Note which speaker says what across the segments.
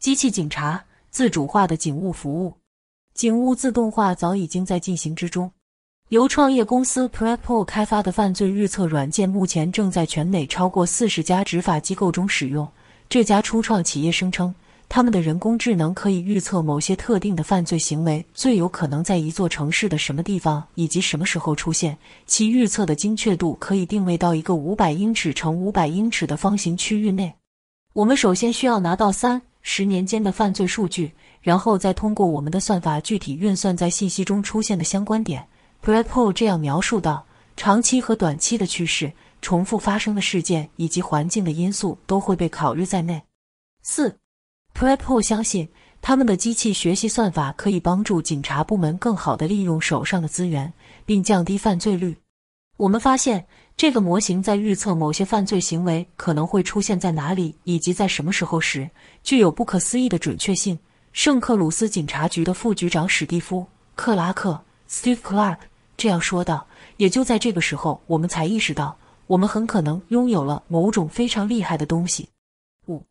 Speaker 1: 机器警察，自主化的警务服务，警务自动化早已经在进行之中。由创业公司 Prepo 开发的犯罪预测软件，目前正在全美超过四十家执法机构中使用。这家初创企业声称，他们的人工智能可以预测某些特定的犯罪行为最有可能在一座城市的什么地方以及什么时候出现，其预测的精确度可以定位到一个五百英尺乘五百英尺的方形区域内。我们首先需要拿到三。十年间的犯罪数据，然后再通过我们的算法具体运算，在信息中出现的相关点。Prepo 这样描述道：长期和短期的趋势、重复发生的事件以及环境的因素都会被考虑在内。四，Prepo 相信他们的机器学习算法可以帮助警察部门更好地利用手上的资源，并降低犯罪率。我们发现。这个模型在预测某些犯罪行为可能会出现在哪里以及在什么时候时，具有不可思议的准确性。圣克鲁斯警察局的副局长史蒂夫·克拉克 （Steve Clark） 这样说道。也就在这个时候，我们才意识到，我们很可能拥有了某种非常厉害的东西。五，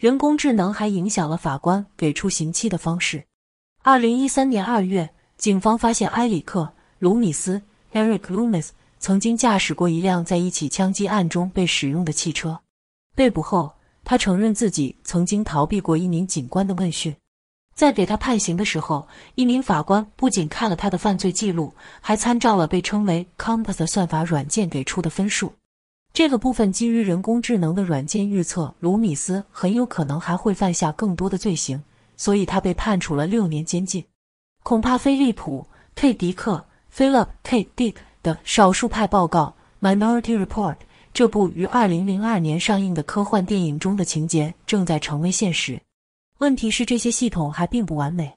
Speaker 1: 人工智能还影响了法官给出刑期的方式。二零一三年二月，警方发现埃里克·卢米斯 （Eric l o m i s 曾经驾驶过一辆在一起枪击案中被使用的汽车。被捕后，他承认自己曾经逃避过一名警官的问讯。在给他判刑的时候，一名法官不仅看了他的犯罪记录，还参照了被称为 Compass 的算法软件给出的分数。这个部分基于人工智能的软件预测，卢米斯很有可能还会犯下更多的罪行，所以他被判处了六年监禁。恐怕飞利浦·佩迪克 （Philip K. Dick）。的少数派报告《Minority Report》这部于2002年上映的科幻电影中的情节正在成为现实。问题是，这些系统还并不完美。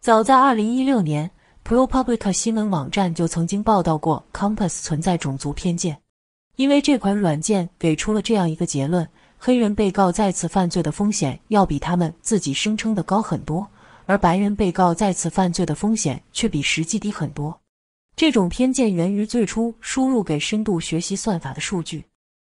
Speaker 1: 早在2016年，《ProPublica》新闻网站就曾经报道过 Compass 存在种族偏见，因为这款软件给出了这样一个结论：黑人被告再次犯罪的风险要比他们自己声称的高很多，而白人被告再次犯罪的风险却比实际低很多。这种偏见源于最初输入给深度学习算法的数据。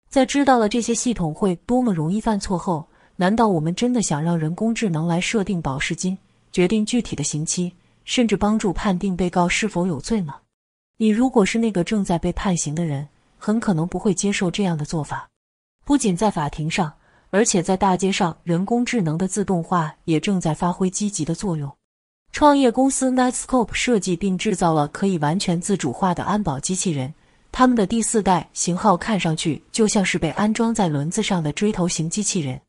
Speaker 1: 在知道了这些系统会多么容易犯错后，难道我们真的想让人工智能来设定保释金、决定具体的刑期，甚至帮助判定被告是否有罪吗？你如果是那个正在被判刑的人，很可能不会接受这样的做法。不仅在法庭上，而且在大街上，人工智能的自动化也正在发挥积极的作用。创业公司 Netscope 设计并制造了可以完全自主化的安保机器人。他们的第四代型号看上去就像是被安装在轮子上的锥头型机器人。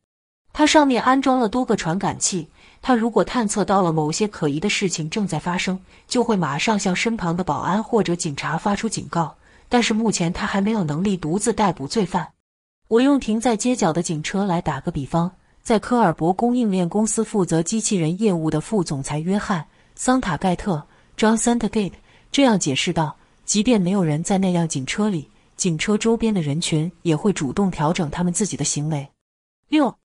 Speaker 1: 它上面安装了多个传感器。它如果探测到了某些可疑的事情正在发生，就会马上向身旁的保安或者警察发出警告。但是目前它还没有能力独自逮捕罪犯。我用停在街角的警车来打个比方。在科尔伯供应链公司负责机器人业务的副总裁约翰·桑塔盖特 （John Santagate） 这样解释道：“即便没有人在那辆警车里，警车周边的人群也会主动调整他们自己的行为。”六，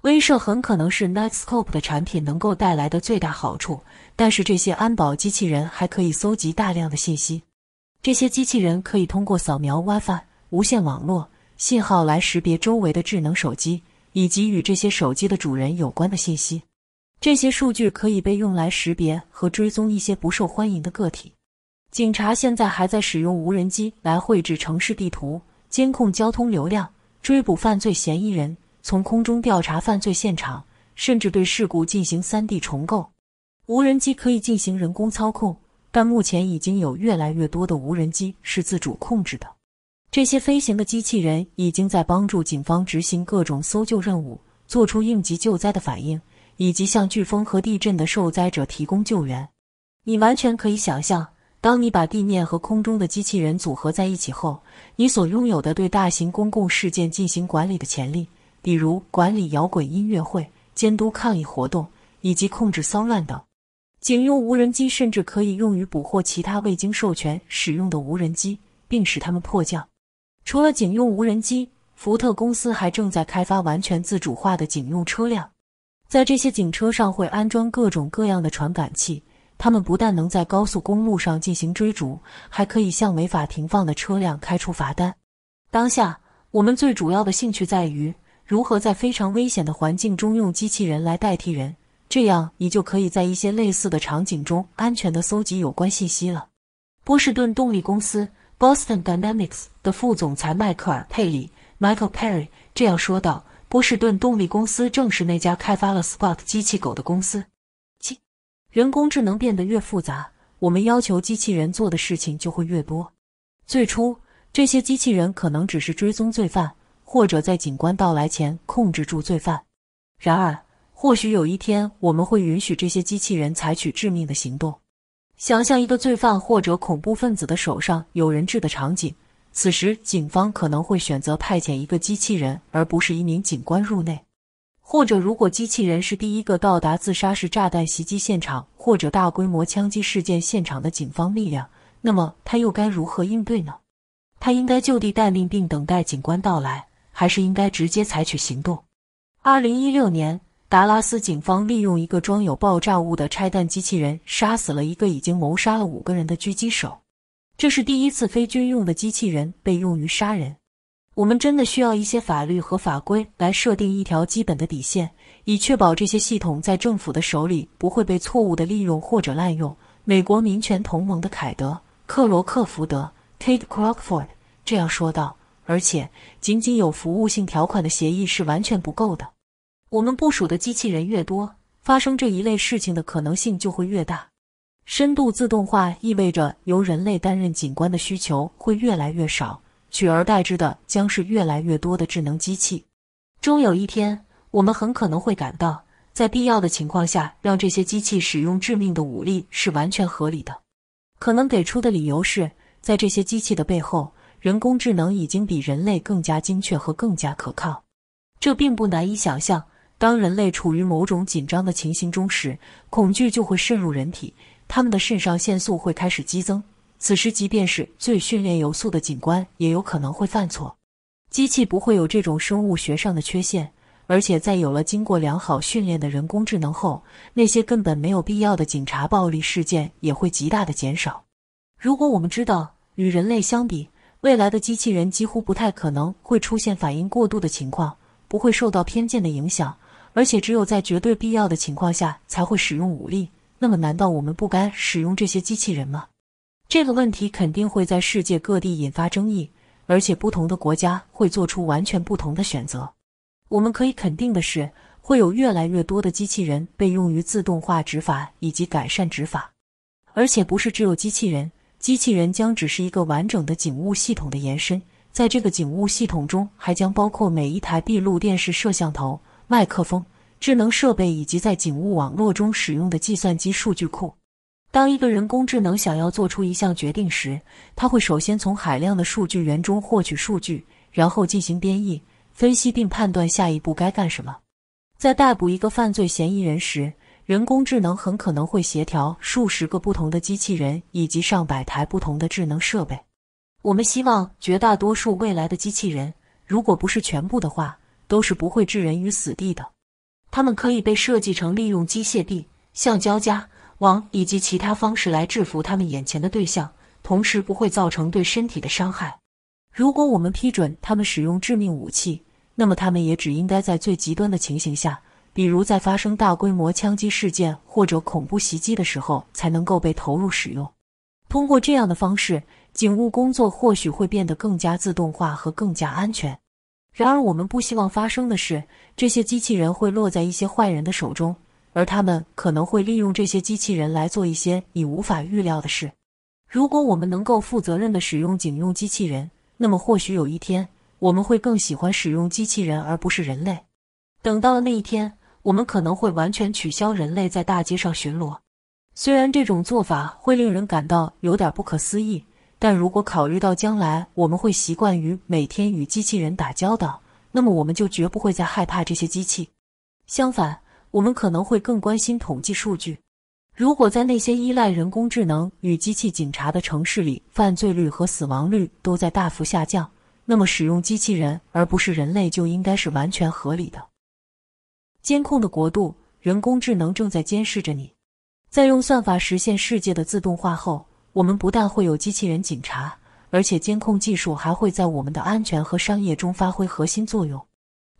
Speaker 1: 威慑很可能是 Nightscope 的产品能够带来的最大好处，但是这些安保机器人还可以搜集大量的信息。这些机器人可以通过扫描 WiFi 无线网络信号来识别周围的智能手机。以及与这些手机的主人有关的信息，这些数据可以被用来识别和追踪一些不受欢迎的个体。警察现在还在使用无人机来绘制城市地图、监控交通流量、追捕犯罪嫌疑人、从空中调查犯罪现场，甚至对事故进行 3D 重构。无人机可以进行人工操控，但目前已经有越来越多的无人机是自主控制的。这些飞行的机器人已经在帮助警方执行各种搜救任务，做出应急救灾的反应，以及向飓风和地震的受灾者提供救援。你完全可以想象，当你把地面和空中的机器人组合在一起后，你所拥有的对大型公共事件进行管理的潜力，比如管理摇滚音乐会、监督抗议活动，以及控制骚乱等。警用无人机甚至可以用于捕获其他未经授权使用的无人机，并使它们迫降。除了警用无人机，福特公司还正在开发完全自主化的警用车辆。在这些警车上会安装各种各样的传感器，它们不但能在高速公路上进行追逐，还可以向违法停放的车辆开出罚单。当下，我们最主要的兴趣在于如何在非常危险的环境中用机器人来代替人，这样你就可以在一些类似的场景中安全的搜集有关信息了。波士顿动力公司。Boston Dynamics 的副总裁迈克尔·佩里 （Michael Perry） 这样说道：“波士顿动力公司正是那家开发了 Spot 机器狗的公司。人工智能变得越复杂，我们要求机器人做的事情就会越多。最初，这些机器人可能只是追踪罪犯，或者在警官到来前控制住罪犯。然而，或许有一天，我们会允许这些机器人采取致命的行动。”想象一个罪犯或者恐怖分子的手上有人质的场景，此时警方可能会选择派遣一个机器人，而不是一名警官入内。或者，如果机器人是第一个到达自杀式炸弹袭击现场或者大规模枪击事件现场的警方力量，那么他又该如何应对呢？他应该就地待命并等待警官到来，还是应该直接采取行动？二零一六年。达拉斯警方利用一个装有爆炸物的拆弹机器人，杀死了一个已经谋杀了五个人的狙击手。这是第一次非军用的机器人被用于杀人。我们真的需要一些法律和法规来设定一条基本的底线，以确保这些系统在政府的手里不会被错误的利用或者滥用。美国民权同盟的凯德·克罗克福德 （Kate c r o c k f o r d 这样说道。而且，仅仅有服务性条款的协议是完全不够的。我们部署的机器人越多，发生这一类事情的可能性就会越大。深度自动化意味着由人类担任警官的需求会越来越少，取而代之的将是越来越多的智能机器。终有一天，我们很可能会感到，在必要的情况下，让这些机器使用致命的武力是完全合理的。可能给出的理由是，在这些机器的背后，人工智能已经比人类更加精确和更加可靠。这并不难以想象。当人类处于某种紧张的情形中时，恐惧就会渗入人体，他们的肾上腺素会开始激增。此时，即便是最训练有素的警官，也有可能会犯错。机器不会有这种生物学上的缺陷，而且在有了经过良好训练的人工智能后，那些根本没有必要的警察暴力事件也会极大的减少。如果我们知道与人类相比，未来的机器人几乎不太可能会出现反应过度的情况，不会受到偏见的影响。而且只有在绝对必要的情况下才会使用武力。那么，难道我们不该使用这些机器人吗？这个问题肯定会在世界各地引发争议，而且不同的国家会做出完全不同的选择。我们可以肯定的是，会有越来越多的机器人被用于自动化执法以及改善执法。而且，不是只有机器人，机器人将只是一个完整的警务系统的延伸。在这个警务系统中，还将包括每一台闭路电视摄像头。麦克风、智能设备以及在警务网络中使用的计算机数据库。当一个人工智能想要做出一项决定时，它会首先从海量的数据源中获取数据，然后进行编译、分析并判断下一步该干什么。在逮捕一个犯罪嫌疑人时，人工智能很可能会协调数十个不同的机器人以及上百台不同的智能设备。我们希望绝大多数未来的机器人，如果不是全部的话。都是不会置人于死地的。他们可以被设计成利用机械臂、橡胶夹网以及其他方式来制服他们眼前的对象，同时不会造成对身体的伤害。如果我们批准他们使用致命武器，那么他们也只应该在最极端的情形下，比如在发生大规模枪击事件或者恐怖袭击的时候，才能够被投入使用。通过这样的方式，警务工作或许会变得更加自动化和更加安全。然而，我们不希望发生的是，这些机器人会落在一些坏人的手中，而他们可能会利用这些机器人来做一些你无法预料的事。如果我们能够负责任地使用警用机器人，那么或许有一天我们会更喜欢使用机器人而不是人类。等到了那一天，我们可能会完全取消人类在大街上巡逻。虽然这种做法会令人感到有点不可思议。但如果考虑到将来我们会习惯于每天与机器人打交道，那么我们就绝不会再害怕这些机器。相反，我们可能会更关心统计数据。如果在那些依赖人工智能与机器警察的城市里，犯罪率和死亡率都在大幅下降，那么使用机器人而不是人类就应该是完全合理的。监控的国度，人工智能正在监视着你。在用算法实现世界的自动化后。我们不但会有机器人警察，而且监控技术还会在我们的安全和商业中发挥核心作用。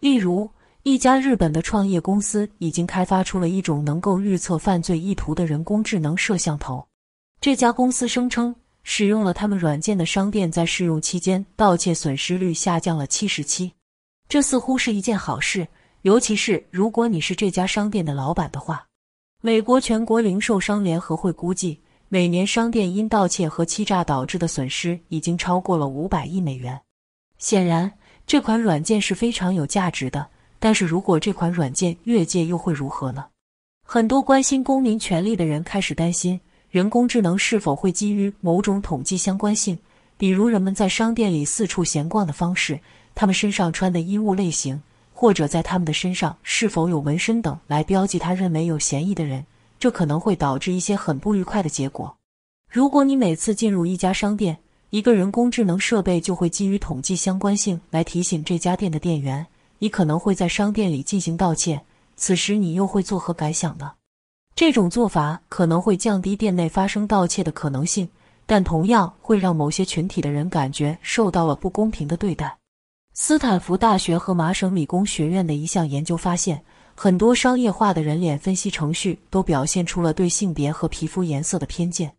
Speaker 1: 例如，一家日本的创业公司已经开发出了一种能够预测犯罪意图的人工智能摄像头。这家公司声称，使用了他们软件的商店在试用期间盗窃损失率下降了七十七。这似乎是一件好事，尤其是如果你是这家商店的老板的话。美国全国零售商联合会估计。每年商店因盗窃和欺诈导致的损失已经超过了五百亿美元。显然，这款软件是非常有价值的。但是如果这款软件越界又会如何呢？很多关心公民权利的人开始担心，人工智能是否会基于某种统计相关性，比如人们在商店里四处闲逛的方式、他们身上穿的衣物类型，或者在他们的身上是否有纹身等，来标记他认为有嫌疑的人。这可能会导致一些很不愉快的结果。如果你每次进入一家商店，一个人工智能设备就会基于统计相关性来提醒这家店的店员，你可能会在商店里进行盗窃。此时，你又会作何感想呢？这种做法可能会降低店内发生盗窃的可能性，但同样会让某些群体的人感觉受到了不公平的对待。斯坦福大学和麻省理工学院的一项研究发现。很多商业化的人脸分析程序都表现出了对性别和皮肤颜色的偏见。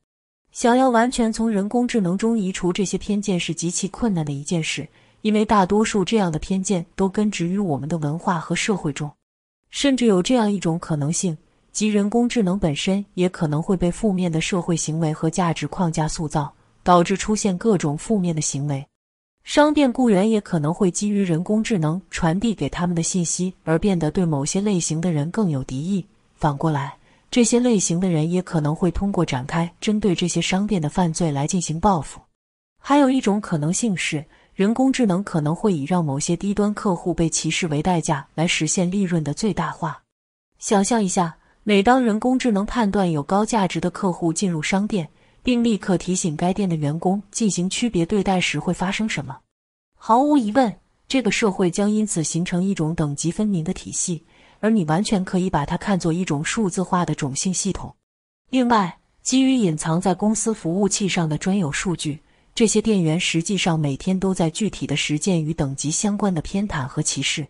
Speaker 1: 想要完全从人工智能中移除这些偏见是极其困难的一件事，因为大多数这样的偏见都根植于我们的文化和社会中。甚至有这样一种可能性，即人工智能本身也可能会被负面的社会行为和价值框架塑造，导致出现各种负面的行为。商店雇员也可能会基于人工智能传递给他们的信息而变得对某些类型的人更有敌意。反过来，这些类型的人也可能会通过展开针对这些商店的犯罪来进行报复。还有一种可能性是，人工智能可能会以让某些低端客户被歧视为代价来实现利润的最大化。想象一下，每当人工智能判断有高价值的客户进入商店，并立刻提醒该店的员工进行区别对待时会发生什么。毫无疑问，这个社会将因此形成一种等级分明的体系，而你完全可以把它看作一种数字化的种姓系统。另外，基于隐藏在公司服务器上的专有数据，这些店员实际上每天都在具体的实践与等级相关的偏袒和歧视。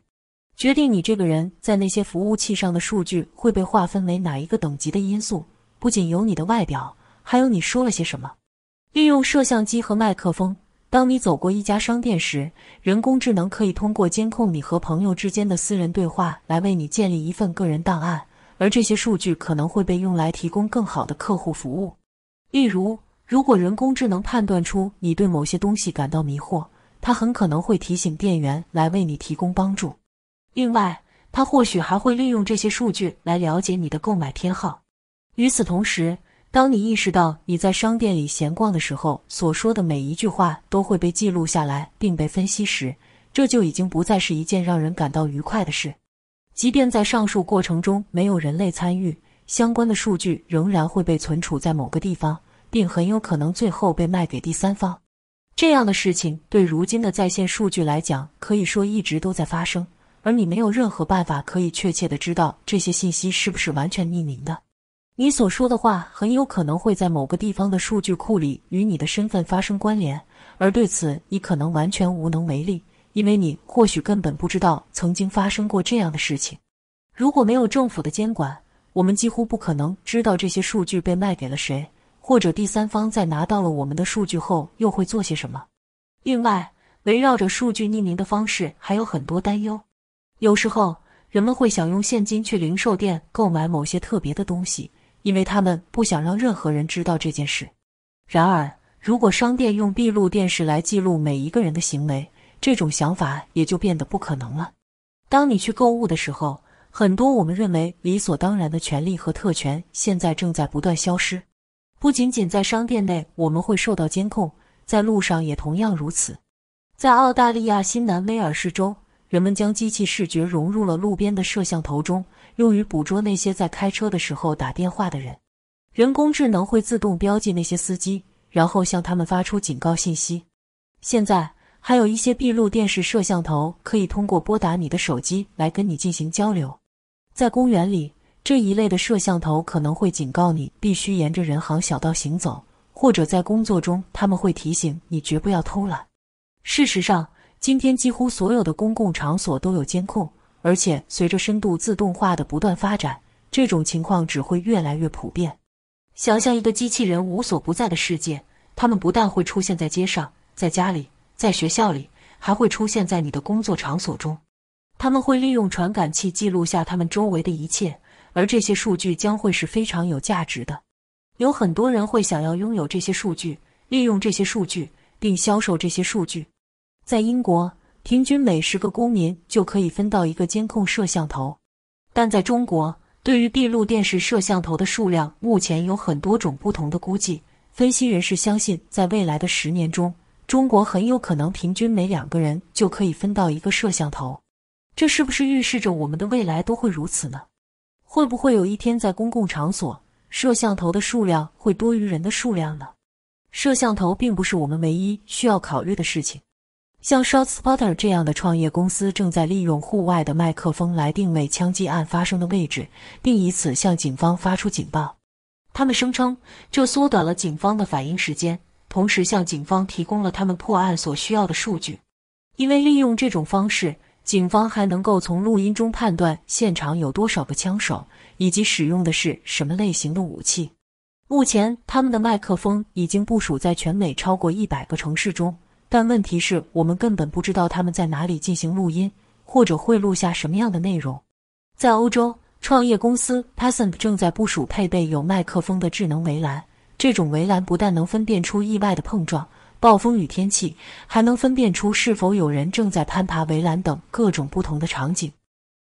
Speaker 1: 决定你这个人在那些服务器上的数据会被划分为哪一个等级的因素，不仅有你的外表。还有，你说了些什么？利用摄像机和麦克风，当你走过一家商店时，人工智能可以通过监控你和朋友之间的私人对话来为你建立一份个人档案，而这些数据可能会被用来提供更好的客户服务。例如，如果人工智能判断出你对某些东西感到迷惑，它很可能会提醒店员来为你提供帮助。另外，它或许还会利用这些数据来了解你的购买偏好。与此同时，当你意识到你在商店里闲逛的时候所说的每一句话都会被记录下来并被分析时，这就已经不再是一件让人感到愉快的事。即便在上述过程中没有人类参与，相关的数据仍然会被存储在某个地方，并很有可能最后被卖给第三方。这样的事情对如今的在线数据来讲，可以说一直都在发生，而你没有任何办法可以确切的知道这些信息是不是完全匿名的。你所说的话很有可能会在某个地方的数据库里与你的身份发生关联，而对此你可能完全无能为力，因为你或许根本不知道曾经发生过这样的事情。如果没有政府的监管，我们几乎不可能知道这些数据被卖给了谁，或者第三方在拿到了我们的数据后又会做些什么。另外，围绕着数据匿名的方式还有很多担忧。有时候，人们会想用现金去零售店购买某些特别的东西。因为他们不想让任何人知道这件事。然而，如果商店用闭路电视来记录每一个人的行为，这种想法也就变得不可能了。当你去购物的时候，很多我们认为理所当然的权利和特权，现在正在不断消失。不仅仅在商店内，我们会受到监控，在路上也同样如此。在澳大利亚新南威尔士州，人们将机器视觉融入了路边的摄像头中。用于捕捉那些在开车的时候打电话的人，人工智能会自动标记那些司机，然后向他们发出警告信息。现在还有一些闭路电视摄像头可以通过拨打你的手机来跟你进行交流。在公园里，这一类的摄像头可能会警告你必须沿着人行小道行走，或者在工作中他们会提醒你绝不要偷懒。事实上，今天几乎所有的公共场所都有监控。而且，随着深度自动化的不断发展，这种情况只会越来越普遍。想象一个机器人无所不在的世界，它们不但会出现在街上、在家里、在学校里，还会出现在你的工作场所中。他们会利用传感器记录下他们周围的一切，而这些数据将会是非常有价值的。有很多人会想要拥有这些数据，利用这些数据，并销售这些数据。在英国。平均每十个公民就可以分到一个监控摄像头，但在中国，对于闭路电视摄像头的数量，目前有很多种不同的估计。分析人士相信，在未来的十年中，中国很有可能平均每两个人就可以分到一个摄像头。这是不是预示着我们的未来都会如此呢？会不会有一天在公共场所，摄像头的数量会多于人的数量呢？摄像头并不是我们唯一需要考虑的事情。像 ShotSpotter 这样的创业公司正在利用户外的麦克风来定位枪击案发生的位置，并以此向警方发出警报。他们声称，这缩短了警方的反应时间，同时向警方提供了他们破案所需要的数据。因为利用这种方式，警方还能够从录音中判断现场有多少个枪手，以及使用的是什么类型的武器。目前，他们的麦克风已经部署在全美超过一百个城市中。但问题是，我们根本不知道他们在哪里进行录音，或者会录下什么样的内容。在欧洲，创业公司 p a s s n t 正在部署配备有麦克风的智能围栏。这种围栏不但能分辨出意外的碰撞、暴风雨天气，还能分辨出是否有人正在攀爬围栏等各种不同的场景。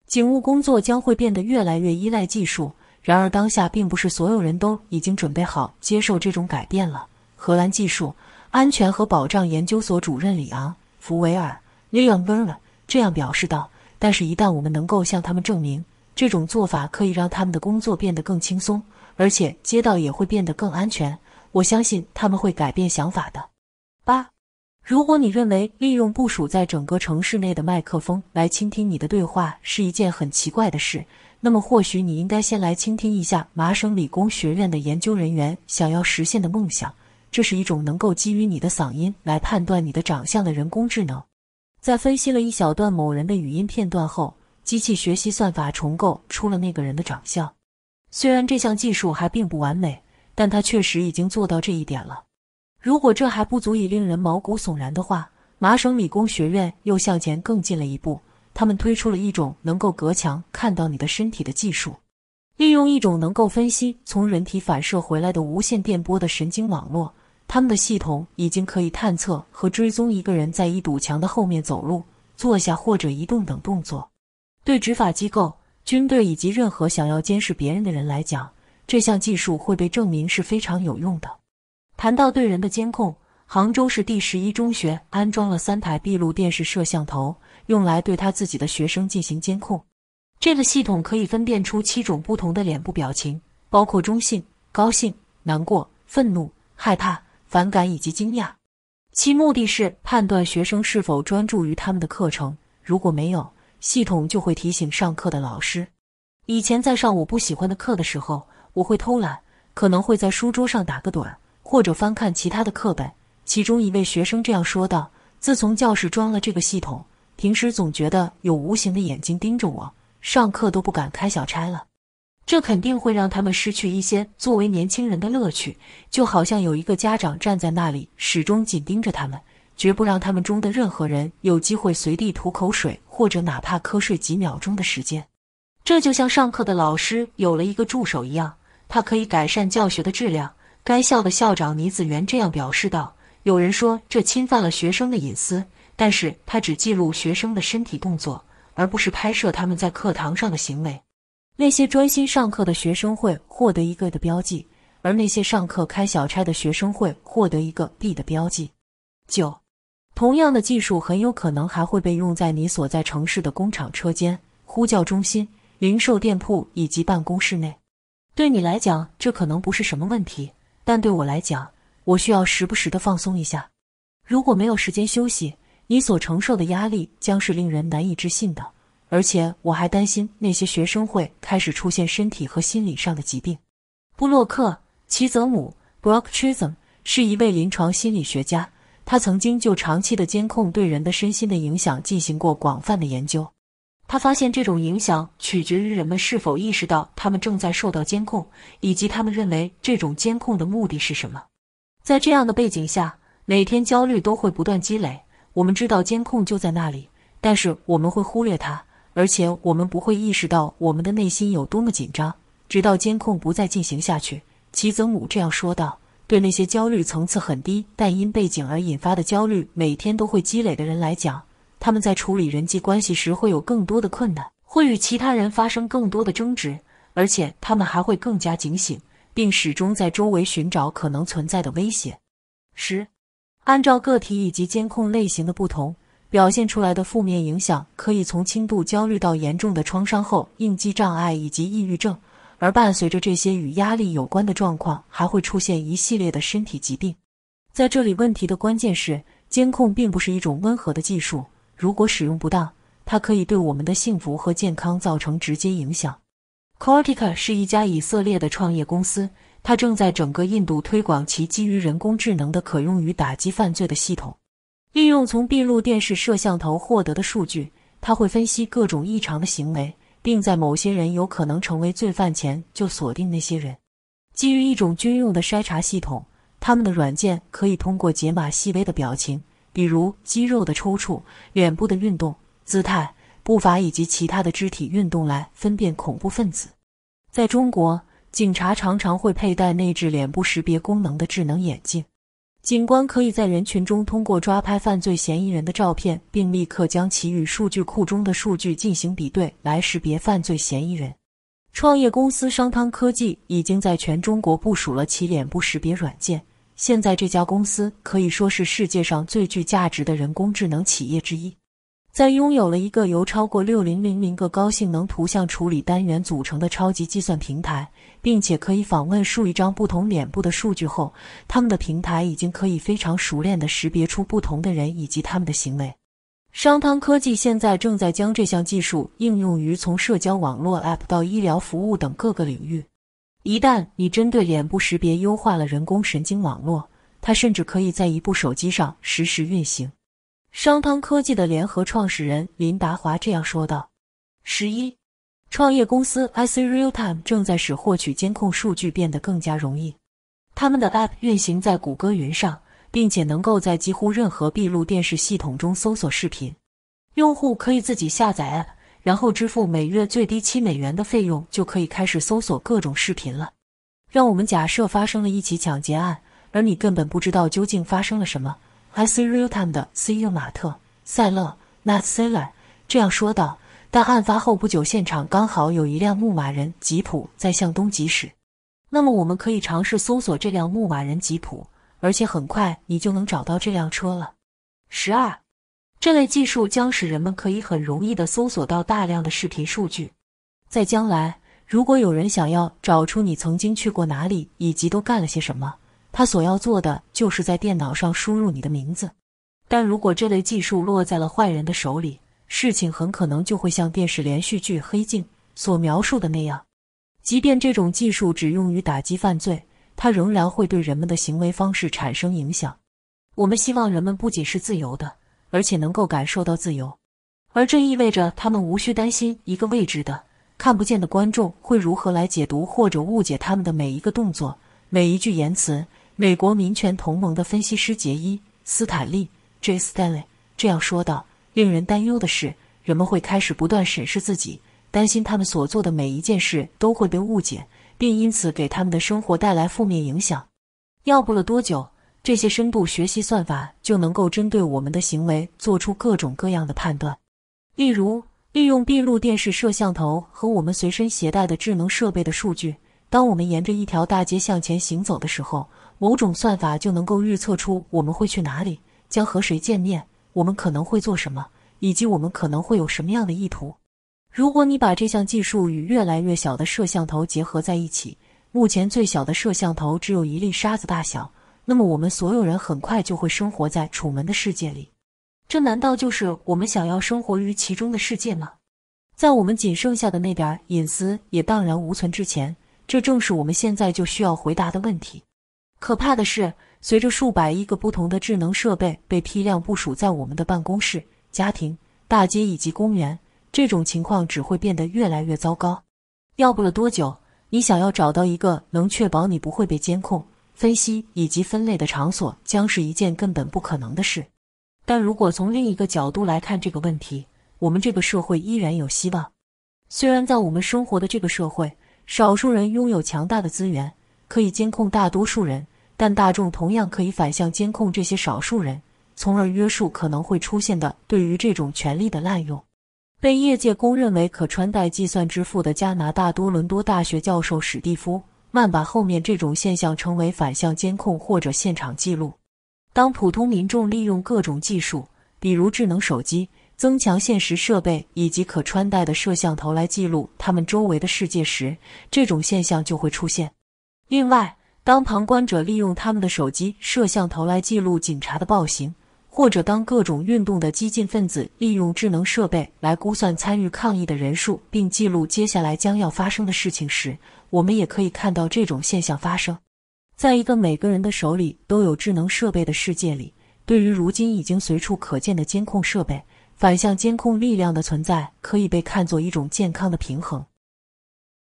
Speaker 1: 警务工作将会变得越来越依赖技术。然而，当下并不是所有人都已经准备好接受这种改变了。荷兰技术。安全和保障研究所主任里昂·福维尔尼 i 温 n 这样表示道：“但是，一旦我们能够向他们证明这种做法可以让他们的工作变得更轻松，而且街道也会变得更安全，我相信他们会改变想法的。”八，如果你认为利用部署在整个城市内的麦克风来倾听你的对话是一件很奇怪的事，那么或许你应该先来倾听一下麻省理工学院的研究人员想要实现的梦想。这是一种能够基于你的嗓音来判断你的长相的人工智能。在分析了一小段某人的语音片段后，机器学习算法重构出了那个人的长相。虽然这项技术还并不完美，但它确实已经做到这一点了。如果这还不足以令人毛骨悚然的话，麻省理工学院又向前更进了一步。他们推出了一种能够隔墙看到你的身体的技术，利用一种能够分析从人体反射回来的无线电波的神经网络。他们的系统已经可以探测和追踪一个人在一堵墙的后面走路、坐下或者移动等动作。对执法机构、军队以及任何想要监视别人的人来讲，这项技术会被证明是非常有用的。谈到对人的监控，杭州市第十一中学安装了三台闭路电视摄像头，用来对他自己的学生进行监控。这个系统可以分辨出七种不同的脸部表情，包括中性、高兴、难过、愤怒、害怕。反感以及惊讶，其目的是判断学生是否专注于他们的课程。如果没有，系统就会提醒上课的老师。以前在上我不喜欢的课的时候，我会偷懒，可能会在书桌上打个盹，或者翻看其他的课本。其中一位学生这样说道：“自从教室装了这个系统，平时总觉得有无形的眼睛盯着我，上课都不敢开小差了。”这肯定会让他们失去一些作为年轻人的乐趣，就好像有一个家长站在那里，始终紧盯着他们，绝不让他们中的任何人有机会随地吐口水，或者哪怕瞌睡几秒钟的时间。这就像上课的老师有了一个助手一样，他可以改善教学的质量。该校的校长倪子元这样表示道：“有人说这侵犯了学生的隐私，但是他只记录学生的身体动作，而不是拍摄他们在课堂上的行为。”那些专心上课的学生会获得一个的标记，而那些上课开小差的学生会获得一个 B 的标记。九，同样的技术很有可能还会被用在你所在城市的工厂车间、呼叫中心、零售店铺以及办公室内。对你来讲，这可能不是什么问题，但对我来讲，我需要时不时的放松一下。如果没有时间休息，你所承受的压力将是令人难以置信的。而且我还担心那些学生会开始出现身体和心理上的疾病。布洛克·齐泽姆 （Brock c h i s h o l m 是一位临床心理学家，他曾经就长期的监控对人的身心的影响进行过广泛的研究。他发现这种影响取决于人们是否意识到他们正在受到监控，以及他们认为这种监控的目的是什么。在这样的背景下，每天焦虑都会不断积累。我们知道监控就在那里，但是我们会忽略它。而且我们不会意识到我们的内心有多么紧张，直到监控不再进行下去。齐泽姆这样说道：“对那些焦虑层次很低，但因背景而引发的焦虑每天都会积累的人来讲，他们在处理人际关系时会有更多的困难，会与其他人发生更多的争执，而且他们还会更加警醒，并始终在周围寻找可能存在的威胁。”十，按照个体以及监控类型的不同。表现出来的负面影响，可以从轻度焦虑到严重的创伤后应激障碍以及抑郁症，而伴随着这些与压力有关的状况，还会出现一系列的身体疾病。在这里，问题的关键是，监控并不是一种温和的技术，如果使用不当，它可以对我们的幸福和健康造成直接影响。c o r t i c a 是一家以色列的创业公司，它正在整个印度推广其基于人工智能的可用于打击犯罪的系统。利用从闭路电视摄像头获得的数据，他会分析各种异常的行为，并在某些人有可能成为罪犯前就锁定那些人。基于一种军用的筛查系统，他们的软件可以通过解码细微的表情，比如肌肉的抽搐、脸部的运动、姿态、步伐以及其他的肢体运动来分辨恐怖分子。在中国，警察常常会佩戴内置脸部识别功能的智能眼镜。警官可以在人群中通过抓拍犯罪嫌疑人的照片，并立刻将其与数据库中的数据进行比对，来识别犯罪嫌疑人。创业公司商汤科技已经在全中国部署了其脸部识别软件。现在这家公司可以说是世界上最具价值的人工智能企业之一。在拥有了一个由超过六零零零个高性能图像处理单元组成的超级计算平台，并且可以访问数亿张不同脸部的数据后，他们的平台已经可以非常熟练地识别出不同的人以及他们的行为。商汤科技现在正在将这项技术应用于从社交网络 App 到医疗服务等各个领域。一旦你针对脸部识别优化了人工神经网络，它甚至可以在一部手机上实时运行。商汤科技的联合创始人林达华这样说道：“十一创业公司 iC Realtime 正在使获取监控数据变得更加容易。他们的 App 运行在谷歌云上，并且能够在几乎任何闭路电视系统中搜索视频。用户可以自己下载 App，然后支付每月最低七美元的费用，就可以开始搜索各种视频了。让我们假设发生了一起抢劫案，而你根本不知道究竟发生了什么。” I-C Realtime 的 CEO 马特·塞勒 （Matt Seler） 这样说道：“但案发后不久，现场刚好有一辆牧马人吉普在向东疾驶。那么我们可以尝试搜索这辆牧马人吉普，而且很快你就能找到这辆车了。”十二，这类技术将使人们可以很容易地搜索到大量的视频数据。在将来，如果有人想要找出你曾经去过哪里以及都干了些什么，他所要做的就是在电脑上输入你的名字，但如果这类技术落在了坏人的手里，事情很可能就会像电视连续剧《黑镜》所描述的那样。即便这种技术只用于打击犯罪，它仍然会对人们的行为方式产生影响。我们希望人们不仅是自由的，而且能够感受到自由，而这意味着他们无需担心一个未知的、看不见的观众会如何来解读或者误解他们的每一个动作、每一句言辞。美国民权同盟的分析师杰伊·斯坦利 j Stanley） 这样说道：“令人担忧的是，人们会开始不断审视自己，担心他们所做的每一件事都会被误解，并因此给他们的生活带来负面影响。要不了多久，这些深度学习算法就能够针对我们的行为做出各种各样的判断。例如，利用闭路电视摄像头和我们随身携带的智能设备的数据，当我们沿着一条大街向前行走的时候。”某种算法就能够预测出我们会去哪里，将和谁见面，我们可能会做什么，以及我们可能会有什么样的意图。如果你把这项技术与越来越小的摄像头结合在一起，目前最小的摄像头只有一粒沙子大小，那么我们所有人很快就会生活在楚门的世界里。这难道就是我们想要生活于其中的世界吗？在我们仅剩下的那点隐私也荡然无存之前，这正是我们现在就需要回答的问题。可怕的是，随着数百亿个不同的智能设备被批量部署在我们的办公室、家庭、大街以及公园，这种情况只会变得越来越糟糕。要不了多久，你想要找到一个能确保你不会被监控、分析以及分类的场所，将是一件根本不可能的事。但如果从另一个角度来看这个问题，我们这个社会依然有希望。虽然在我们生活的这个社会，少数人拥有强大的资源，可以监控大多数人。但大众同样可以反向监控这些少数人，从而约束可能会出现的对于这种权力的滥用。被业界公认为可穿戴计算之父的加拿大多伦多大学教授史蒂夫·曼把后面这种现象称为“反向监控”或者“现场记录”。当普通民众利用各种技术，比如智能手机、增强现实设备以及可穿戴的摄像头来记录他们周围的世界时，这种现象就会出现。另外，当旁观者利用他们的手机摄像头来记录警察的暴行，或者当各种运动的激进分子利用智能设备来估算参与抗议的人数并记录接下来将要发生的事情时，我们也可以看到这种现象发生。在一个每个人的手里都有智能设备的世界里，对于如今已经随处可见的监控设备，反向监控力量的存在可以被看作一种健康的平衡。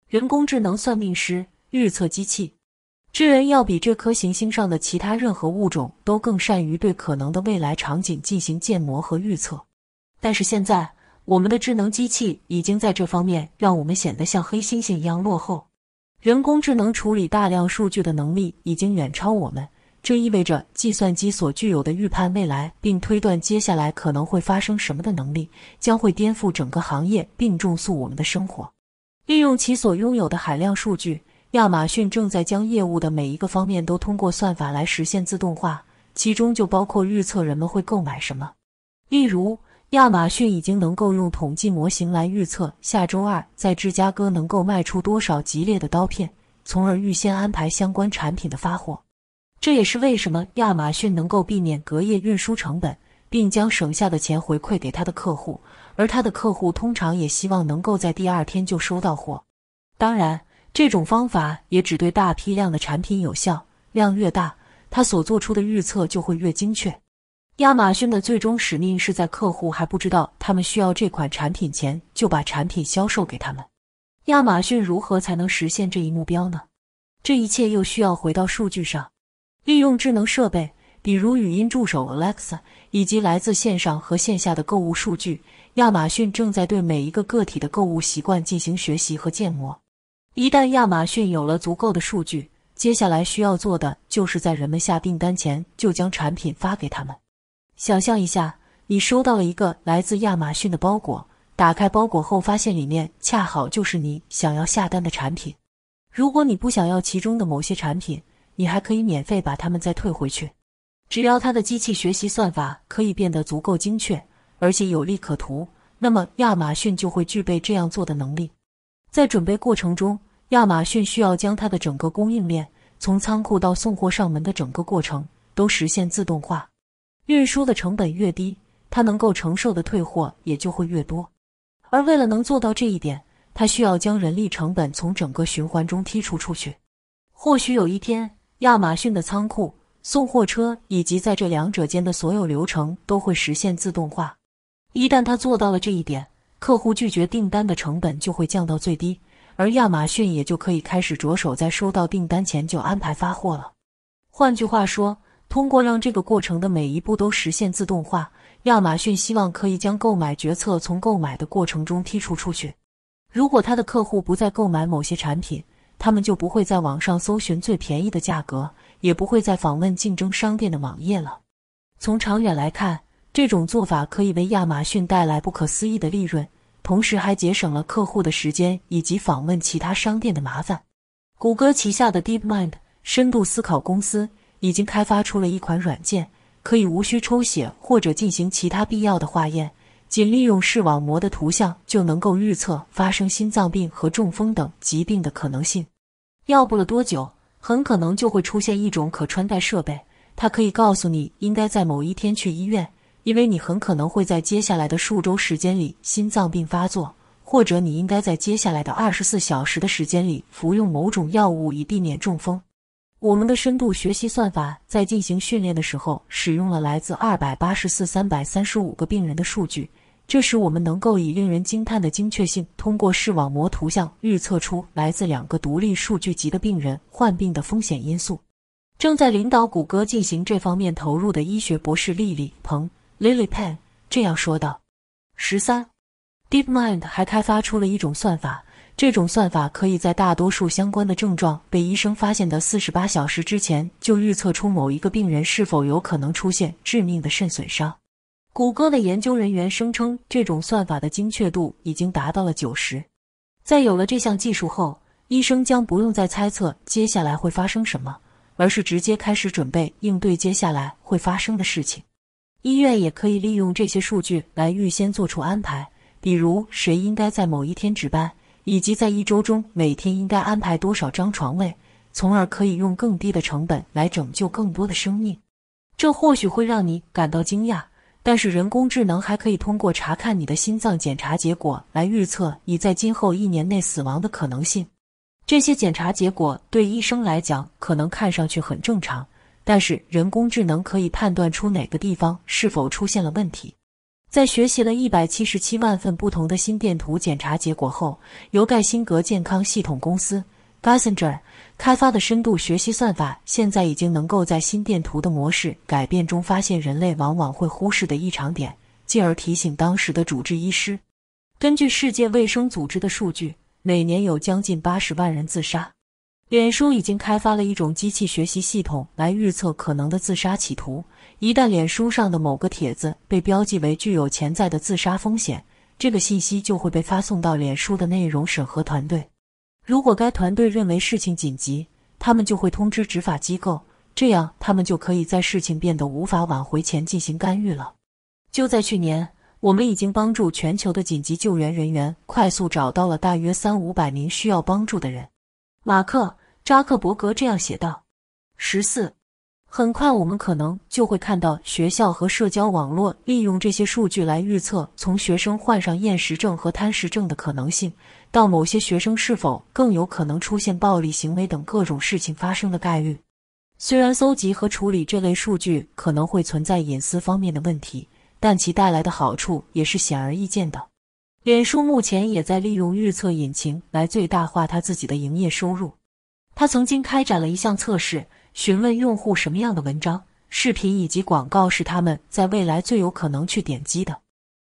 Speaker 1: 人工智能算命师预测机器。智人要比这颗行星上的其他任何物种都更善于对可能的未来场景进行建模和预测，但是现在，我们的智能机器已经在这方面让我们显得像黑猩猩一样落后。人工智能处理大量数据的能力已经远超我们，这意味着计算机所具有的预判未来并推断接下来可能会发生什么的能力，将会颠覆整个行业并重塑我们的生活。利用其所拥有的海量数据。亚马逊正在将业务的每一个方面都通过算法来实现自动化，其中就包括预测人们会购买什么。例如，亚马逊已经能够用统计模型来预测下周二在芝加哥能够卖出多少吉列的刀片，从而预先安排相关产品的发货。这也是为什么亚马逊能够避免隔夜运输成本，并将省下的钱回馈给他的客户，而他的客户通常也希望能够在第二天就收到货。当然。这种方法也只对大批量的产品有效，量越大，它所做出的预测就会越精确。亚马逊的最终使命是在客户还不知道他们需要这款产品前就把产品销售给他们。亚马逊如何才能实现这一目标呢？这一切又需要回到数据上，利用智能设备，比如语音助手 Alexa，以及来自线上和线下的购物数据，亚马逊正在对每一个个体的购物习惯进行学习和建模。一旦亚马逊有了足够的数据，接下来需要做的就是在人们下订单前就将产品发给他们。想象一下，你收到了一个来自亚马逊的包裹，打开包裹后发现里面恰好就是你想要下单的产品。如果你不想要其中的某些产品，你还可以免费把它们再退回去。只要它的机器学习算法可以变得足够精确，而且有利可图，那么亚马逊就会具备这样做的能力。在准备过程中，亚马逊需要将它的整个供应链，从仓库到送货上门的整个过程都实现自动化。运输的成本越低，它能够承受的退货也就会越多。而为了能做到这一点，它需要将人力成本从整个循环中剔除出去。或许有一天，亚马逊的仓库、送货车以及在这两者间的所有流程都会实现自动化。一旦它做到了这一点，客户拒绝订单的成本就会降到最低，而亚马逊也就可以开始着手在收到订单前就安排发货了。换句话说，通过让这个过程的每一步都实现自动化，亚马逊希望可以将购买决策从购买的过程中剔除出去。如果他的客户不再购买某些产品，他们就不会在网上搜寻最便宜的价格，也不会再访问竞争商店的网页了。从长远来看，这种做法可以为亚马逊带来不可思议的利润。同时还节省了客户的时间以及访问其他商店的麻烦。谷歌旗下的 DeepMind 深度思考公司已经开发出了一款软件，可以无需抽血或者进行其他必要的化验，仅利用视网膜的图像就能够预测发生心脏病和中风等疾病的可能性。要不了多久，很可能就会出现一种可穿戴设备，它可以告诉你应该在某一天去医院。因为你很可能会在接下来的数周时间里心脏病发作，或者你应该在接下来的二十四小时的时间里服用某种药物以避免中风。我们的深度学习算法在进行训练的时候使用了来自二百八十四三百三十五个病人的数据，这使我们能够以令人惊叹的精确性通过视网膜图像预测出来自两个独立数据集的病人患病的风险因素。正在领导谷歌进行这方面投入的医学博士丽丽·彭。Lily p e n 这样说道：“十三，DeepMind 还开发出了一种算法，这种算法可以在大多数相关的症状被医生发现的四十八小时之前，就预测出某一个病人是否有可能出现致命的肾损伤。谷歌的研究人员声称，这种算法的精确度已经达到了九十。在有了这项技术后，医生将不用再猜测接下来会发生什么，而是直接开始准备应对接下来会发生的事情。”医院也可以利用这些数据来预先做出安排，比如谁应该在某一天值班，以及在一周中每天应该安排多少张床位，从而可以用更低的成本来拯救更多的生命。这或许会让你感到惊讶，但是人工智能还可以通过查看你的心脏检查结果来预测你在今后一年内死亡的可能性。这些检查结果对医生来讲可能看上去很正常。但是人工智能可以判断出哪个地方是否出现了问题。在学习了一百七十七万份不同的心电图检查结果后，由盖辛格健康系统公司 g a s s i n g e r 开发的深度学习算法，现在已经能够在心电图的模式改变中发现人类往往会忽视的异常点，进而提醒当时的主治医师。根据世界卫生组织的数据，每年有将近八十万人自杀。脸书已经开发了一种机器学习系统来预测可能的自杀企图。一旦脸书上的某个帖子被标记为具有潜在的自杀风险，这个信息就会被发送到脸书的内容审核团队。如果该团队认为事情紧急，他们就会通知执法机构，这样他们就可以在事情变得无法挽回前进行干预了。就在去年，我们已经帮助全球的紧急救援人员快速找到了大约三五百名需要帮助的人。马克。扎克伯格这样写道：“十四，很快我们可能就会看到学校和社交网络利用这些数据来预测，从学生患上厌食症和贪食症的可能性，到某些学生是否更有可能出现暴力行为等各种事情发生的概率。虽然搜集和处理这类数据可能会存在隐私方面的问题，但其带来的好处也是显而易见的。脸书目前也在利用预测引擎来最大化他自己的营业收入。”他曾经开展了一项测试，询问用户什么样的文章、视频以及广告是他们在未来最有可能去点击的。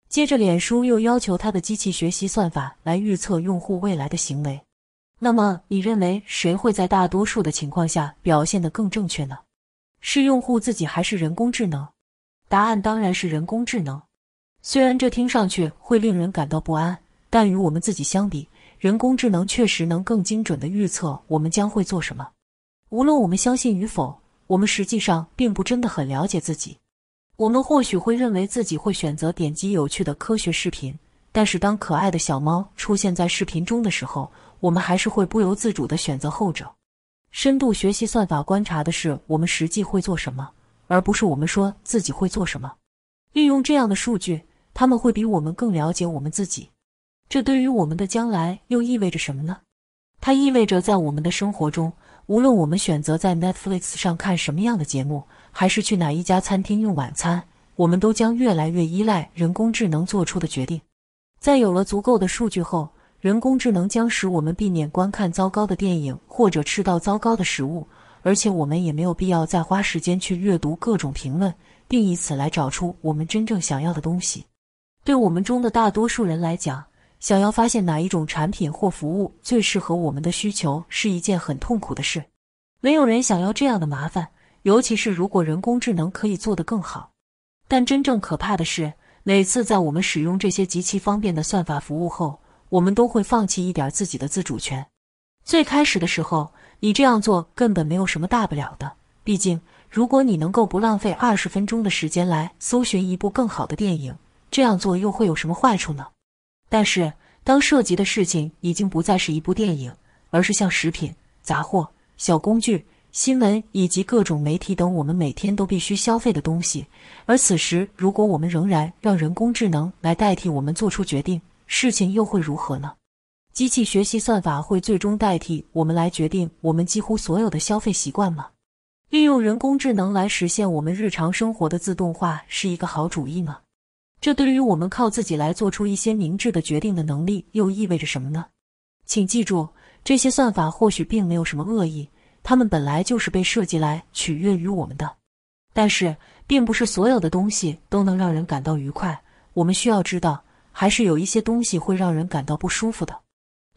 Speaker 1: 接着，脸书又要求他的机器学习算法来预测用户未来的行为。那么，你认为谁会在大多数的情况下表现得更正确呢？是用户自己还是人工智能？答案当然是人工智能。虽然这听上去会令人感到不安，但与我们自己相比。人工智能确实能更精准地预测我们将会做什么。无论我们相信与否，我们实际上并不真的很了解自己。我们或许会认为自己会选择点击有趣的科学视频，但是当可爱的小猫出现在视频中的时候，我们还是会不由自主地选择后者。深度学习算法观察的是我们实际会做什么，而不是我们说自己会做什么。利用这样的数据，他们会比我们更了解我们自己。这对于我们的将来又意味着什么呢？它意味着在我们的生活中，无论我们选择在 Netflix 上看什么样的节目，还是去哪一家餐厅用晚餐，我们都将越来越依赖人工智能做出的决定。在有了足够的数据后，人工智能将使我们避免观看糟糕的电影或者吃到糟糕的食物，而且我们也没有必要再花时间去阅读各种评论，并以此来找出我们真正想要的东西。对我们中的大多数人来讲，想要发现哪一种产品或服务最适合我们的需求是一件很痛苦的事，没有人想要这样的麻烦，尤其是如果人工智能可以做得更好。但真正可怕的是，每次在我们使用这些极其方便的算法服务后，我们都会放弃一点自己的自主权。最开始的时候，你这样做根本没有什么大不了的，毕竟如果你能够不浪费二十分钟的时间来搜寻一部更好的电影，这样做又会有什么坏处呢？但是，当涉及的事情已经不再是一部电影，而是像食品、杂货、小工具、新闻以及各种媒体等我们每天都必须消费的东西，而此时如果我们仍然让人工智能来代替我们做出决定，事情又会如何呢？机器学习算法会最终代替我们来决定我们几乎所有的消费习惯吗？利用人工智能来实现我们日常生活的自动化是一个好主意吗？这对于我们靠自己来做出一些明智的决定的能力又意味着什么呢？请记住，这些算法或许并没有什么恶意，它们本来就是被设计来取悦于我们的。但是，并不是所有的东西都能让人感到愉快。我们需要知道，还是有一些东西会让人感到不舒服的。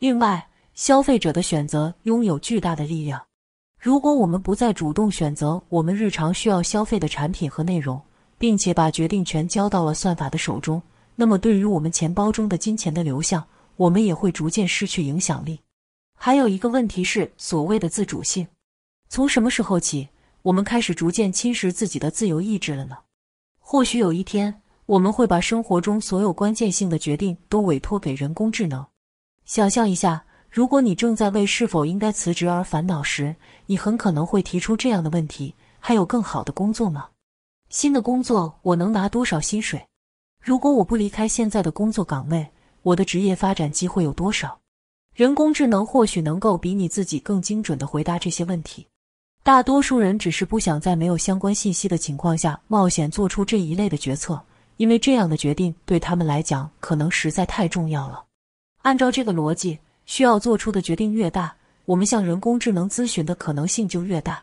Speaker 1: 另外，消费者的选择拥有巨大的力量。如果我们不再主动选择我们日常需要消费的产品和内容，并且把决定权交到了算法的手中，那么对于我们钱包中的金钱的流向，我们也会逐渐失去影响力。还有一个问题是，所谓的自主性，从什么时候起，我们开始逐渐侵蚀自己的自由意志了呢？或许有一天，我们会把生活中所有关键性的决定都委托给人工智能。想象一下，如果你正在为是否应该辞职而烦恼时，你很可能会提出这样的问题：还有更好的工作吗？新的工作我能拿多少薪水？如果我不离开现在的工作岗位，我的职业发展机会有多少？人工智能或许能够比你自己更精准地回答这些问题。大多数人只是不想在没有相关信息的情况下冒险做出这一类的决策，因为这样的决定对他们来讲可能实在太重要了。按照这个逻辑，需要做出的决定越大，我们向人工智能咨询的可能性就越大。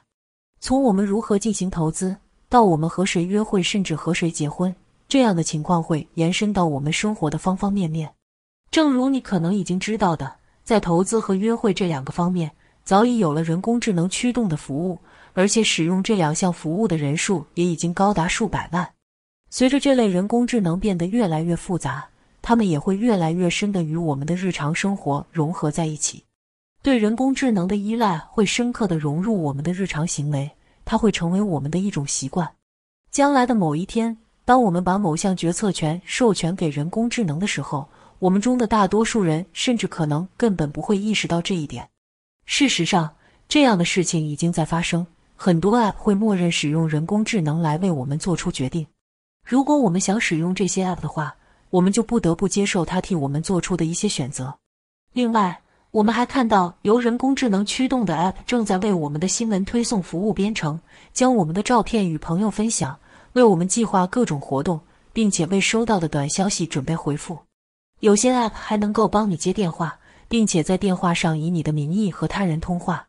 Speaker 1: 从我们如何进行投资。到我们和谁约会，甚至和谁结婚，这样的情况会延伸到我们生活的方方面面。正如你可能已经知道的，在投资和约会这两个方面，早已有了人工智能驱动的服务，而且使用这两项服务的人数也已经高达数百万。随着这类人工智能变得越来越复杂，它们也会越来越深的与我们的日常生活融合在一起。对人工智能的依赖会深刻地融入我们的日常行为。它会成为我们的一种习惯。将来的某一天，当我们把某项决策权授权给人工智能的时候，我们中的大多数人甚至可能根本不会意识到这一点。事实上，这样的事情已经在发生。很多 App 会默认使用人工智能来为我们做出决定。如果我们想使用这些 App 的话，我们就不得不接受它替我们做出的一些选择。另外，我们还看到，由人工智能驱动的 App 正在为我们的新闻推送服务编程，将我们的照片与朋友分享，为我们计划各种活动，并且为收到的短消息准备回复。有些 App 还能够帮你接电话，并且在电话上以你的名义和他人通话。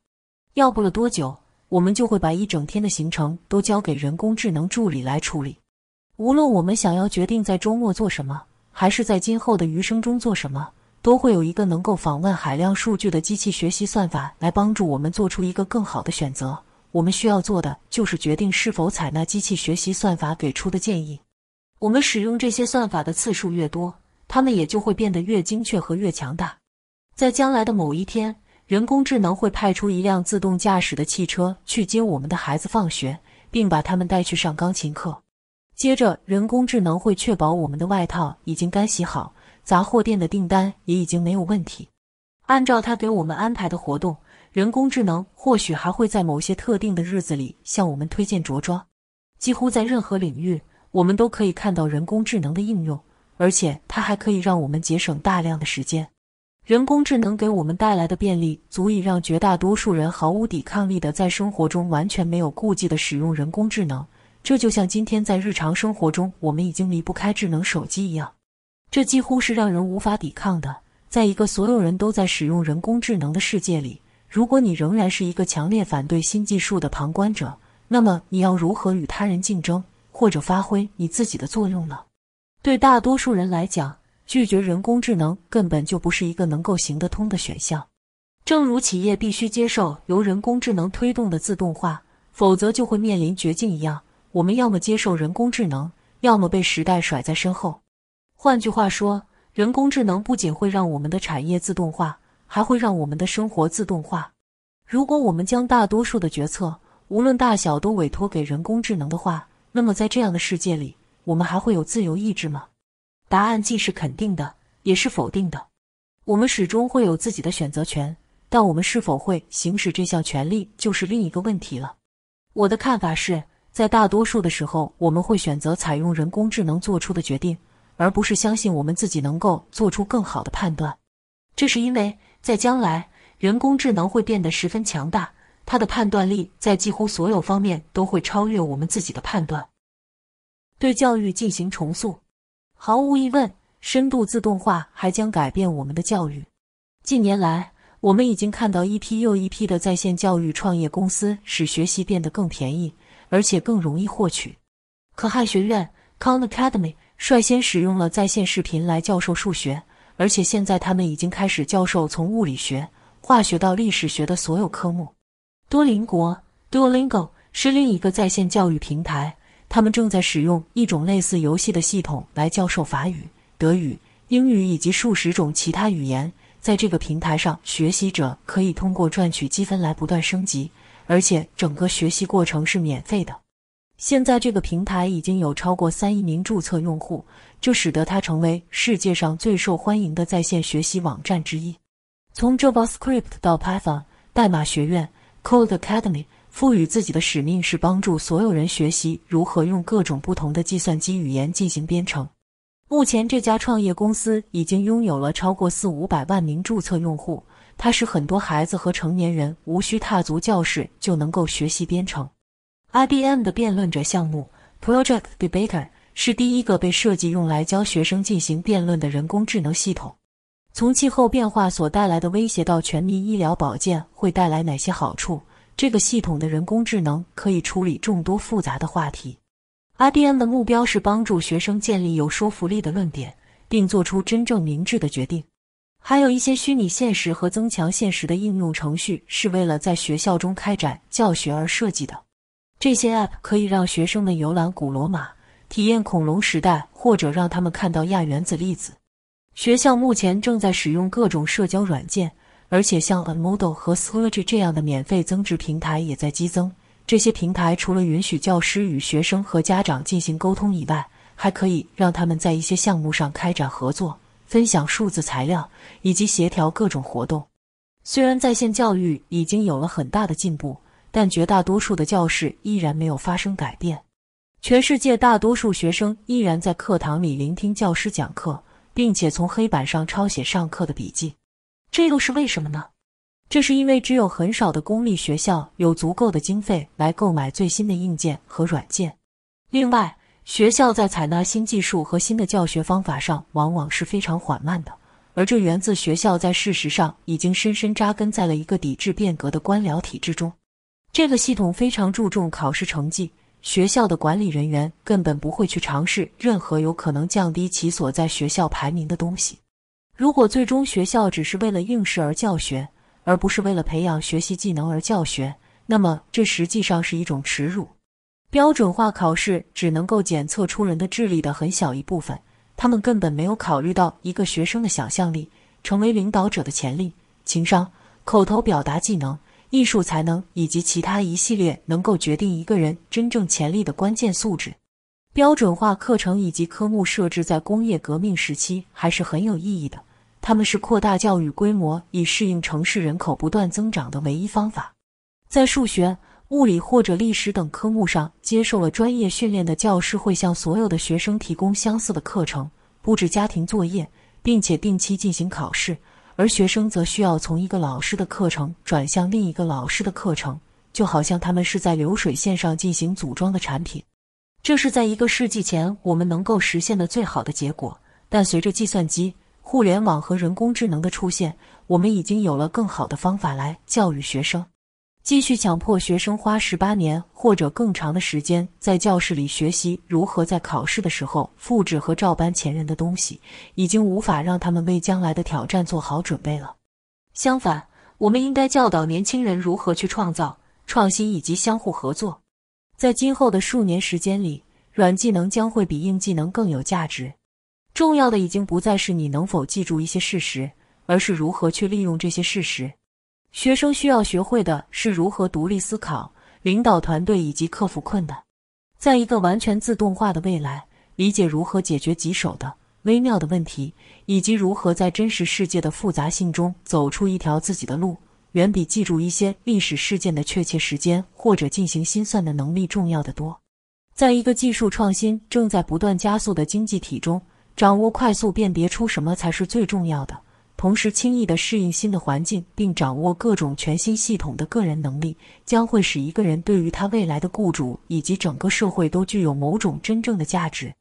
Speaker 1: 要不了多久，我们就会把一整天的行程都交给人工智能助理来处理。无论我们想要决定在周末做什么，还是在今后的余生中做什么。都会有一个能够访问海量数据的机器学习算法来帮助我们做出一个更好的选择。我们需要做的就是决定是否采纳机器学习算法给出的建议。我们使用这些算法的次数越多，它们也就会变得越精确和越强大。在将来的某一天，人工智能会派出一辆自动驾驶的汽车去接我们的孩子放学，并把他们带去上钢琴课。接着，人工智能会确保我们的外套已经干洗好。杂货店的订单也已经没有问题。按照他给我们安排的活动，人工智能或许还会在某些特定的日子里向我们推荐着装。几乎在任何领域，我们都可以看到人工智能的应用，而且它还可以让我们节省大量的时间。人工智能给我们带来的便利，足以让绝大多数人毫无抵抗力的在生活中完全没有顾忌的使用人工智能。这就像今天在日常生活中，我们已经离不开智能手机一样。这几乎是让人无法抵抗的。在一个所有人都在使用人工智能的世界里，如果你仍然是一个强烈反对新技术的旁观者，那么你要如何与他人竞争，或者发挥你自己的作用呢？对大多数人来讲，拒绝人工智能根本就不是一个能够行得通的选项。正如企业必须接受由人工智能推动的自动化，否则就会面临绝境一样，我们要么接受人工智能，要么被时代甩在身后。换句话说，人工智能不仅会让我们的产业自动化，还会让我们的生活自动化。如果我们将大多数的决策，无论大小，都委托给人工智能的话，那么在这样的世界里，我们还会有自由意志吗？答案既是肯定的，也是否定的。我们始终会有自己的选择权，但我们是否会行使这项权利，就是另一个问题了。我的看法是，在大多数的时候，我们会选择采用人工智能做出的决定。而不是相信我们自己能够做出更好的判断，这是因为在将来，人工智能会变得十分强大，它的判断力在几乎所有方面都会超越我们自己的判断。对教育进行重塑，毫无疑问，深度自动化还将改变我们的教育。近年来，我们已经看到一批又一批的在线教育创业公司，使学习变得更便宜，而且更容易获取。可汗学院 （Khan Academy）。率先使用了在线视频来教授数学，而且现在他们已经开始教授从物理学、化学到历史学的所有科目。多邻国 （Duolingo） 是另一个在线教育平台，他们正在使用一种类似游戏的系统来教授法语、德语、英语以及数十种其他语言。在这个平台上，学习者可以通过赚取积分来不断升级，而且整个学习过程是免费的。现在这个平台已经有超过三亿名注册用户，这使得它成为世界上最受欢迎的在线学习网站之一。从 Java Script 到 Python，代码学院 （Code Academy） 赋予自己的使命是帮助所有人学习如何用各种不同的计算机语言进行编程。目前，这家创业公司已经拥有了超过四五百万名注册用户，它使很多孩子和成年人无需踏足教室就能够学习编程。IBM 的辩论者项目 （Project Debater） 是第一个被设计用来教学生进行辩论的人工智能系统。从气候变化所带来的威胁到全民医疗保健会带来哪些好处，这个系统的人工智能可以处理众多复杂的话题。IBM 的目标是帮助学生建立有说服力的论点，并做出真正明智的决定。还有一些虚拟现实和增强现实的应用程序是为了在学校中开展教学而设计的。这些 App 可以让学生们游览古罗马，体验恐龙时代，或者让他们看到亚原子粒子。学校目前正在使用各种社交软件，而且像 a m o d o 和 s c i o o l g y 这样的免费增值平台也在激增。这些平台除了允许教师与学生和家长进行沟通以外，还可以让他们在一些项目上开展合作，分享数字材料，以及协调各种活动。虽然在线教育已经有了很大的进步。但绝大多数的教室依然没有发生改变，全世界大多数学生依然在课堂里聆听教师讲课，并且从黑板上抄写上课的笔记，这又是为什么呢？这是因为只有很少的公立学校有足够的经费来购买最新的硬件和软件，另外，学校在采纳新技术和新的教学方法上往往是非常缓慢的，而这源自学校在事实上已经深深扎根在了一个抵制变革的官僚体制中。这个系统非常注重考试成绩，学校的管理人员根本不会去尝试任何有可能降低其所在学校排名的东西。如果最终学校只是为了应试而教学，而不是为了培养学习技能而教学，那么这实际上是一种耻辱。标准化考试只能够检测出人的智力的很小一部分，他们根本没有考虑到一个学生的想象力、成为领导者的潜力、情商、口头表达技能。艺术才能以及其他一系列能够决定一个人真正潜力的关键素质，标准化课程以及科目设置在工业革命时期还是很有意义的。他们是扩大教育规模以适应城市人口不断增长的唯一方法。在数学、物理或者历史等科目上接受了专业训练的教师会向所有的学生提供相似的课程，布置家庭作业，并且定期进行考试。而学生则需要从一个老师的课程转向另一个老师的课程，就好像他们是在流水线上进行组装的产品。这是在一个世纪前我们能够实现的最好的结果。但随着计算机、互联网和人工智能的出现，我们已经有了更好的方法来教育学生。继续强迫学生花十八年或者更长的时间在教室里学习，如何在考试的时候复制和照搬前人的东西，已经无法让他们为将来的挑战做好准备了。相反，我们应该教导年轻人如何去创造、创新以及相互合作。在今后的数年时间里，软技能将会比硬技能更有价值。重要的已经不再是你能否记住一些事实，而是如何去利用这些事实。学生需要学会的是如何独立思考、领导团队以及克服困难。在一个完全自动化的未来，理解如何解决棘手的、微妙的问题，以及如何在真实世界的复杂性中走出一条自己的路，远比记住一些历史事件的确切时间或者进行心算的能力重要得多。在一个技术创新正在不断加速的经济体中，掌握快速辨别出什么才是最重要的。同时，轻易地适应新的环境，并掌握各种全新系统的个人能力，将会使一个人对于他未来的雇主以及整个社会都具有某种真正的价值。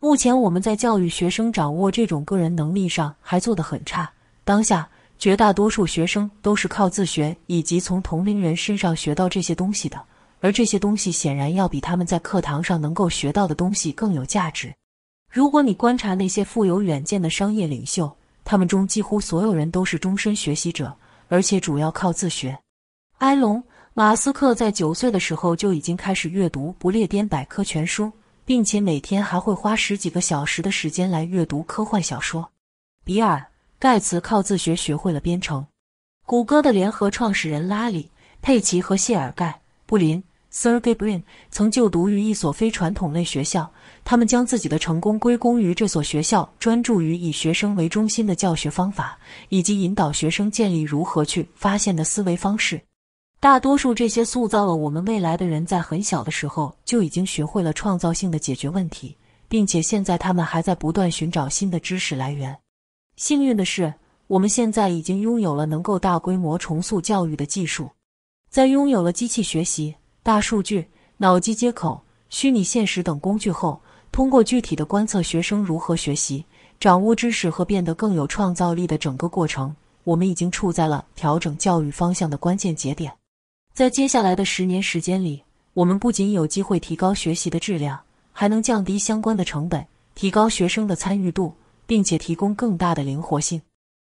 Speaker 1: 目前，我们在教育学生掌握这种个人能力上还做得很差。当下，绝大多数学生都是靠自学以及从同龄人身上学到这些东西的，而这些东西显然要比他们在课堂上能够学到的东西更有价值。如果你观察那些富有远见的商业领袖，他们中几乎所有人都是终身学习者，而且主要靠自学。埃隆·马斯克在九岁的时候就已经开始阅读《不列颠百科全书》，并且每天还会花十几个小时的时间来阅读科幻小说。比尔·盖茨靠自学学会了编程。谷歌的联合创始人拉里·佩奇和谢尔盖·布林 （Sergey Brin） 曾就读于一所非传统类学校。他们将自己的成功归功于这所学校专注于以学生为中心的教学方法，以及引导学生建立如何去发现的思维方式。大多数这些塑造了我们未来的人，在很小的时候就已经学会了创造性的解决问题，并且现在他们还在不断寻找新的知识来源。幸运的是，我们现在已经拥有了能够大规模重塑教育的技术，在拥有了机器学习、大数据、脑机接口、虚拟现实等工具后。通过具体的观测，学生如何学习、掌握知识和变得更有创造力的整个过程，我们已经处在了调整教育方向的关键节点。在接下来的十年时间里，我们不仅有机会提高学习的质量，还能降低相关的成本，提高学生的参与度，并且提供更大的灵活性。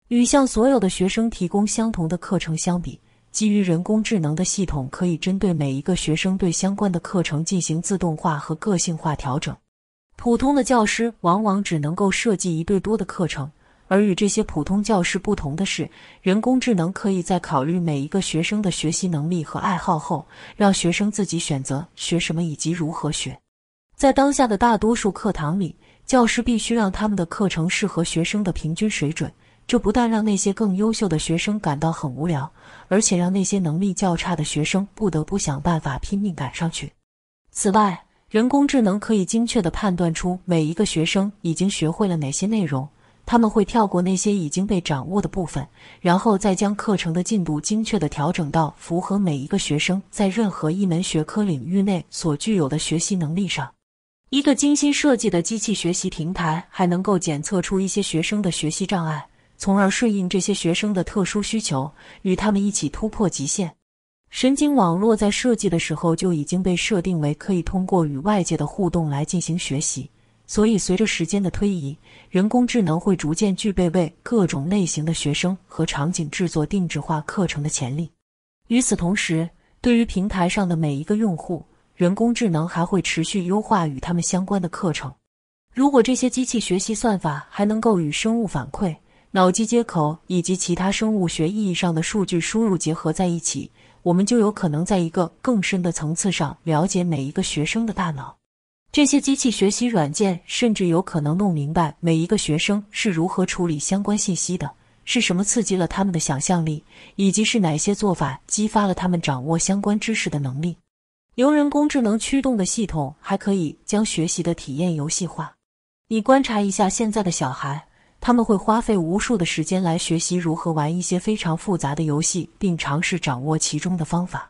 Speaker 1: 与向所有的学生提供相同的课程相比，基于人工智能的系统可以针对每一个学生对相关的课程进行自动化和个性化调整。普通的教师往往只能够设计一对多的课程，而与这些普通教师不同的是，人工智能可以在考虑每一个学生的学习能力和爱好后，让学生自己选择学什么以及如何学。在当下的大多数课堂里，教师必须让他们的课程适合学生的平均水准，这不但让那些更优秀的学生感到很无聊，而且让那些能力较差的学生不得不想办法拼命赶上去。此外，人工智能可以精确地判断出每一个学生已经学会了哪些内容，他们会跳过那些已经被掌握的部分，然后再将课程的进度精确地调整到符合每一个学生在任何一门学科领域内所具有的学习能力上。一个精心设计的机器学习平台还能够检测出一些学生的学习障碍，从而顺应这些学生的特殊需求，与他们一起突破极限。神经网络在设计的时候就已经被设定为可以通过与外界的互动来进行学习，所以随着时间的推移，人工智能会逐渐具备为各种类型的学生和场景制作定制化课程的潜力。与此同时，对于平台上的每一个用户，人工智能还会持续优化与他们相关的课程。如果这些机器学习算法还能够与生物反馈、脑机接口以及其他生物学意义上的数据输入结合在一起，我们就有可能在一个更深的层次上了解每一个学生的大脑。这些机器学习软件甚至有可能弄明白每一个学生是如何处理相关信息的，是什么刺激了他们的想象力，以及是哪些做法激发了他们掌握相关知识的能力。由人工智能驱动的系统还可以将学习的体验游戏化。你观察一下现在的小孩。他们会花费无数的时间来学习如何玩一些非常复杂的游戏，并尝试掌握其中的方法。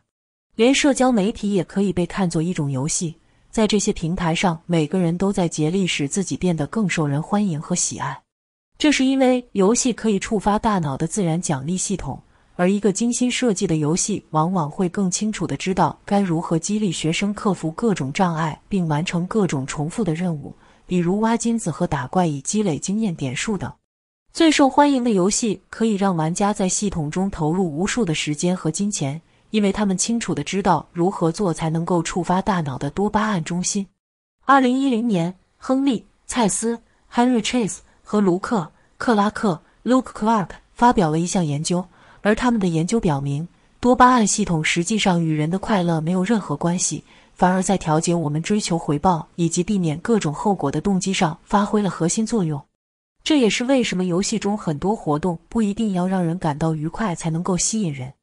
Speaker 1: 连社交媒体也可以被看作一种游戏，在这些平台上，每个人都在竭力使自己变得更受人欢迎和喜爱。这是因为游戏可以触发大脑的自然奖励系统，而一个精心设计的游戏往往会更清楚地知道该如何激励学生克服各种障碍，并完成各种重复的任务。比如挖金子和打怪以积累经验点数等，最受欢迎的游戏可以让玩家在系统中投入无数的时间和金钱，因为他们清楚的知道如何做才能够触发大脑的多巴胺中心。二零一零年，亨利·蔡斯 （Henry Chase） 和卢克·克拉克 （Luke Clark） 发表了一项研究，而他们的研究表明，多巴胺系统实际上与人的快乐没有任何关系。反而在调节我们追求回报以及避免各种后果的动机上发挥了核心作用。这也是为什么游戏中很多活动不一定要让人感到愉快才能够吸引人。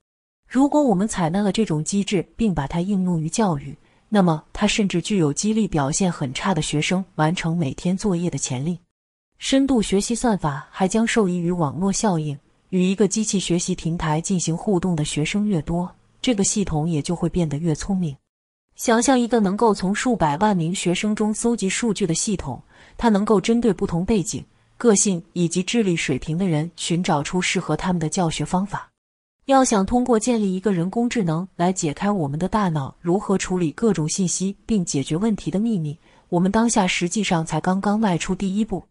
Speaker 1: 如果我们采纳了这种机制，并把它应用于教育，那么它甚至具有激励表现很差的学生完成每天作业的潜力。深度学习算法还将受益于网络效应：与一个机器学习平台进行互动的学生越多，这个系统也就会变得越聪明。想象一个能够从数百万名学生中搜集数据的系统，它能够针对不同背景、个性以及智力水平的人，寻找出适合他们的教学方法。要想通过建立一个人工智能来解开我们的大脑如何处理各种信息并解决问题的秘密，我们当下实际上才刚刚迈出第一步。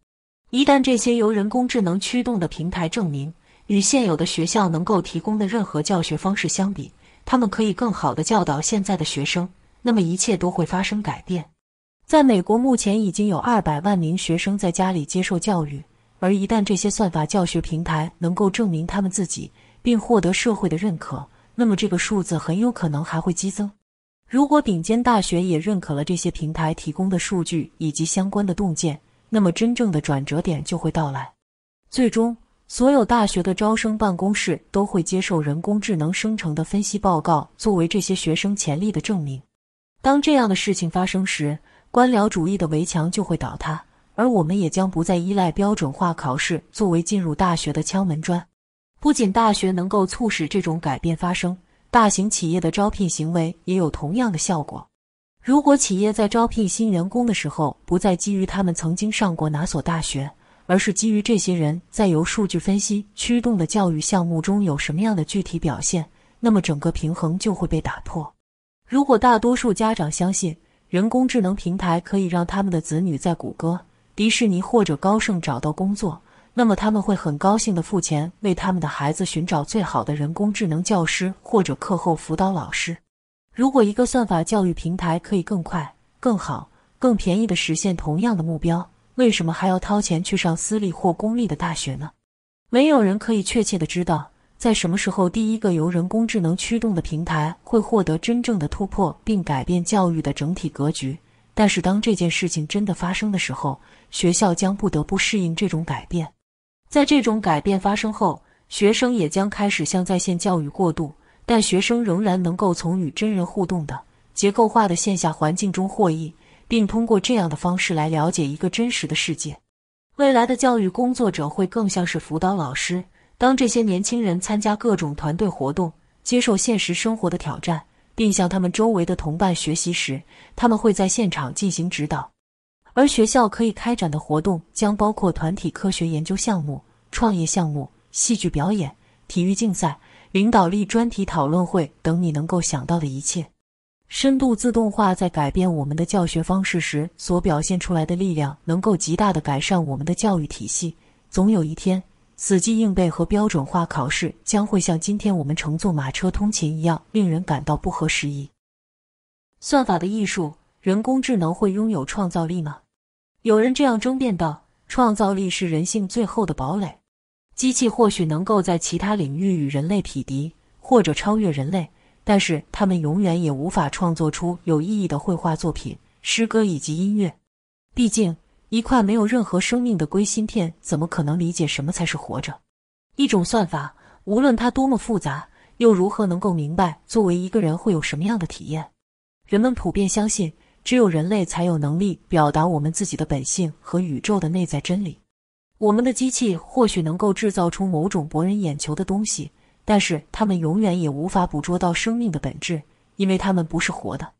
Speaker 1: 一旦这些由人工智能驱动的平台证明，与现有的学校能够提供的任何教学方式相比，他们可以更好地教导现在的学生。那么一切都会发生改变。在美国，目前已经有二百万名学生在家里接受教育，而一旦这些算法教学平台能够证明他们自己，并获得社会的认可，那么这个数字很有可能还会激增。如果顶尖大学也认可了这些平台提供的数据以及相关的洞见，那么真正的转折点就会到来。最终，所有大学的招生办公室都会接受人工智能生成的分析报告作为这些学生潜力的证明。当这样的事情发生时，官僚主义的围墙就会倒塌，而我们也将不再依赖标准化考试作为进入大学的敲门砖。不仅大学能够促使这种改变发生，大型企业的招聘行为也有同样的效果。如果企业在招聘新员工的时候不再基于他们曾经上过哪所大学，而是基于这些人在由数据分析驱动的教育项目中有什么样的具体表现，那么整个平衡就会被打破。如果大多数家长相信人工智能平台可以让他们的子女在谷歌、迪士尼或者高盛找到工作，那么他们会很高兴的付钱为他们的孩子寻找最好的人工智能教师或者课后辅导老师。如果一个算法教育平台可以更快、更好、更便宜的实现同样的目标，为什么还要掏钱去上私立或公立的大学呢？没有人可以确切的知道。在什么时候，第一个由人工智能驱动的平台会获得真正的突破，并改变教育的整体格局？但是，当这件事情真的发生的时候，学校将不得不适应这种改变。在这种改变发生后，学生也将开始向在线教育过渡，但学生仍然能够从与真人互动的结构化的线下环境中获益，并通过这样的方式来了解一个真实的世界。未来的教育工作者会更像是辅导老师。当这些年轻人参加各种团队活动、接受现实生活的挑战，并向他们周围的同伴学习时，他们会在现场进行指导。而学校可以开展的活动将包括团体科学研究项目、创业项目、戏剧表演、体育竞赛、领导力专题讨论会等，你能够想到的一切。深度自动化在改变我们的教学方式时所表现出来的力量，能够极大的改善我们的教育体系。总有一天。死记硬背和标准化考试将会像今天我们乘坐马车通勤一样，令人感到不合时宜。算法的艺术，人工智能会拥有创造力吗？有人这样争辩道：“创造力是人性最后的堡垒，机器或许能够在其他领域与人类匹敌，或者超越人类，但是他们永远也无法创作出有意义的绘画作品、诗歌以及音乐。毕竟。”一块没有任何生命的硅芯片，怎么可能理解什么才是活着？一种算法，无论它多么复杂，又如何能够明白作为一个人会有什么样的体验？人们普遍相信，只有人类才有能力表达我们自己的本性和宇宙的内在真理。我们的机器或许能够制造出某种博人眼球的东西，但是它们永远也无法捕捉到生命的本质，因为它们不是活的。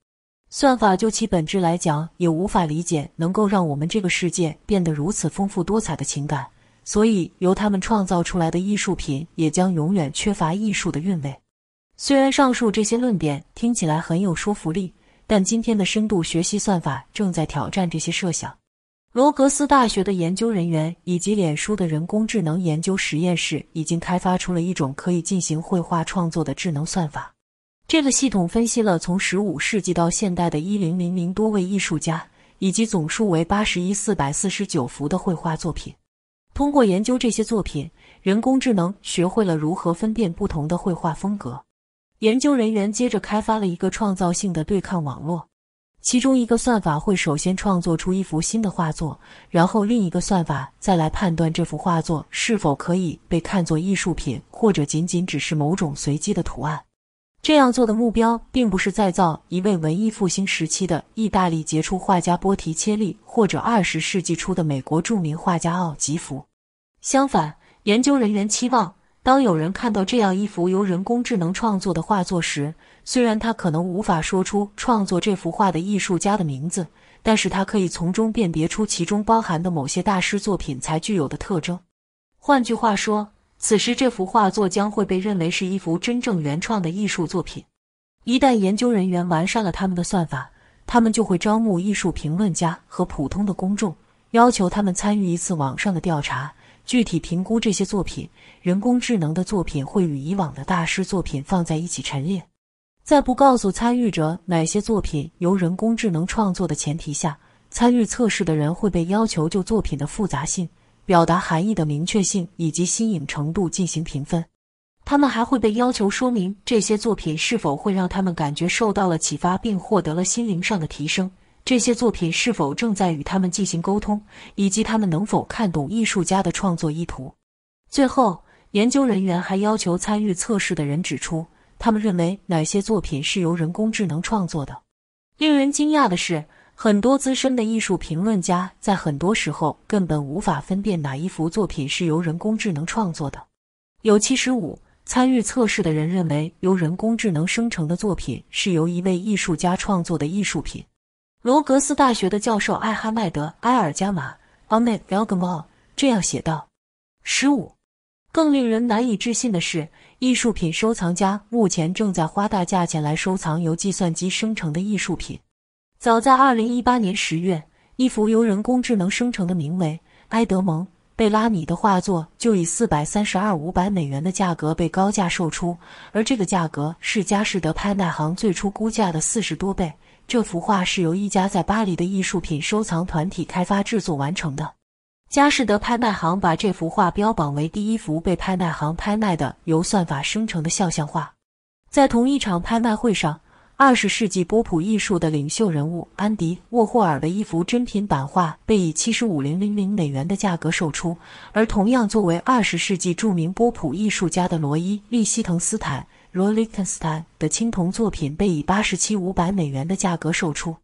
Speaker 1: 算法就其本质来讲，也无法理解能够让我们这个世界变得如此丰富多彩的情感，所以由他们创造出来的艺术品也将永远缺乏艺术的韵味。虽然上述这些论点听起来很有说服力，但今天的深度学习算法正在挑战这些设想。罗格斯大学的研究人员以及脸书的人工智能研究实验室已经开发出了一种可以进行绘画创作的智能算法。这个系统分析了从十五世纪到现代的一零零零多位艺术家以及总数为八十一四百四十九幅的绘画作品。通过研究这些作品，人工智能学会了如何分辨不同的绘画风格。研究人员接着开发了一个创造性的对抗网络，其中一个算法会首先创作出一幅新的画作，然后另一个算法再来判断这幅画作是否可以被看作艺术品，或者仅仅只是某种随机的图案。这样做的目标并不是再造一位文艺复兴时期的意大利杰出画家波提切利，或者二十世纪初的美国著名画家奥吉福。相反，研究人员期望，当有人看到这样一幅由人工智能创作的画作时，虽然他可能无法说出创作这幅画的艺术家的名字，但是他可以从中辨别出其中包含的某些大师作品才具有的特征。换句话说，此时，这幅画作将会被认为是一幅真正原创的艺术作品。一旦研究人员完善了他们的算法，他们就会招募艺术评论家和普通的公众，要求他们参与一次网上的调查，具体评估这些作品。人工智能的作品会与以往的大师作品放在一起陈列，在不告诉参与者哪些作品由人工智能创作的前提下，参与测试的人会被要求就作品的复杂性。表达含义的明确性以及新颖程度进行评分。他们还会被要求说明这些作品是否会让他们感觉受到了启发，并获得了心灵上的提升。这些作品是否正在与他们进行沟通，以及他们能否看懂艺术家的创作意图。最后，研究人员还要求参与测试的人指出他们认为哪些作品是由人工智能创作的。令人惊讶的是。很多资深的艺术评论家在很多时候根本无法分辨哪一幅作品是由人工智能创作的。有七十五参与测试的人认为，由人工智能生成的作品是由一位艺术家创作的艺术品。罗格斯大学的教授艾哈迈德·埃尔加马 a m e d l g a m a 这样写道：“十五，更令人难以置信的是，艺术品收藏家目前正在花大价钱来收藏由计算机生成的艺术品。”早在二零一八年十月，一幅由人工智能生成的名为埃德蒙·贝拉米的画作，就以四百三十二五百美元的价格被高价售出，而这个价格是佳士得拍卖行最初估价的四十多倍。这幅画是由一家在巴黎的艺术品收藏团体开发制作完成的。佳士得拍卖行把这幅画标榜为第一幅被拍卖行拍卖的由算法生成的肖像画。在同一场拍卖会上。二十世纪波普艺术的领袖人物安迪·沃霍尔的一幅真品版画被以七十五零零零美元的价格售出，而同样作为二十世纪著名波普艺术家的罗伊·利希滕斯坦 （Roy Lichtenstein） 的青铜作品被以八十七五百美元的价格售出。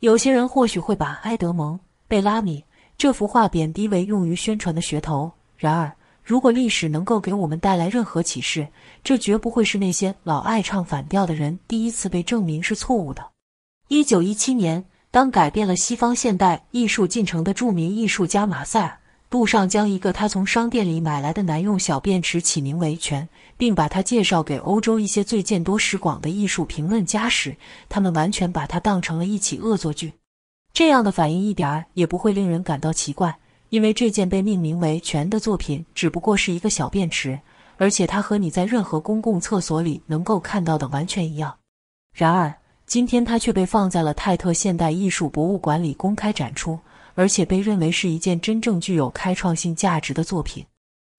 Speaker 1: 有些人或许会把埃德蒙·贝拉米这幅画贬低为用于宣传的噱头，然而。如果历史能够给我们带来任何启示，这绝不会是那些老爱唱反调的人第一次被证明是错误的。一九一七年，当改变了西方现代艺术进程的著名艺术家马塞尔·杜尚将一个他从商店里买来的男用小便池起名为《泉》，并把它介绍给欧洲一些最见多识广的艺术评论家时，他们完全把它当成了一起恶作剧。这样的反应一点儿也不会令人感到奇怪。因为这件被命名为“泉”的作品只不过是一个小便池，而且它和你在任何公共厕所里能够看到的完全一样。然而，今天它却被放在了泰特现代艺术博物馆里公开展出，而且被认为是一件真正具有开创性价值的作品。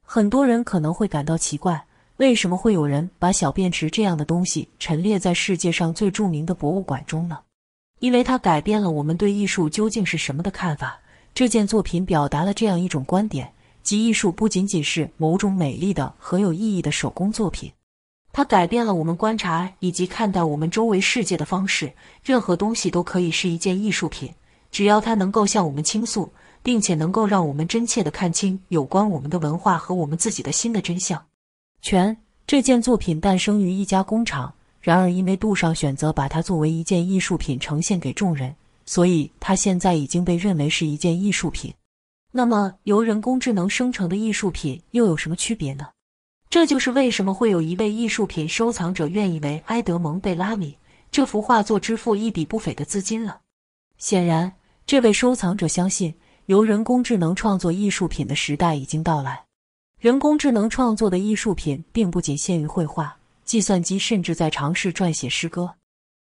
Speaker 1: 很多人可能会感到奇怪，为什么会有人把小便池这样的东西陈列在世界上最著名的博物馆中呢？因为它改变了我们对艺术究竟是什么的看法。这件作品表达了这样一种观点：，即艺术不仅仅是某种美丽的和有意义的手工作品，它改变了我们观察以及看待我们周围世界的方式。任何东西都可以是一件艺术品，只要它能够向我们倾诉，并且能够让我们真切地看清有关我们的文化和我们自己的新的真相。全这件作品诞生于一家工厂，然而因为杜尚选择把它作为一件艺术品呈现给众人。所以，它现在已经被认为是一件艺术品。那么，由人工智能生成的艺术品又有什么区别呢？这就是为什么会有一位艺术品收藏者愿意为埃德蒙·贝拉米这幅画作支付一笔不菲的资金了。显然，这位收藏者相信由人工智能创作艺术品的时代已经到来。人工智能创作的艺术品并不仅限于绘画，计算机甚至在尝试撰写诗歌。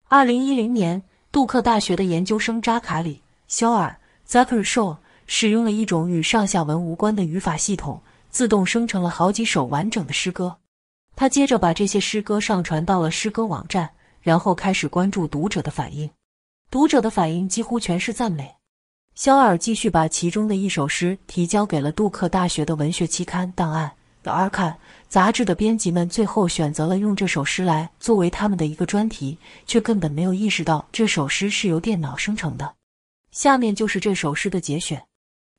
Speaker 1: 二零一零年。杜克大学的研究生扎卡里·肖尔 （Zachary Shaw） 使用了一种与上下文无关的语法系统，自动生成了好几首完整的诗歌。他接着把这些诗歌上传到了诗歌网站，然后开始关注读者的反应。读者的反应几乎全是赞美。肖尔继续把其中的一首诗提交给了杜克大学的文学期刊档案。老二看杂志的编辑们最后选择了用这首诗来作为他们的一个专题，却根本没有意识到这首诗是由电脑生成的。下面就是这首诗的节选：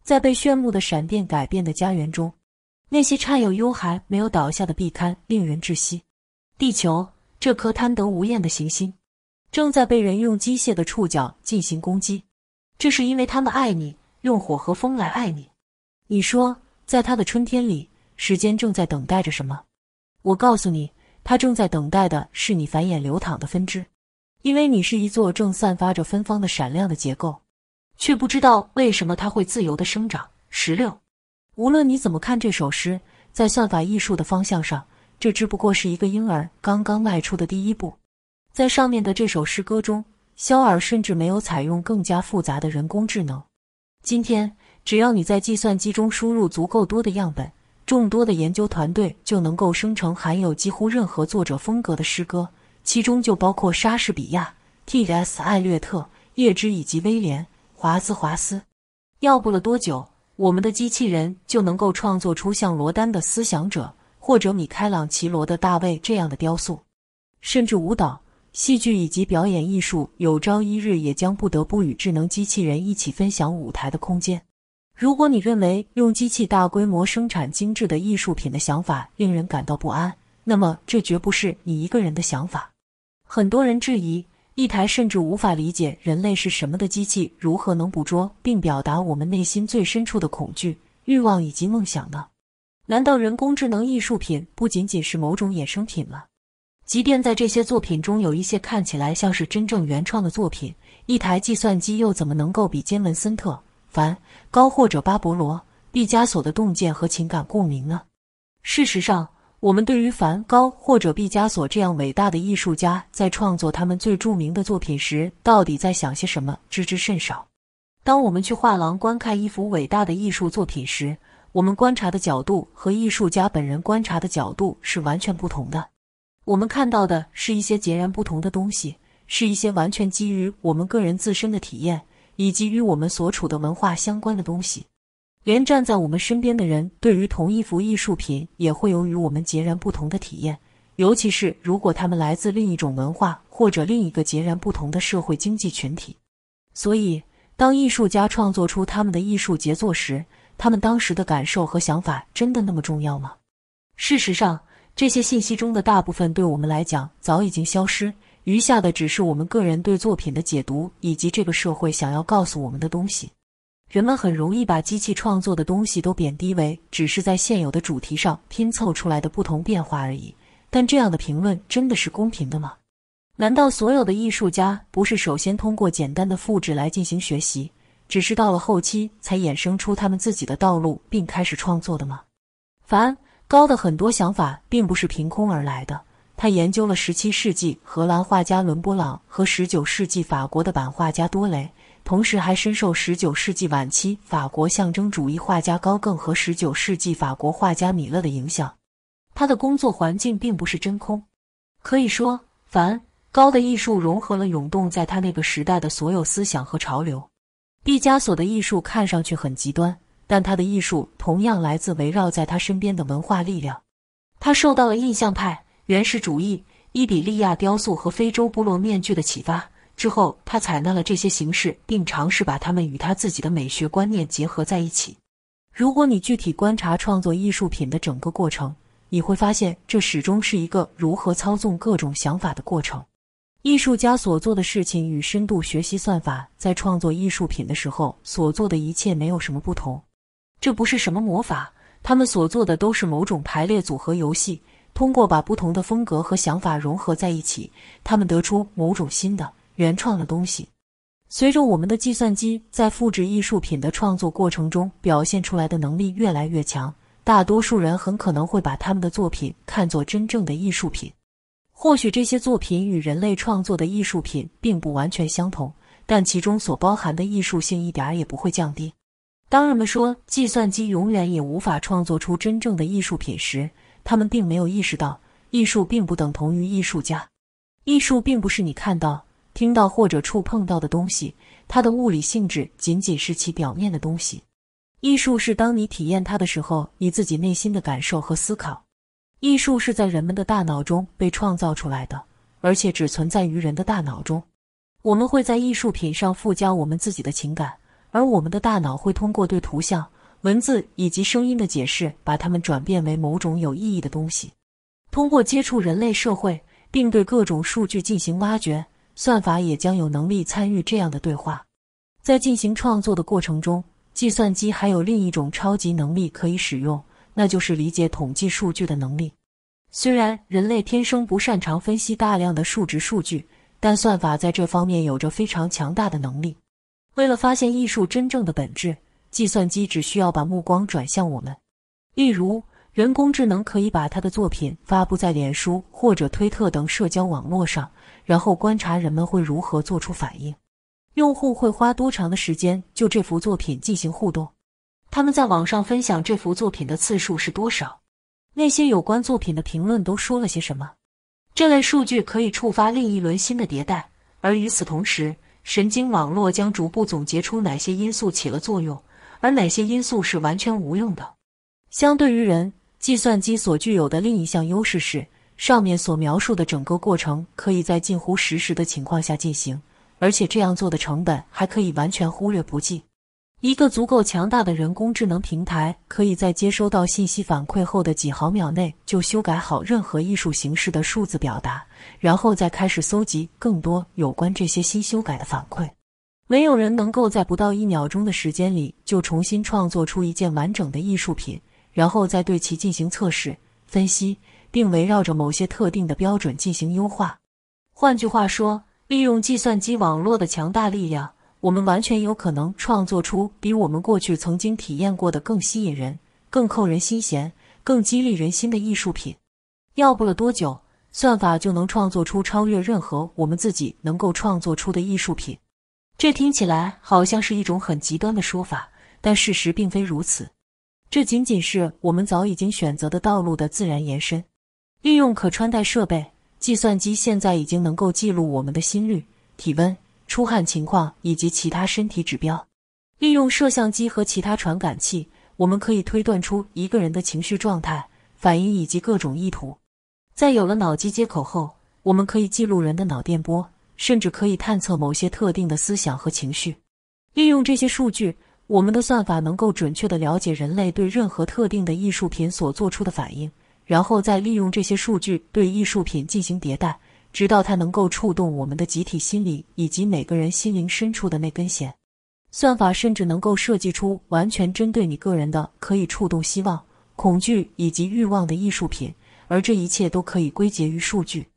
Speaker 1: 在被炫目的闪电改变的家园中，那些颤有幽还没有倒下的壁龛令人窒息。地球这颗贪得无厌的行星，正在被人用机械的触角进行攻击。这是因为他们爱你，用火和风来爱你。你说，在他的春天里。时间正在等待着什么？我告诉你，它正在等待的是你繁衍流淌的分支，因为你是一座正散发着芬芳的闪亮的结构，却不知道为什么它会自由的生长。十六，无论你怎么看这首诗，在算法艺术的方向上，这只不过是一个婴儿刚刚迈出的第一步。在上面的这首诗歌中，肖尔甚至没有采用更加复杂的人工智能。今天，只要你在计算机中输入足够多的样本。众多的研究团队就能够生成含有几乎任何作者风格的诗歌，其中就包括莎士比亚、T.S. 艾略特、叶芝以及威廉·华兹华斯。要不了多久，我们的机器人就能够创作出像罗丹的《思想者》或者米开朗琪罗的《大卫》这样的雕塑，甚至舞蹈、戏剧以及表演艺术，有朝一日也将不得不与智能机器人一起分享舞台的空间。如果你认为用机器大规模生产精致的艺术品的想法令人感到不安，那么这绝不是你一个人的想法。很多人质疑，一台甚至无法理解人类是什么的机器，如何能捕捉并表达我们内心最深处的恐惧、欲望以及梦想呢？难道人工智能艺术品不仅仅是某种衍生品吗？即便在这些作品中有一些看起来像是真正原创的作品，一台计算机又怎么能够比肩文森特？梵高或者巴勃罗·毕加索的洞见和情感共鸣呢？事实上，我们对于梵高或者毕加索这样伟大的艺术家在创作他们最著名的作品时到底在想些什么，知之甚少。当我们去画廊观看一幅伟大的艺术作品时，我们观察的角度和艺术家本人观察的角度是完全不同的。我们看到的是一些截然不同的东西，是一些完全基于我们个人自身的体验。以及与我们所处的文化相关的东西，连站在我们身边的人对于同一幅艺术品也会有与我们截然不同的体验，尤其是如果他们来自另一种文化或者另一个截然不同的社会经济群体。所以，当艺术家创作出他们的艺术杰作时，他们当时的感受和想法真的那么重要吗？事实上，这些信息中的大部分对我们来讲早已经消失。余下的只是我们个人对作品的解读，以及这个社会想要告诉我们的东西。人们很容易把机器创作的东西都贬低为只是在现有的主题上拼凑出来的不同变化而已。但这样的评论真的是公平的吗？难道所有的艺术家不是首先通过简单的复制来进行学习，只是到了后期才衍生出他们自己的道路并开始创作的吗？梵高的很多想法并不是凭空而来的。他研究了17世纪荷兰画家伦勃朗和19世纪法国的版画家多雷，同时还深受19世纪晚期法国象征主义画家高更和19世纪法国画家米勒的影响。他的工作环境并不是真空，可以说，梵高的艺术融合了涌动在他那个时代的所有思想和潮流。毕加索的艺术看上去很极端，但他的艺术同样来自围绕在他身边的文化力量。他受到了印象派。原始主义、伊比利亚雕塑和非洲部落面具的启发之后，他采纳了这些形式，并尝试把它们与他自己的美学观念结合在一起。如果你具体观察创作艺术品的整个过程，你会发现这始终是一个如何操纵各种想法的过程。艺术家所做的事情与深度学习算法在创作艺术品的时候所做的一切没有什么不同。这不是什么魔法，他们所做的都是某种排列组合游戏。通过把不同的风格和想法融合在一起，他们得出某种新的原创的东西。随着我们的计算机在复制艺术品的创作过程中表现出来的能力越来越强，大多数人很可能会把他们的作品看作真正的艺术品。或许这些作品与人类创作的艺术品并不完全相同，但其中所包含的艺术性一点也不会降低。当人们说计算机永远也无法创作出真正的艺术品时，他们并没有意识到，艺术并不等同于艺术家，艺术并不是你看到、听到或者触碰到的东西，它的物理性质仅仅是其表面的东西。艺术是当你体验它的时候，你自己内心的感受和思考。艺术是在人们的大脑中被创造出来的，而且只存在于人的大脑中。我们会在艺术品上附加我们自己的情感，而我们的大脑会通过对图像。文字以及声音的解释，把它们转变为某种有意义的东西。通过接触人类社会，并对各种数据进行挖掘，算法也将有能力参与这样的对话。在进行创作的过程中，计算机还有另一种超级能力可以使用，那就是理解统计数据的能力。虽然人类天生不擅长分析大量的数值数据，但算法在这方面有着非常强大的能力。为了发现艺术真正的本质。计算机只需要把目光转向我们，例如，人工智能可以把他的作品发布在脸书或者推特等社交网络上，然后观察人们会如何做出反应，用户会花多长的时间就这幅作品进行互动，他们在网上分享这幅作品的次数是多少，那些有关作品的评论都说了些什么。这类数据可以触发另一轮新的迭代，而与此同时，神经网络将逐步总结出哪些因素起了作用。而哪些因素是完全无用的？相对于人，计算机所具有的另一项优势是，上面所描述的整个过程可以在近乎实时的情况下进行，而且这样做的成本还可以完全忽略不计。一个足够强大的人工智能平台，可以在接收到信息反馈后的几毫秒内就修改好任何艺术形式的数字表达，然后再开始搜集更多有关这些新修改的反馈。没有人能够在不到一秒钟的时间里就重新创作出一件完整的艺术品，然后再对其进行测试、分析，并围绕着某些特定的标准进行优化。换句话说，利用计算机网络的强大力量，我们完全有可能创作出比我们过去曾经体验过的更吸引人、更扣人心弦、更激励人心的艺术品。要不了多久，算法就能创作出超越任何我们自己能够创作出的艺术品。这听起来好像是一种很极端的说法，但事实并非如此。这仅仅是我们早已经选择的道路的自然延伸。利用可穿戴设备，计算机现在已经能够记录我们的心率、体温、出汗情况以及其他身体指标。利用摄像机和其他传感器，我们可以推断出一个人的情绪状态、反应以及各种意图。在有了脑机接口后，我们可以记录人的脑电波。甚至可以探测某些特定的思想和情绪。利用这些数据，我们的算法能够准确地了解人类对任何特定的艺术品所做出的反应，然后再利用这些数据对艺术品进行迭代，直到它能够触动我们的集体心理以及每个人心灵深处的那根弦。算法甚至能够设计出完全针对你个人的、可以触动希望、恐惧以及欲望的艺术品，而这一切都可以归结于数据。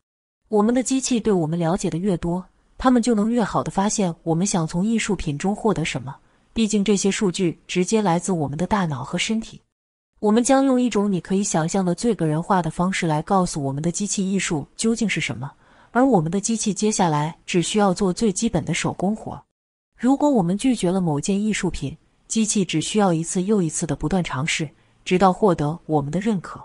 Speaker 1: 我们的机器对我们了解的越多，他们就能越好的发现我们想从艺术品中获得什么。毕竟这些数据直接来自我们的大脑和身体。我们将用一种你可以想象的最个人化的方式来告诉我们的机器艺术究竟是什么，而我们的机器接下来只需要做最基本的手工活。如果我们拒绝了某件艺术品，机器只需要一次又一次的不断尝试，直到获得我们的认可。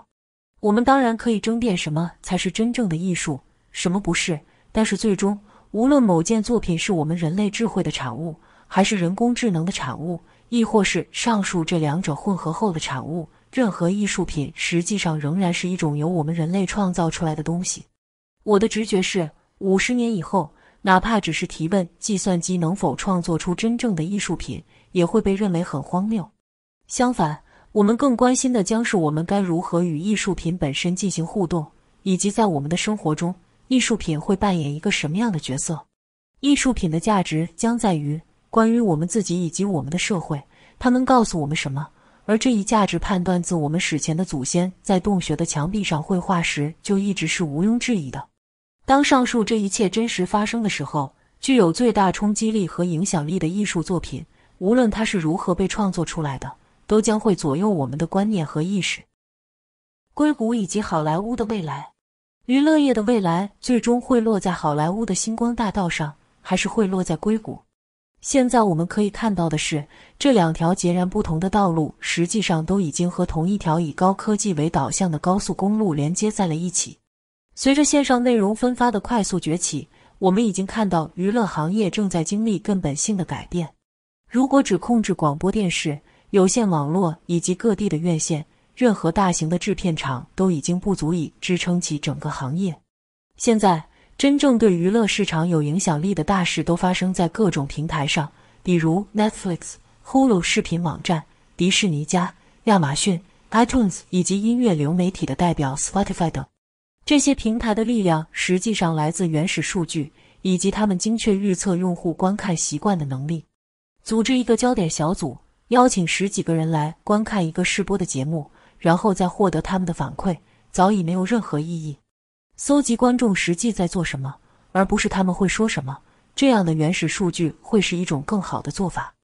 Speaker 1: 我们当然可以争辩什么才是真正的艺术。什么不是？但是最终，无论某件作品是我们人类智慧的产物，还是人工智能的产物，亦或是上述这两者混合后的产物，任何艺术品实际上仍然是一种由我们人类创造出来的东西。我的直觉是，五十年以后，哪怕只是提问计算机能否创作出真正的艺术品，也会被认为很荒谬。相反，我们更关心的将是我们该如何与艺术品本身进行互动，以及在我们的生活中。艺术品会扮演一个什么样的角色？艺术品的价值将在于关于我们自己以及我们的社会，它能告诉我们什么？而这一价值判断自我们史前的祖先在洞穴的墙壁上绘画时就一直是毋庸置疑的。当上述这一切真实发生的时候，具有最大冲击力和影响力的艺术作品，无论它是如何被创作出来的，都将会左右我们的观念和意识。硅谷以及好莱坞的未来。娱乐业的未来最终会落在好莱坞的星光大道上，还是会落在硅谷？现在我们可以看到的是，这两条截然不同的道路实际上都已经和同一条以高科技为导向的高速公路连接在了一起。随着线上内容分发的快速崛起，我们已经看到娱乐行业正在经历根本性的改变。如果只控制广播电视、有线网络以及各地的院线，任何大型的制片厂都已经不足以支撑起整个行业。现在，真正对娱乐市场有影响力的大事都发生在各种平台上，比如 Netflix、Hulu 视频网站、迪士尼加、亚马逊、iTunes 以及音乐流媒体的代表 Spotify 等。这些平台的力量实际上来自原始数据以及他们精确预测用户观看习惯的能力。组织一个焦点小组，邀请十几个人来观看一个试播的节目。然后再获得他们的反馈，早已没有任何意义。搜集观众实际在做什么，而不是他们会说什么，这样的原始数据会是一种更好的做法。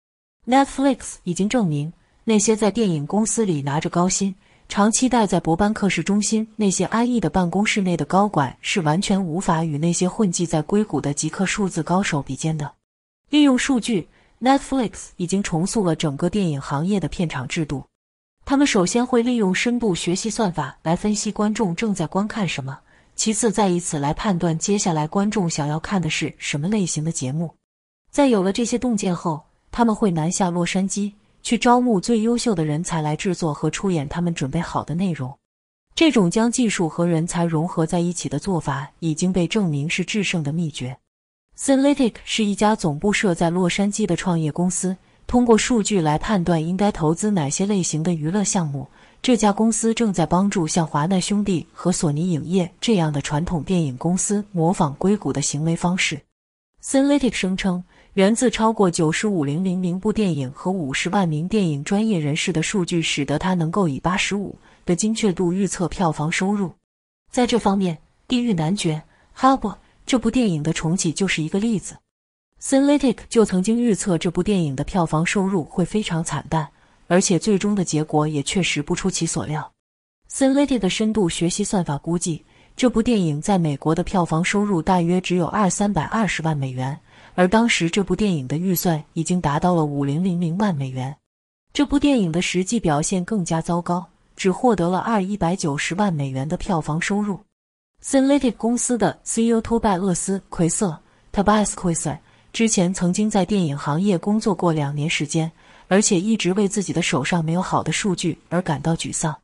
Speaker 1: Netflix 已经证明，那些在电影公司里拿着高薪、长期待在伯班克市中心那些安逸的办公室内的高管，是完全无法与那些混迹在硅谷的极客数字高手比肩的。利用数据，Netflix 已经重塑了整个电影行业的片场制度。他们首先会利用深度学习算法来分析观众正在观看什么，其次再以此来判断接下来观众想要看的是什么类型的节目。在有了这些洞见后，他们会南下洛杉矶去招募最优秀的人才来制作和出演他们准备好的内容。这种将技术和人才融合在一起的做法已经被证明是制胜的秘诀。s y n l y t i c 是一家总部设在洛杉矶的创业公司。通过数据来判断应该投资哪些类型的娱乐项目。这家公司正在帮助像华纳兄弟和索尼影业这样的传统电影公司模仿硅谷的行为方式。s y n l y t i c 声称，源自超过九十五零零零部电影和五十万名电影专业人士的数据，使得它能够以八十五的精确度预测票房收入。在这方面，《地狱男爵：h l 布》这部电影的重启就是一个例子。Synthetic 就曾经预测这部电影的票房收入会非常惨淡，而且最终的结果也确实不出其所料。Synthetic 的深度学习算法估计，这部电影在美国的票房收入大约只有二三百二十万美元，而当时这部电影的预算已经达到了五零零零万美元。这部电影的实际表现更加糟糕，只获得了二一百九十万美元的票房收入。Synthetic 公司的 CEO t o b 斯·奎瑟 t o b i a s Quis。之前曾经在电影行业工作过两年时间，而且一直为自己的手上没有好的数据而感到沮丧。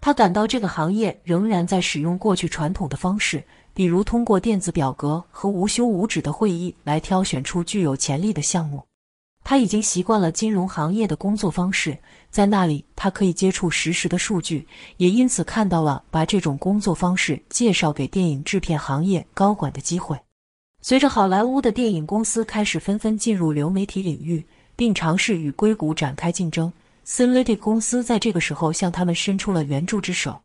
Speaker 1: 他感到这个行业仍然在使用过去传统的方式，比如通过电子表格和无休无止的会议来挑选出具有潜力的项目。他已经习惯了金融行业的工作方式，在那里他可以接触实时的数据，也因此看到了把这种工作方式介绍给电影制片行业高管的机会。随着好莱坞的电影公司开始纷纷进入流媒体领域，并尝试与硅谷展开竞争，Synthetic 公司在这个时候向他们伸出了援助之手。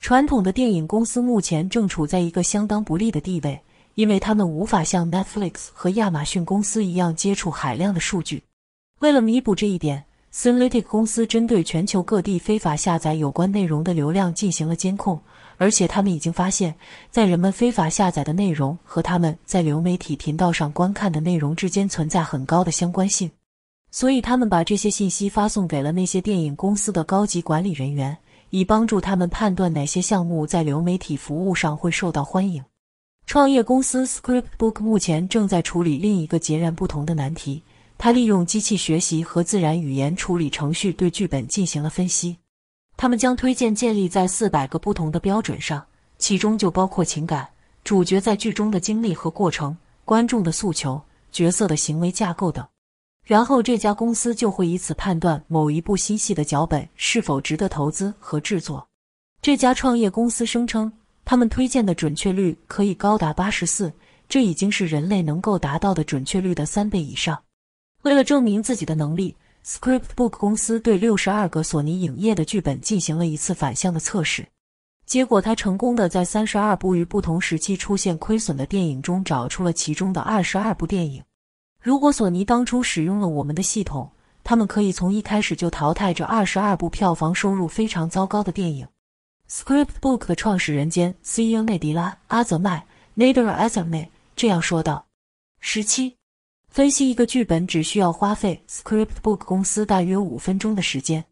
Speaker 1: 传统的电影公司目前正处在一个相当不利的地位，因为他们无法像 Netflix 和亚马逊公司一样接触海量的数据。为了弥补这一点，Synthetic 公司针对全球各地非法下载有关内容的流量进行了监控。而且他们已经发现，在人们非法下载的内容和他们在流媒体频道上观看的内容之间存在很高的相关性，所以他们把这些信息发送给了那些电影公司的高级管理人员，以帮助他们判断哪些项目在流媒体服务上会受到欢迎。创业公司 Scriptbook 目前正在处理另一个截然不同的难题，它利用机器学习和自然语言处理程序对剧本进行了分析。他们将推荐建立在四百个不同的标准上，其中就包括情感、主角在剧中的经历和过程、观众的诉求、角色的行为架构等。然后这家公司就会以此判断某一部新戏的脚本是否值得投资和制作。这家创业公司声称，他们推荐的准确率可以高达八十四，这已经是人类能够达到的准确率的三倍以上。为了证明自己的能力。Scriptbook 公司对六十二个索尼影业的剧本进行了一次反向的测试，结果他成功的在三十二部于不同时期出现亏损的电影中找出了其中的二十二部电影。如果索尼当初使用了我们的系统，他们可以从一开始就淘汰这二十二部票房收入非常糟糕的电影。Scriptbook 的创始人兼 CEO 内迪拉·阿泽迈 n a d e r a z a m a 这样说道。十七。分析一个剧本只需要花费 Scriptbook 公司大约五分钟的时间，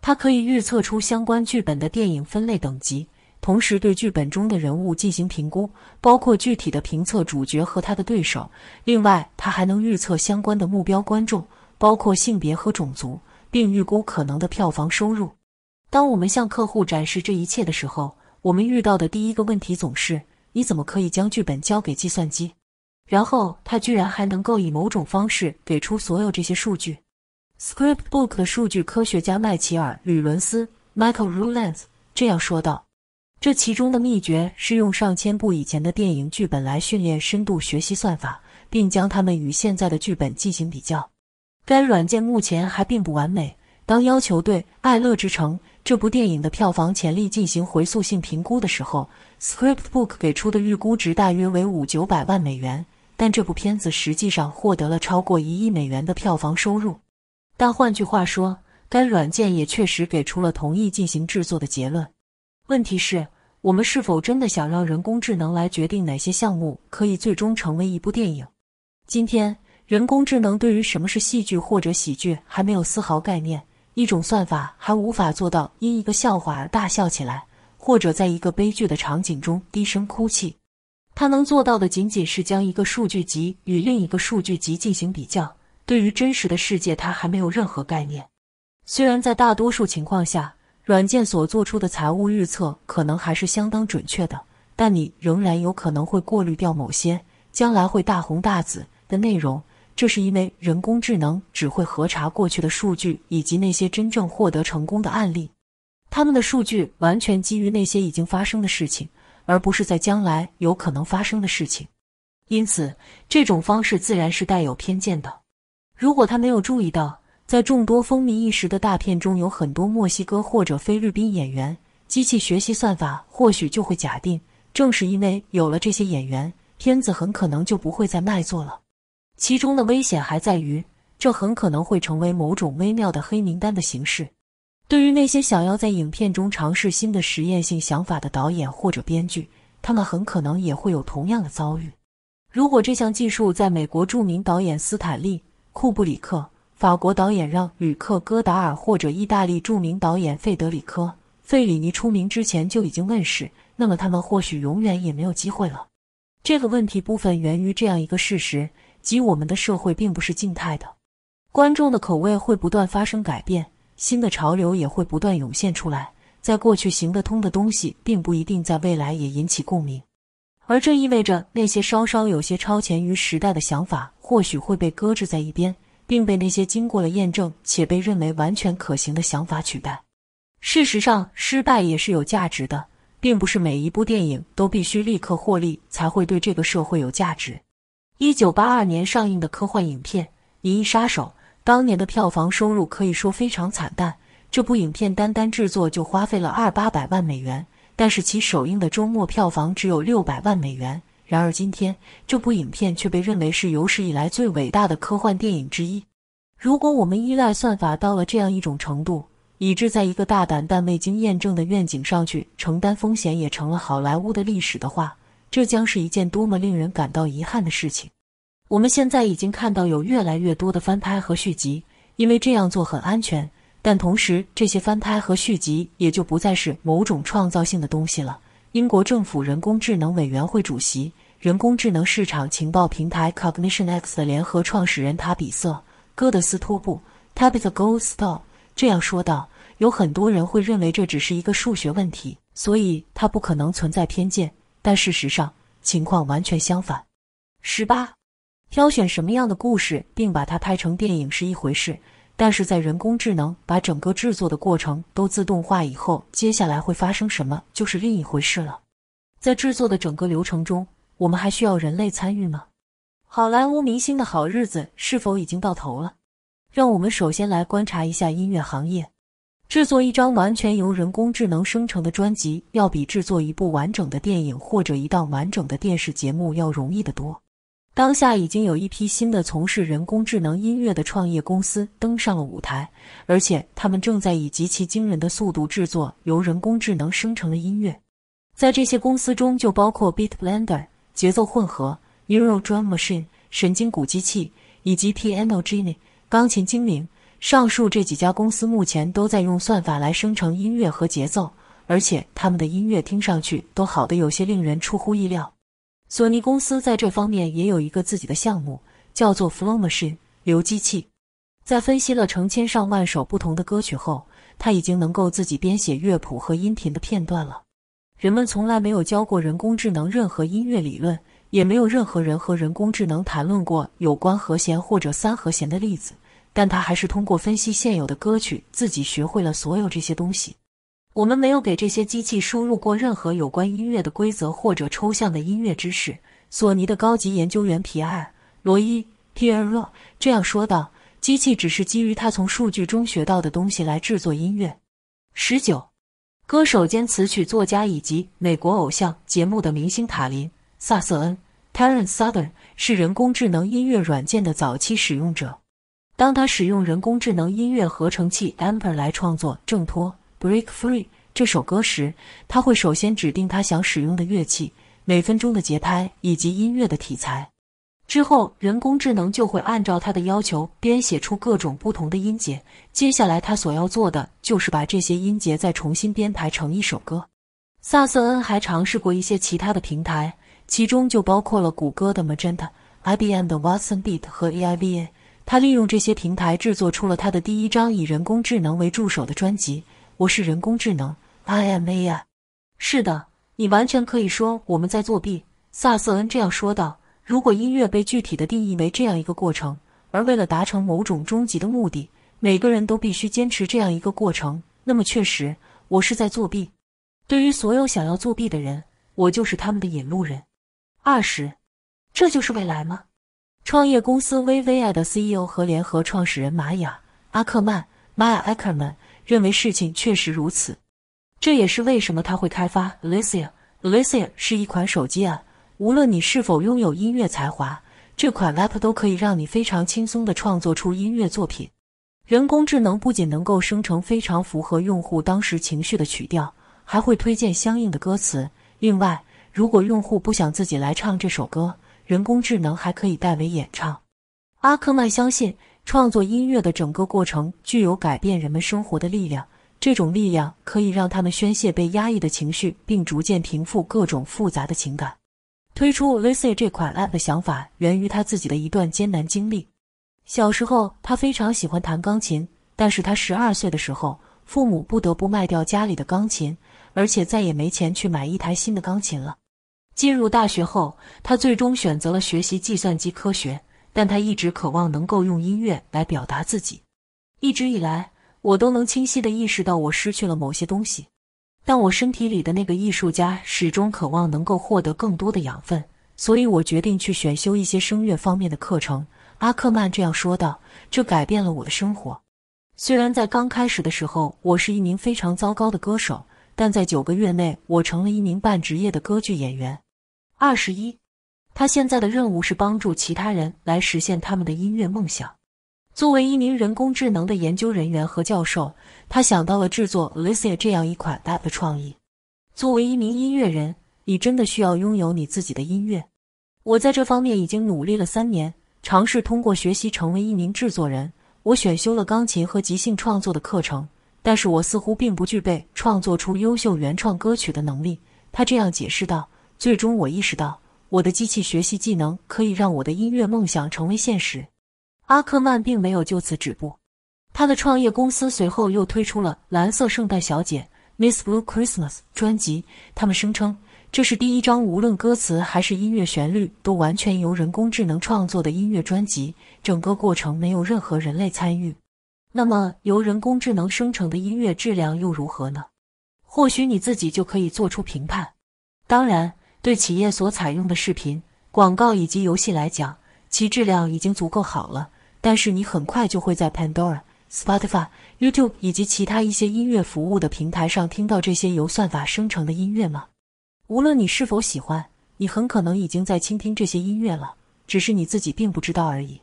Speaker 1: 它可以预测出相关剧本的电影分类等级，同时对剧本中的人物进行评估，包括具体的评测主角和他的对手。另外，它还能预测相关的目标观众，包括性别和种族，并预估可能的票房收入。当我们向客户展示这一切的时候，我们遇到的第一个问题总是：你怎么可以将剧本交给计算机？然后，他居然还能够以某种方式给出所有这些数据。Scriptbook 的数据科学家麦奇尔·吕伦斯 （Michael Rulens） 这样说道：“这其中的秘诀是用上千部以前的电影剧本来训练深度学习算法，并将它们与现在的剧本进行比较。该软件目前还并不完美。当要求对《爱乐之城》这部电影的票房潜力进行回溯性评估的时候，Scriptbook 给出的预估值大约为五九百万美元。”但这部片子实际上获得了超过一亿美元的票房收入。但换句话说，该软件也确实给出了同意进行制作的结论。问题是，我们是否真的想让人工智能来决定哪些项目可以最终成为一部电影？今天，人工智能对于什么是戏剧或者喜剧还没有丝毫概念。一种算法还无法做到因一个笑话而大笑起来，或者在一个悲剧的场景中低声哭泣。它能做到的仅仅是将一个数据集与另一个数据集进行比较。对于真实的世界，它还没有任何概念。虽然在大多数情况下，软件所做出的财务预测可能还是相当准确的，但你仍然有可能会过滤掉某些将来会大红大紫的内容。这是因为人工智能只会核查过去的数据以及那些真正获得成功的案例，他们的数据完全基于那些已经发生的事情。而不是在将来有可能发生的事情，因此这种方式自然是带有偏见的。如果他没有注意到，在众多风靡一时的大片中有很多墨西哥或者菲律宾演员，机器学习算法或许就会假定，正是因为有了这些演员，片子很可能就不会再卖座了。其中的危险还在于，这很可能会成为某种微妙的黑名单的形式。对于那些想要在影片中尝试新的实验性想法的导演或者编剧，他们很可能也会有同样的遭遇。如果这项技术在美国著名导演斯坦利·库布里克、法国导演让·吕克·戈达尔或者意大利著名导演费德里科·费里尼出名之前就已经问世，那么他们或许永远也没有机会了。这个问题部分源于这样一个事实，即我们的社会并不是静态的，观众的口味会不断发生改变。新的潮流也会不断涌现出来，在过去行得通的东西，并不一定在未来也引起共鸣，而这意味着那些稍稍有些超前于时代的想法，或许会被搁置在一边，并被那些经过了验证且被认为完全可行的想法取代。事实上，失败也是有价值的，并不是每一部电影都必须立刻获利才会对这个社会有价值。一九八二年上映的科幻影片《银翼杀手》。当年的票房收入可以说非常惨淡，这部影片单单制作就花费了二八百万美元，但是其首映的周末票房只有六百万美元。然而，今天这部影片却被认为是有史以来最伟大的科幻电影之一。如果我们依赖算法到了这样一种程度，以致在一个大胆但未经验证的愿景上去承担风险也成了好莱坞的历史的话，这将是一件多么令人感到遗憾的事情。我们现在已经看到有越来越多的翻拍和续集，因为这样做很安全。但同时，这些翻拍和续集也就不再是某种创造性的东西了。英国政府人工智能委员会主席、人工智能市场情报平台 Cognition X 的联合创始人塔比瑟·戈德斯托布 （Tabitha g o l d s t o l 这样说道：“有很多人会认为这只是一个数学问题，所以它不可能存在偏见。但事实上，情况完全相反。”十八。挑选什么样的故事，并把它拍成电影是一回事，但是在人工智能把整个制作的过程都自动化以后，接下来会发生什么就是另一回事了。在制作的整个流程中，我们还需要人类参与吗？好莱坞明星的好日子是否已经到头了？让我们首先来观察一下音乐行业。制作一张完全由人工智能生成的专辑，要比制作一部完整的电影或者一档完整的电视节目要容易得多。当下已经有一批新的从事人工智能音乐的创业公司登上了舞台，而且他们正在以极其惊人的速度制作由人工智能生成的音乐。在这些公司中，就包括 Beat Blender（ 节奏混合）、Neural Drum Machine（ 神经鼓机器）以及 Piano Genie（ 钢琴精灵）。上述这几家公司目前都在用算法来生成音乐和节奏，而且他们的音乐听上去都好的有些令人出乎意料。索尼公司在这方面也有一个自己的项目，叫做 Flow Machine 流机器。在分析了成千上万首不同的歌曲后，他已经能够自己编写乐谱和音频的片段了。人们从来没有教过人工智能任何音乐理论，也没有任何人和人工智能谈论过有关和弦或者三和弦的例子，但他还是通过分析现有的歌曲，自己学会了所有这些东西。我们没有给这些机器输入过任何有关音乐的规则或者抽象的音乐知识。索尼的高级研究员皮埃罗伊皮埃洛这样说道：“机器只是基于他从数据中学到的东西来制作音乐。”十九，歌手兼词曲作家以及美国偶像节目的明星塔林·萨瑟恩 t e r e n c e s u t h e r n 是人工智能音乐软件的早期使用者。当他使用人工智能音乐合成器 Amper 来创作《挣脱》。Break Free 这首歌时，他会首先指定他想使用的乐器、每分钟的节拍以及音乐的题材，之后人工智能就会按照他的要求编写出各种不同的音节。接下来他所要做的就是把这些音节再重新编排成一首歌。萨瑟恩还尝试过一些其他的平台，其中就包括了谷歌的 Magenta、IBM 的 Watson Beat 和 AIva。他利用这些平台制作出了他的第一张以人工智能为助手的专辑。我是人工智能，I am AI。是的，你完全可以说我们在作弊。萨瑟恩这样说道：“如果音乐被具体的定义为这样一个过程，而为了达成某种终极的目的，每个人都必须坚持这样一个过程，那么确实，我是在作弊。对于所有想要作弊的人，我就是他们的引路人。”二十，这就是未来吗？创业公司 VVI 的 CEO 和联合创始人玛雅·阿克曼 （Maya Ackerman）。认为事情确实如此，这也是为什么他会开发 Alicia。Alicia 是一款手机啊，无论你是否拥有音乐才华，这款 App 都可以让你非常轻松的创作出音乐作品。人工智能不仅能够生成非常符合用户当时情绪的曲调，还会推荐相应的歌词。另外，如果用户不想自己来唱这首歌，人工智能还可以代为演唱。阿克曼相信。创作音乐的整个过程具有改变人们生活的力量。这种力量可以让他们宣泄被压抑的情绪，并逐渐平复各种复杂的情感。推出 l i s y 这款 App 的想法源于他自己的一段艰难经历。小时候，他非常喜欢弹钢琴，但是他十二岁的时候，父母不得不卖掉家里的钢琴，而且再也没钱去买一台新的钢琴了。进入大学后，他最终选择了学习计算机科学。但他一直渴望能够用音乐来表达自己。一直以来，我都能清晰地意识到我失去了某些东西，但我身体里的那个艺术家始终渴望能够获得更多的养分，所以我决定去选修一些声乐方面的课程。阿克曼这样说道：“这改变了我的生活。虽然在刚开始的时候我是一名非常糟糕的歌手，但在九个月内我成了一名半职业的歌剧演员。”二十一。他现在的任务是帮助其他人来实现他们的音乐梦想。作为一名人工智能的研究人员和教授，他想到了制作《e l i c i a 这样一款 App 创意。作为一名音乐人，你真的需要拥有你自己的音乐。我在这方面已经努力了三年，尝试通过学习成为一名制作人。我选修了钢琴和即兴创作的课程，但是我似乎并不具备创作出优秀原创歌曲的能力。他这样解释道：“最终，我意识到。”我的机器学习技能可以让我的音乐梦想成为现实。阿克曼并没有就此止步，他的创业公司随后又推出了《蓝色圣诞小姐》（Miss Blue Christmas） 专辑。他们声称这是第一张无论歌词还是音乐旋律都完全由人工智能创作的音乐专辑，整个过程没有任何人类参与。那么，由人工智能生成的音乐质量又如何呢？或许你自己就可以做出评判。当然。对企业所采用的视频广告以及游戏来讲，其质量已经足够好了。但是，你很快就会在 Pandora、Spotify、YouTube 以及其他一些音乐服务的平台上听到这些由算法生成的音乐吗？无论你是否喜欢，你很可能已经在倾听这些音乐了，只是你自己并不知道而已。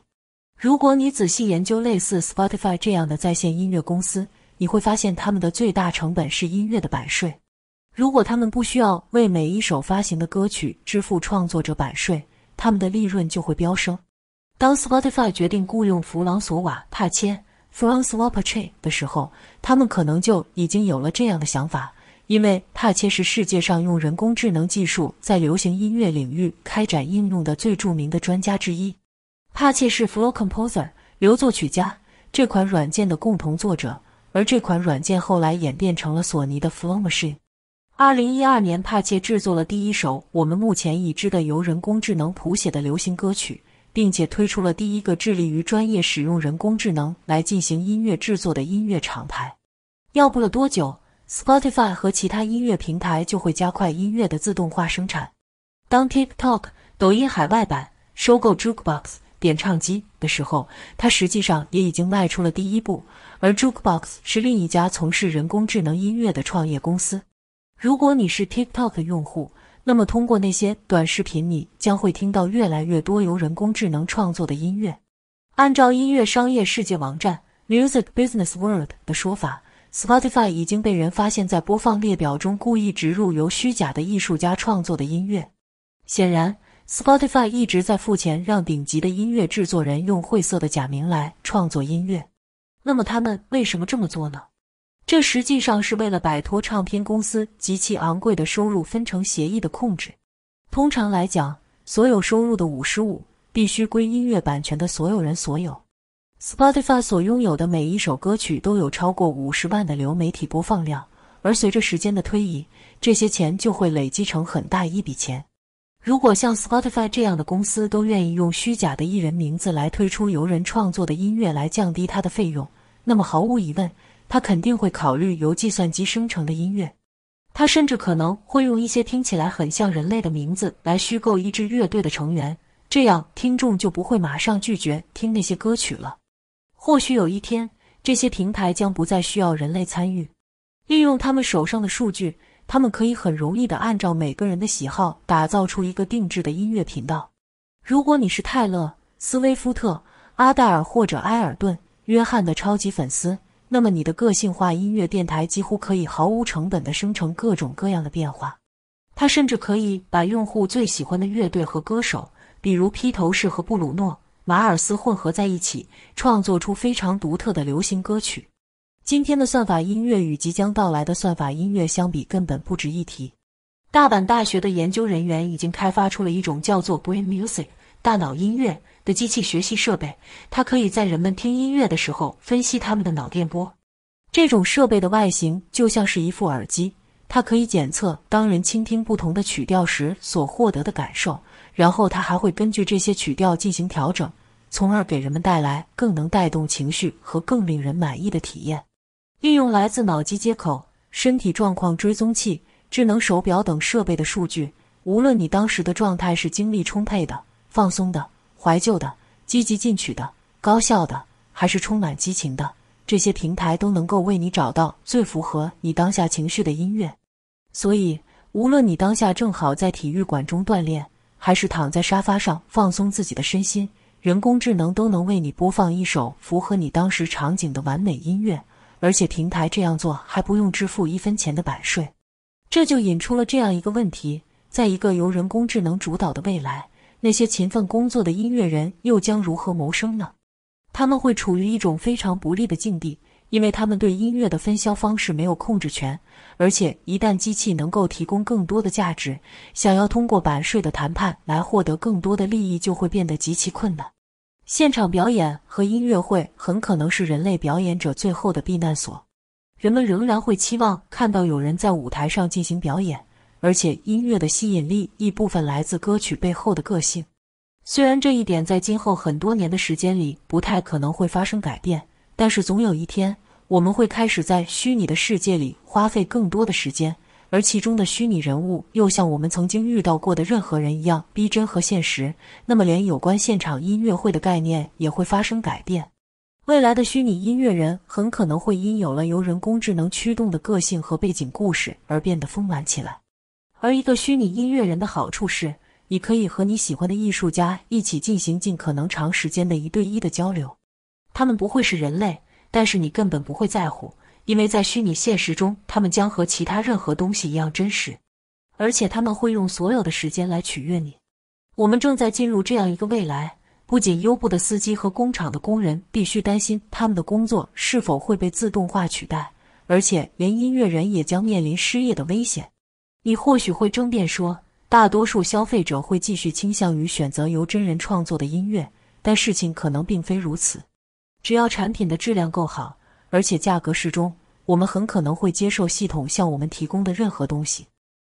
Speaker 1: 如果你仔细研究类似 Spotify 这样的在线音乐公司，你会发现他们的最大成本是音乐的版税。如果他们不需要为每一首发行的歌曲支付创作者版税，他们的利润就会飙升。当 Spotify 决定雇佣弗朗索瓦·帕切 （Francois p a q a e t 的时候，他们可能就已经有了这样的想法，因为帕切是世界上用人工智能技术在流行音乐领域开展应用的最著名的专家之一。帕切是 Flow Composer 流作曲家这款软件的共同作者，而这款软件后来演变成了索尼的 Flow Machine。二零一二年，帕切制作了第一首我们目前已知的由人工智能谱写的流行歌曲，并且推出了第一个致力于专业使用人工智能来进行音乐制作的音乐厂牌。要不了多久，Spotify 和其他音乐平台就会加快音乐的自动化生产。当 TikTok、抖音海外版收购 Jukebox 点唱机的时候，它实际上也已经迈出了第一步。而 Jukebox 是另一家从事人工智能音乐的创业公司。如果你是 TikTok 用户，那么通过那些短视频，你将会听到越来越多由人工智能创作的音乐。按照音乐商业世界网站 Music Business World 的说法，Spotify 已经被人发现，在播放列表中故意植入由虚假的艺术家创作的音乐。显然，Spotify 一直在付钱让顶级的音乐制作人用晦涩的假名来创作音乐。那么他们为什么这么做呢？这实际上是为了摆脱唱片公司及其昂贵的收入分成协议的控制。通常来讲，所有收入的五十五必须归音乐版权的所有人所有。Spotify 所拥有的每一首歌曲都有超过五十万的流媒体播放量，而随着时间的推移，这些钱就会累积成很大一笔钱。如果像 Spotify 这样的公司都愿意用虚假的艺人名字来推出由人创作的音乐来降低它的费用，那么毫无疑问。他肯定会考虑由计算机生成的音乐，他甚至可能会用一些听起来很像人类的名字来虚构一支乐队的成员，这样听众就不会马上拒绝听那些歌曲了。或许有一天，这些平台将不再需要人类参与，利用他们手上的数据，他们可以很容易地按照每个人的喜好打造出一个定制的音乐频道。如果你是泰勒·斯威夫特、阿黛尔或者埃尔顿·约翰的超级粉丝，那么，你的个性化音乐电台几乎可以毫无成本的生成各种各样的变化。它甚至可以把用户最喜欢的乐队和歌手，比如披头士和布鲁诺·马尔斯混合在一起，创作出非常独特的流行歌曲。今天的算法音乐与即将到来的算法音乐相比，根本不值一提。大阪大学的研究人员已经开发出了一种叫做 Brain Music。大脑音乐的机器学习设备，它可以在人们听音乐的时候分析他们的脑电波。这种设备的外形就像是一副耳机，它可以检测当人倾听不同的曲调时所获得的感受，然后它还会根据这些曲调进行调整，从而给人们带来更能带动情绪和更令人满意的体验。运用来自脑机接口、身体状况追踪器、智能手表等设备的数据，无论你当时的状态是精力充沛的。放松的、怀旧的、积极进取的、高效的，还是充满激情的，这些平台都能够为你找到最符合你当下情绪的音乐。所以，无论你当下正好在体育馆中锻炼，还是躺在沙发上放松自己的身心，人工智能都能为你播放一首符合你当时场景的完美音乐。而且，平台这样做还不用支付一分钱的版税。这就引出了这样一个问题：在一个由人工智能主导的未来。那些勤奋工作的音乐人又将如何谋生呢？他们会处于一种非常不利的境地，因为他们对音乐的分销方式没有控制权，而且一旦机器能够提供更多的价值，想要通过版税的谈判来获得更多的利益就会变得极其困难。现场表演和音乐会很可能是人类表演者最后的避难所，人们仍然会期望看到有人在舞台上进行表演。而且音乐的吸引力一部分来自歌曲背后的个性，虽然这一点在今后很多年的时间里不太可能会发生改变，但是总有一天我们会开始在虚拟的世界里花费更多的时间，而其中的虚拟人物又像我们曾经遇到过的任何人一样逼真和现实，那么连有关现场音乐会的概念也会发生改变。未来的虚拟音乐人很可能会因有了由人工智能驱动的个性和背景故事而变得丰满起来。而一个虚拟音乐人的好处是，你可以和你喜欢的艺术家一起进行尽可能长时间的一对一的交流。他们不会是人类，但是你根本不会在乎，因为在虚拟现实中，他们将和其他任何东西一样真实。而且他们会用所有的时间来取悦你。我们正在进入这样一个未来：不仅优步的司机和工厂的工人必须担心他们的工作是否会被自动化取代，而且连音乐人也将面临失业的危险。你或许会争辩说，大多数消费者会继续倾向于选择由真人创作的音乐，但事情可能并非如此。只要产品的质量够好，而且价格适中，我们很可能会接受系统向我们提供的任何东西。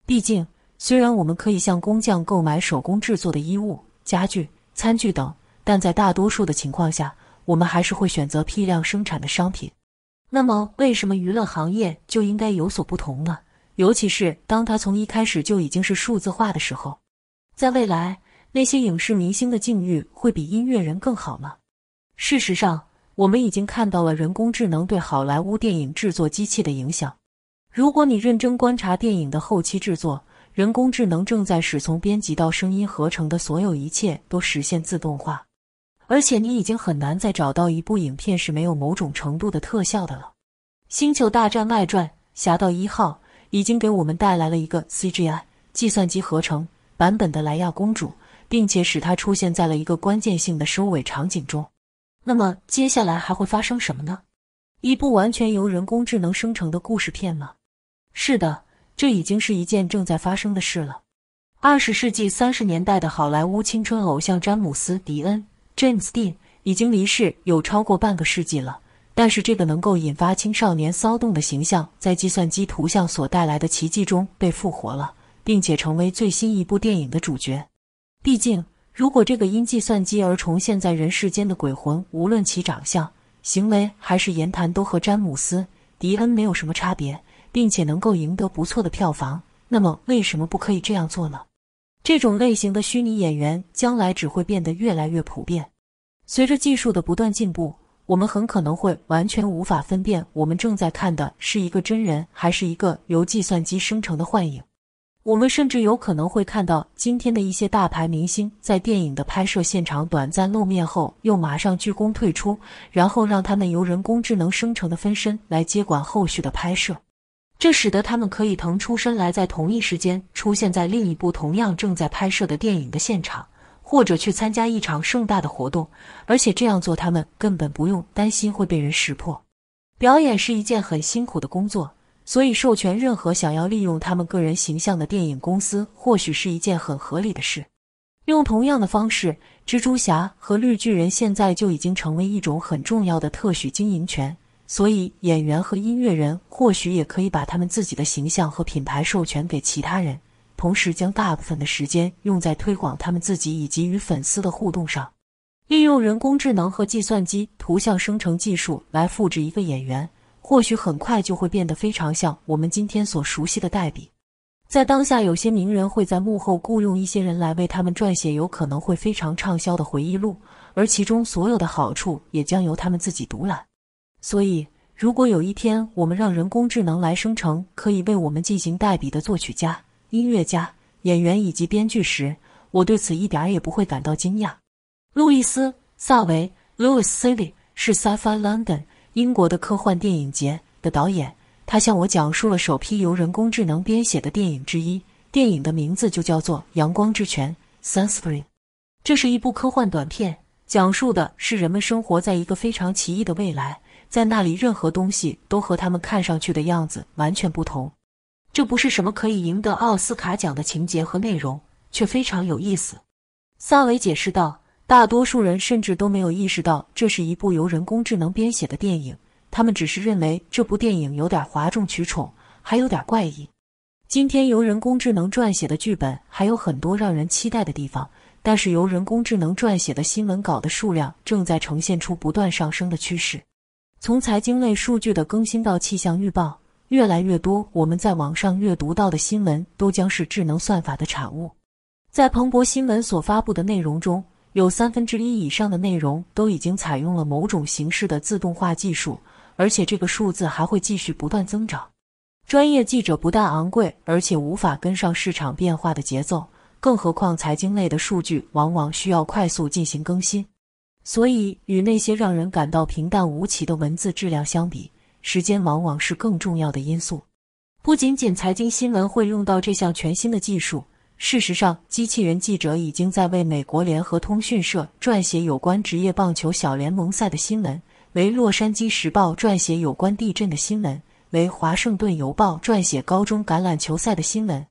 Speaker 1: 毕竟，虽然我们可以向工匠购买手工制作的衣物、家具、餐具等，但在大多数的情况下，我们还是会选择批量生产的商品。那么，为什么娱乐行业就应该有所不同呢？尤其是当它从一开始就已经是数字化的时候，在未来，那些影视明星的境遇会比音乐人更好吗？事实上，我们已经看到了人工智能对好莱坞电影制作机器的影响。如果你认真观察电影的后期制作，人工智能正在使从编辑到声音合成的所有一切都实现自动化，而且你已经很难再找到一部影片是没有某种程度的特效的了。《星球大战外传：侠盗一号》。已经给我们带来了一个 CGI 计算机合成版本的莱亚公主，并且使她出现在了一个关键性的收尾场景中。那么接下来还会发生什么呢？一部完全由人工智能生成的故事片吗？是的，这已经是一件正在发生的事了。二十世纪三十年代的好莱坞青春偶像詹姆斯·迪恩 （James Dean） 已经离世有超过半个世纪了。但是，这个能够引发青少年骚动的形象，在计算机图像所带来的奇迹中被复活了，并且成为最新一部电影的主角。毕竟，如果这个因计算机而重现在人世间的鬼魂，无论其长相、行为还是言谈，都和詹姆斯·迪恩没有什么差别，并且能够赢得不错的票房，那么为什么不可以这样做呢？这种类型的虚拟演员将来只会变得越来越普遍。随着技术的不断进步。我们很可能会完全无法分辨，我们正在看的是一个真人还是一个由计算机生成的幻影。我们甚至有可能会看到，今天的一些大牌明星在电影的拍摄现场短暂露面后，又马上鞠躬退出，然后让他们由人工智能生成的分身来接管后续的拍摄，这使得他们可以腾出身来，在同一时间出现在另一部同样正在拍摄的电影的现场。或者去参加一场盛大的活动，而且这样做他们根本不用担心会被人识破。表演是一件很辛苦的工作，所以授权任何想要利用他们个人形象的电影公司，或许是一件很合理的事。用同样的方式，蜘蛛侠和绿巨人现在就已经成为一种很重要的特许经营权，所以演员和音乐人或许也可以把他们自己的形象和品牌授权给其他人。同时，将大部分的时间用在推广他们自己以及与粉丝的互动上。利用人工智能和计算机图像生成技术来复制一个演员，或许很快就会变得非常像我们今天所熟悉的代笔。在当下，有些名人会在幕后雇佣一些人来为他们撰写有可能会非常畅销的回忆录，而其中所有的好处也将由他们自己独揽。所以，如果有一天我们让人工智能来生成可以为我们进行代笔的作曲家，音乐家、演员以及编剧时，我对此一点也不会感到惊讶。路易斯·萨维 （Louis s v i l l 是 Saffar London（ 英国的科幻电影节）的导演，他向我讲述了首批由人工智能编写的电影之一，电影的名字就叫做《阳光之泉》（Sunspring）。这是一部科幻短片，讲述的是人们生活在一个非常奇异的未来，在那里任何东西都和他们看上去的样子完全不同。这不是什么可以赢得奥斯卡奖的情节和内容，却非常有意思。萨维解释道：“大多数人甚至都没有意识到这是一部由人工智能编写的电影，他们只是认为这部电影有点哗众取宠，还有点怪异。今天由人工智能撰写的剧本还有很多让人期待的地方，但是由人工智能撰写的新闻稿的数量正在呈现出不断上升的趋势。从财经类数据的更新到气象预报。”越来越多，我们在网上阅读到的新闻都将是智能算法的产物。在彭博新闻所发布的内容中，有三分之一以上的内容都已经采用了某种形式的自动化技术，而且这个数字还会继续不断增长。专业记者不但昂贵，而且无法跟上市场变化的节奏，更何况财经类的数据往往需要快速进行更新。所以，与那些让人感到平淡无奇的文字质量相比，时间往往是更重要的因素。不仅仅财经新闻会用到这项全新的技术，事实上，机器人记者已经在为美国联合通讯社撰写有关职业棒球小联盟赛的新闻，为《洛杉矶时报》撰写有关地震的新闻，为《华盛顿邮报》撰写高中橄榄球赛的新闻。《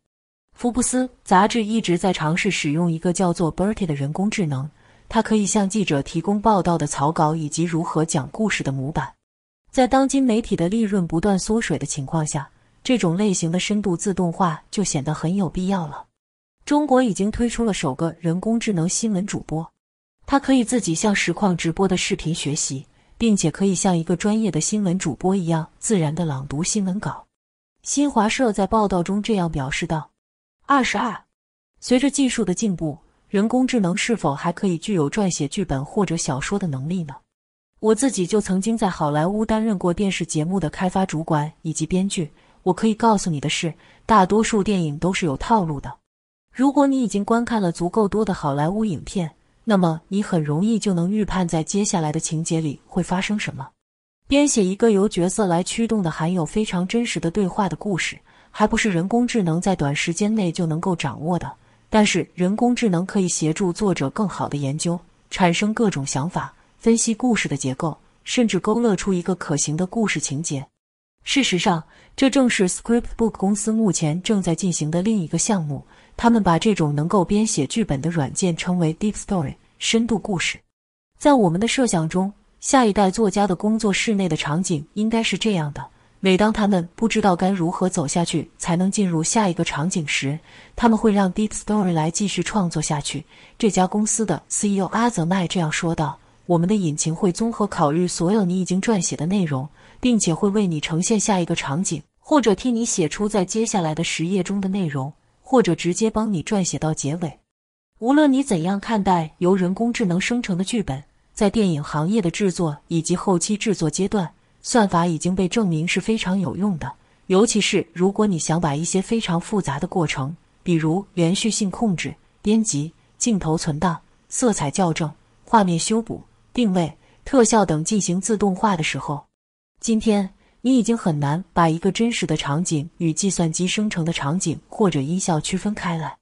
Speaker 1: 福布斯》杂志一直在尝试使用一个叫做 b e r t i e 的人工智能，它可以向记者提供报道的草稿以及如何讲故事的模板。在当今媒体的利润不断缩水的情况下，这种类型的深度自动化就显得很有必要了。中国已经推出了首个人工智能新闻主播，它可以自己像实况直播的视频学习，并且可以像一个专业的新闻主播一样自然的朗读新闻稿。新华社在报道中这样表示道：“二十二，随着技术的进步，人工智能是否还可以具有撰写剧本或者小说的能力呢？”我自己就曾经在好莱坞担任过电视节目的开发主管以及编剧。我可以告诉你的是，大多数电影都是有套路的。如果你已经观看了足够多的好莱坞影片，那么你很容易就能预判在接下来的情节里会发生什么。编写一个由角色来驱动的、含有非常真实的对话的故事，还不是人工智能在短时间内就能够掌握的。但是，人工智能可以协助作者更好的研究，产生各种想法。分析故事的结构，甚至勾勒出一个可行的故事情节。事实上，这正是 Scriptbook 公司目前正在进行的另一个项目。他们把这种能够编写剧本的软件称为 Deep Story（ 深度故事）。在我们的设想中，下一代作家的工作室内的场景应该是这样的：每当他们不知道该如何走下去才能进入下一个场景时，他们会让 Deep Story 来继续创作下去。这家公司的 CEO 阿泽迈这样说道。我们的引擎会综合考虑所有你已经撰写的内容，并且会为你呈现下一个场景，或者替你写出在接下来的十页中的内容，或者直接帮你撰写到结尾。无论你怎样看待由人工智能生成的剧本，在电影行业的制作以及后期制作阶段，算法已经被证明是非常有用的。尤其是如果你想把一些非常复杂的过程，比如连续性控制、编辑、镜头存档、色彩校正、画面修补。定位、特效等进行自动化的时候，今天你已经很难把一个真实的场景与计算机生成的场景或者音效区分开来。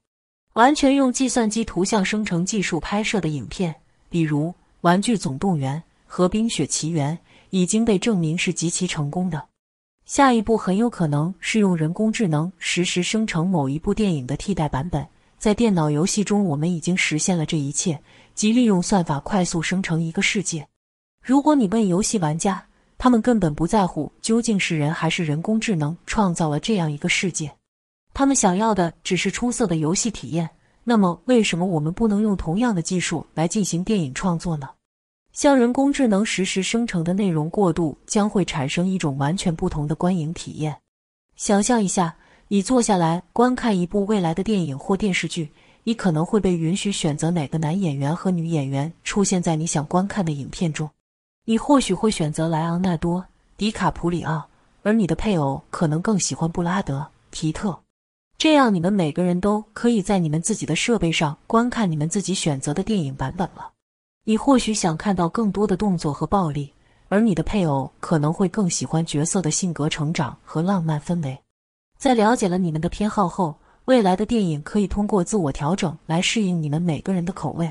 Speaker 1: 完全用计算机图像生成技术拍摄的影片，比如《玩具总动员》和《冰雪奇缘》，已经被证明是极其成功的。下一步很有可能是用人工智能实时生成某一部电影的替代版本。在电脑游戏中，我们已经实现了这一切。即利用算法快速生成一个世界。如果你问游戏玩家，他们根本不在乎究竟是人还是人工智能创造了这样一个世界，他们想要的只是出色的游戏体验。那么，为什么我们不能用同样的技术来进行电影创作呢？像人工智能实时生成的内容过渡，将会产生一种完全不同的观影体验。想象一下，你坐下来观看一部未来的电影或电视剧。你可能会被允许选择哪个男演员和女演员出现在你想观看的影片中。你或许会选择莱昂纳多·迪卡普里奥，而你的配偶可能更喜欢布拉德·皮特。这样，你们每个人都可以在你们自己的设备上观看你们自己选择的电影版本了。你或许想看到更多的动作和暴力，而你的配偶可能会更喜欢角色的性格成长和浪漫氛围。在了解了你们的偏好后。未来的电影可以通过自我调整来适应你们每个人的口味。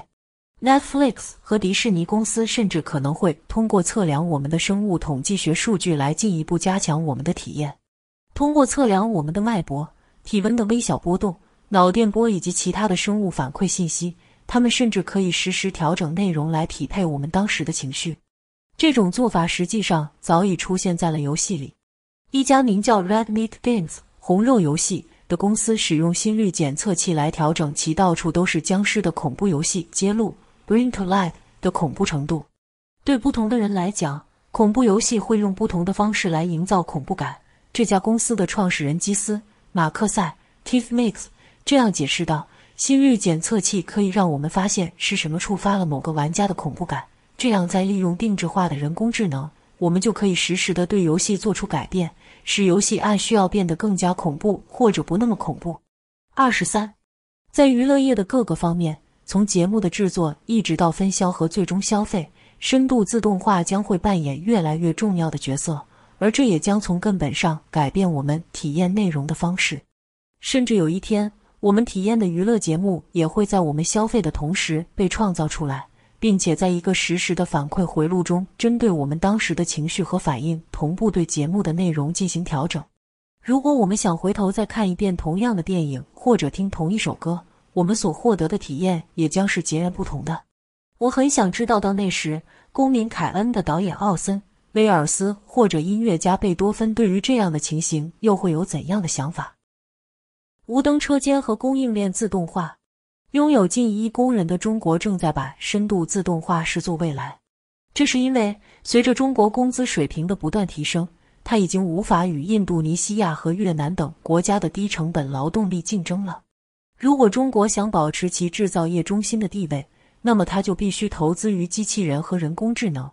Speaker 1: Netflix 和迪士尼公司甚至可能会通过测量我们的生物统计学数据来进一步加强我们的体验。通过测量我们的脉搏、体温的微小波动、脑电波以及其他的生物反馈信息，他们甚至可以实时调整内容来匹配我们当时的情绪。这种做法实际上早已出现在了游戏里。一家名叫 Red Meat Games（ 红肉游戏）。的公司使用心率检测器来调整其到处都是僵尸的恐怖游戏，揭露《Bring to Life》的恐怖程度。对不同的人来讲，恐怖游戏会用不同的方式来营造恐怖感。这家公司的创始人基斯·马克赛 k e i t h m i x 这样解释道：“心率检测器可以让我们发现是什么触发了某个玩家的恐怖感，这样再利用定制化的人工智能，我们就可以实时的对游戏做出改变。”使游戏按需要变得更加恐怖，或者不那么恐怖。二十三，在娱乐业的各个方面，从节目的制作一直到分销和最终消费，深度自动化将会扮演越来越重要的角色，而这也将从根本上改变我们体验内容的方式。甚至有一天，我们体验的娱乐节目也会在我们消费的同时被创造出来。并且在一个实时的反馈回路中，针对我们当时的情绪和反应，同步对节目的内容进行调整。如果我们想回头再看一遍同样的电影或者听同一首歌，我们所获得的体验也将是截然不同的。我很想知道，到那时，公民凯恩的导演奥森·威尔斯或者音乐家贝多芬，对于这样的情形又会有怎样的想法？无灯车间和供应链自动化。拥有近一亿工人的中国正在把深度自动化视作未来。这是因为随着中国工资水平的不断提升，它已经无法与印度尼西亚和越南等国家的低成本劳动力竞争了。如果中国想保持其制造业中心的地位，那么它就必须投资于机器人和人工智能。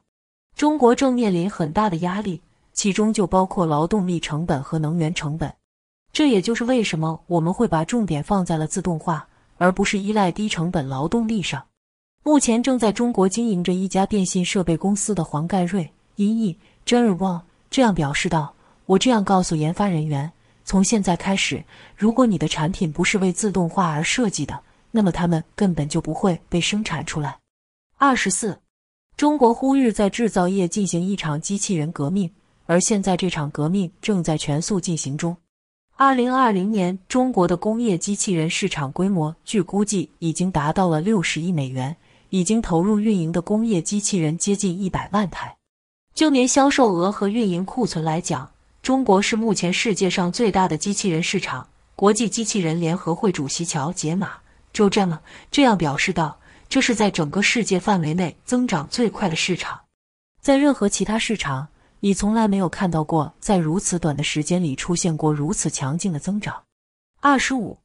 Speaker 1: 中国正面临很大的压力，其中就包括劳动力成本和能源成本。这也就是为什么我们会把重点放在了自动化。而不是依赖低成本劳动力上。目前正在中国经营着一家电信设备公司的黄盖瑞（音译 j e r e w a g 这样表示道：“我这样告诉研发人员，从现在开始，如果你的产品不是为自动化而设计的，那么他们根本就不会被生产出来。”二十四，中国呼吁在制造业进行一场机器人革命，而现在这场革命正在全速进行中。二零二零年，中国的工业机器人市场规模据估计已经达到了六十亿美元，已经投入运营的工业机器人接近一百万台。就年销售额和运营库存来讲，中国是目前世界上最大的机器人市场。国际机器人联合会主席乔杰马就这么这样表示道：“这是在整个世界范围内增长最快的市场，在任何其他市场。”你从来没有看到过，在如此短的时间里出现过如此强劲的增长。二十五，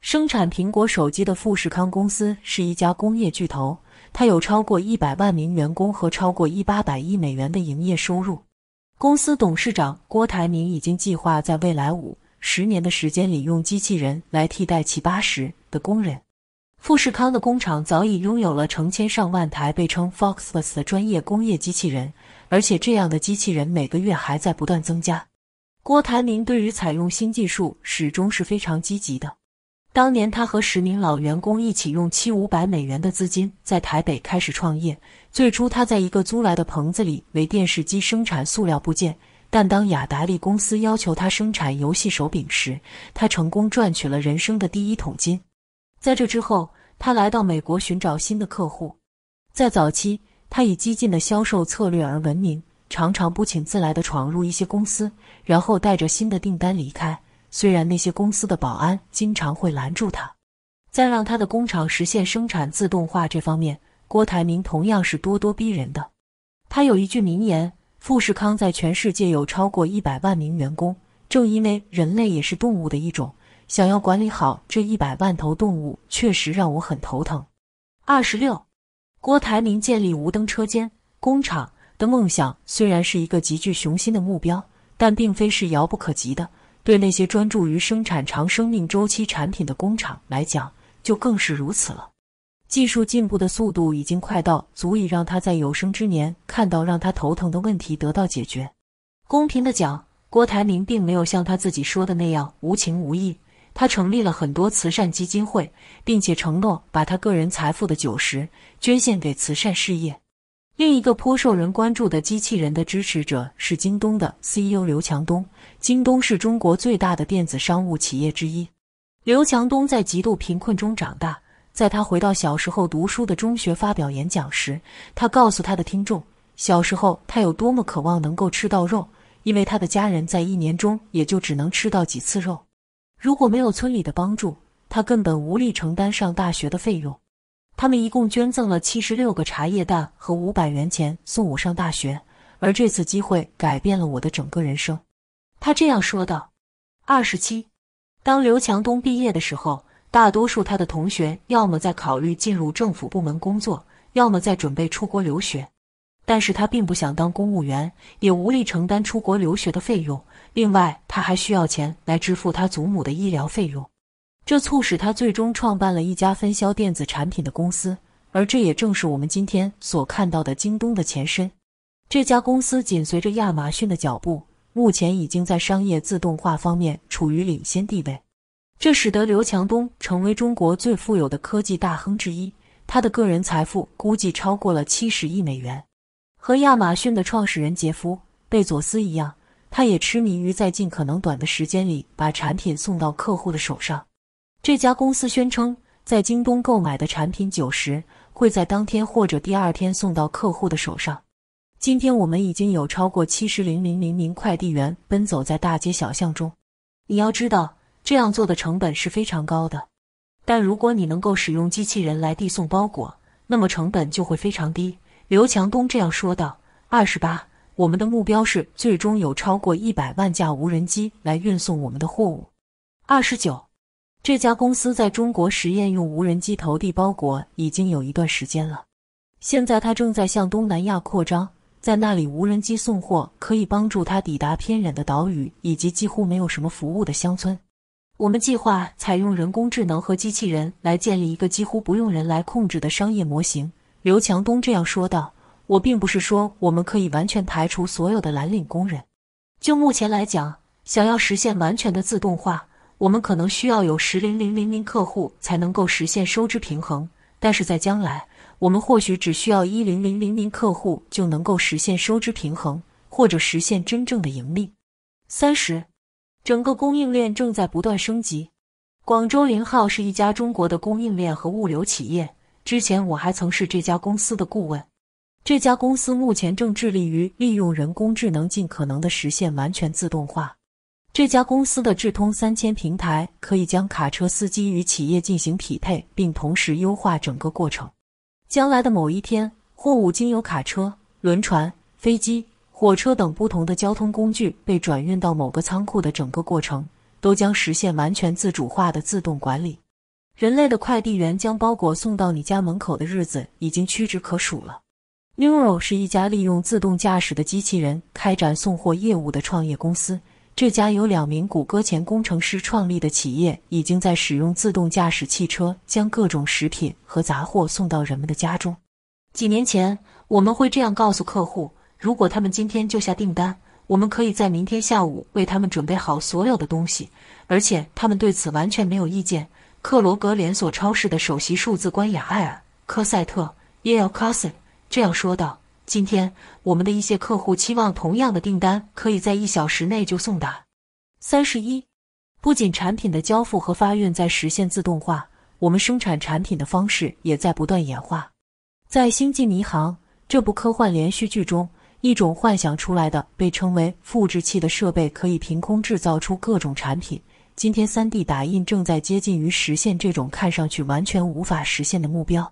Speaker 1: 生产苹果手机的富士康公司是一家工业巨头，它有超过一百万名员工和超过一八百亿美元的营业收入。公司董事长郭台铭已经计划在未来五十年的时间里用机器人来替代七八十的工人。富士康的工厂早已拥有了成千上万台被称 Foxbus 的专业工业机器人。而且这样的机器人每个月还在不断增加。郭台铭对于采用新技术始终是非常积极的。当年他和十名老员工一起用七五百美元的资金在台北开始创业。最初他在一个租来的棚子里为电视机生产塑料部件，但当雅达利公司要求他生产游戏手柄时，他成功赚取了人生的第一桶金。在这之后，他来到美国寻找新的客户。在早期。他以激进的销售策略而闻名，常常不请自来的闯入一些公司，然后带着新的订单离开。虽然那些公司的保安经常会拦住他，再让他的工厂实现生产自动化这方面，郭台铭同样是咄咄逼人的。他有一句名言：“富士康在全世界有超过一百万名员工，正因为人类也是动物的一种，想要管理好这一百万头动物，确实让我很头疼。”二十六。郭台铭建立无灯车间工厂的梦想，虽然是一个极具雄心的目标，但并非是遥不可及的。对那些专注于生产长生命周期产品的工厂来讲，就更是如此了。技术进步的速度已经快到足以让他在有生之年看到让他头疼的问题得到解决。公平的讲，郭台铭并没有像他自己说的那样无情无义。他成立了很多慈善基金会，并且承诺把他个人财富的九十捐献给慈善事业。另一个颇受人关注的机器人的支持者是京东的 CEO 刘强东。京东是中国最大的电子商务企业之一。刘强东在极度贫困中长大，在他回到小时候读书的中学发表演讲时，他告诉他的听众，小时候他有多么渴望能够吃到肉，因为他的家人在一年中也就只能吃到几次肉。如果没有村里的帮助，他根本无力承担上大学的费用。他们一共捐赠了七十六个茶叶蛋和五百元钱，送我上大学。而这次机会改变了我的整个人生，他这样说道。二十七，当刘强东毕业的时候，大多数他的同学要么在考虑进入政府部门工作，要么在准备出国留学。但是他并不想当公务员，也无力承担出国留学的费用。另外，他还需要钱来支付他祖母的医疗费用，这促使他最终创办了一家分销电子产品的公司，而这也正是我们今天所看到的京东的前身。这家公司紧随着亚马逊的脚步，目前已经在商业自动化方面处于领先地位，这使得刘强东成为中国最富有的科技大亨之一，他的个人财富估计超过了七十亿美元，和亚马逊的创始人杰夫·贝佐斯一样。他也痴迷于在尽可能短的时间里把产品送到客户的手上。这家公司宣称，在京东购买的产品，九十会在当天或者第二天送到客户的手上。今天我们已经有超过七十零零零名快递员奔走在大街小巷中。你要知道，这样做的成本是非常高的。但如果你能够使用机器人来递送包裹，那么成本就会非常低。刘强东这样说道。二十八。我们的目标是最终有超过一百万架无人机来运送我们的货物。二十九，这家公司在中国实验用无人机投递包裹已经有一段时间了。现在它正在向东南亚扩张，在那里无人机送货可以帮助它抵达偏远的岛屿以及几乎没有什么服务的乡村。我们计划采用人工智能和机器人来建立一个几乎不用人来控制的商业模型。刘强东这样说道。我并不是说我们可以完全排除所有的蓝领工人。就目前来讲，想要实现完全的自动化，我们可能需要有十零零零零客户才能够实现收支平衡。但是在将来，我们或许只需要一零零零零客户就能够实现收支平衡，或者实现真正的盈利。三十，整个供应链正在不断升级。广州零号是一家中国的供应链和物流企业，之前我还曾是这家公司的顾问。这家公司目前正致力于利用人工智能，尽可能的实现完全自动化。这家公司的智通三千平台可以将卡车司机与企业进行匹配，并同时优化整个过程。将来的某一天，货物经由卡车、轮船、飞机、火车等不同的交通工具被转运到某个仓库的整个过程，都将实现完全自主化的自动管理。人类的快递员将包裹送到你家门口的日子已经屈指可数了。Neuro 是一家利用自动驾驶的机器人开展送货业务的创业公司。这家由两名谷歌前工程师创立的企业，已经在使用自动驾驶汽车将各种食品和杂货送到人们的家中。几年前，我们会这样告诉客户：如果他们今天就下订单，我们可以在明天下午为他们准备好所有的东西，而且他们对此完全没有意见。克罗格连锁超市的首席数字官雅艾尔·科塞特 （Yael o s s e n 这样说道：“今天我们的一些客户期望同样的订单可以在一小时内就送达。”三十一，不仅产品的交付和发运在实现自动化，我们生产产品的方式也在不断演化。在《星际迷航》这部科幻连续剧中，一种幻想出来的被称为“复制器”的设备可以凭空制造出各种产品。今天，3D 打印正在接近于实现这种看上去完全无法实现的目标，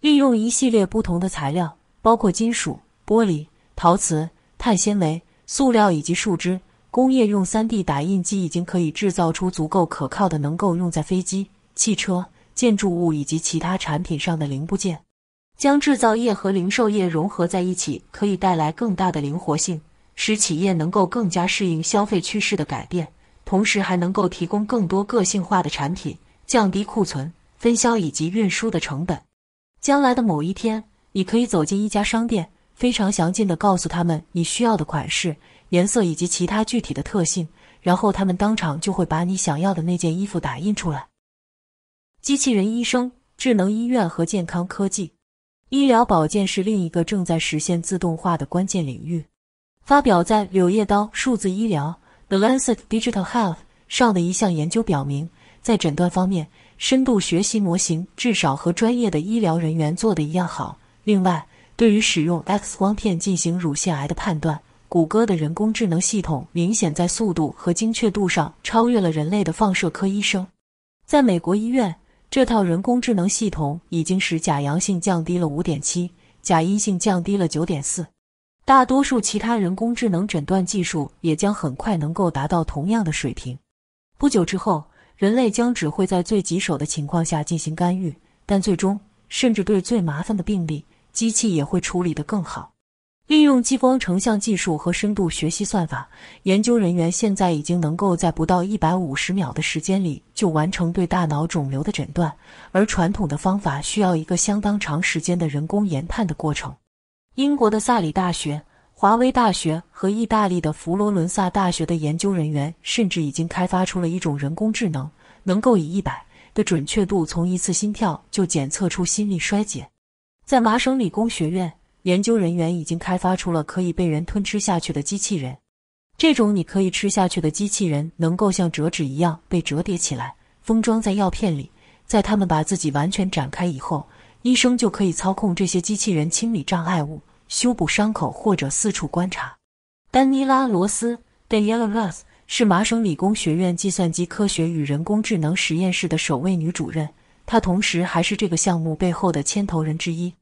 Speaker 1: 利用一系列不同的材料。包括金属、玻璃、陶瓷、碳纤维、塑料以及树脂，工业用 3D 打印机已经可以制造出足够可靠的、能够用在飞机、汽车、建筑物以及其他产品上的零部件。将制造业和零售业融合在一起，可以带来更大的灵活性，使企业能够更加适应消费趋势的改变，同时还能够提供更多个性化的产品，降低库存、分销以及运输的成本。将来的某一天。你可以走进一家商店，非常详尽的告诉他们你需要的款式、颜色以及其他具体的特性，然后他们当场就会把你想要的那件衣服打印出来。机器人医生、智能医院和健康科技、医疗保健是另一个正在实现自动化的关键领域。发表在《柳叶刀数字医疗》（The Lancet Digital Health） 上的一项研究表明，在诊断方面，深度学习模型至少和专业的医疗人员做的一样好。另外，对于使用 X 光片进行乳腺癌的判断，谷歌的人工智能系统明显在速度和精确度上超越了人类的放射科医生。在美国医院，这套人工智能系统已经使假阳性降低了五点七，假阴性降低了九点四。大多数其他人工智能诊断技术也将很快能够达到同样的水平。不久之后，人类将只会在最棘手的情况下进行干预，但最终。甚至对最麻烦的病例，机器也会处理得更好。利用激光成像技术和深度学习算法，研究人员现在已经能够在不到一百五十秒的时间里就完成对大脑肿瘤的诊断，而传统的方法需要一个相当长时间的人工研判的过程。英国的萨里大学、华威大学和意大利的佛罗伦萨大学的研究人员甚至已经开发出了一种人工智能，能够以一百。的准确度从一次心跳就检测出心力衰竭。在麻省理工学院，研究人员已经开发出了可以被人吞吃下去的机器人。这种你可以吃下去的机器人能够像折纸一样被折叠起来，封装在药片里。在他们把自己完全展开以后，医生就可以操控这些机器人清理障碍物、修补伤口或者四处观察。丹尼拉·罗斯 （Daniela r s 是麻省理工学院计算机科学与人工智能实验室的首位女主任，她同时还是这个项目背后的牵头人之一。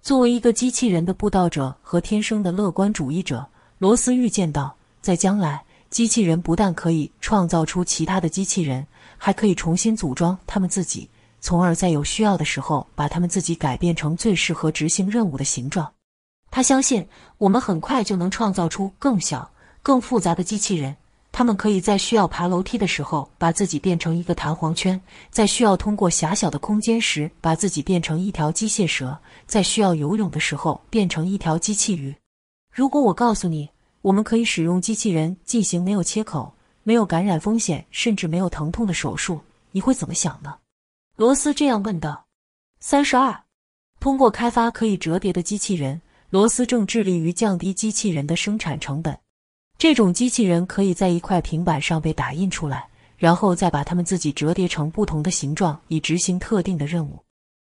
Speaker 1: 作为一个机器人的布道者和天生的乐观主义者，罗斯预见到，在将来，机器人不但可以创造出其他的机器人，还可以重新组装他们自己，从而在有需要的时候把他们自己改变成最适合执行任务的形状。他相信，我们很快就能创造出更小、更复杂的机器人。他们可以在需要爬楼梯的时候把自己变成一个弹簧圈，在需要通过狭小的空间时把自己变成一条机械蛇，在需要游泳的时候变成一条机器鱼。如果我告诉你，我们可以使用机器人进行没有切口、没有感染风险、甚至没有疼痛的手术，你会怎么想呢？罗斯这样问道。三十二，通过开发可以折叠的机器人，罗斯正致力于降低机器人的生产成本。这种机器人可以在一块平板上被打印出来，然后再把它们自己折叠成不同的形状以执行特定的任务。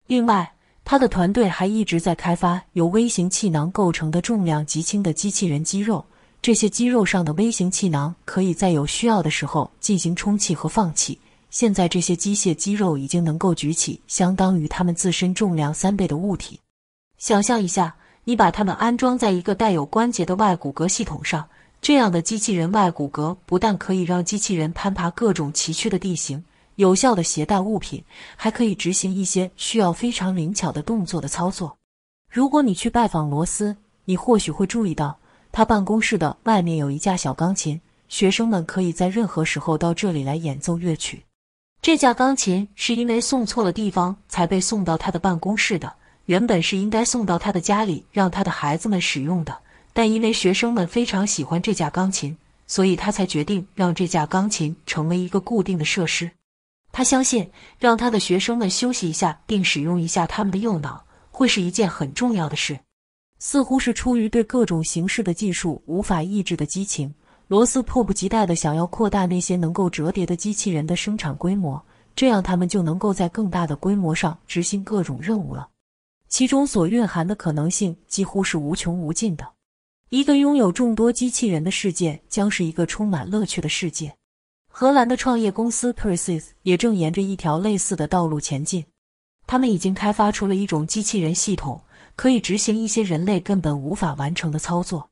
Speaker 1: 另外，他的团队还一直在开发由微型气囊构成的重量极轻的机器人肌肉。这些肌肉上的微型气囊可以在有需要的时候进行充气和放气。现在，这些机械肌肉已经能够举起相当于它们自身重量三倍的物体。想象一下，你把它们安装在一个带有关节的外骨骼系统上。这样的机器人外骨骼不但可以让机器人攀爬各种崎岖的地形，有效的携带物品，还可以执行一些需要非常灵巧的动作的操作。如果你去拜访罗斯，你或许会注意到他办公室的外面有一架小钢琴，学生们可以在任何时候到这里来演奏乐曲。这架钢琴是因为送错了地方才被送到他的办公室的，原本是应该送到他的家里，让他的孩子们使用的。但因为学生们非常喜欢这架钢琴，所以他才决定让这架钢琴成为一个固定的设施。他相信，让他的学生们休息一下并使用一下他们的右脑，会是一件很重要的事。似乎是出于对各种形式的技术无法抑制的激情，罗斯迫不及待地想要扩大那些能够折叠的机器人的生产规模，这样他们就能够在更大的规模上执行各种任务了。其中所蕴含的可能性几乎是无穷无尽的。一个拥有众多机器人的世界将是一个充满乐趣的世界。荷兰的创业公司 Precise 也正沿着一条类似的道路前进。他们已经开发出了一种机器人系统，可以执行一些人类根本无法完成的操作。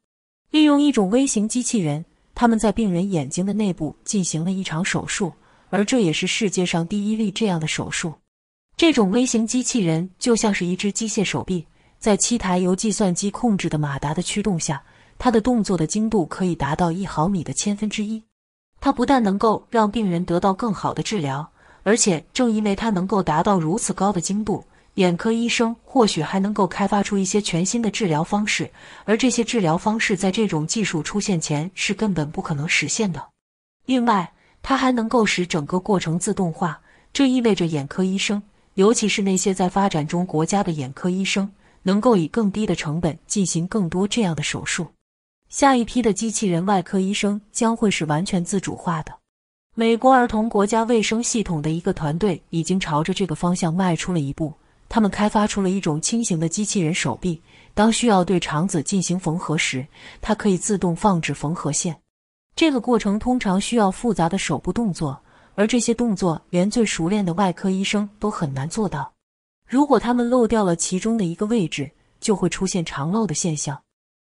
Speaker 1: 利用一种微型机器人，他们在病人眼睛的内部进行了一场手术，而这也是世界上第一例这样的手术。这种微型机器人就像是一只机械手臂。在七台由计算机控制的马达的驱动下，它的动作的精度可以达到一毫米的千分之一。它不但能够让病人得到更好的治疗，而且正因为它能够达到如此高的精度，眼科医生或许还能够开发出一些全新的治疗方式，而这些治疗方式在这种技术出现前是根本不可能实现的。另外，它还能够使整个过程自动化，这意味着眼科医生，尤其是那些在发展中国家的眼科医生。能够以更低的成本进行更多这样的手术。下一批的机器人外科医生将会是完全自主化的。美国儿童国家卫生系统的一个团队已经朝着这个方向迈出了一步。他们开发出了一种轻型的机器人手臂，当需要对肠子进行缝合时，它可以自动放置缝合线。这个过程通常需要复杂的手部动作，而这些动作连最熟练的外科医生都很难做到。如果他们漏掉了其中的一个位置，就会出现长漏的现象。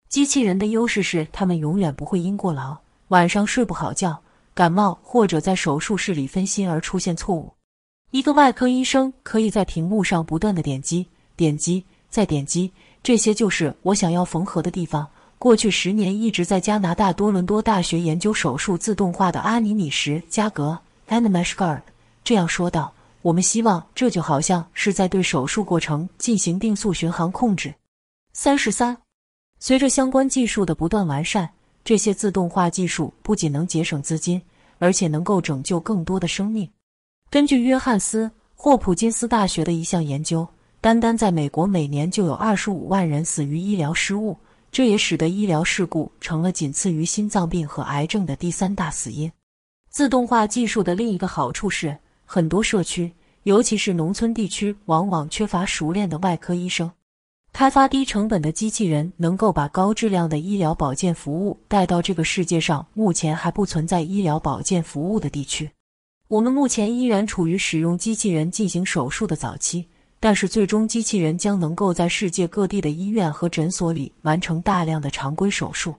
Speaker 1: 机器人的优势是，他们永远不会因过劳、晚上睡不好觉、感冒或者在手术室里分心而出现错误。一个外科医生可以在屏幕上不断的点击、点击、再点击，这些就是我想要缝合的地方。过去十年一直在加拿大多伦多大学研究手术自动化的阿尼米什加格 （Animesh g a r 这样说道。我们希望这就好像是在对手术过程进行定速巡航控制。三十三，随着相关技术的不断完善，这些自动化技术不仅能节省资金，而且能够拯救更多的生命。根据约翰斯·霍普金斯大学的一项研究，单单在美国每年就有二十五万人死于医疗失误，这也使得医疗事故成了仅次于心脏病和癌症的第三大死因。自动化技术的另一个好处是。很多社区，尤其是农村地区，往往缺乏熟练的外科医生。开发低成本的机器人，能够把高质量的医疗保健服务带到这个世界上目前还不存在医疗保健服务的地区。我们目前依然处于使用机器人进行手术的早期，但是最终机器人将能够在世界各地的医院和诊所里完成大量的常规手术。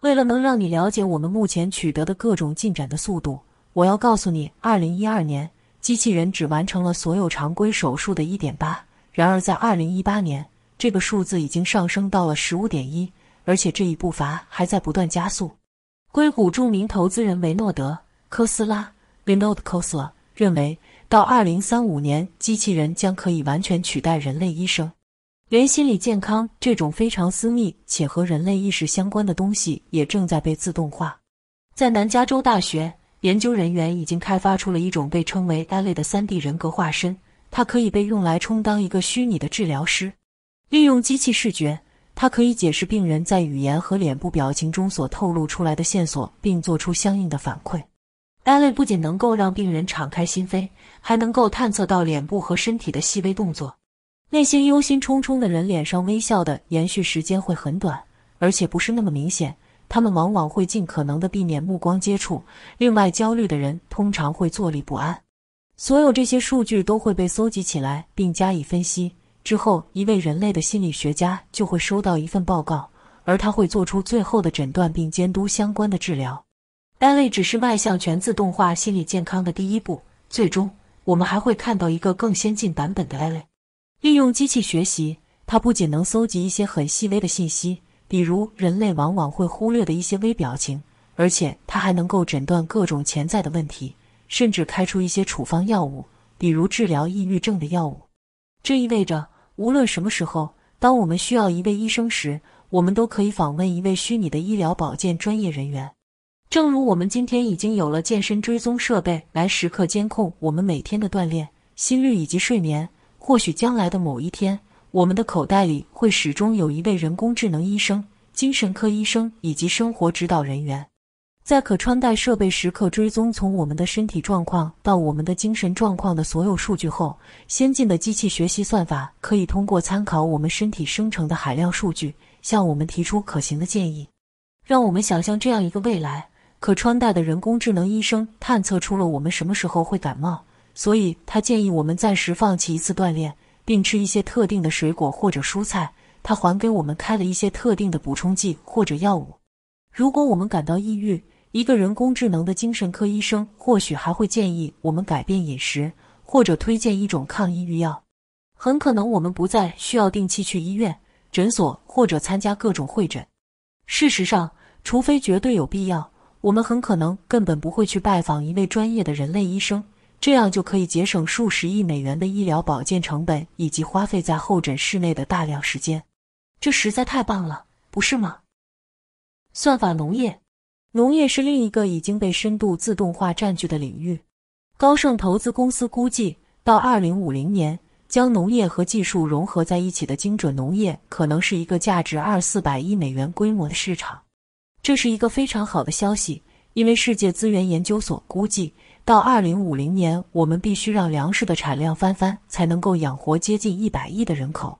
Speaker 1: 为了能让你了解我们目前取得的各种进展的速度，我要告诉你，二零一二年。机器人只完成了所有常规手术的1.8，然而在2018年，这个数字已经上升到了15.1，而且这一步伐还在不断加速。硅谷著名投资人维诺德·科斯拉 （Vinod k o s l a 认为，到2035年，机器人将可以完全取代人类医生。连心理健康这种非常私密且和人类意识相关的东西，也正在被自动化。在南加州大学。研究人员已经开发出了一种被称为 e l 的三 D 人格化身，它可以被用来充当一个虚拟的治疗师。利用机器视觉，它可以解释病人在语言和脸部表情中所透露出来的线索，并做出相应的反馈。e l 不仅能够让病人敞开心扉，还能够探测到脸部和身体的细微动作。那些忧心忡忡的人脸上微笑的延续时间会很短，而且不是那么明显。他们往往会尽可能的避免目光接触。另外，焦虑的人通常会坐立不安。所有这些数据都会被搜集起来并加以分析。之后，一位人类的心理学家就会收到一份报告，而他会做出最后的诊断并监督相关的治疗。AI 只是迈向全自动化心理健康的第一步。最终，我们还会看到一个更先进版本的 AI，利用机器学习，它不仅能搜集一些很细微的信息。比如人类往往会忽略的一些微表情，而且它还能够诊断各种潜在的问题，甚至开出一些处方药物，比如治疗抑郁症的药物。这意味着，无论什么时候，当我们需要一位医生时，我们都可以访问一位虚拟的医疗保健专业人员。正如我们今天已经有了健身追踪设备来时刻监控我们每天的锻炼、心率以及睡眠，或许将来的某一天。我们的口袋里会始终有一位人工智能医生、精神科医生以及生活指导人员，在可穿戴设备时刻追踪从我们的身体状况到我们的精神状况的所有数据后，先进的机器学习算法可以通过参考我们身体生成的海量数据，向我们提出可行的建议。让我们想象这样一个未来：可穿戴的人工智能医生探测出了我们什么时候会感冒，所以他建议我们暂时放弃一次锻炼。并吃一些特定的水果或者蔬菜。他还给我们开了一些特定的补充剂或者药物。如果我们感到抑郁，一个人工智能的精神科医生或许还会建议我们改变饮食，或者推荐一种抗抑郁药。很可能我们不再需要定期去医院、诊所或者参加各种会诊。事实上，除非绝对有必要，我们很可能根本不会去拜访一位专业的人类医生。这样就可以节省数十亿美元的医疗保健成本，以及花费在候诊室内的大量时间。这实在太棒了，不是吗？算法农业，农业是另一个已经被深度自动化占据的领域。高盛投资公司估计，到2050年，将农业和技术融合在一起的精准农业可能是一个价值240亿美元规模的市场。这是一个非常好的消息，因为世界资源研究所估计。到二零五零年，我们必须让粮食的产量翻番，才能够养活接近一百亿的人口。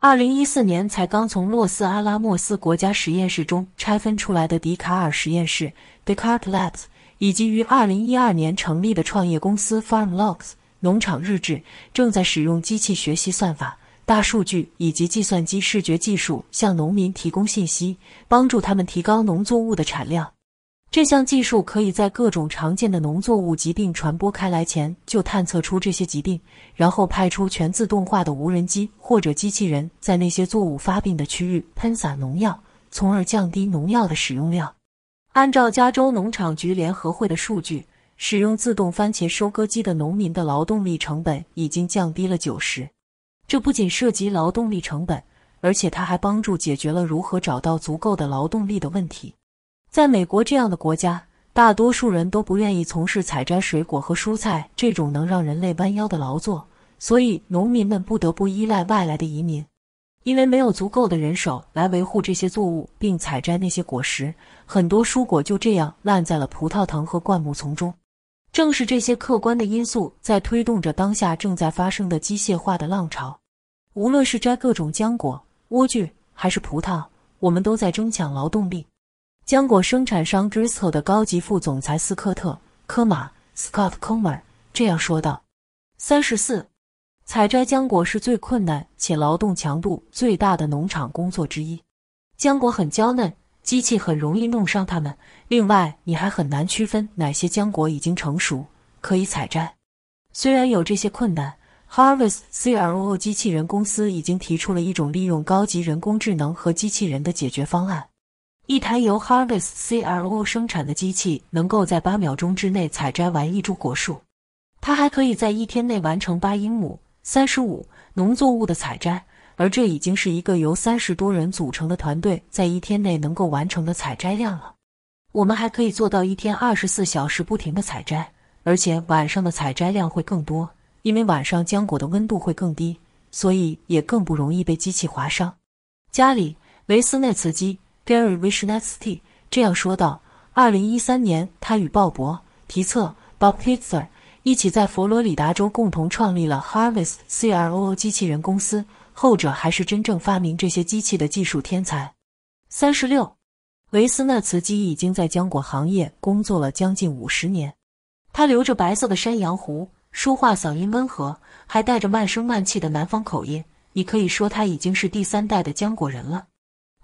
Speaker 1: 二零一四年才刚从洛斯阿拉莫斯国家实验室中拆分出来的笛卡尔实验室 （Cart Labs） 以及于二零一二年成立的创业公司 FarmLogs（ 农场日志）正在使用机器学习算法、大数据以及计算机视觉技术，向农民提供信息，帮助他们提高农作物的产量。这项技术可以在各种常见的农作物疾病传播开来前就探测出这些疾病，然后派出全自动化的无人机或者机器人在那些作物发病的区域喷洒农药，从而降低农药的使用量。按照加州农场局联合会的数据，使用自动番茄收割机的农民的劳动力成本已经降低了九十。这不仅涉及劳动力成本，而且它还帮助解决了如何找到足够的劳动力的问题。在美国这样的国家，大多数人都不愿意从事采摘水果和蔬菜这种能让人类弯腰的劳作，所以农民们不得不依赖外来的移民，因为没有足够的人手来维护这些作物并采摘那些果实，很多蔬果就这样烂在了葡萄藤和灌木丛中。正是这些客观的因素在推动着当下正在发生的机械化的浪潮。无论是摘各种浆果、莴苣，还是葡萄，我们都在争抢劳动力。浆果生产商 d r i s t l l 的高级副总裁斯科特·科马 （Scott Comer） 这样说道：“三十四，采摘浆果是最困难且劳动强度最大的农场工作之一。浆果很娇嫩，机器很容易弄伤它们。另外，你还很难区分哪些浆果已经成熟可以采摘。虽然有这些困难，Harvest c r o 机器人公司已经提出了一种利用高级人工智能和机器人的解决方案。”一台由 Harvest C R O 生产的机器，能够在八秒钟之内采摘完一株果树。它还可以在一天内完成八英亩三十五农作物的采摘，而这已经是一个由三十多人组成的团队在一天内能够完成的采摘量了。我们还可以做到一天二十四小时不停的采摘，而且晚上的采摘量会更多，因为晚上浆果的温度会更低，所以也更不容易被机器划伤。家里维斯内茨基。Gary v i s h n e t s k 这样说道：“二零一三年，他与鲍勃·皮策 （Bob Pitzer） 一起在佛罗里达州共同创立了 Harvest CROO 机器人公司，后者还是真正发明这些机器的技术天才。”三十六，维斯纳茨基已经在浆果行业工作了将近五十年。他留着白色的山羊胡，说话嗓音温和，还带着慢声慢气的南方口音。你可以说，他已经是第三代的浆果人了。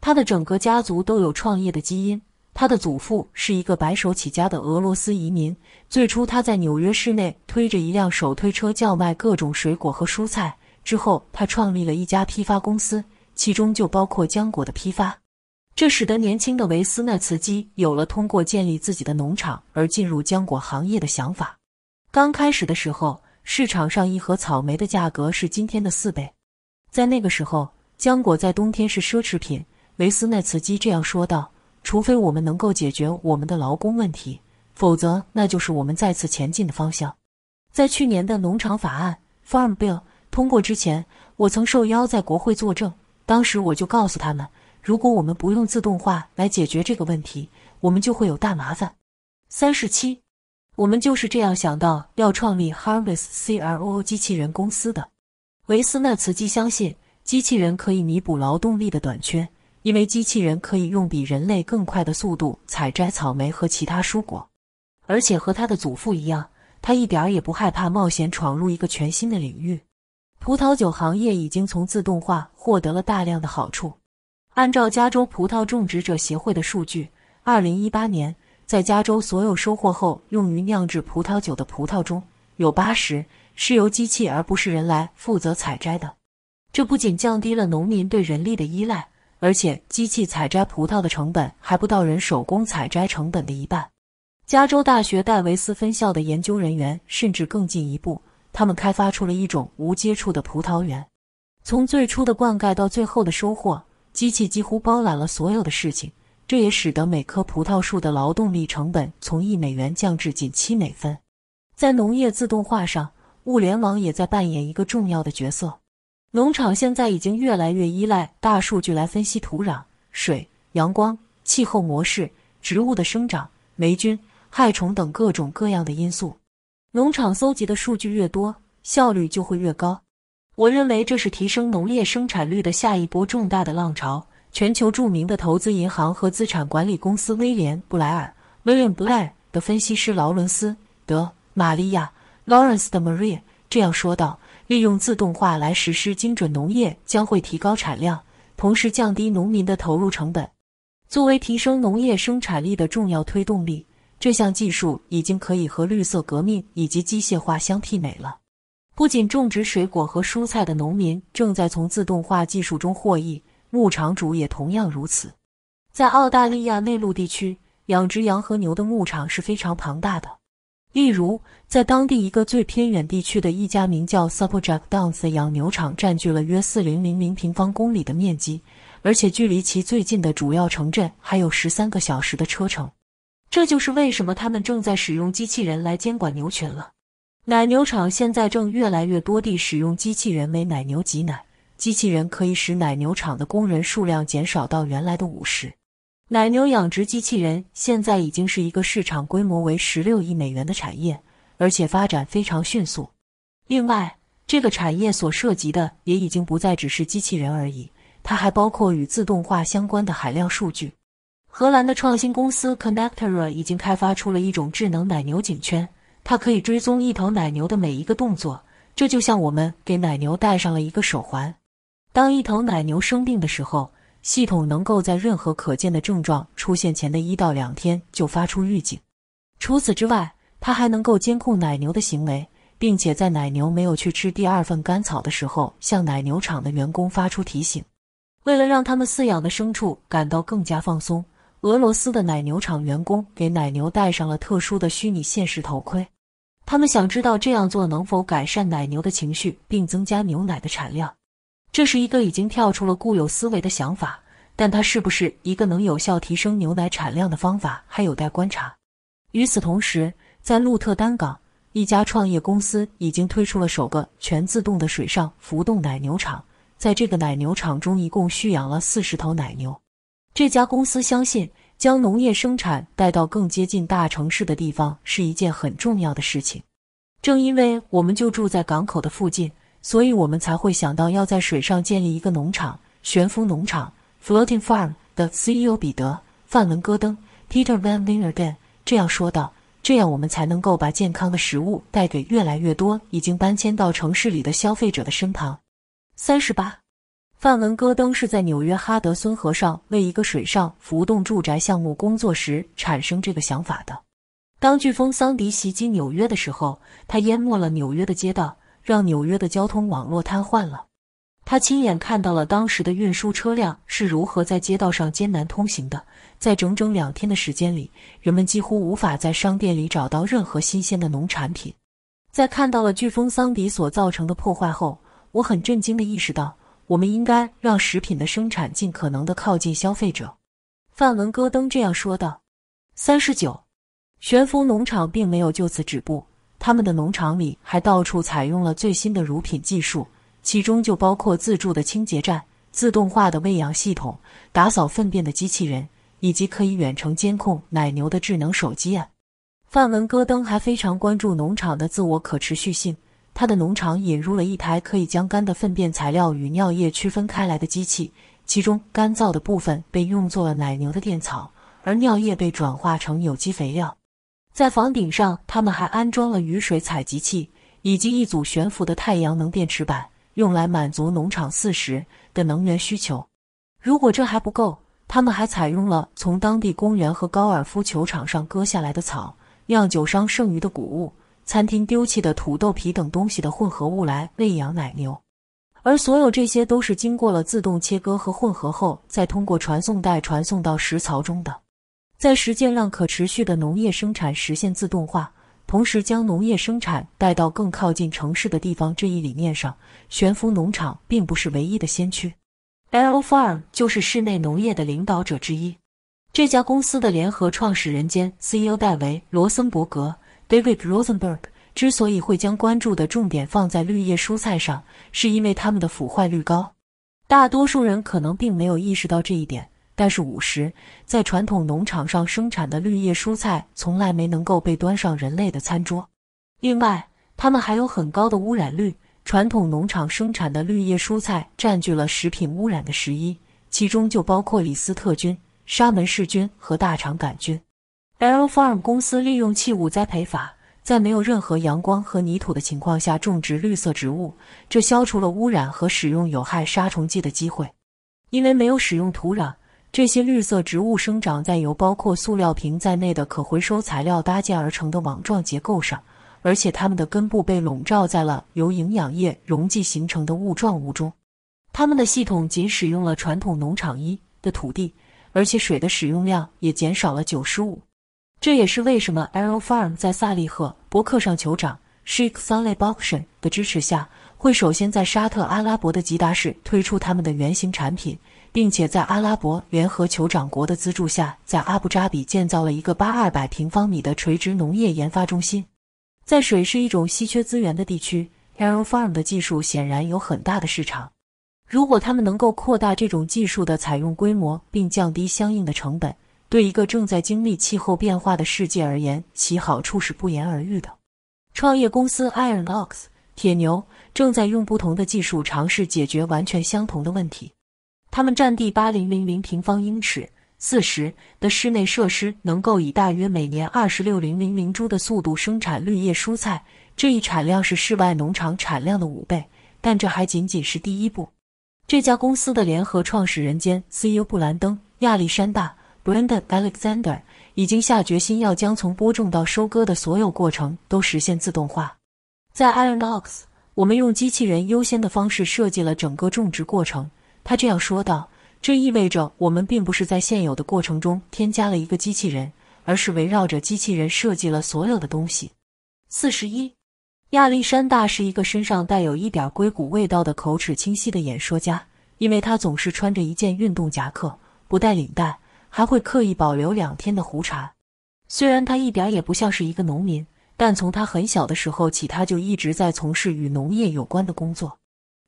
Speaker 1: 他的整个家族都有创业的基因。他的祖父是一个白手起家的俄罗斯移民。最初，他在纽约市内推着一辆手推车叫卖各种水果和蔬菜。之后，他创立了一家批发公司，其中就包括浆果的批发。这使得年轻的维斯纳茨基有了通过建立自己的农场而进入浆果行业的想法。刚开始的时候，市场上一盒草莓的价格是今天的四倍。在那个时候，浆果在冬天是奢侈品。维斯奈茨基这样说道：“除非我们能够解决我们的劳工问题，否则那就是我们再次前进的方向。”在去年的农场法案 （Farm Bill） 通过之前，我曾受邀在国会作证。当时我就告诉他们：“如果我们不用自动化来解决这个问题，我们就会有大麻烦。”三十七，我们就是这样想到要创立 Harvest CRO 机器人公司的。维斯奈茨基相信机器人可以弥补劳动力的短缺。因为机器人可以用比人类更快的速度采摘草莓和其他蔬果，而且和他的祖父一样，他一点也不害怕冒险闯入一个全新的领域。葡萄酒行业已经从自动化获得了大量的好处。按照加州葡萄种植者协会的数据，2018年在加州所有收获后用于酿制葡萄酒的葡萄中，有80是由机器而不是人来负责采摘的。这不仅降低了农民对人力的依赖。而且，机器采摘葡萄的成本还不到人手工采摘成本的一半。加州大学戴维斯分校的研究人员甚至更进一步，他们开发出了一种无接触的葡萄园，从最初的灌溉到最后的收获，机器几乎包揽了所有的事情。这也使得每棵葡萄树的劳动力成本从一美元降至仅七美分。在农业自动化上，物联网也在扮演一个重要的角色。农场现在已经越来越依赖大数据来分析土壤、水、阳光、气候模式、植物的生长、霉菌、害虫等各种各样的因素。农场搜集的数据越多，效率就会越高。我认为这是提升农业生产率的下一波重大的浪潮。全球著名的投资银行和资产管理公司威廉布莱尔 （William Blair） 的分析师劳伦斯·德·玛利亚 （Lawrence de Maria） 这样说道。利用自动化来实施精准农业将会提高产量，同时降低农民的投入成本。作为提升农业生产力的重要推动力，这项技术已经可以和绿色革命以及机械化相媲美了。不仅种植水果和蔬菜的农民正在从自动化技术中获益，牧场主也同样如此。在澳大利亚内陆地区，养殖羊和牛的牧场是非常庞大的。例如，在当地一个最偏远地区的一家名叫 s u b j a c k Downs 的养牛场，占据了约四零零零平方公里的面积，而且距离其最近的主要城镇还有十三个小时的车程。这就是为什么他们正在使用机器人来监管牛群了。奶牛场现在正越来越多地使用机器人为奶牛挤奶。机器人可以使奶牛场的工人数量减少到原来的五十。奶牛养殖机器人现在已经是一个市场规模为十六亿美元的产业，而且发展非常迅速。另外，这个产业所涉及的也已经不再只是机器人而已，它还包括与自动化相关的海量数据。荷兰的创新公司 Connector 已经开发出了一种智能奶牛颈圈，它可以追踪一头奶牛的每一个动作，这就像我们给奶牛戴上了一个手环。当一头奶牛生病的时候，系统能够在任何可见的症状出现前的一到两天就发出预警。除此之外，它还能够监控奶牛的行为，并且在奶牛没有去吃第二份干草的时候，向奶牛场的员工发出提醒。为了让他们饲养的牲畜感到更加放松，俄罗斯的奶牛场员工给奶牛戴上了特殊的虚拟现实头盔。他们想知道这样做能否改善奶牛的情绪，并增加牛奶的产量。这是一个已经跳出了固有思维的想法，但它是不是一个能有效提升牛奶产量的方法，还有待观察。与此同时，在鹿特丹港，一家创业公司已经推出了首个全自动的水上浮动奶牛场，在这个奶牛场中，一共蓄养了四十头奶牛。这家公司相信，将农业生产带到更接近大城市的地方是一件很重要的事情。正因为我们就住在港口的附近。所以我们才会想到要在水上建立一个农场——悬浮农场 （Floating Farm）。的 CEO 彼得·范文戈登 （Peter Van n e u y e n 这样说道：“这样我们才能够把健康的食物带给越来越多已经搬迁到城市里的消费者的身旁。”三十八，范文戈登是在纽约哈德孙河上为一个水上浮动住宅项目工作时产生这个想法的。当飓风桑迪袭击纽约的时候，它淹没了纽约的街道。让纽约的交通网络瘫痪了。他亲眼看到了当时的运输车辆是如何在街道上艰难通行的。在整整两天的时间里，人们几乎无法在商店里找到任何新鲜的农产品。在看到了飓风桑迪所造成的破坏后，我很震惊地意识到，我们应该让食品的生产尽可能地靠近消费者。范文戈登这样说道。三十九，悬浮农场并没有就此止步。他们的农场里还到处采用了最新的乳品技术，其中就包括自助的清洁站、自动化的喂养系统、打扫粪便的机器人，以及可以远程监控奶牛的智能手机啊。范文戈登还非常关注农场的自我可持续性，他的农场引入了一台可以将干的粪便材料与尿液区分开来的机器，其中干燥的部分被用作了奶牛的垫草，而尿液被转化成有机肥料。在房顶上，他们还安装了雨水采集器以及一组悬浮的太阳能电池板，用来满足农场四时的能源需求。如果这还不够，他们还采用了从当地公园和高尔夫球场上割下来的草、酿酒商剩余的谷物、餐厅丢弃的土豆皮等东西的混合物来喂养奶牛。而所有这些都是经过了自动切割和混合后，再通过传送带传送到食槽中的。在实践让可持续的农业生产实现自动化，同时将农业生产带到更靠近城市的地方这一理念上，悬浮农场并不是唯一的先驱。L Farm 就是室内农业的领导者之一。这家公司的联合创始人兼 CEO 戴维·罗森伯格 （David Rosenberg） 之所以会将关注的重点放在绿叶蔬菜上，是因为它们的腐坏率高。大多数人可能并没有意识到这一点。但是，五十在传统农场上生产的绿叶蔬菜从来没能够被端上人类的餐桌。另外，它们还有很高的污染率。传统农场生产的绿叶蔬菜占据了食品污染的十一，其中就包括李斯特菌、沙门氏菌和大肠杆菌。L Farm 公司利用器物栽培法，在没有任何阳光和泥土的情况下种植绿色植物，这消除了污染和使用有害杀虫剂的机会，因为没有使用土壤。这些绿色植物生长在由包括塑料瓶在内的可回收材料搭建而成的网状结构上，而且它们的根部被笼罩在了由营养液溶剂形成的雾状物中。它们的系统仅使用了传统农场一的土地，而且水的使用量也减少了95%。这也是为什么 Arrow Farm 在萨利赫·伯克上酋长 Sheikh Saleh b a k s h a n 的支持下，会首先在沙特阿拉伯的吉达市推出他们的原型产品。并且在阿拉伯联合酋长国的资助下，在阿布扎比建造了一个八二百平方米的垂直农业研发中心。在水是一种稀缺资源的地区 a r r Farm 的技术显然有很大的市场。如果他们能够扩大这种技术的采用规模，并降低相应的成本，对一个正在经历气候变化的世界而言，其好处是不言而喻的。创业公司 Iron Ox 铁牛正在用不同的技术尝试解决完全相同的问题。他们占地八零零零平方英尺，四十的室内设施能够以大约每年二十六零零零株的速度生产绿叶蔬菜，这一产量是室外农场产量的五倍。但这还仅仅是第一步。这家公司的联合创始人兼 CEO 布兰登·亚历山大 （Brandon Alexander） 已经下决心要将从播种到收割的所有过程都实现自动化。在 Iron Ox，我们用机器人优先的方式设计了整个种植过程。他这样说道：“这意味着我们并不是在现有的过程中添加了一个机器人，而是围绕着机器人设计了所有的东西。”四十一，亚历山大是一个身上带有一点硅谷味道的口齿清晰的演说家，因为他总是穿着一件运动夹克，不带领带，还会刻意保留两天的胡茬。虽然他一点也不像是一个农民，但从他很小的时候起，他就一直在从事与农业有关的工作。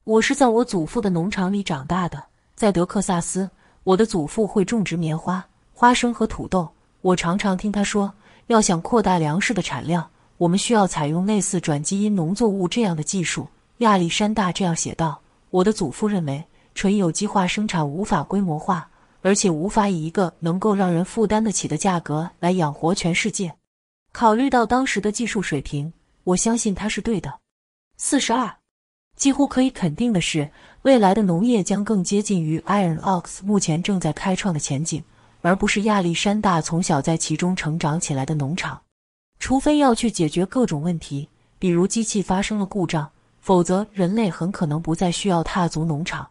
Speaker 1: 我是在我祖父的农场里长大的，在德克萨斯，我的祖父会种植棉花、花生和土豆。我常常听他说，要想扩大粮食的产量，我们需要采用类似转基因农作物这样的技术。亚历山大这样写道：“我的祖父认为，纯有机化生产无法规模化，而且无法以一个能够让人负担得起的价格来养活全世界。考虑到当时的技术水平，我相信他是对的。”四十二。几乎可以肯定的是，未来的农业将更接近于 Iron Ox 目前正在开创的前景，而不是亚历山大从小在其中成长起来的农场。除非要去解决各种问题，比如机器发生了故障，否则人类很可能不再需要踏足农场。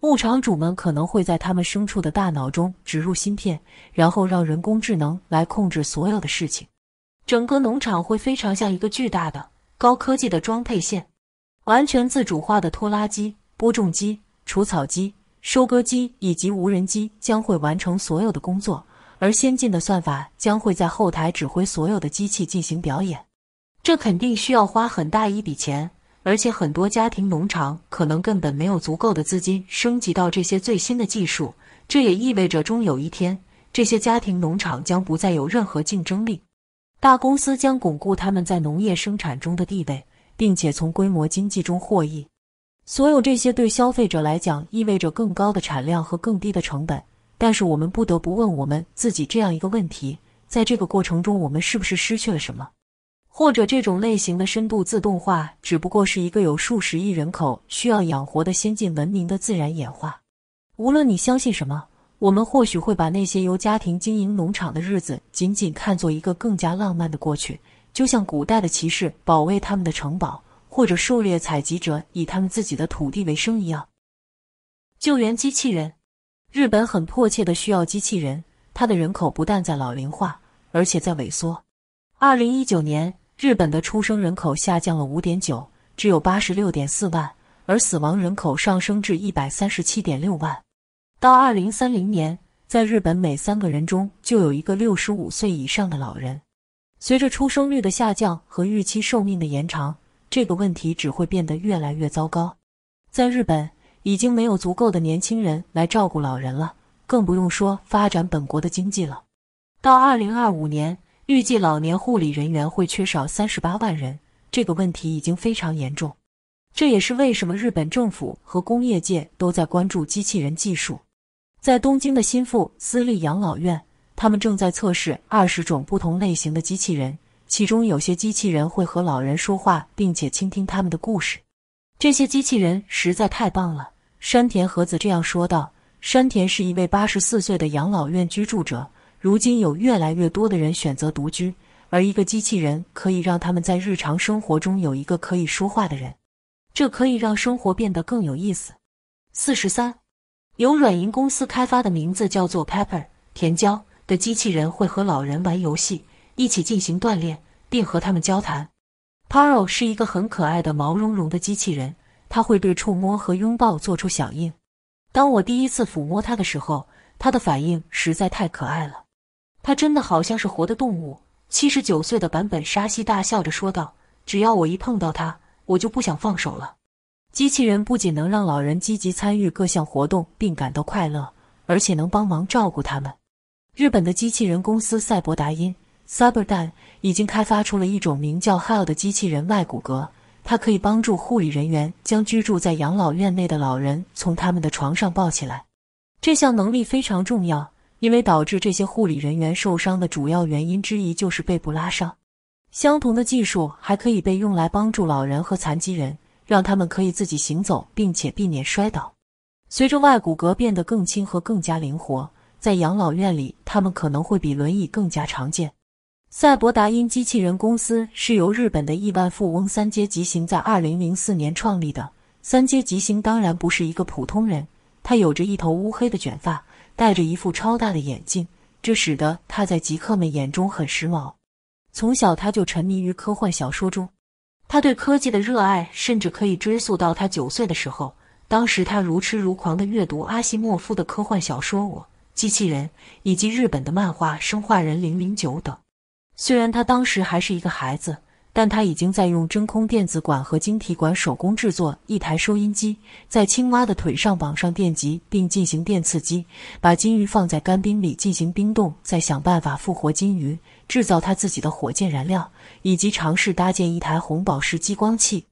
Speaker 1: 牧场主们可能会在他们牲畜的大脑中植入芯片，然后让人工智能来控制所有的事情。整个农场会非常像一个巨大的高科技的装配线。完全自主化的拖拉机、播种机、除草机、收割机以及无人机将会完成所有的工作，而先进的算法将会在后台指挥所有的机器进行表演。这肯定需要花很大一笔钱，而且很多家庭农场可能根本没有足够的资金升级到这些最新的技术。这也意味着，终有一天，这些家庭农场将不再有任何竞争力，大公司将巩固他们在农业生产中的地位。并且从规模经济中获益，所有这些对消费者来讲意味着更高的产量和更低的成本。但是我们不得不问我们自己这样一个问题：在这个过程中，我们是不是失去了什么？或者这种类型的深度自动化只不过是一个有数十亿人口需要养活的先进文明的自然演化？无论你相信什么，我们或许会把那些由家庭经营农场的日子仅仅看作一个更加浪漫的过去。就像古代的骑士保卫他们的城堡，或者狩猎采集者以他们自己的土地为生一样。救援机器人，日本很迫切的需要机器人。它的人口不但在老龄化，而且在萎缩。二零一九年，日本的出生人口下降了五点九，只有八十六点四万，而死亡人口上升至一百三十七点六万。到二零三零年，在日本每三个人中就有一个六十五岁以上的老人。随着出生率的下降和预期寿命的延长，这个问题只会变得越来越糟糕。在日本，已经没有足够的年轻人来照顾老人了，更不用说发展本国的经济了。到二零二五年，预计老年护理人员会缺少三十八万人，这个问题已经非常严重。这也是为什么日本政府和工业界都在关注机器人技术。在东京的心腹私立养老院。他们正在测试二十种不同类型的机器人，其中有些机器人会和老人说话，并且倾听他们的故事。这些机器人实在太棒了，山田和子这样说道。山田是一位八十四岁的养老院居住者。如今有越来越多的人选择独居，而一个机器人可以让他们在日常生活中有一个可以说话的人，这可以让生活变得更有意思。四十三，由软银公司开发的名字叫做 Pepper 甜椒。机器人会和老人玩游戏，一起进行锻炼，并和他们交谈。Paro 是一个很可爱的毛茸茸的机器人，它会对触摸和拥抱做出响应。当我第一次抚摸它的时候，它的反应实在太可爱了。它真的好像是活的动物。七十九岁的版本沙希大笑着说道：“只要我一碰到它，我就不想放手了。”机器人不仅能让老人积极参与各项活动并感到快乐，而且能帮忙照顾他们。日本的机器人公司赛博达因 （Cyberdyne） 已经开发出了一种名叫 h e l l 的机器人外骨骼，它可以帮助护理人员将居住在养老院内的老人从他们的床上抱起来。这项能力非常重要，因为导致这些护理人员受伤的主要原因之一就是背部拉伤。相同的技术还可以被用来帮助老人和残疾人，让他们可以自己行走，并且避免摔倒。随着外骨骼变得更轻和更加灵活。在养老院里，他们可能会比轮椅更加常见。赛博达因机器人公司是由日本的亿万富翁三阶吉行在2004年创立的。三阶吉行当然不是一个普通人，他有着一头乌黑的卷发，戴着一副超大的眼镜，这使得他在极客们眼中很时髦。从小他就沉迷于科幻小说中，他对科技的热爱甚至可以追溯到他九岁的时候，当时他如痴如狂地阅读阿西莫夫的科幻小说。我。机器人以及日本的漫画《生化人零零九》等。虽然他当时还是一个孩子，但他已经在用真空电子管和晶体管手工制作一台收音机，在青蛙的腿上绑上电极并进行电刺激，把金鱼放在干冰里进行冰冻，再想办法复活金鱼，制造他自己的火箭燃料，以及尝试搭建一台红宝石激光器。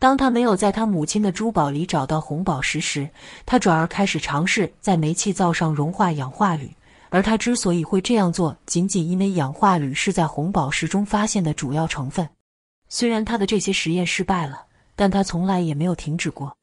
Speaker 1: 当他没有在他母亲的珠宝里找到红宝石时，他转而开始尝试在煤气灶上融化氧化铝。而他之所以会这样做，仅仅因为氧化铝是在红宝石中发现的主要成分。虽然他的这些实验失败了，但他从来也没有停止过。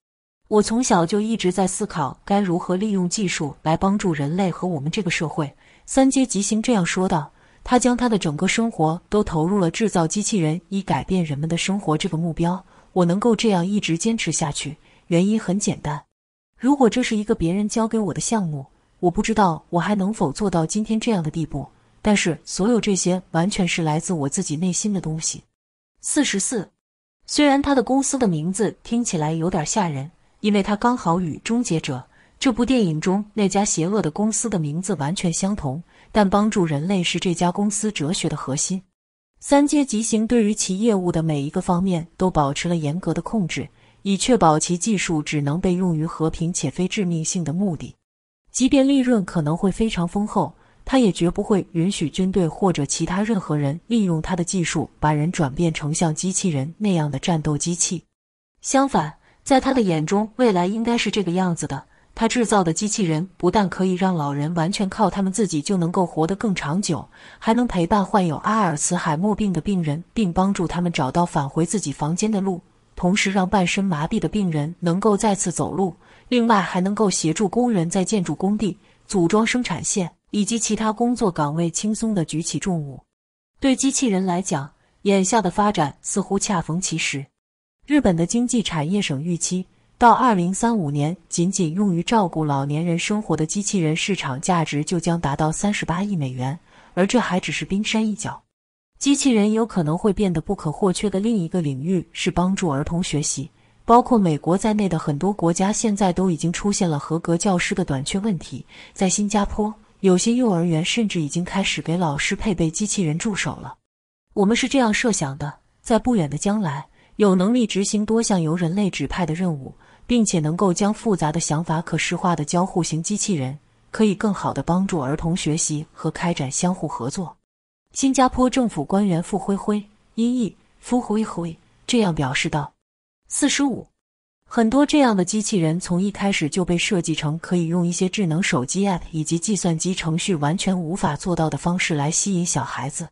Speaker 1: 我从小就一直在思考该如何利用技术来帮助人类和我们这个社会。三阶吉星这样说道。他将他的整个生活都投入了制造机器人，以改变人们的生活这个目标。我能够这样一直坚持下去，原因很简单。如果这是一个别人交给我的项目，我不知道我还能否做到今天这样的地步。但是所有这些完全是来自我自己内心的东西。四十四，虽然他的公司的名字听起来有点吓人，因为他刚好与《终结者》这部电影中那家邪恶的公司的名字完全相同，但帮助人类是这家公司哲学的核心。三阶极刑对于其业务的每一个方面都保持了严格的控制，以确保其技术只能被用于和平且非致命性的目的。即便利润可能会非常丰厚，他也绝不会允许军队或者其他任何人利用他的技术把人转变成像机器人那样的战斗机器。相反，在他的眼中，未来应该是这个样子的。他制造的机器人不但可以让老人完全靠他们自己就能够活得更长久，还能陪伴患有阿尔茨海默病的病人，并帮助他们找到返回自己房间的路，同时让半身麻痹的病人能够再次走路。另外，还能够协助工人在建筑工地组装生产线以及其他工作岗位轻松地举起重物。对机器人来讲，眼下的发展似乎恰逢其时。日本的经济产业省预期。到二零三五年，仅仅用于照顾老年人生活的机器人市场价值就将达到三十八亿美元，而这还只是冰山一角。机器人有可能会变得不可或缺的另一个领域是帮助儿童学习。包括美国在内的很多国家现在都已经出现了合格教师的短缺问题，在新加坡，有些幼儿园甚至已经开始给老师配备机器人助手了。我们是这样设想的：在不远的将来，有能力执行多项由人类指派的任务。并且能够将复杂的想法可视化，的交互型机器人可以更好地帮助儿童学习和开展相互合作。新加坡政府官员傅辉辉（音译：傅辉辉）这样表示道：“四十五，很多这样的机器人从一开始就被设计成可以用一些智能手机 App 以及计算机程序完全无法做到的方式来吸引小孩子。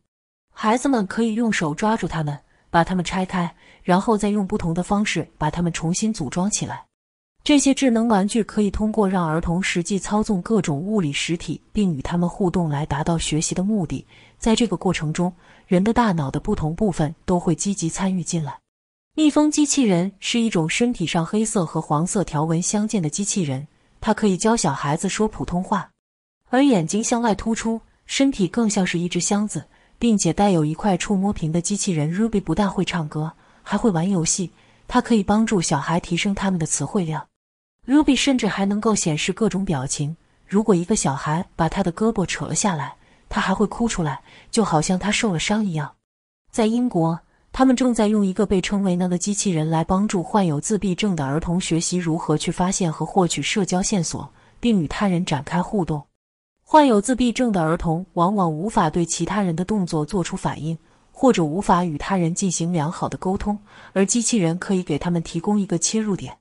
Speaker 1: 孩子们可以用手抓住它们。”把它们拆开，然后再用不同的方式把它们重新组装起来。这些智能玩具可以通过让儿童实际操纵各种物理实体，并与他们互动来达到学习的目的。在这个过程中，人的大脑的不同部分都会积极参与进来。蜜蜂机器人是一种身体上黑色和黄色条纹相间的机器人，它可以教小孩子说普通话，而眼睛向外突出，身体更像是一只箱子。并且带有一块触摸屏的机器人 Ruby 不但会唱歌，还会玩游戏。它可以帮助小孩提升他们的词汇量。Ruby 甚至还能够显示各种表情。如果一个小孩把他的胳膊扯了下来，他还会哭出来，就好像他受了伤一样。在英国，他们正在用一个被称为那个机器人来帮助患有自闭症的儿童学习如何去发现和获取社交线索，并与他人展开互动。患有自闭症的儿童往往无法对其他人的动作做出反应，或者无法与他人进行良好的沟通，而机器人可以给他们提供一个切入点。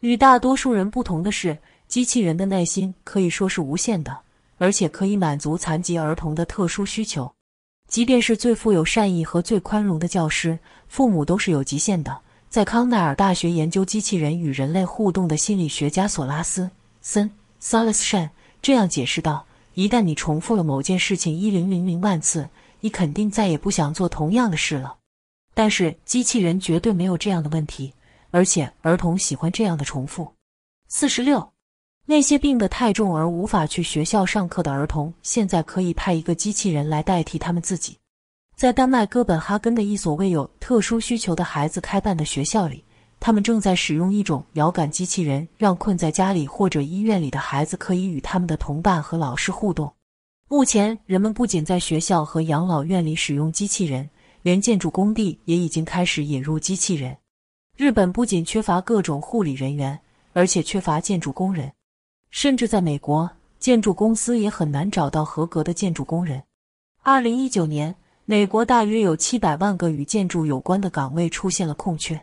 Speaker 1: 与大多数人不同的是，机器人的耐心可以说是无限的，而且可以满足残疾儿童的特殊需求。即便是最富有善意和最宽容的教师、父母，都是有极限的。在康奈尔大学研究机器人与人类互动的心理学家索拉斯森 （Solasen） 这样解释道。一旦你重复了某件事情一零零零万次，你肯定再也不想做同样的事了。但是机器人绝对没有这样的问题，而且儿童喜欢这样的重复。四十六，那些病得太重而无法去学校上课的儿童，现在可以派一个机器人来代替他们自己。在丹麦哥本哈根的一所为有特殊需求的孩子开办的学校里。他们正在使用一种遥感机器人，让困在家里或者医院里的孩子可以与他们的同伴和老师互动。目前，人们不仅在学校和养老院里使用机器人，连建筑工地也已经开始引入机器人。日本不仅缺乏各种护理人员，而且缺乏建筑工人，甚至在美国，建筑公司也很难找到合格的建筑工人。二零一九年，美国大约有七百万个与建筑有关的岗位出现了空缺。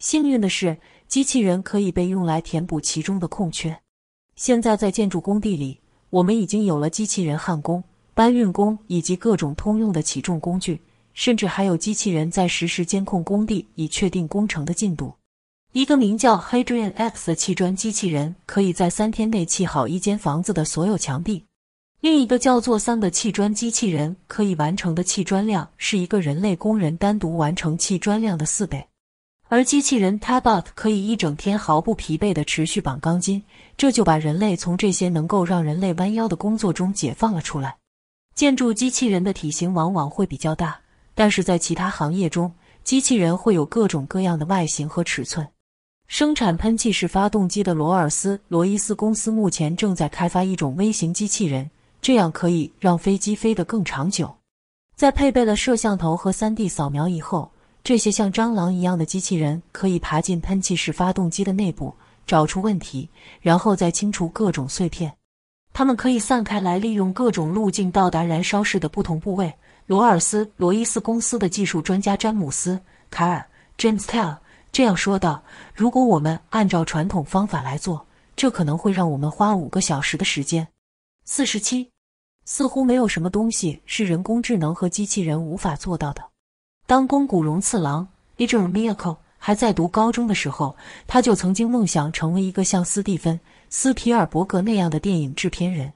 Speaker 1: 幸运的是，机器人可以被用来填补其中的空缺。现在在建筑工地里，我们已经有了机器人焊工、搬运工以及各种通用的起重工具，甚至还有机器人在实时监控工地，以确定工程的进度。一个名叫 h a d r i a n X 的砌砖机器人可以在三天内砌好一间房子的所有墙壁。另一个叫做三的砌砖机器人可以完成的砌砖量是一个人类工人单独完成砌砖量的四倍。而机器人 t a b o t 可以一整天毫不疲惫的持续绑钢筋，这就把人类从这些能够让人类弯腰的工作中解放了出来。建筑机器人的体型往往会比较大，但是在其他行业中，机器人会有各种各样的外形和尺寸。生产喷气式发动机的罗尔斯罗伊斯公司目前正在开发一种微型机器人，这样可以让飞机飞得更长久。在配备了摄像头和 3D 扫描以后。这些像蟑螂一样的机器人可以爬进喷气式发动机的内部，找出问题，然后再清除各种碎片。它们可以散开来，利用各种路径到达燃烧室的不同部位。罗尔斯·罗伊斯公司的技术专家詹姆斯·卡尔 （James Tell） 这样说道：“如果我们按照传统方法来做，这可能会让我们花五个小时的时间。四十七，似乎没有什么东西是人工智能和机器人无法做到的。”当宫古荣次郎 i j h i r Miyako） 还在读高中的时候，他就曾经梦想成为一个像斯蒂芬·斯皮尔伯格那样的电影制片人。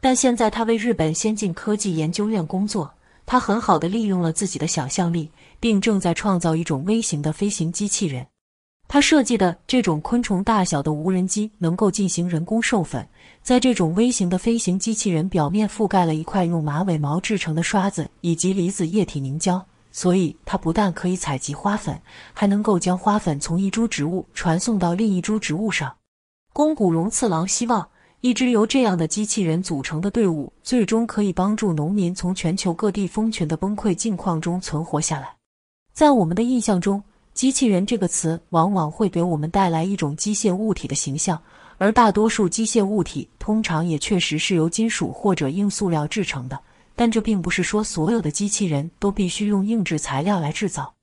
Speaker 1: 但现在他为日本先进科技研究院工作，他很好的利用了自己的想象力，并正在创造一种微型的飞行机器人。他设计的这种昆虫大小的无人机能够进行人工授粉。在这种微型的飞行机器人表面覆盖了一块用马尾毛制成的刷子以及离子液体凝胶。所以，它不但可以采集花粉，还能够将花粉从一株植物传送到另一株植物上。宫古荣次郎希望，一支由这样的机器人组成的队伍，最终可以帮助农民从全球各地蜂群的崩溃境况中存活下来。在我们的印象中，机器人这个词往往会给我们带来一种机械物体的形象，而大多数机械物体通常也确实是由金属或者硬塑料制成的。但这并不是说所有的机器人都必须用硬质材料来制造。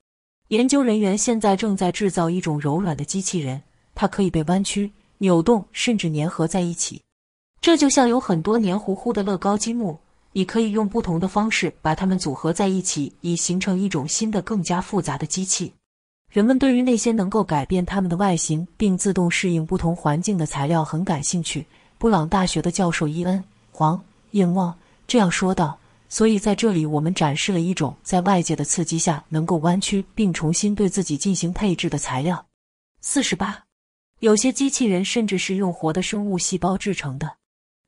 Speaker 1: 研究人员现在正在制造一种柔软的机器人，它可以被弯曲、扭动，甚至粘合在一起。这就像有很多黏糊糊的乐高积木，你可以用不同的方式把它们组合在一起，以形成一种新的、更加复杂的机器。人们对于那些能够改变它们的外形并自动适应不同环境的材料很感兴趣。布朗大学的教授伊恩·黄·叶望这样说道。所以在这里，我们展示了一种在外界的刺激下能够弯曲并重新对自己进行配置的材料。四十八，有些机器人甚至是用活的生物细胞制成的。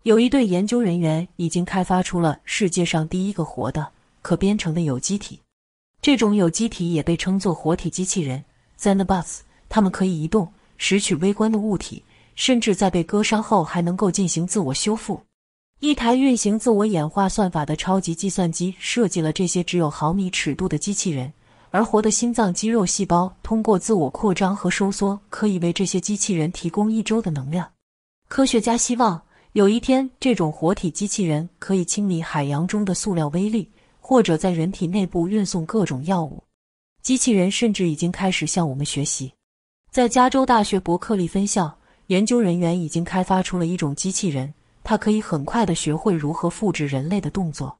Speaker 1: 有一对研究人员已经开发出了世界上第一个活的可编程的有机体，这种有机体也被称作活体机器人 z e a n o b o t s 它们可以移动、拾取微观的物体，甚至在被割伤后还能够进行自我修复。一台运行自我演化算法的超级计算机设计了这些只有毫米尺度的机器人，而活的心脏肌肉细胞通过自我扩张和收缩，可以为这些机器人提供一周的能量。科学家希望有一天，这种活体机器人可以清理海洋中的塑料微粒，或者在人体内部运送各种药物。机器人甚至已经开始向我们学习。在加州大学伯克利分校，研究人员已经开发出了一种机器人。它可以很快地学会如何复制人类的动作。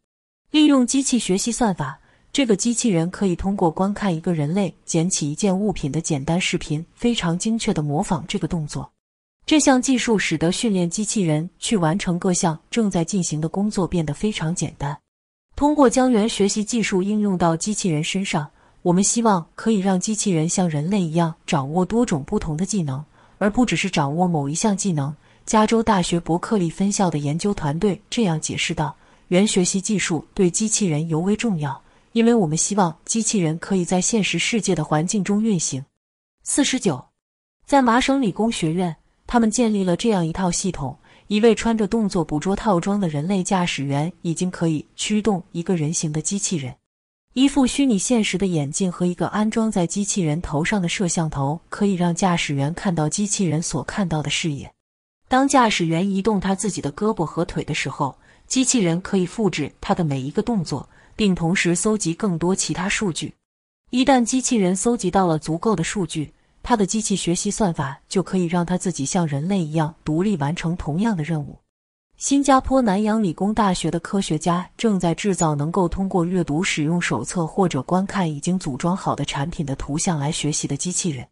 Speaker 1: 利用机器学习算法，这个机器人可以通过观看一个人类捡起一件物品的简单视频，非常精确地模仿这个动作。这项技术使得训练机器人去完成各项正在进行的工作变得非常简单。通过将元学习技术应用到机器人身上，我们希望可以让机器人像人类一样掌握多种不同的技能，而不只是掌握某一项技能。加州大学伯克利分校的研究团队这样解释道：“元学习技术对机器人尤为重要，因为我们希望机器人可以在现实世界的环境中运行。”四十九，在麻省理工学院，他们建立了这样一套系统：一位穿着动作捕捉套装的人类驾驶员已经可以驱动一个人形的机器人。一副虚拟现实的眼镜和一个安装在机器人头上的摄像头可以让驾驶员看到机器人所看到的视野。当驾驶员移动他自己的胳膊和腿的时候，机器人可以复制他的每一个动作，并同时搜集更多其他数据。一旦机器人搜集到了足够的数据，它的机器学习算法就可以让它自己像人类一样独立完成同样的任务。新加坡南洋理工大学的科学家正在制造能够通过阅读使用手册或者观看已经组装好的产品的图像来学习的机器人。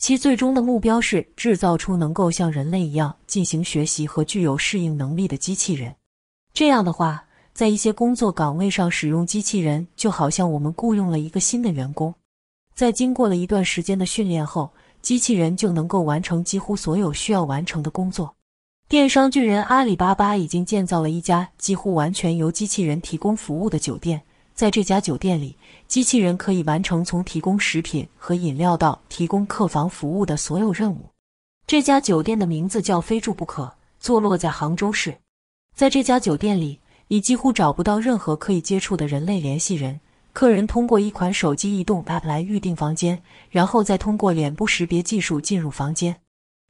Speaker 1: 其最终的目标是制造出能够像人类一样进行学习和具有适应能力的机器人。这样的话，在一些工作岗位上使用机器人，就好像我们雇佣了一个新的员工。在经过了一段时间的训练后，机器人就能够完成几乎所有需要完成的工作。电商巨人阿里巴巴已经建造了一家几乎完全由机器人提供服务的酒店。在这家酒店里，机器人可以完成从提供食品和饮料到提供客房服务的所有任务。这家酒店的名字叫“非住不可”，坐落在杭州市。在这家酒店里，你几乎找不到任何可以接触的人类联系人。客人通过一款手机移动 app 来预订房间，然后再通过脸部识别技术进入房间。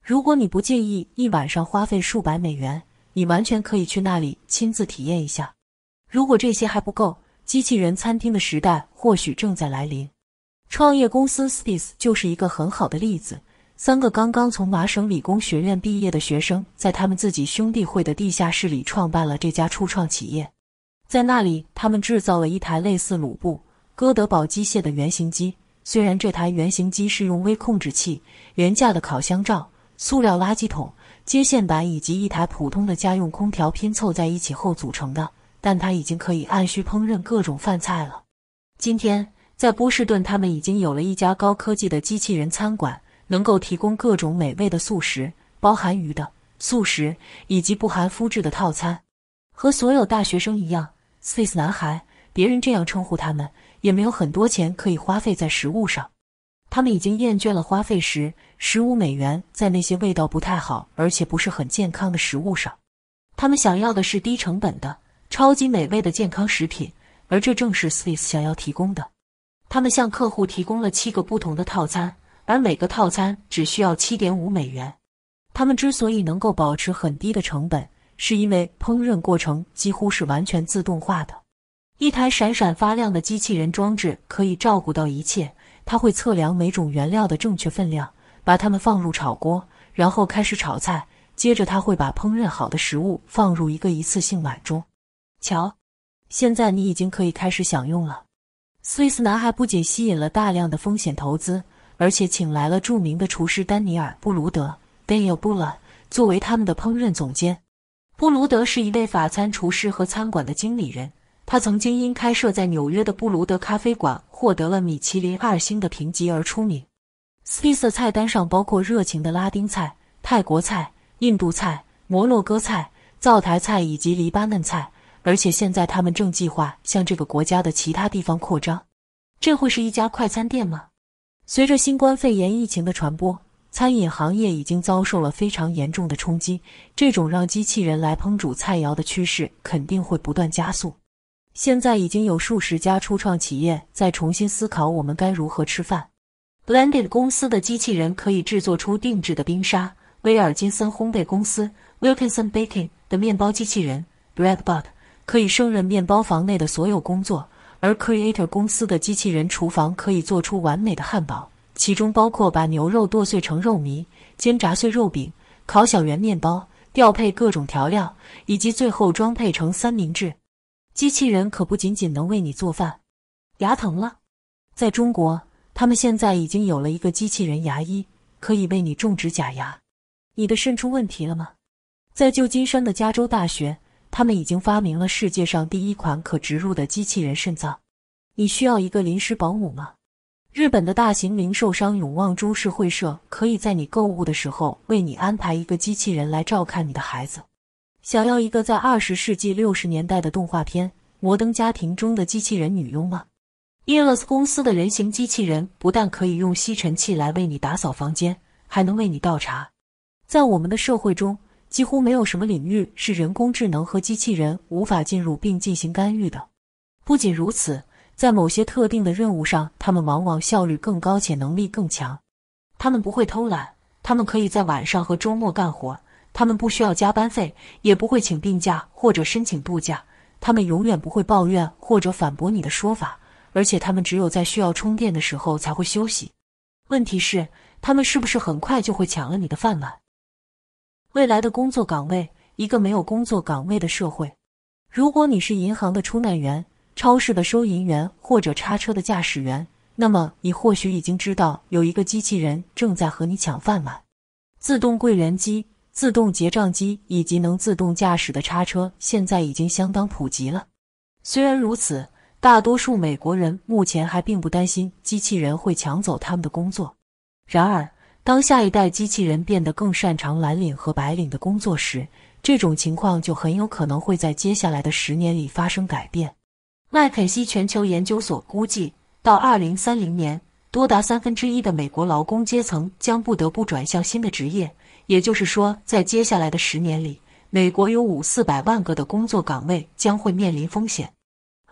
Speaker 1: 如果你不介意一晚上花费数百美元，你完全可以去那里亲自体验一下。如果这些还不够，机器人餐厅的时代或许正在来临。创业公司 s a c e 就是一个很好的例子。三个刚刚从麻省理工学院毕业的学生，在他们自己兄弟会的地下室里创办了这家初创企业。在那里，他们制造了一台类似鲁布·哥德堡机械的原型机。虽然这台原型机是用微控制器、廉价的烤箱罩、塑料垃圾桶、接线板以及一台普通的家用空调拼凑在一起后组成的。但他已经可以按需烹饪各种饭菜了。今天在波士顿，他们已经有了一家高科技的机器人餐馆，能够提供各种美味的素食，包含鱼的素食以及不含麸质的套餐。和所有大学生一样，SIS 男孩（别人这样称呼他们）也没有很多钱可以花费在食物上。他们已经厌倦了花费十十五美元在那些味道不太好而且不是很健康的食物上。他们想要的是低成本的。超级美味的健康食品，而这正是 Swiss 想要提供的。他们向客户提供了七个不同的套餐，而每个套餐只需要七点五美元。他们之所以能够保持很低的成本，是因为烹饪过程几乎是完全自动化的。一台闪闪发亮的机器人装置可以照顾到一切。它会测量每种原料的正确分量，把它们放入炒锅，然后开始炒菜。接着，它会把烹饪好的食物放入一个一次性碗中。瞧，现在你已经可以开始享用了。Swiss 男孩不仅吸引了大量的风险投资，而且请来了著名的厨师丹尼尔·布鲁德 （Daniel b l e r 作为他们的烹饪总监。布鲁德是一位法餐厨师和餐馆的经理人，他曾经因开设在纽约的布鲁德咖啡馆获得了米其林二星的评级而出名。Swiss 菜单上包括热情的拉丁菜、泰国菜、印度菜、摩洛哥菜、灶台菜以及黎巴嫩菜。而且现在他们正计划向这个国家的其他地方扩张。这会是一家快餐店吗？随着新冠肺炎疫情的传播，餐饮行业已经遭受了非常严重的冲击。这种让机器人来烹煮菜肴的趋势肯定会不断加速。现在已经有数十家初创企业在重新思考我们该如何吃饭。Blended 公司的机器人可以制作出定制的冰沙。威尔金森烘焙公司 （Wilkinson Baking） 的面包机器人 （Breadbot）。可以胜任面包房内的所有工作，而 Creator 公司的机器人厨房可以做出完美的汉堡，其中包括把牛肉剁碎成肉泥、煎炸碎肉饼、烤小圆面包、调配各种调料，以及最后装配成三明治。机器人可不仅仅能为你做饭。牙疼了？在中国，他们现在已经有了一个机器人牙医，可以为你种植假牙。你的肾出问题了吗？在旧金山的加州大学。他们已经发明了世界上第一款可植入的机器人肾脏。你需要一个临时保姆吗？日本的大型零售商永旺株式会社可以在你购物的时候为你安排一个机器人来照看你的孩子。想要一个在二十世纪六十年代的动画片《摩登家庭》中的机器人女佣吗伊 n o s 公司的人形机器人不但可以用吸尘器来为你打扫房间，还能为你倒茶。在我们的社会中。几乎没有什么领域是人工智能和机器人无法进入并进行干预的。不仅如此，在某些特定的任务上，他们往往效率更高且能力更强。他们不会偷懒，他们可以在晚上和周末干活，他们不需要加班费，也不会请病假或者申请度假。他们永远不会抱怨或者反驳你的说法，而且他们只有在需要充电的时候才会休息。问题是，他们是不是很快就会抢了你的饭碗？未来的工作岗位，一个没有工作岗位的社会。如果你是银行的出纳员、超市的收银员或者叉车的驾驶员，那么你或许已经知道有一个机器人正在和你抢饭碗。自动柜员机、自动结账机以及能自动驾驶的叉车，现在已经相当普及了。虽然如此，大多数美国人目前还并不担心机器人会抢走他们的工作。然而，当下一代机器人变得更擅长蓝领和白领的工作时，这种情况就很有可能会在接下来的十年里发生改变。麦肯锡全球研究所估计，到2030年，多达三分之一的美国劳工阶层将不得不转向新的职业，也就是说，在接下来的十年里，美国有五四百万个的工作岗位将会面临风险。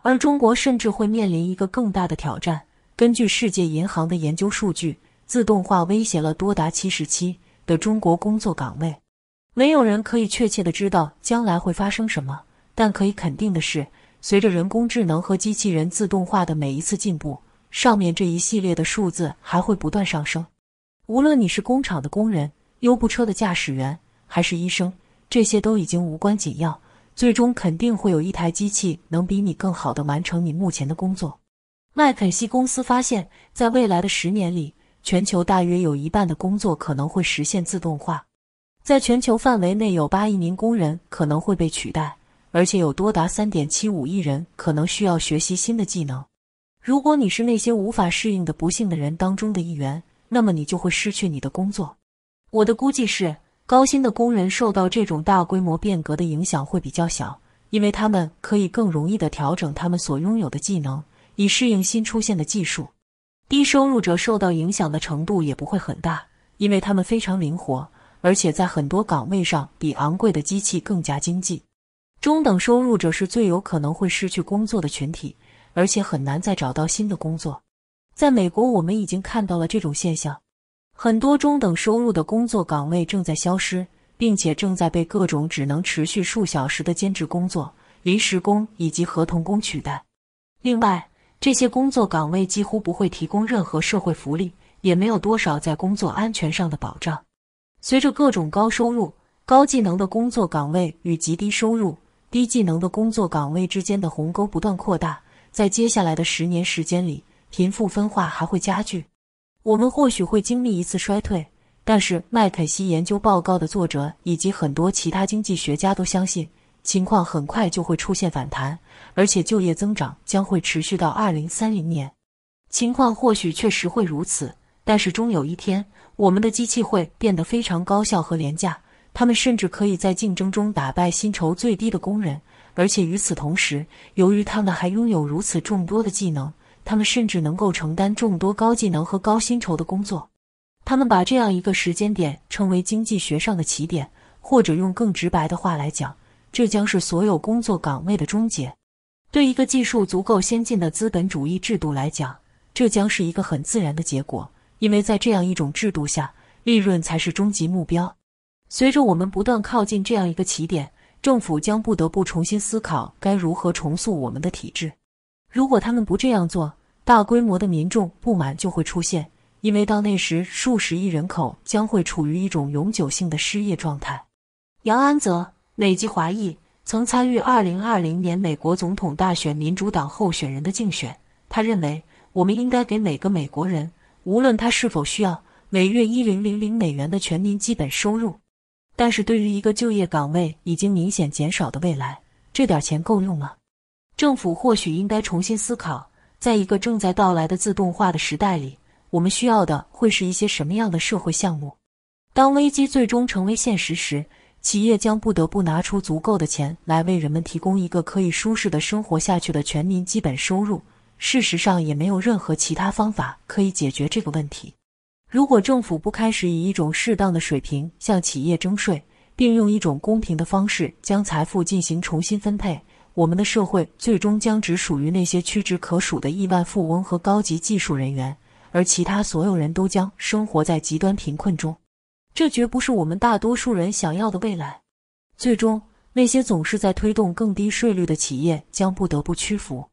Speaker 1: 而中国甚至会面临一个更大的挑战，根据世界银行的研究数据。自动化威胁了多达七十七的中国工作岗位。没有人可以确切的知道将来会发生什么，但可以肯定的是，随着人工智能和机器人自动化的每一次进步，上面这一系列的数字还会不断上升。无论你是工厂的工人、优步车的驾驶员，还是医生，这些都已经无关紧要。最终肯定会有一台机器能比你更好的完成你目前的工作。麦肯锡公司发现，在未来的十年里。全球大约有一半的工作可能会实现自动化，在全球范围内，有八亿名工人可能会被取代，而且有多达3.75亿人可能需要学习新的技能。如果你是那些无法适应的不幸的人当中的一员，那么你就会失去你的工作。我的估计是，高薪的工人受到这种大规模变革的影响会比较小，因为他们可以更容易地调整他们所拥有的技能，以适应新出现的技术。低收入者受到影响的程度也不会很大，因为他们非常灵活，而且在很多岗位上比昂贵的机器更加经济。中等收入者是最有可能会失去工作的群体，而且很难再找到新的工作。在美国，我们已经看到了这种现象：很多中等收入的工作岗位正在消失，并且正在被各种只能持续数小时的兼职工作、临时工以及合同工取代。另外，这些工作岗位几乎不会提供任何社会福利，也没有多少在工作安全上的保障。随着各种高收入、高技能的工作岗位与极低收入、低技能的工作岗位之间的鸿沟不断扩大，在接下来的十年时间里，贫富分化还会加剧。我们或许会经历一次衰退，但是麦肯锡研究报告的作者以及很多其他经济学家都相信。情况很快就会出现反弹，而且就业增长将会持续到二零三零年。情况或许确实会如此，但是终有一天，我们的机器会变得非常高效和廉价，他们甚至可以在竞争中打败薪酬最低的工人。而且与此同时，由于他们还拥有如此众多的技能，他们甚至能够承担众多高技能和高薪酬的工作。他们把这样一个时间点称为经济学上的起点，或者用更直白的话来讲。这将是所有工作岗位的终结。对一个技术足够先进的资本主义制度来讲，这将是一个很自然的结果，因为在这样一种制度下，利润才是终极目标。随着我们不断靠近这样一个起点，政府将不得不重新思考该如何重塑我们的体制。如果他们不这样做，大规模的民众不满就会出现，因为到那时，数十亿人口将会处于一种永久性的失业状态。杨安泽。美籍华裔曾参与2020年美国总统大选民主党候选人的竞选。他认为，我们应该给每个美国人，无论他是否需要，每月1000美元的全民基本收入。但是，对于一个就业岗位已经明显减少的未来，这点钱够用吗？政府或许应该重新思考，在一个正在到来的自动化的时代里，我们需要的会是一些什么样的社会项目？当危机最终成为现实时。企业将不得不拿出足够的钱来为人们提供一个可以舒适的生活下去的全民基本收入。事实上，也没有任何其他方法可以解决这个问题。如果政府不开始以一种适当的水平向企业征税，并用一种公平的方式将财富进行重新分配，我们的社会最终将只属于那些屈指可数的亿万富翁和高级技术人员，而其他所有人都将生活在极端贫困中。这绝不是我们大多数人想要的未来。最终，那些总是在推动更低税率的企业将不得不屈服。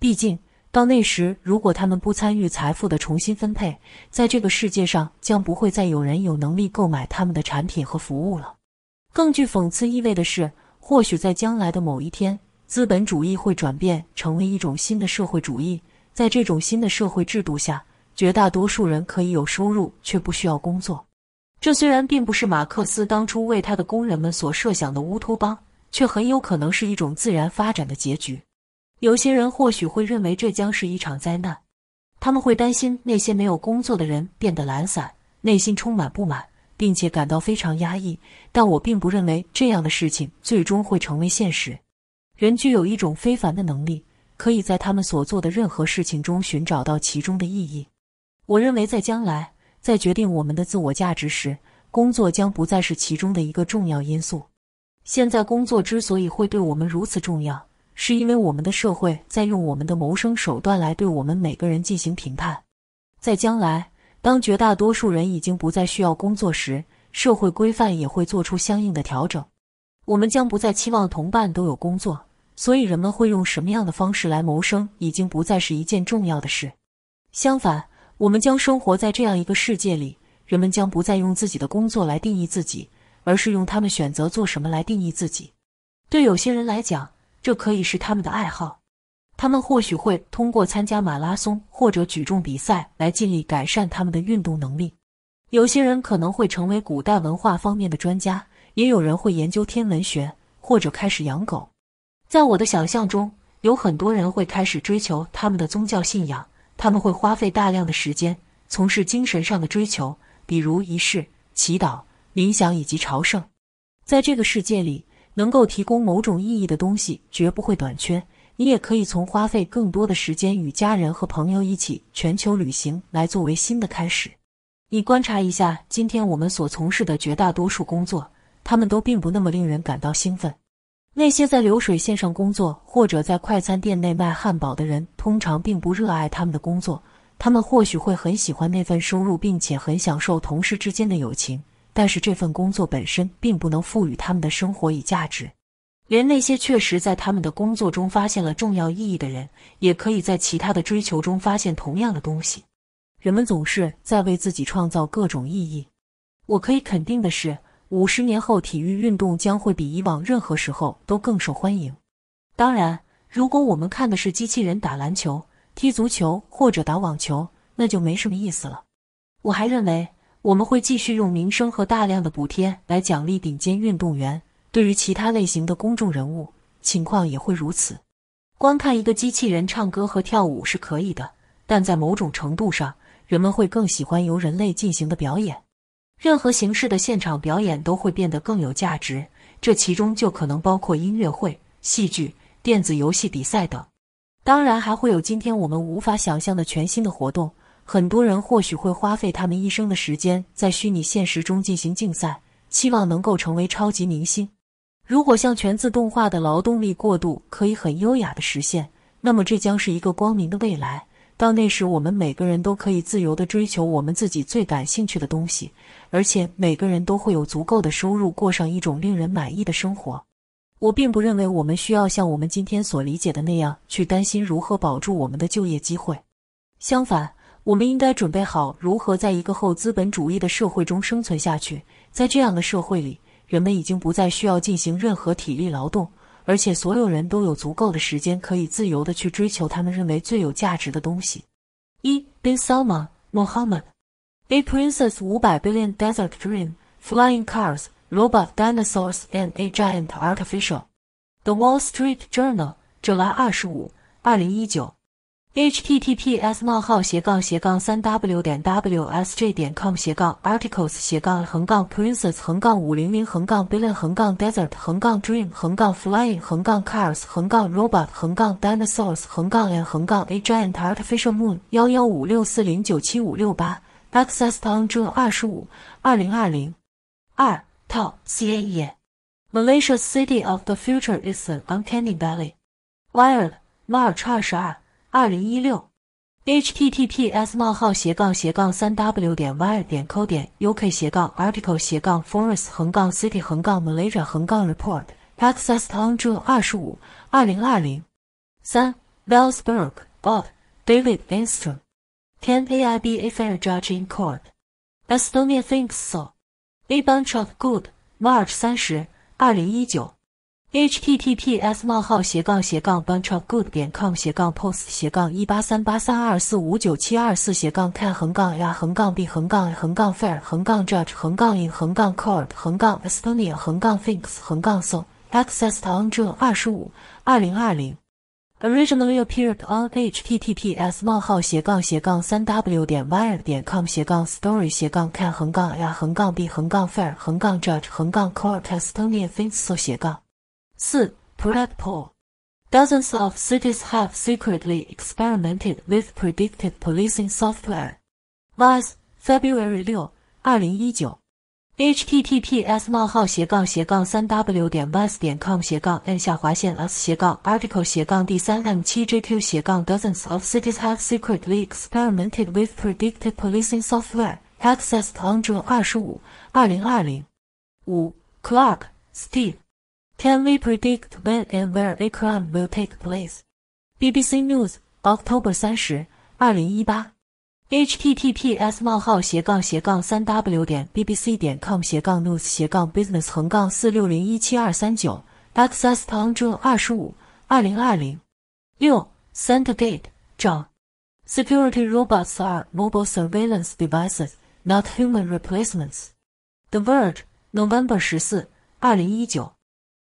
Speaker 1: 毕竟，到那时，如果他们不参与财富的重新分配，在这个世界上将不会再有人有能力购买他们的产品和服务了。更具讽刺意味的是，或许在将来的某一天，资本主义会转变成为一种新的社会主义。在这种新的社会制度下，绝大多数人可以有收入，却不需要工作。这虽然并不是马克思当初为他的工人们所设想的乌托邦，却很有可能是一种自然发展的结局。有些人或许会认为这将是一场灾难，他们会担心那些没有工作的人变得懒散，内心充满不满，并且感到非常压抑。但我并不认为这样的事情最终会成为现实。人具有一种非凡的能力，可以在他们所做的任何事情中寻找到其中的意义。我认为在将来。在决定我们的自我价值时，工作将不再是其中的一个重要因素。现在，工作之所以会对我们如此重要，是因为我们的社会在用我们的谋生手段来对我们每个人进行评判。在将来，当绝大多数人已经不再需要工作时，社会规范也会做出相应的调整。我们将不再期望同伴都有工作，所以人们会用什么样的方式来谋生，已经不再是一件重要的事。相反，我们将生活在这样一个世界里，人们将不再用自己的工作来定义自己，而是用他们选择做什么来定义自己。对有些人来讲，这可以是他们的爱好，他们或许会通过参加马拉松或者举重比赛来尽力改善他们的运动能力。有些人可能会成为古代文化方面的专家，也有人会研究天文学或者开始养狗。在我的想象中，有很多人会开始追求他们的宗教信仰。他们会花费大量的时间从事精神上的追求，比如仪式、祈祷、冥想以及朝圣。在这个世界里，能够提供某种意义的东西绝不会短缺。你也可以从花费更多的时间与家人和朋友一起全球旅行来作为新的开始。你观察一下，今天我们所从事的绝大多数工作，他们都并不那么令人感到兴奋。那些在流水线上工作或者在快餐店内卖汉堡的人，通常并不热爱他们的工作。他们或许会很喜欢那份收入，并且很享受同事之间的友情，但是这份工作本身并不能赋予他们的生活以价值。连那些确实在他们的工作中发现了重要意义的人，也可以在其他的追求中发现同样的东西。人们总是在为自己创造各种意义。我可以肯定的是。五十年后，体育运动将会比以往任何时候都更受欢迎。当然，如果我们看的是机器人打篮球、踢足球或者打网球，那就没什么意思了。我还认为，我们会继续用名声和大量的补贴来奖励顶尖运动员。对于其他类型的公众人物，情况也会如此。观看一个机器人唱歌和跳舞是可以的，但在某种程度上，人们会更喜欢由人类进行的表演。任何形式的现场表演都会变得更有价值，这其中就可能包括音乐会、戏剧、电子游戏比赛等。当然，还会有今天我们无法想象的全新的活动。很多人或许会花费他们一生的时间在虚拟现实中进行竞赛，期望能够成为超级明星。如果像全自动化的劳动力过渡可以很优雅地实现，那么这将是一个光明的未来。到那时，我们每个人都可以自由地追求我们自己最感兴趣的东西。而且每个人都会有足够的收入，过上一种令人满意的生活。我并不认为我们需要像我们今天所理解的那样去担心如何保住我们的就业机会。相反，我们应该准备好如何在一个后资本主义的社会中生存下去。在这样的社会里，人们已经不再需要进行任何体力劳动，而且所有人都有足够的时间可以自由地去追求他们认为最有价值的东西。一，Bin Salman Mohammed。A princess, 五百 billion desert dream, flying cars, robot dinosaurs, and a giant artificial. The Wall Street Journal, 九月二十五，二零一九。https:// 号斜杠斜杠三 w 点 wsj 点 com 斜杠 articles 斜杠横杠 princess 横杠五零零横杠 billion 横杠 desert 横杠 dream 横杠 flying 横杠 cars 横杠 robot 横杠 dinosaurs 横杠 and 横杠 a giant artificial moon 幺幺五六四零九七五六八。Accessed on June 二十五二零二零。二 Top C A E. Malaysia City of the Future is an Uncanny Valley. Wired. March 二十二二零一六 H T T P S: 冒号斜杠斜杠三 W 点 Wired 点 Co 点 U K 斜杠 Article 斜杠 Forest 横杠 City 横杠 Malaysia 横杠 Report. Accessed on June 二十五二零二零。三 v e l l s b e r g b o t David Van Strum. Can AIBA fair judge in court? Estonia thinks so. A bunch of good. March 三十二零一九 https: 冒号斜杠斜杠 bunchofgood 点 com 斜杠 post 斜杠一八三八三二四五九七二四斜杠 can 横杠 a 横杠 b 横杠横杠 fair 横杠 judge 横杠 in 横杠 court 横杠 Estonia 横杠 thinks 横杠 so. Accessed on June 二十五二零二零 originally appeared on https w 点 wire 点 com 斜杠 story 斜杠 can 横杠 a 横杠 b 横杠 fair 横杠 judge 横杠 core castanea f i n s o 斜杠四 product poll。Dozens of cities have secretly experimented with predictive policing software. Was February 6, 2019。https: 冒号斜杠斜杠三 w 点 vs 点 com 斜杠 n 下划线 s 斜杠 article 斜杠第三 m 七 jq 斜杠 dozens of cities have secretly experimented with predictive policing software. accessed on June 二十五，二零二零五。Clark Steve. Can we predict when and where a crime will take place? BBC News October 三十，二零一八。https: 冒号斜杠斜杠三 w 点 b b c 点 com 斜杠 news 斜杠 business 横杠四六零一七二三九 access on June 二十五二零二零六 c e n g date 涨 security robots are mobile surveillance devices, not human replacements. The Verge November 十四二零一九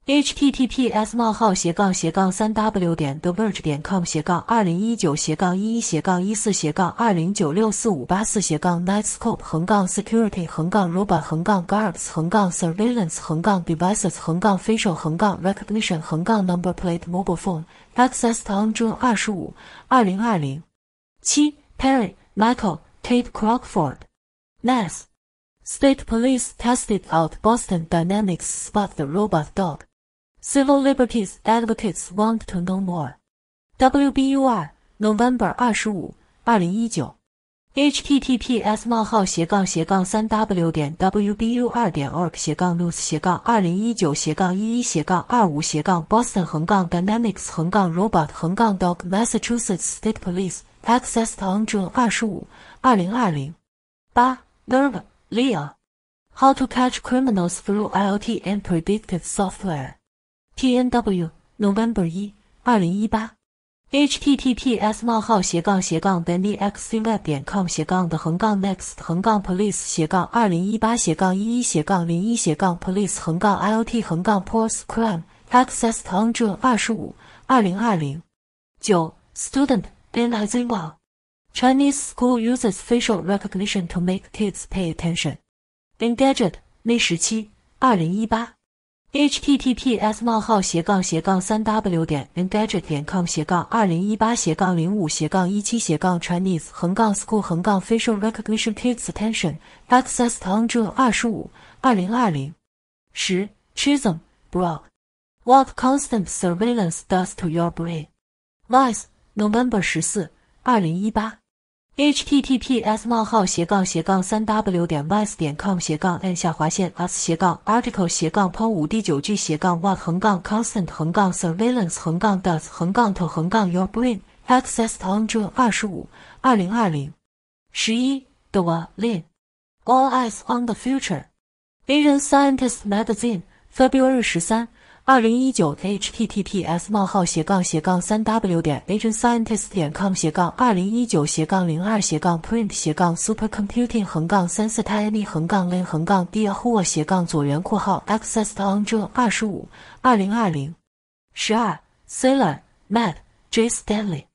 Speaker 1: https: 冒号斜杠斜杠三 w 点 the verge 点 com 斜杠二零一九斜杠一一斜杠一四斜杠二零九六四五八四斜杠 nightscope 横杠 security 横杠 robot 横杠 guards 横杠 surveillance 横杠 devices 横杠 facial 横杠 recognition 横杠 number plate mobile phone accessed on June 二十五二零二零七 Perry Michael Kate Crockford Ness State Police tested out Boston Dynamics Spot the Robot Dog. Civil liberties advocates want to know more. W B U R November 二十五二零一九 H T T P S: 冒号斜杠斜杠三 W 点 W B U 二点 org 斜杠 news 斜杠二零一九斜杠一一斜杠二五斜杠 Boston 横杠 Dynamics 横杠 Robot 横杠 Dog Massachusetts State Police a c c e s s t on June 二十五二零二零八 Nerve Leah How to catch criminals through IoT and predictive software. t n w november 一二零一八 h t t p s 冒号斜杠斜杠 b n E x c web 点 com 斜杠的横杠 next 横杠 police 斜杠二零一八斜杠一一斜杠零一斜杠 police 横杠 i o t 横杠 post crime accessed u n 这二十五二零二零九 student and z e n e w Chinese school uses facial recognition to make kids pay attention engaged may 十七二零一八 https: 冒号斜杠斜杠三 w 点 engadget 点 com 斜杠二零一八斜杠零五斜杠一七斜杠 chinese 横杠 school 横杠 facial recognition kids attention a c c e s s t on June 二十五二零二零十 chism o b r o d What constant surveillance does to your brain? Vice November 十四二零一八 https: 冒号斜杠斜杠三 w 点 us 点 com 斜杠 n 下划线 s 斜杠 article 斜杠 po 五 d 九 g 斜杠 was 横杠 constant 横杠 surveillance 横杠 does 横杠 to 横杠 your brain accessed on 二十五二零二零十一 the lin all eyes on the future Asian Scientist Magazine February 十三二零一九 h t t p s 冒号斜 w w 点 a g e n t s c i e n t i s t s c o m 斜杠2 0 1 9 0 2 p r i n t 斜杠 s u p e r c o m p u t i n g s e n s i t i v y 横杠 l i n d a h u a 杠左圆括号 a c c e s s to on 二十五二零二零十二。s a i l o r m a t J Stanley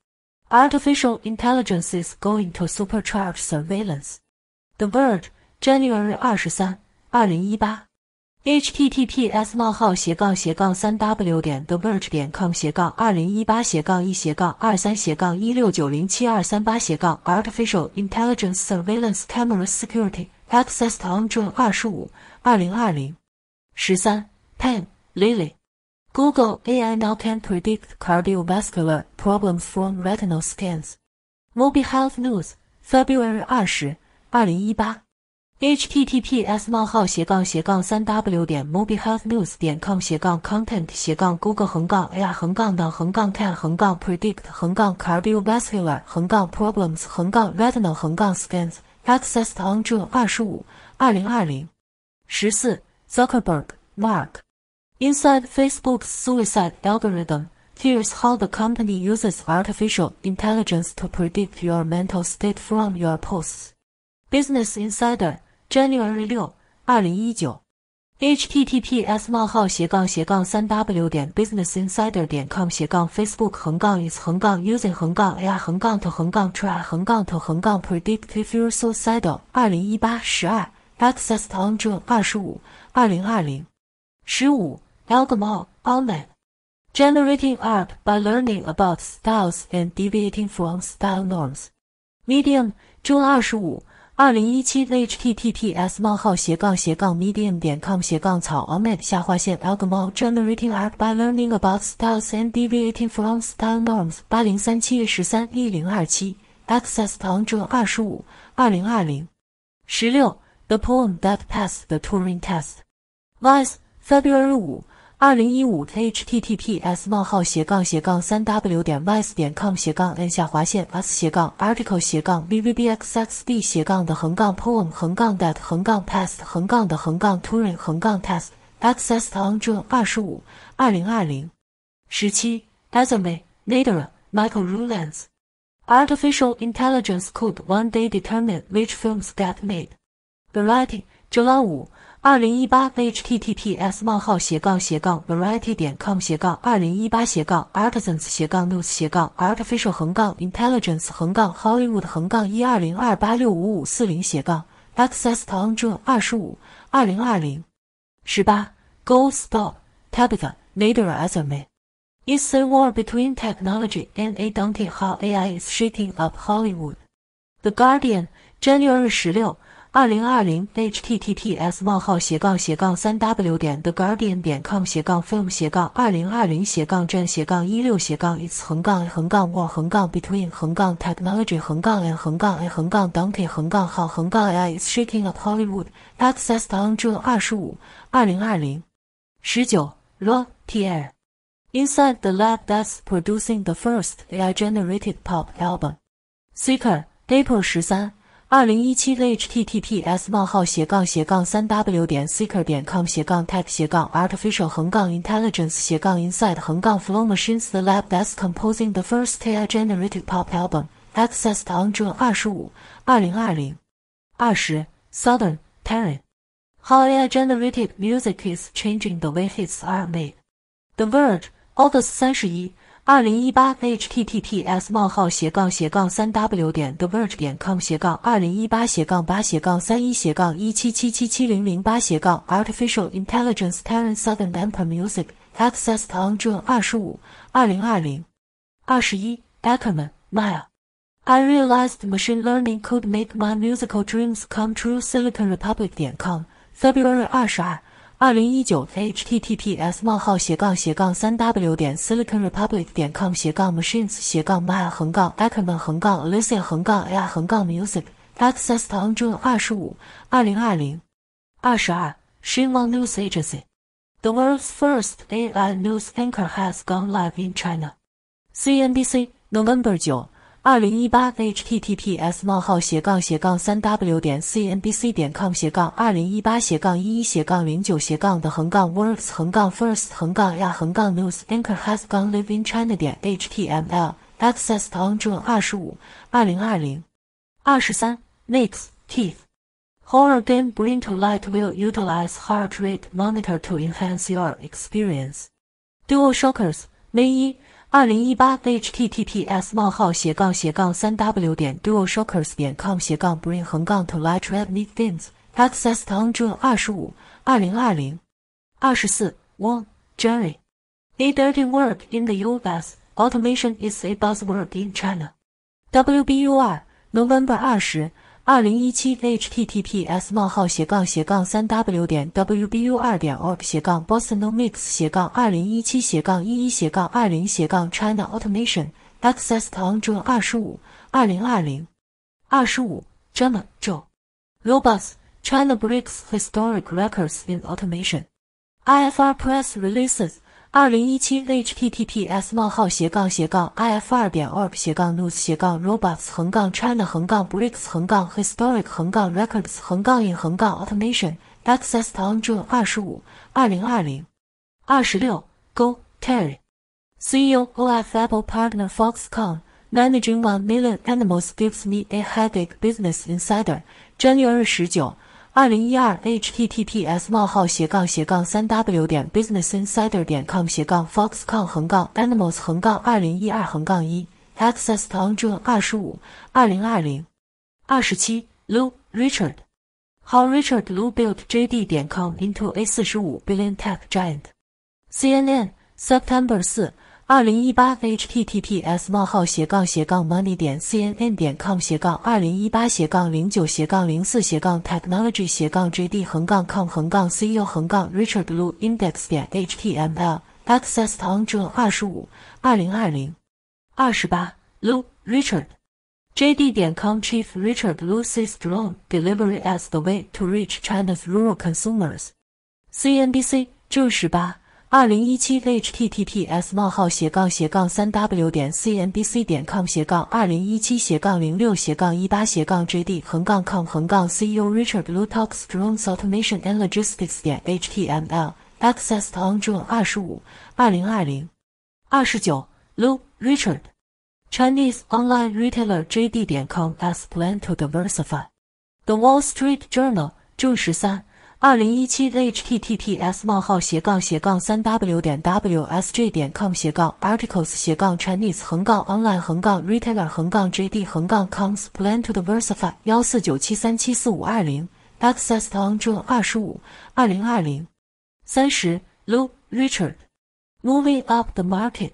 Speaker 1: Artificial intelligence is going to supercharge surveillance. The Verge January 二十三二零一八。https: 冒号斜杠斜杠三 w 点 theverge 点 com 斜杠二零一八斜杠一斜杠二三斜杠一六九零七二三八斜杠 artificialintelligencesurveillancecamerasecurityaccessedonJune 二十五二零二零十三 Pen Lily Google AI now can predict cardiovascular problems from retinal scans Mobile Health News February 二十二零一八 https: 冒号斜杠斜杠三 w 点 mobihealthnews 点 com 斜杠 content 斜杠 google 横杠 ai 横杠 down 横杠 can 横杠 predict 横杠 cardiovascular 横杠 problems 横杠 retinal 横杠 scans accessed on June 二十五二零二零十四 Zuckerberg Mark Inside Facebook's suicide algorithm, here's how the company uses artificial intelligence to predict your mental state from your posts. Business Insider January 六，二零一九。https: 冒号斜杠斜杠三 w 点 businessinsider 点 com 斜杠 facebook 横杠 is 横杠 using 横杠 ai 横杠 to 横杠 try 横杠 to 横杠 predict future suicidal 二零一八十二 access on June 二十五二零二零十五 algamo online generating art by learning about styles and deviating from style norms medium June 二十五。二零一七 h t t p s 冒号斜杠斜杠 medium 点 com 斜杠草 omit 下划线 algorithm generating art by learning about styles and deviating from style norms 八零三七月十三一零二七 accessed on June 二十五二零二零十六 The poem that passed the Turing test vice February 五二零一五 h t t p s 冒号斜杠斜杠三 w 点 y s 点 com 斜杠 n 下划线 s 斜杠 article 斜杠 v v b x x d 斜杠的横杠 poem 横杠 that 横杠 past 横杠的横杠 touring 横杠 test a c c e s s t on June 二十五二零二零十七。a z a Me Nidra Michael Rulands Artificial intelligence could one day determine which films get made. The w r i t i n u t y 九零五二零一八 h t t p s 冒号斜杠斜杠 variety 点 com 斜杠二零一八斜杠 artisans 斜杠 news 斜杠 artificial 横杠 intelligence 横杠 hollywood 横杠一二零二八六五五四零斜杠 a c c e s s t d on June 二十五二零二零十八。Goldstar Tabitha Nader Aserman. A s i s e war between technology and a d a n t e n how AI is shaking up Hollywood. The Guardian. January 十六。二零二零 h t t t s 冒号斜杠斜杠三 w 点 the guardian 点 com 斜杠 film 斜杠二零二零斜杠正斜杠一六斜杠 it s 横杠横杠或横杠 between 横杠 technology 横杠 a n 横杠 a 横杠 donkey 横杠号横杠 i is shaking up hollywood access on June 二十五二零二零十九 ro tier inside the lab that's producing the first ai generated pop album seeker dapo 十三二零一七 https: 冒号斜杠斜杠三 w 点 seeker 点 com 斜杠 type 斜杠 artificial 横杠 intelligence 斜杠 inside 横杠 flow machines the lab that's composing the first AI generated pop album accessed on June 二十五，二零二零，二十 Southern How AI generated music is changing the way hits are made. The Verge, August 三十一。二零一八 h t t p s 冒号斜杠斜杠三 w 点 the verge 点 com 斜杠二零一八斜杠八斜杠三一斜杠一七七七七零零八斜杠 artificial intelligence talent southern v a m p e r e music accessed on June 二十五二零二零二十一 Ackerman Maya I realized machine learning could make my musical dreams come true silicon republic 点 com February 二十二二零一九 H T T P S 冒号斜杠斜杠三 W 点 Silicon Republic 点 com 斜杠 Machines 斜杠 My 横杠 a c o n y m n 横杠 Listen 横杠 AI 横杠 Music a c c e s s t d on June 二十五二零二零二十二，Shine News Agency，The world's first AI news anchor has gone live in China，C N B C November 九。二零一八 h t t p s 冒号斜杠斜杠三 w 点 c n b c 点 com 斜杠二零一八斜杠一一斜杠零九斜杠的横杠 words 横杠 first 横杠亚横杠 news anchor has gone l i v in g china 点 h t m l accessed on June 二十五二零二零二十三 nix teeth horror game b r i n g t o light will utilize heart rate monitor to enhance your experience dual shockers m a 一二零一八 h t t p s 冒号斜杠斜杠三 w 点 dualshockers 点 com 斜杠 bring 横杠 t o l i g h t red m e a t t e n s access t on June 二十五二零二零二十四 one Jerry, a dirty work in the U S. Automation is a buzzword in China. W B U R November 二十二零一七 H T T P S 冒号斜杠斜杠三 W 点 W B U 二点 org 斜杠 Bostono Mix 斜杠二零一七斜杠一一斜杠二零斜杠 China Automation a c c e s s t on June 二十五，二零二零，二十五 g e n r a l Robus China breaks historic records in automation. I F R Press Releases. 二零一七 H T T P S 冒号斜杠斜杠 i f 二点 org 斜杠 news 斜杠 robots 横杠 china 横杠 brics 横杠 historic 横杠 records 横杠 in 横杠 automation a c c e s s to on June 二十五二零二零二十六 go Terry C e O F Apple partner Foxconn managing one million animals gives me a headache Business Insider January 十九二零一二 h t t p s 冒号斜杠斜杠三 w 点 businessinsider 点 com 斜杠 foxcom 横杠 animals 横杠二零一二横杠一 a c c e s s t on June 二十五二零二零二十七 Lou Richard，How Richard Lou built JD 点 com into a 四十五 billion tech giant，CNN September 四。二零一八 h t t p s 冒号斜杠斜杠 money 点 c n n 点 com 斜杠二零一八斜杠零九斜杠零四斜杠 technology 斜杠 j d 横杠 com 横杠 c u 横杠 richardblueindex 点 h t m l access on June 二十五二零二零二十八 lu richard j d 点 com chief richard l u s a s drone delivery as the way to reach China's rural consumers c n b c 正十八。二零一七 h t t p s 冒号斜杠斜杠三 w 点 c n b c 点 com 斜杠二零一七斜杠零六斜杠一八斜杠 j d 横杠 com 横杠 c u richard l u talks drones automation and logistics 点 h t m l accessed on June 二十五二零二零二十九 lu richard Chinese online retailer j d 点 com as plan to diversify The Wall Street Journal June 十三二零一七 h t t p s 冒号斜杠斜杠三 w 点 w s j 点 com 斜杠 articles 斜杠 chinese 横杠 online 横杠 retailer 横杠 j d 横杠 comsplan to diversify 幺四九七三七四五二零 access to o n j e l 二十五二零二零三十 lu richard moving up the market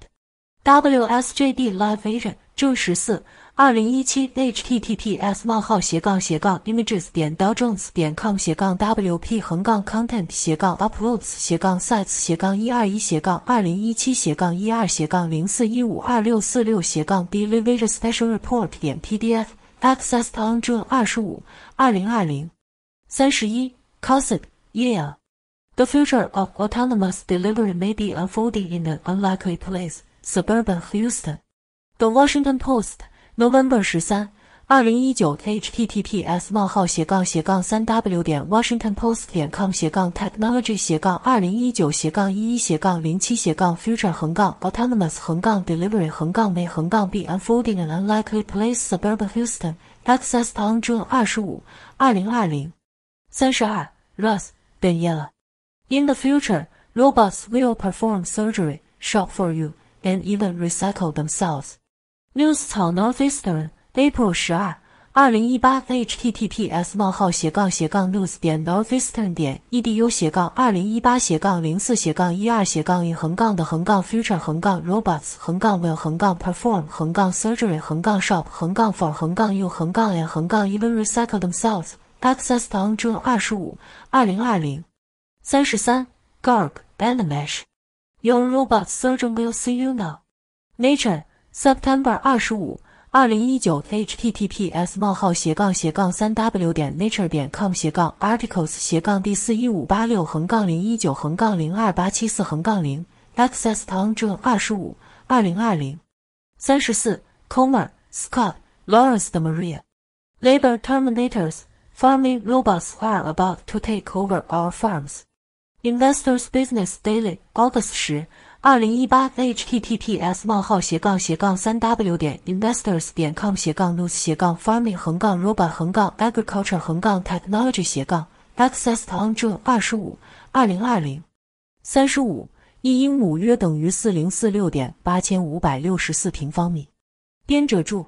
Speaker 1: w s j d live v i s i o n June 十四。二零一七 h t t p s 冒号斜斜杠杠 //images d o w j o n e s 点 o com w p 横杠 c o n t e n t 斜杠 u p l o a d s 斜杠 s i t e s 斜杠1 2 1 2 0 1 7 1 2 0 4 1 5 2 6 4 6 d e l i v e r n s p e c i a l r e p o r t p d f a c c e s s to on June 二十五，二零二零三十一。c o s b t Yeah，the future of autonomous delivery may be unfolding in an unlikely place，suburban Houston。The Washington Post。November 十三，二零一九，H T T P S 冒号斜杠斜杠三 W 点 WashingtonPost 点 com 斜杠 Technology 斜杠二零一九斜杠一一斜杠零七斜杠 Future 横杠 a u t o n o m o u s 横杠 Delivery 横杠 A 横杠 B unfolding an unlikely place, suburban Houston, a c c e s s t d on June 二十五，二零二零，三十二 r u s s 毕业了。In the future, robots will perform surgery, shop for you, and even recycle themselves. News 草 North Eastern April 十二二零一八 H T T P S 冒号斜杠斜杠 news 点 North Eastern 点 E D U 斜杠二零一八斜杠零四斜杠一二斜杠一横杠的横杠 Future 横杠 Robots 横杠 Will 横杠 Perform 横杠 Surgery 横杠 Shop 横杠 For 横杠 u 横杠 And 横杠 Even Recycle themselves. a c c e s s t o on June 二十五二零二零三十三 Garb b a n d m a s h Your robot surgeon will see you now. Nature. September 25, 2019, https: 冒号斜杠斜杠三 w 点 nature 点 com 斜杠 articles 斜杠第四一五八六横杠零一九横杠零二八七四横杠零 access on June 二十五，二零二零三十四 Comer Scott Lawrence 的 Maria labor terminators farming robots are about to take over our farms. Investors Business Daily August 10二零一八 h t t p s 冒号斜杠斜杠三 w 点 investors 点 com 斜杠 news 斜杠 farming 横杠 robot 横杠 agriculture 横杠 technology 斜杠 a c c e s s t d on June 二十五二零二零三十五一英亩约等于四零四六点八千五百六十四平方米。编者注：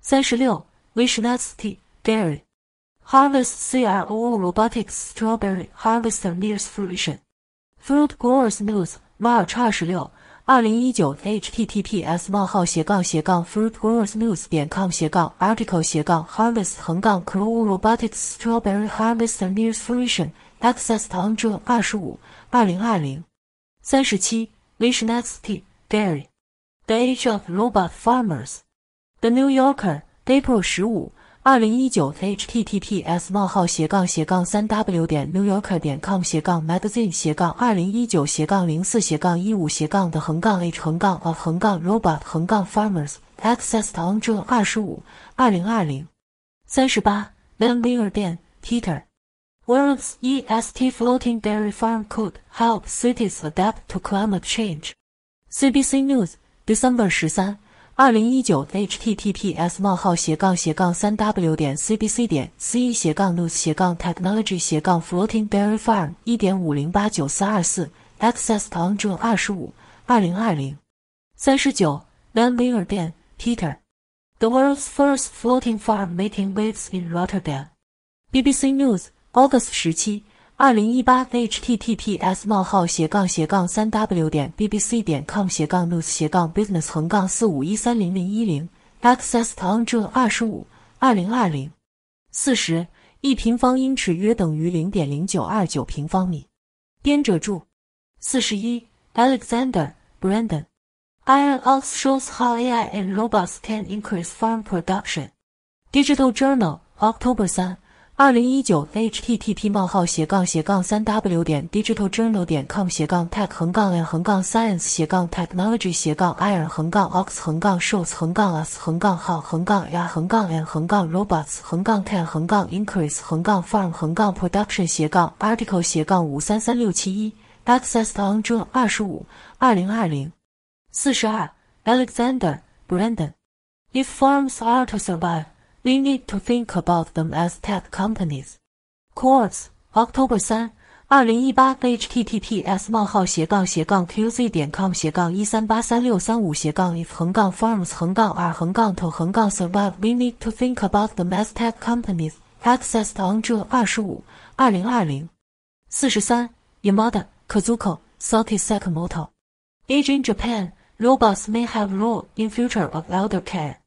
Speaker 1: 三十六 v i s h n a r y d a r y Harvest C R O Robotics Strawberry Harvester Near Solution Fruit Grows News。Mar c h 26, 2019, h t t p s 冒号斜杠 f r u i t g r o w s m w s e c o m 斜杠 a r t i c l e 斜杠 h a r v e s t 横杠 c r e r o b o t i c s s t r a w b e r r y h a r v e s t n e w s f r u t i o n a c c e s s t d on j u 二 e 25, 2020. 37. l i s h n e x t y Dairy, The Age of Robot Farmers, The New Yorker, April 15. 二零一九 h t t p s 冒号斜杠斜杠三 w 点 new yorker 点 com 斜杠 magazine 斜杠二零一九斜杠零四斜杠一五斜杠的横杠 h 横杠 of 横杠 robot 横杠 farmers accessed on June 二十五二零二零三十八 h a n c i u v e r 边 Peter World's E S T floating dairy farm could help cities adapt to climate change C B C News December 十三二零一九 H T T P S: 冒号斜杠斜杠三 W 点 C B C 点 C 斜杠 News 斜杠 Technology 斜杠 Floating b a e r y Farm 一点五零八九四二四 a c c e s s t d on June 二十五，二零二零，三十九 Van Vlierden Peter，the world's first floating farm making waves in Rotterdam，BBC News August 十七。二零一八 h t t p s 冒号斜杠斜杠三 w 点 b b c 点 com 斜杠 news 斜杠 business 横杠四五一三零零一零 a c c e s s t d on j u 二十五二零二零，四十一平方英尺约等于零点零九二九平方米。编者注：四十一 Alexander Brandon Iron Ox shows how AI and robots can increase farm production. Digital Journal October 三。二零一九 h t t p 冒号斜杠斜杠三 w 点 digitaljournal 点 com 斜杠 tech 横杠 n 横杠 science 斜杠 technology 斜杠 iron 横杠 ox 横杠 shows 横杠 us 横杠 how 横杠 a 横杠 n 横杠 robots 横杠 ten 横杠 increase 横杠 farm 横杠 production 斜杠 article 斜杠五三三六七一 a c c e s s on d on 二十五二零二零四十二 alexander brendan if farms are to survive we need to think about them as tech companies. Quartz, October 3, 2018. https 冒号斜杠斜杠 qz 点 com 斜杠一三八三六三五斜杠 if 横杠 firms 横杠 r 横杠 to 横杠 survive we need to think about them as tech companies accessed on June 25, 2020. 43. Yamada Kazuko Saki Sakamoto in Japan robots may have role in future of elder care.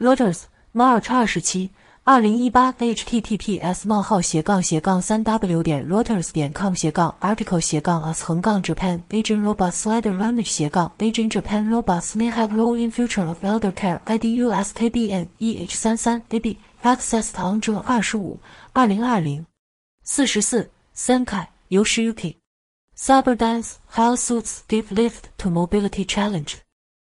Speaker 1: Reuters March 二十七，二零一八，H T T P S: 冒号斜杠斜杠三 W 点 Reuters 点 com 斜杠 Article 斜杠 As 横杠 Japan r e i o n Robots Slider r u n n i n 斜杠 Japan Japan Robots May Have Role in Future of Elder Care I D U S K B N E H 三三 A B Access to Android 二十五，二零二零，四十四，三凯由石 UK i Suber Dance h o u s e Suits Deep Lift to Mobility Challenge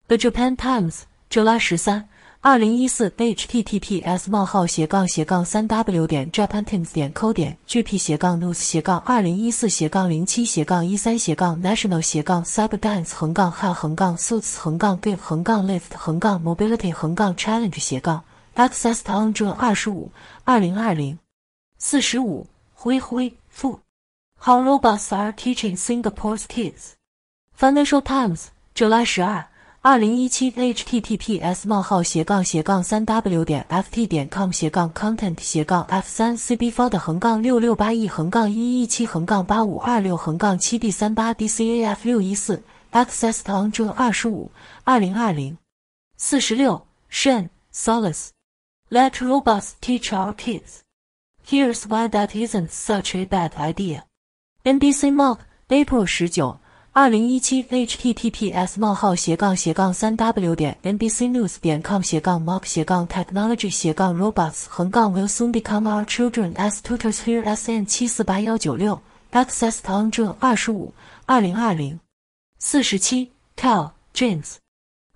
Speaker 1: The Japan Times l 拉十三。二零一四 h t t p s 冒号斜杠斜杠三 w 点 j a p a n t i e s 点 co 点 g p 斜杠 news 斜杠二零一四斜杠零七斜杠一三斜杠 national 斜杠 cyber dance 横杠 ha 横杠 suits 横杠 give 横杠 lift 横杠 mobility 横杠 challenge 斜杠 accessed on 二十五二零二零四十五恢复。How robots are teaching Singapore's kids. Financial Times July 十二。二零一七 h t t p s 冒号斜杠斜杠三 w 点 f t 点 com 斜杠 content 斜杠 f 三 c b 方的横杠六六八 e 横杠一一七横杠八五二六横杠七 d 三八 d c a f 六一四 access under 二十五二零二零四十六 shen solace let robots teach our kids here's why that isn't such a bad idea n b c mock april 十九二零一七 h t t p s 冒号斜杠斜杠三 w 点 n b c news 点 com 斜杠 m o k 斜杠 technology 斜杠 robots 横杠 will soon become our children's a tutors here s n 七四八幺九六 access t on June 二十五二零二零四十七 tell James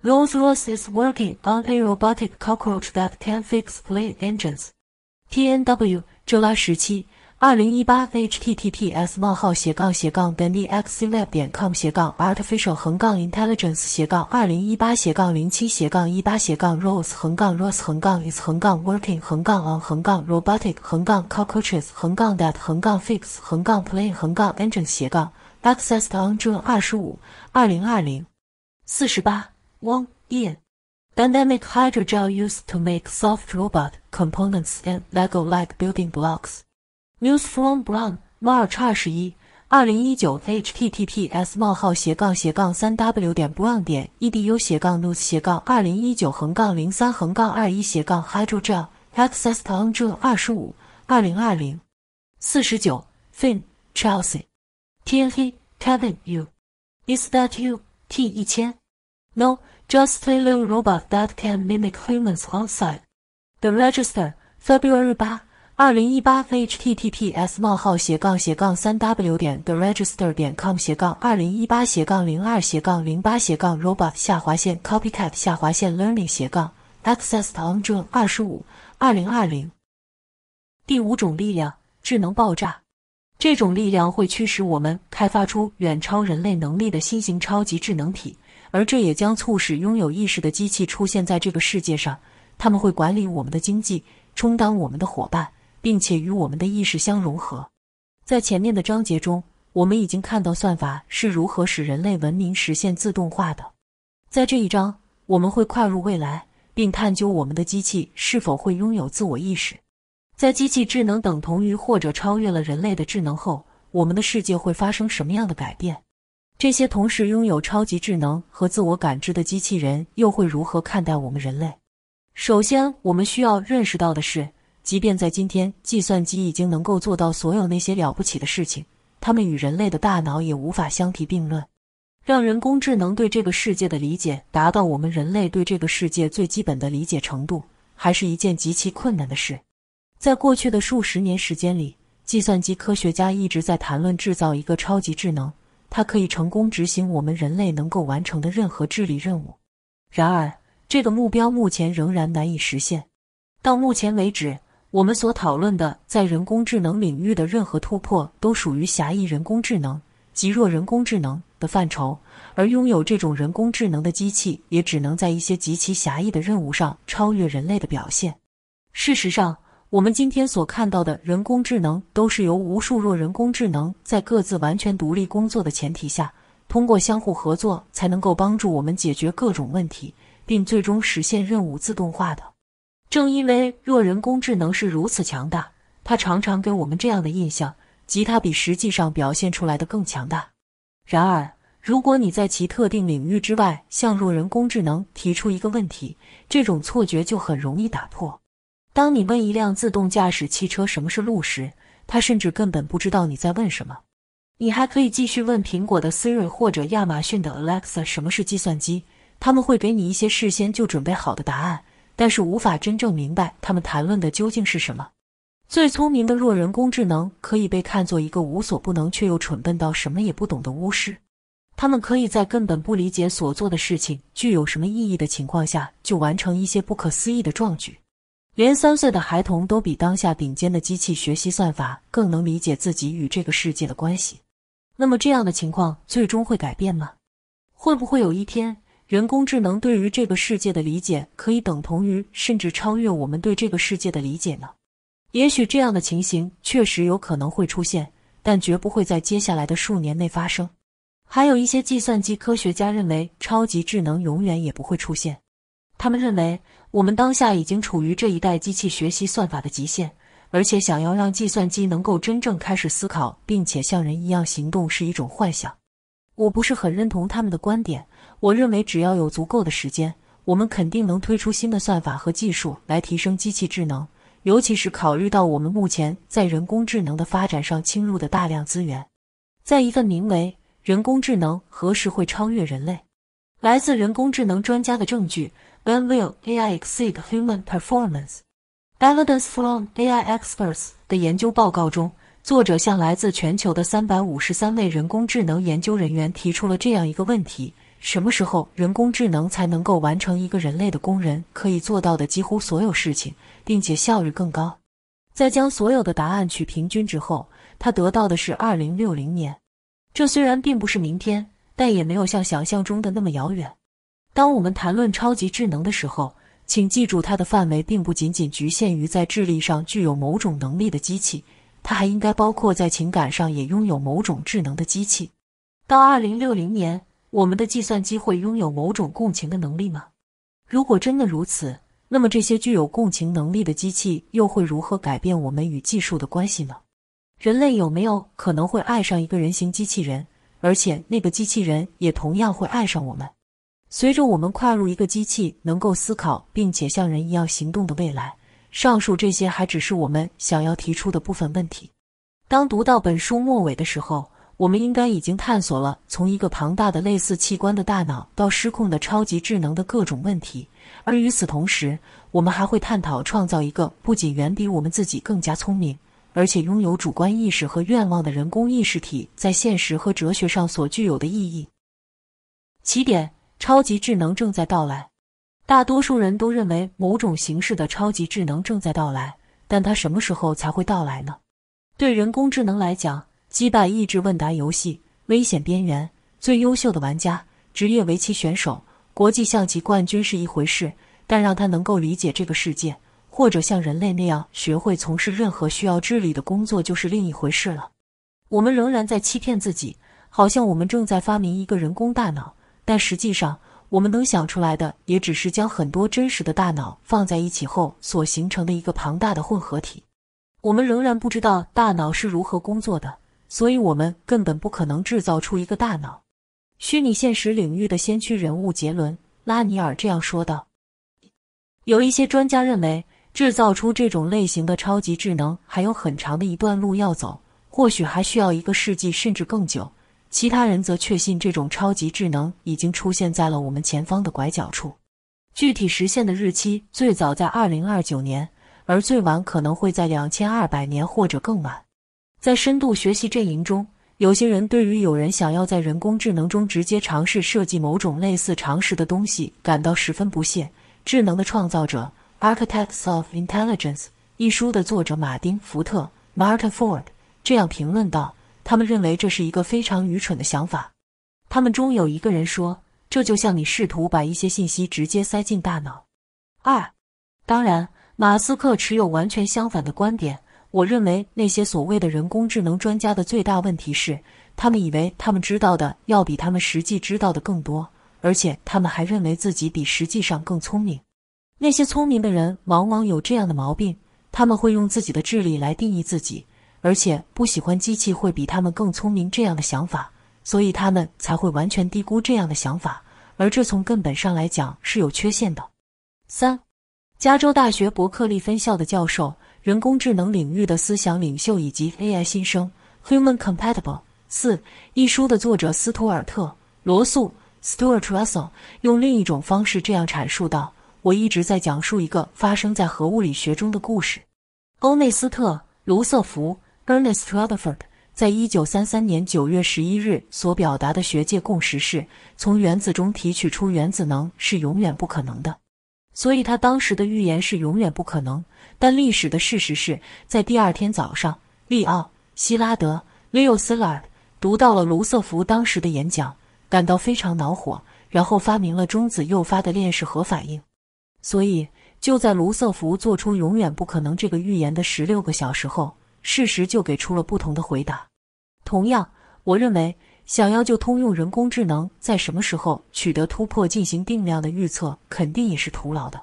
Speaker 1: Rose Rose is working on a robotic cockroach that can fix plane engines t n w 周拉十七。二零一八 h t t p s 冒号斜杠斜杠 d n i x lab 点 com 斜杠 artificial 横杠 intelligence 斜杠二零一八斜杠零七斜杠一八斜杠 rose 横杠 rose 横杠 is 横杠 working 横杠 on 横杠 robotic 横杠 c o c k r o a c h e s 横杠 that 横杠 fix 横杠 p l a y n e 横杠 engine 斜杠 accessed on June 二十五二零二零四十八 i n d y n a m i c hydrogel used to make soft robot components and Lego-like building blocks. News from Brown, March 二十一，二零一九，H T T P S 冒号斜杠斜杠三 W 点 Brown 点 E D U 斜杠 News 斜杠二零一九横杠零三横杠二一斜杠 h y d r o g e l a c c e s s t d on g u n e 二十五，二零二零，四十九，Fin Chelsea, T N H Kevin U, Is that you? T 一千，No, just a little robot that can mimic humans' o u n d e The Register, February 八。二零一八 h t t p s 冒号斜杠斜杠三 w 点 the register 点 com 斜杠二零一八斜杠零二斜杠零八斜杠 robot 下划线 copycat 下划线 learning 斜杠 a c c e s s t on June 二十五二零二零。第五种力量，智能爆炸。这种力量会驱使我们开发出远超人类能力的新型超级智能体，而这也将促使拥有意识的机器出现在这个世界上。他们会管理我们的经济，充当我们的伙伴。并且与我们的意识相融合。在前面的章节中，我们已经看到算法是如何使人类文明实现自动化的。在这一章，我们会跨入未来，并探究我们的机器是否会拥有自我意识。在机器智能等同于或者超越了人类的智能后，我们的世界会发生什么样的改变？这些同时拥有超级智能和自我感知的机器人又会如何看待我们人类？首先，我们需要认识到的是。即便在今天，计算机已经能够做到所有那些了不起的事情，它们与人类的大脑也无法相提并论。让人工智能对这个世界的理解达到我们人类对这个世界最基本的理解程度，还是一件极其困难的事。在过去的数十年时间里，计算机科学家一直在谈论制造一个超级智能，它可以成功执行我们人类能够完成的任何智力任务。然而，这个目标目前仍然难以实现。到目前为止，我们所讨论的，在人工智能领域的任何突破，都属于狭义人工智能及弱人工智能的范畴，而拥有这种人工智能的机器，也只能在一些极其狭义的任务上超越人类的表现。事实上，我们今天所看到的人工智能，都是由无数弱人工智能在各自完全独立工作的前提下，通过相互合作，才能够帮助我们解决各种问题，并最终实现任务自动化的。正因为弱人工智能是如此强大，它常常给我们这样的印象，即它比实际上表现出来的更强大。然而，如果你在其特定领域之外向弱人工智能提出一个问题，这种错觉就很容易打破。当你问一辆自动驾驶汽车什么是路时，它甚至根本不知道你在问什么。你还可以继续问苹果的 Siri 或者亚马逊的 Alexa 什么是计算机，他们会给你一些事先就准备好的答案。但是无法真正明白他们谈论的究竟是什么。最聪明的弱人工智能可以被看作一个无所不能却又蠢笨到什么也不懂的巫师。他们可以在根本不理解所做的事情具有什么意义的情况下，就完成一些不可思议的壮举。连三岁的孩童都比当下顶尖的机器学习算法更能理解自己与这个世界的关系。那么这样的情况最终会改变吗？会不会有一天？人工智能对于这个世界的理解，可以等同于甚至超越我们对这个世界的理解呢？也许这样的情形确实有可能会出现，但绝不会在接下来的数年内发生。还有一些计算机科学家认为，超级智能永远也不会出现。他们认为，我们当下已经处于这一代机器学习算法的极限，而且想要让计算机能够真正开始思考，并且像人一样行动是一种幻想。我不是很认同他们的观点。我认为，只要有足够的时间，我们肯定能推出新的算法和技术来提升机器智能，尤其是考虑到我们目前在人工智能的发展上倾入的大量资源。在一份名为《人工智能何时会超越人类？》来自人工智能专家的证据 （When Will AI Exceed Human Performance? Evidence from AI Experts） 的研究报告中，作者向来自全球的三百五十三位人工智能研究人员提出了这样一个问题。什么时候人工智能才能够完成一个人类的工人可以做到的几乎所有事情，并且效率更高？在将所有的答案取平均之后，他得到的是2060年。这虽然并不是明天，但也没有像想象中的那么遥远。当我们谈论超级智能的时候，请记住，它的范围并不仅仅局限于在智力上具有某种能力的机器，它还应该包括在情感上也拥有某种智能的机器。到2060年。我们的计算机会拥有某种共情的能力吗？如果真的如此，那么这些具有共情能力的机器又会如何改变我们与技术的关系呢？人类有没有可能会爱上一个人形机器人，而且那个机器人也同样会爱上我们？随着我们跨入一个机器能够思考并且像人一样行动的未来，上述这些还只是我们想要提出的部分问题。当读到本书末尾的时候。我们应该已经探索了从一个庞大的类似器官的大脑到失控的超级智能的各种问题，而与此同时，我们还会探讨创造一个不仅远比我们自己更加聪明，而且拥有主观意识和愿望的人工意识体在现实和哲学上所具有的意义。起点：超级智能正在到来。大多数人都认为某种形式的超级智能正在到来，但它什么时候才会到来呢？对人工智能来讲。击败益智问答游戏、危险边缘最优秀的玩家、职业围棋选手、国际象棋冠军是一回事，但让他能够理解这个世界，或者像人类那样学会从事任何需要智力的工作，就是另一回事了。我们仍然在欺骗自己，好像我们正在发明一个人工大脑，但实际上我们能想出来的也只是将很多真实的大脑放在一起后所形成的一个庞大的混合体。我们仍然不知道大脑是如何工作的。所以我们根本不可能制造出一个大脑。虚拟现实领域的先驱人物杰伦·拉尼尔这样说道。有一些专家认为，制造出这种类型的超级智能还有很长的一段路要走，或许还需要一个世纪甚至更久。其他人则确信，这种超级智能已经出现在了我们前方的拐角处。具体实现的日期，最早在二零二九年，而最晚可能会在两千二百年或者更晚。在深度学习阵营中，有些人对于有人想要在人工智能中直接尝试设计某种类似常识的东西感到十分不屑。《智能的创造者》（Architects of Intelligence） 一书的作者马丁·福特 （Martin Ford） 这样评论道：“他们认为这是一个非常愚蠢的想法。他们中有一个人说，这就像你试图把一些信息直接塞进大脑。”二，当然，马斯克持有完全相反的观点。我认为那些所谓的人工智能专家的最大问题是，他们以为他们知道的要比他们实际知道的更多，而且他们还认为自己比实际上更聪明。那些聪明的人往往有这样的毛病：他们会用自己的智力来定义自己，而且不喜欢机器会比他们更聪明这样的想法，所以他们才会完全低估这样的想法，而这从根本上来讲是有缺陷的。三，加州大学伯克利分校的教授。人工智能领域的思想领袖以及 AI 新生《Human Compatible》四一书的作者斯图尔特·罗素 （Stuart Russell） 用另一种方式这样阐述道：“我一直在讲述一个发生在核物理学中的故事。”欧内斯特·卢瑟福 （Ernest Rutherford） 在一九三三年九月十一日所表达的学界共识是：从原子中提取出原子能是永远不可能的。所以他当时的预言是永远不可能，但历史的事实是在第二天早上，利奥·希拉德 （Leo s i l a r 读到了卢瑟福当时的演讲，感到非常恼火，然后发明了中子诱发的链式核反应。所以，就在卢瑟福做出永远不可能这个预言的十六个小时后，事实就给出了不同的回答。同样，我认为。想要就通用人工智能在什么时候取得突破进行定量的预测，肯定也是徒劳的。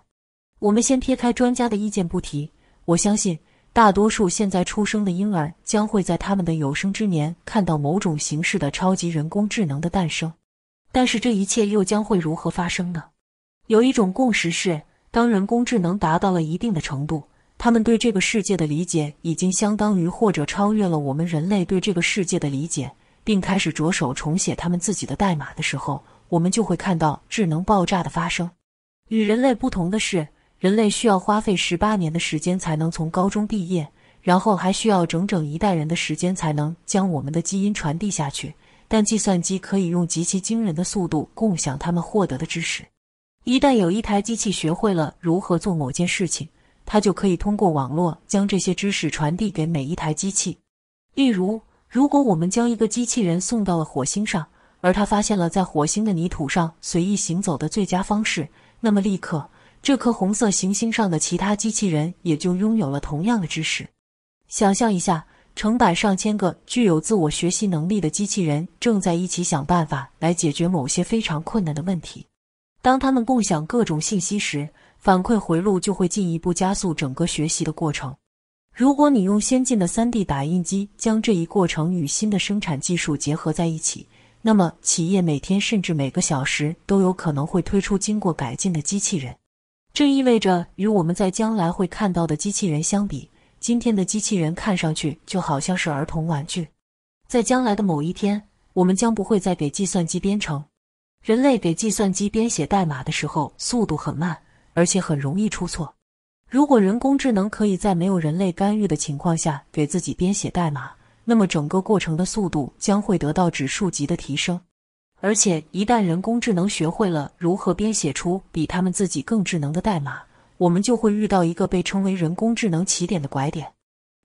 Speaker 1: 我们先撇开专家的意见不提，我相信大多数现在出生的婴儿将会在他们的有生之年看到某种形式的超级人工智能的诞生。但是这一切又将会如何发生呢？有一种共识是，当人工智能达到了一定的程度，他们对这个世界的理解已经相当于或者超越了我们人类对这个世界的理解。并开始着手重写他们自己的代码的时候，我们就会看到智能爆炸的发生。与人类不同的是，人类需要花费十八年的时间才能从高中毕业，然后还需要整整一代人的时间才能将我们的基因传递下去。但计算机可以用极其惊人的速度共享他们获得的知识。一旦有一台机器学会了如何做某件事情，它就可以通过网络将这些知识传递给每一台机器。例如，如果我们将一个机器人送到了火星上，而他发现了在火星的泥土上随意行走的最佳方式，那么立刻，这颗红色行星上的其他机器人也就拥有了同样的知识。想象一下，成百上千个具有自我学习能力的机器人正在一起想办法来解决某些非常困难的问题。当他们共享各种信息时，反馈回路就会进一步加速整个学习的过程。如果你用先进的 3D 打印机将这一过程与新的生产技术结合在一起，那么企业每天甚至每个小时都有可能会推出经过改进的机器人。这意味着，与我们在将来会看到的机器人相比，今天的机器人看上去就好像是儿童玩具。在将来的某一天，我们将不会再给计算机编程。人类给计算机编写代码的时候，速度很慢，而且很容易出错。如果人工智能可以在没有人类干预的情况下给自己编写代码，那么整个过程的速度将会得到指数级的提升。而且，一旦人工智能学会了如何编写出比他们自己更智能的代码，我们就会遇到一个被称为人工智能起点的拐点。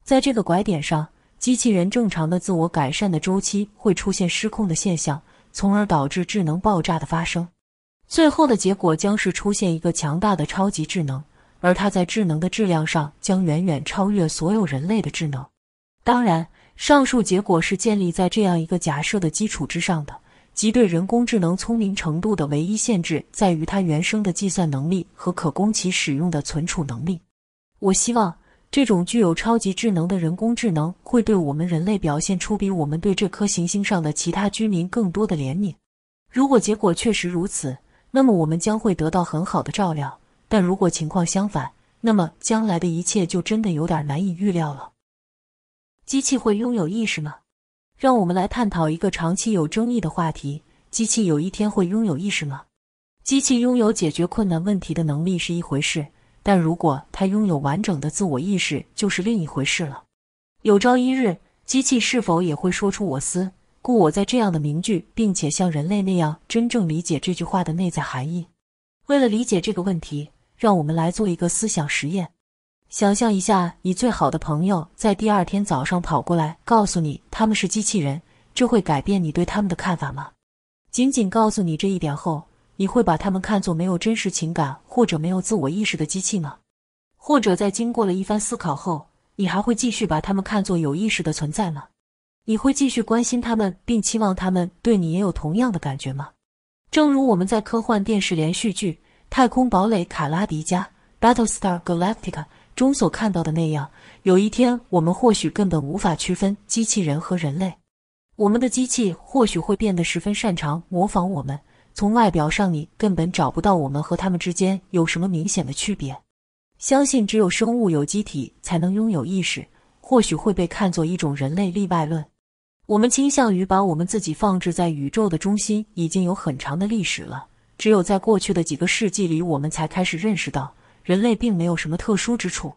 Speaker 1: 在这个拐点上，机器人正常的自我改善的周期会出现失控的现象，从而导致智能爆炸的发生。最后的结果将是出现一个强大的超级智能。而它在智能的质量上将远远超越所有人类的智能。当然，上述结果是建立在这样一个假设的基础之上的，即对人工智能聪明程度的唯一限制在于它原生的计算能力和可供其使用的存储能力。我希望这种具有超级智能的人工智能会对我们人类表现出比我们对这颗行星上的其他居民更多的怜悯。如果结果确实如此，那么我们将会得到很好的照料。但如果情况相反，那么将来的一切就真的有点难以预料了。机器会拥有意识吗？让我们来探讨一个长期有争议的话题：机器有一天会拥有意识吗？机器拥有解决困难问题的能力是一回事，但如果它拥有完整的自我意识，就是另一回事了。有朝一日，机器是否也会说出“我思故我在”这样的名句，并且像人类那样真正理解这句话的内在含义？为了理解这个问题，让我们来做一个思想实验，想象一下，你最好的朋友在第二天早上跑过来告诉你他们是机器人，这会改变你对他们的看法吗？仅仅告诉你这一点后，你会把他们看作没有真实情感或者没有自我意识的机器吗？或者在经过了一番思考后，你还会继续把他们看作有意识的存在吗？你会继续关心他们，并期望他们对你也有同样的感觉吗？正如我们在科幻电视连续剧。《太空堡垒卡拉迪加》（Battlestar Galactica） 中所看到的那样，有一天我们或许根本无法区分机器人和人类。我们的机器或许会变得十分擅长模仿我们，从外表上你根本找不到我们和他们之间有什么明显的区别。相信只有生物有机体才能拥有意识，或许会被看作一种人类例外论。我们倾向于把我们自己放置在宇宙的中心，已经有很长的历史了。只有在过去的几个世纪里，我们才开始认识到，人类并没有什么特殊之处，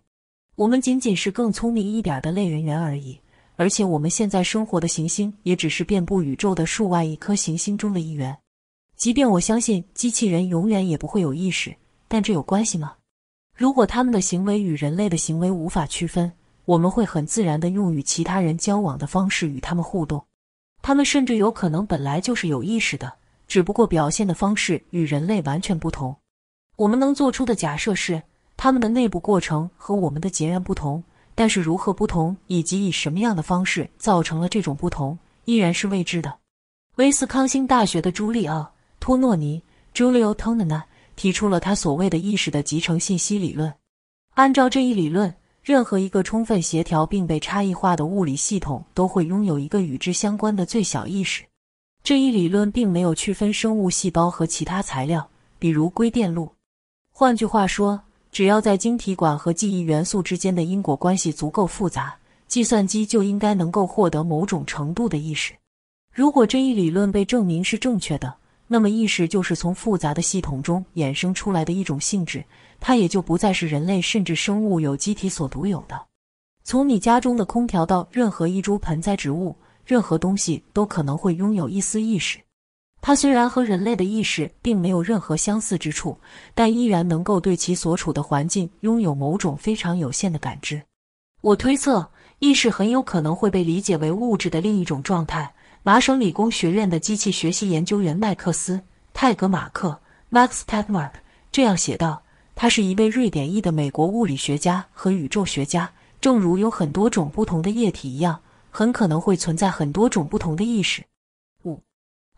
Speaker 1: 我们仅仅是更聪明一点的类人猿而已。而且我们现在生活的行星也只是遍布宇宙的数万亿颗行星中的一员。即便我相信机器人永远也不会有意识，但这有关系吗？如果他们的行为与人类的行为无法区分，我们会很自然地用与其他人交往的方式与他们互动。他们甚至有可能本来就是有意识的。只不过表现的方式与人类完全不同。我们能做出的假设是，他们的内部过程和我们的截然不同。但是如何不同，以及以什么样的方式造成了这种不同，依然是未知的。威斯康星大学的朱利奥·托诺尼 （Julio t o n n a 提出了他所谓的“意识的集成信息理论”。按照这一理论，任何一个充分协调并被差异化的物理系统都会拥有一个与之相关的最小意识。这一理论并没有区分生物细胞和其他材料，比如硅电路。换句话说，只要在晶体管和记忆元素之间的因果关系足够复杂，计算机就应该能够获得某种程度的意识。如果这一理论被证明是正确的，那么意识就是从复杂的系统中衍生出来的一种性质，它也就不再是人类甚至生物有机体所独有的。从你家中的空调到任何一株盆栽植物。任何东西都可能会拥有一丝意识。它虽然和人类的意识并没有任何相似之处，但依然能够对其所处的环境拥有某种非常有限的感知。我推测，意识很有可能会被理解为物质的另一种状态。麻省理工学院的机器学习研究员麦克斯·泰格马克 （Max Tegmark） 这样写道：“他是一位瑞典裔的美国物理学家和宇宙学家。正如有很多种不同的液体一样。”很可能会存在很多种不同的意识。五，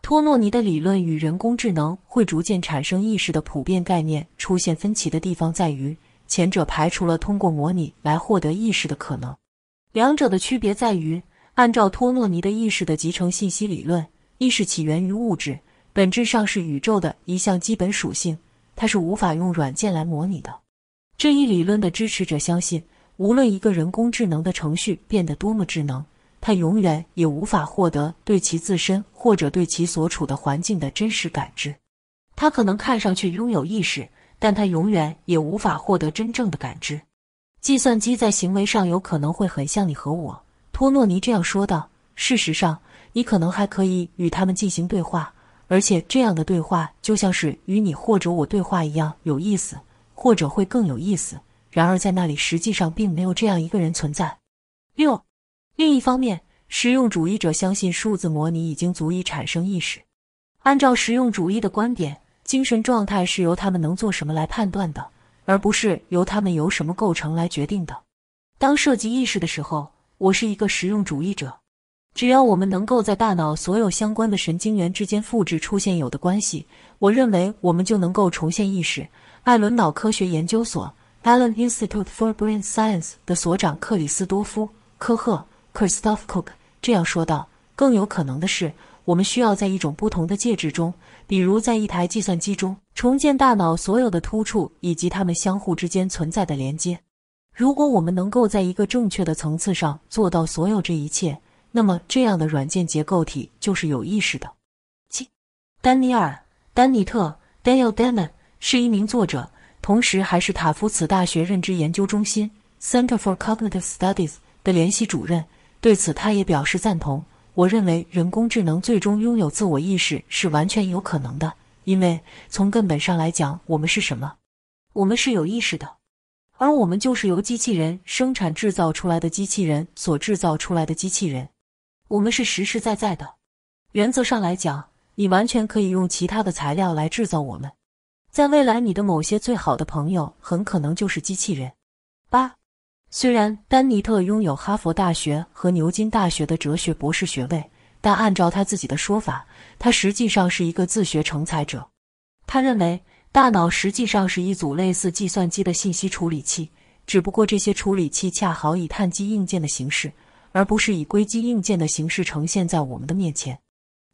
Speaker 1: 托诺尼的理论与人工智能会逐渐产生意识的普遍概念出现分歧的地方在于，前者排除了通过模拟来获得意识的可能。两者的区别在于，按照托诺尼的意识的集成信息理论，意识起源于物质，本质上是宇宙的一项基本属性，它是无法用软件来模拟的。这一理论的支持者相信，无论一个人工智能的程序变得多么智能，他永远也无法获得对其自身或者对其所处的环境的真实感知。他可能看上去拥有意识，但他永远也无法获得真正的感知。计算机在行为上有可能会很像你和我，托诺尼这样说道。事实上，你可能还可以与他们进行对话，而且这样的对话就像是与你或者我对话一样有意思，或者会更有意思。然而，在那里实际上并没有这样一个人存在。六。另一方面，实用主义者相信数字模拟已经足以产生意识。按照实用主义的观点，精神状态是由他们能做什么来判断的，而不是由他们由什么构成来决定的。当涉及意识的时候，我是一个实用主义者。只要我们能够在大脑所有相关的神经元之间复制出现有的关系，我认为我们就能够重现意识。艾伦脑科学研究所 （Allen Institute for Brain Science） 的所长克里斯多夫·科赫。Christoph Cook 这样说道：“更有可能的是，我们需要在一种不同的介质中，比如在一台计算机中，重建大脑所有的突触以及它们相互之间存在的连接。如果我们能够在一个正确的层次上做到所有这一切，那么这样的软件结构体就是有意识的。”七，丹尼尔·丹尼特 （Daniel Dennett） 是一名作者，同时还是塔夫茨大学认知研究中心 （Center for Cognitive Studies） 的联系主任。对此，他也表示赞同。我认为人工智能最终拥有自我意识是完全有可能的，因为从根本上来讲，我们是什么？我们是有意识的，而我们就是由机器人生产制造出来的机器人所制造出来的机器人。我们是实实在在的。原则上来讲，你完全可以用其他的材料来制造我们。在未来，你的某些最好的朋友很可能就是机器人。八。虽然丹尼特拥有哈佛大学和牛津大学的哲学博士学位，但按照他自己的说法，他实际上是一个自学成才者。他认为，大脑实际上是一组类似计算机的信息处理器，只不过这些处理器恰好以碳基硬件的形式，而不是以硅基硬件的形式呈现在我们的面前。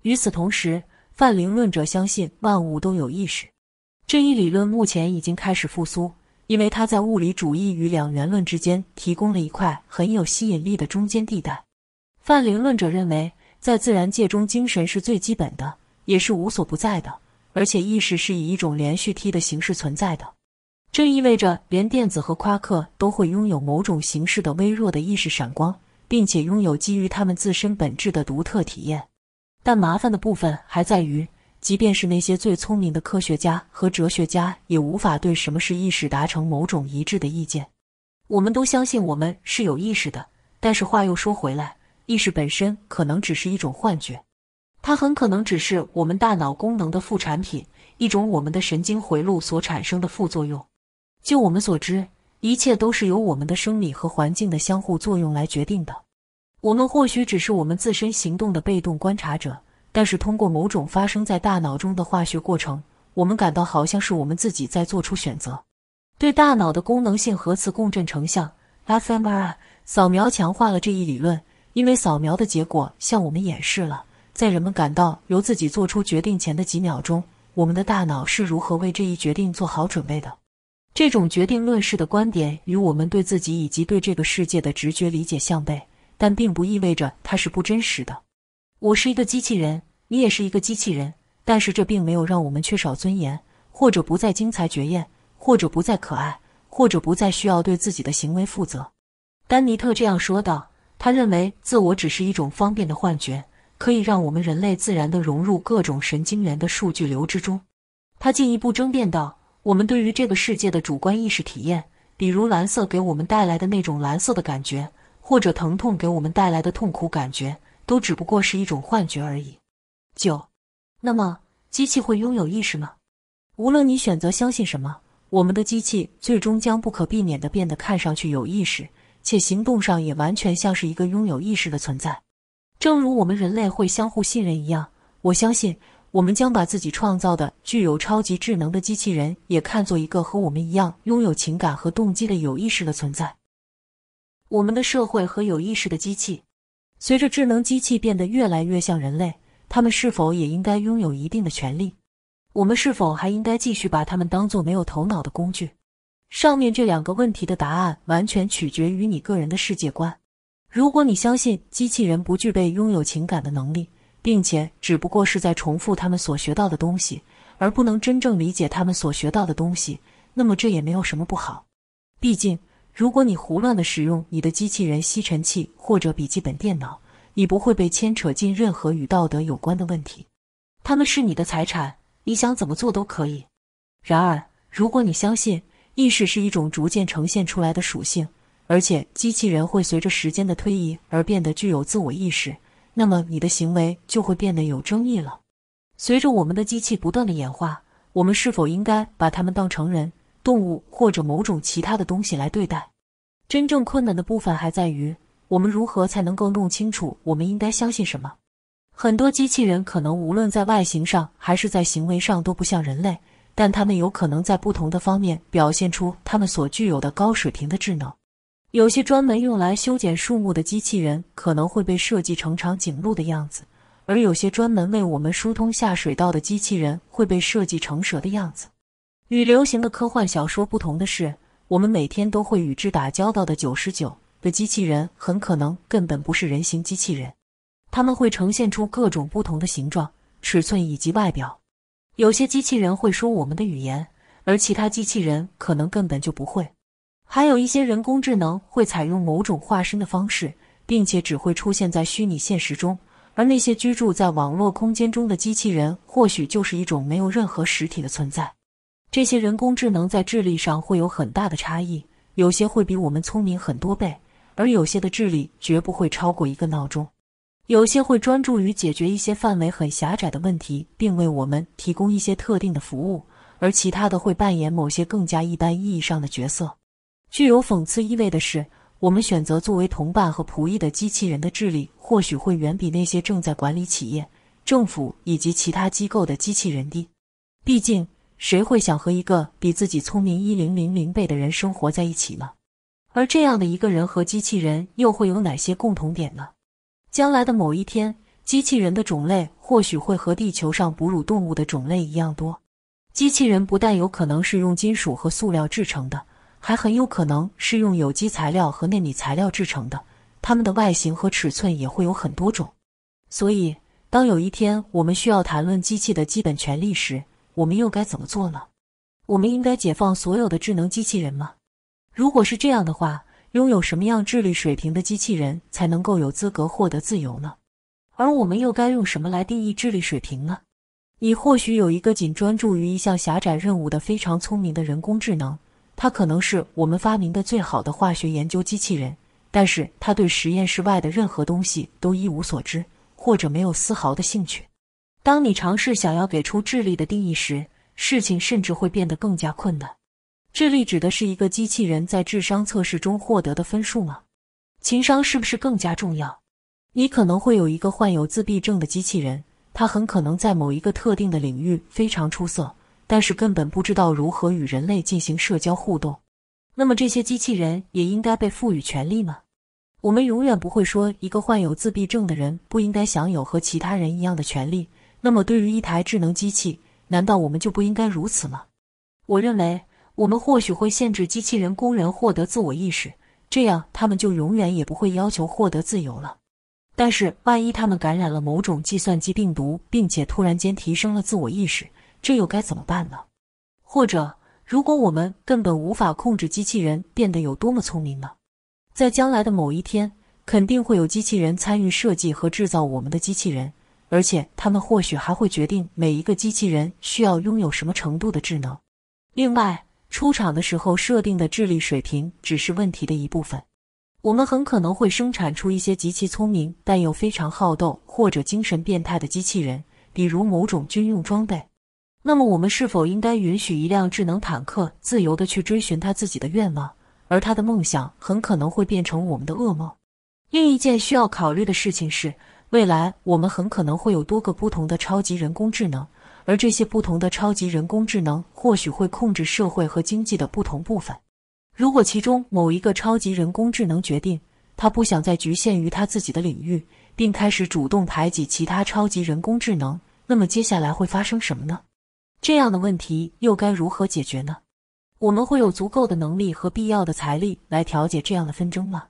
Speaker 1: 与此同时，泛灵论者相信万物都有意识，这一理论目前已经开始复苏。因为他在物理主义与两元论之间提供了一块很有吸引力的中间地带。泛灵论者认为，在自然界中，精神是最基本的，也是无所不在的，而且意识是以一种连续梯的形式存在的。这意味着，连电子和夸克都会拥有某种形式的微弱的意识闪光，并且拥有基于他们自身本质的独特体验。但麻烦的部分还在于。即便是那些最聪明的科学家和哲学家，也无法对什么是意识达成某种一致的意见。我们都相信我们是有意识的，但是话又说回来，意识本身可能只是一种幻觉，它很可能只是我们大脑功能的副产品，一种我们的神经回路所产生的副作用。就我们所知，一切都是由我们的生理和环境的相互作用来决定的。我们或许只是我们自身行动的被动观察者。但是，通过某种发生在大脑中的化学过程，我们感到好像是我们自己在做出选择。对大脑的功能性核磁共振成像 （fMRI） 扫描强化了这一理论，因为扫描的结果向我们演示了，在人们感到由自己做出决定前的几秒钟，我们的大脑是如何为这一决定做好准备的。这种决定论式的观点与我们对自己以及对这个世界的直觉理解相悖，但并不意味着它是不真实的。我是一个机器人，你也是一个机器人，但是这并没有让我们缺少尊严，或者不再精彩绝艳，或者不再可爱，或者不再需要对自己的行为负责。丹尼特这样说道。他认为自我只是一种方便的幻觉，可以让我们人类自然的融入各种神经元的数据流之中。他进一步争辩道：我们对于这个世界的主观意识体验，比如蓝色给我们带来的那种蓝色的感觉，或者疼痛给我们带来的痛苦感觉。都只不过是一种幻觉而已。九，那么机器会拥有意识吗？无论你选择相信什么，我们的机器最终将不可避免地变得看上去有意识，且行动上也完全像是一个拥有意识的存在。正如我们人类会相互信任一样，我相信我们将把自己创造的具有超级智能的机器人也看作一个和我们一样拥有情感和动机的有意识的存在。我们的社会和有意识的机器。随着智能机器变得越来越像人类，他们是否也应该拥有一定的权利？我们是否还应该继续把他们当作没有头脑的工具？上面这两个问题的答案完全取决于你个人的世界观。如果你相信机器人不具备拥有情感的能力，并且只不过是在重复他们所学到的东西，而不能真正理解他们所学到的东西，那么这也没有什么不好。毕竟，如果你胡乱的使用你的机器人吸尘器或者笔记本电脑，你不会被牵扯进任何与道德有关的问题。他们是你的财产，你想怎么做都可以。然而，如果你相信意识是一种逐渐呈现出来的属性，而且机器人会随着时间的推移而变得具有自我意识，那么你的行为就会变得有争议了。随着我们的机器不断的演化，我们是否应该把它们当成人？动物或者某种其他的东西来对待。真正困难的部分还在于，我们如何才能够弄清楚我们应该相信什么。很多机器人可能无论在外形上还是在行为上都不像人类，但他们有可能在不同的方面表现出他们所具有的高水平的智能。有些专门用来修剪树木的机器人可能会被设计成长颈鹿的样子，而有些专门为我们疏通下水道的机器人会被设计成蛇的样子。与流行的科幻小说不同的是，我们每天都会与之打交道的九十九的机器人很可能根本不是人形机器人，他们会呈现出各种不同的形状、尺寸以及外表。有些机器人会说我们的语言，而其他机器人可能根本就不会。还有一些人工智能会采用某种化身的方式，并且只会出现在虚拟现实中，而那些居住在网络空间中的机器人，或许就是一种没有任何实体的存在。这些人工智能在智力上会有很大的差异，有些会比我们聪明很多倍，而有些的智力绝不会超过一个闹钟。有些会专注于解决一些范围很狭窄的问题，并为我们提供一些特定的服务，而其他的会扮演某些更加一般意义上的角色。具有讽刺意味的是，我们选择作为同伴和仆役的机器人的智力，或许会远比那些正在管理企业、政府以及其他机构的机器人低。毕竟。谁会想和一个比自己聪明一零零零倍的人生活在一起呢？而这样的一个人和机器人又会有哪些共同点呢？将来的某一天，机器人的种类或许会和地球上哺乳动物的种类一样多。机器人不但有可能是用金属和塑料制成的，还很有可能是用有机材料和纳米材料制成的。它们的外形和尺寸也会有很多种。所以，当有一天我们需要谈论机器的基本权利时，我们又该怎么做呢？我们应该解放所有的智能机器人吗？如果是这样的话，拥有什么样智力水平的机器人才能够有资格获得自由呢？而我们又该用什么来定义智力水平呢？你或许有一个仅专注于一项狭窄任务的非常聪明的人工智能，它可能是我们发明的最好的化学研究机器人，但是它对实验室外的任何东西都一无所知，或者没有丝毫的兴趣。当你尝试想要给出智力的定义时，事情甚至会变得更加困难。智力指的是一个机器人在智商测试中获得的分数吗？情商是不是更加重要？你可能会有一个患有自闭症的机器人，他很可能在某一个特定的领域非常出色，但是根本不知道如何与人类进行社交互动。那么这些机器人也应该被赋予权利吗？我们永远不会说一个患有自闭症的人不应该享有和其他人一样的权利。那么，对于一台智能机器，难道我们就不应该如此吗？我认为，我们或许会限制机器人工人获得自我意识，这样他们就永远也不会要求获得自由了。但是，万一他们感染了某种计算机病毒，并且突然间提升了自我意识，这又该怎么办呢？或者，如果我们根本无法控制机器人变得有多么聪明呢？在将来的某一天，肯定会有机器人参与设计和制造我们的机器人。而且，他们或许还会决定每一个机器人需要拥有什么程度的智能。另外，出厂的时候设定的智力水平只是问题的一部分。我们很可能会生产出一些极其聪明，但又非常好斗或者精神变态的机器人，比如某种军用装备。那么，我们是否应该允许一辆智能坦克自由地去追寻他自己的愿望？而他的梦想很可能会变成我们的噩梦。另一件需要考虑的事情是。未来，我们很可能会有多个不同的超级人工智能，而这些不同的超级人工智能或许会控制社会和经济的不同部分。如果其中某一个超级人工智能决定他不想再局限于他自己的领域，并开始主动排挤其他超级人工智能，那么接下来会发生什么呢？这样的问题又该如何解决呢？我们会有足够的能力和必要的财力来调解这样的纷争吗？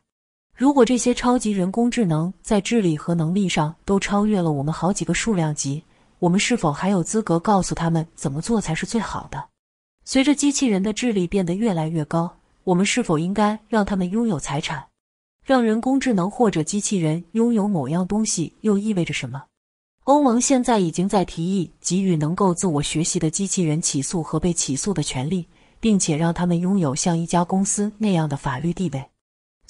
Speaker 1: 如果这些超级人工智能在智力和能力上都超越了我们好几个数量级，我们是否还有资格告诉他们怎么做才是最好的？随着机器人的智力变得越来越高，我们是否应该让他们拥有财产？让人工智能或者机器人拥有某样东西，又意味着什么？欧盟现在已经在提议给予能够自我学习的机器人起诉和被起诉的权利，并且让他们拥有像一家公司那样的法律地位。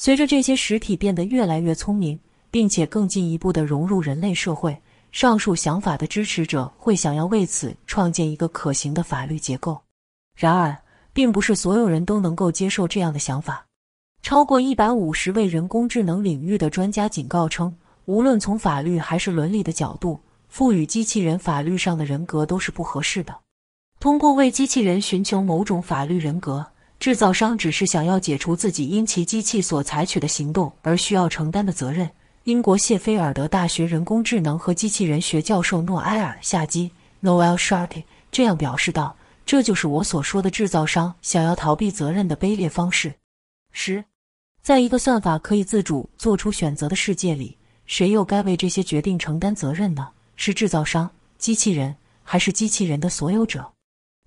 Speaker 1: 随着这些实体变得越来越聪明，并且更进一步的融入人类社会，上述想法的支持者会想要为此创建一个可行的法律结构。然而，并不是所有人都能够接受这样的想法。超过一百五十位人工智能领域的专家警告称，无论从法律还是伦理的角度，赋予机器人法律上的人格都是不合适的。通过为机器人寻求某种法律人格。制造商只是想要解除自己因其机器所采取的行动而需要承担的责任。英国谢菲尔德大学人工智能和机器人学教授诺埃尔·夏基 （Noel s h a r t e y 这样表示道：“这就是我所说的制造商想要逃避责任的卑劣方式。十，在一个算法可以自主做出选择的世界里，谁又该为这些决定承担责任呢？是制造商、机器人，还是机器人的所有者？”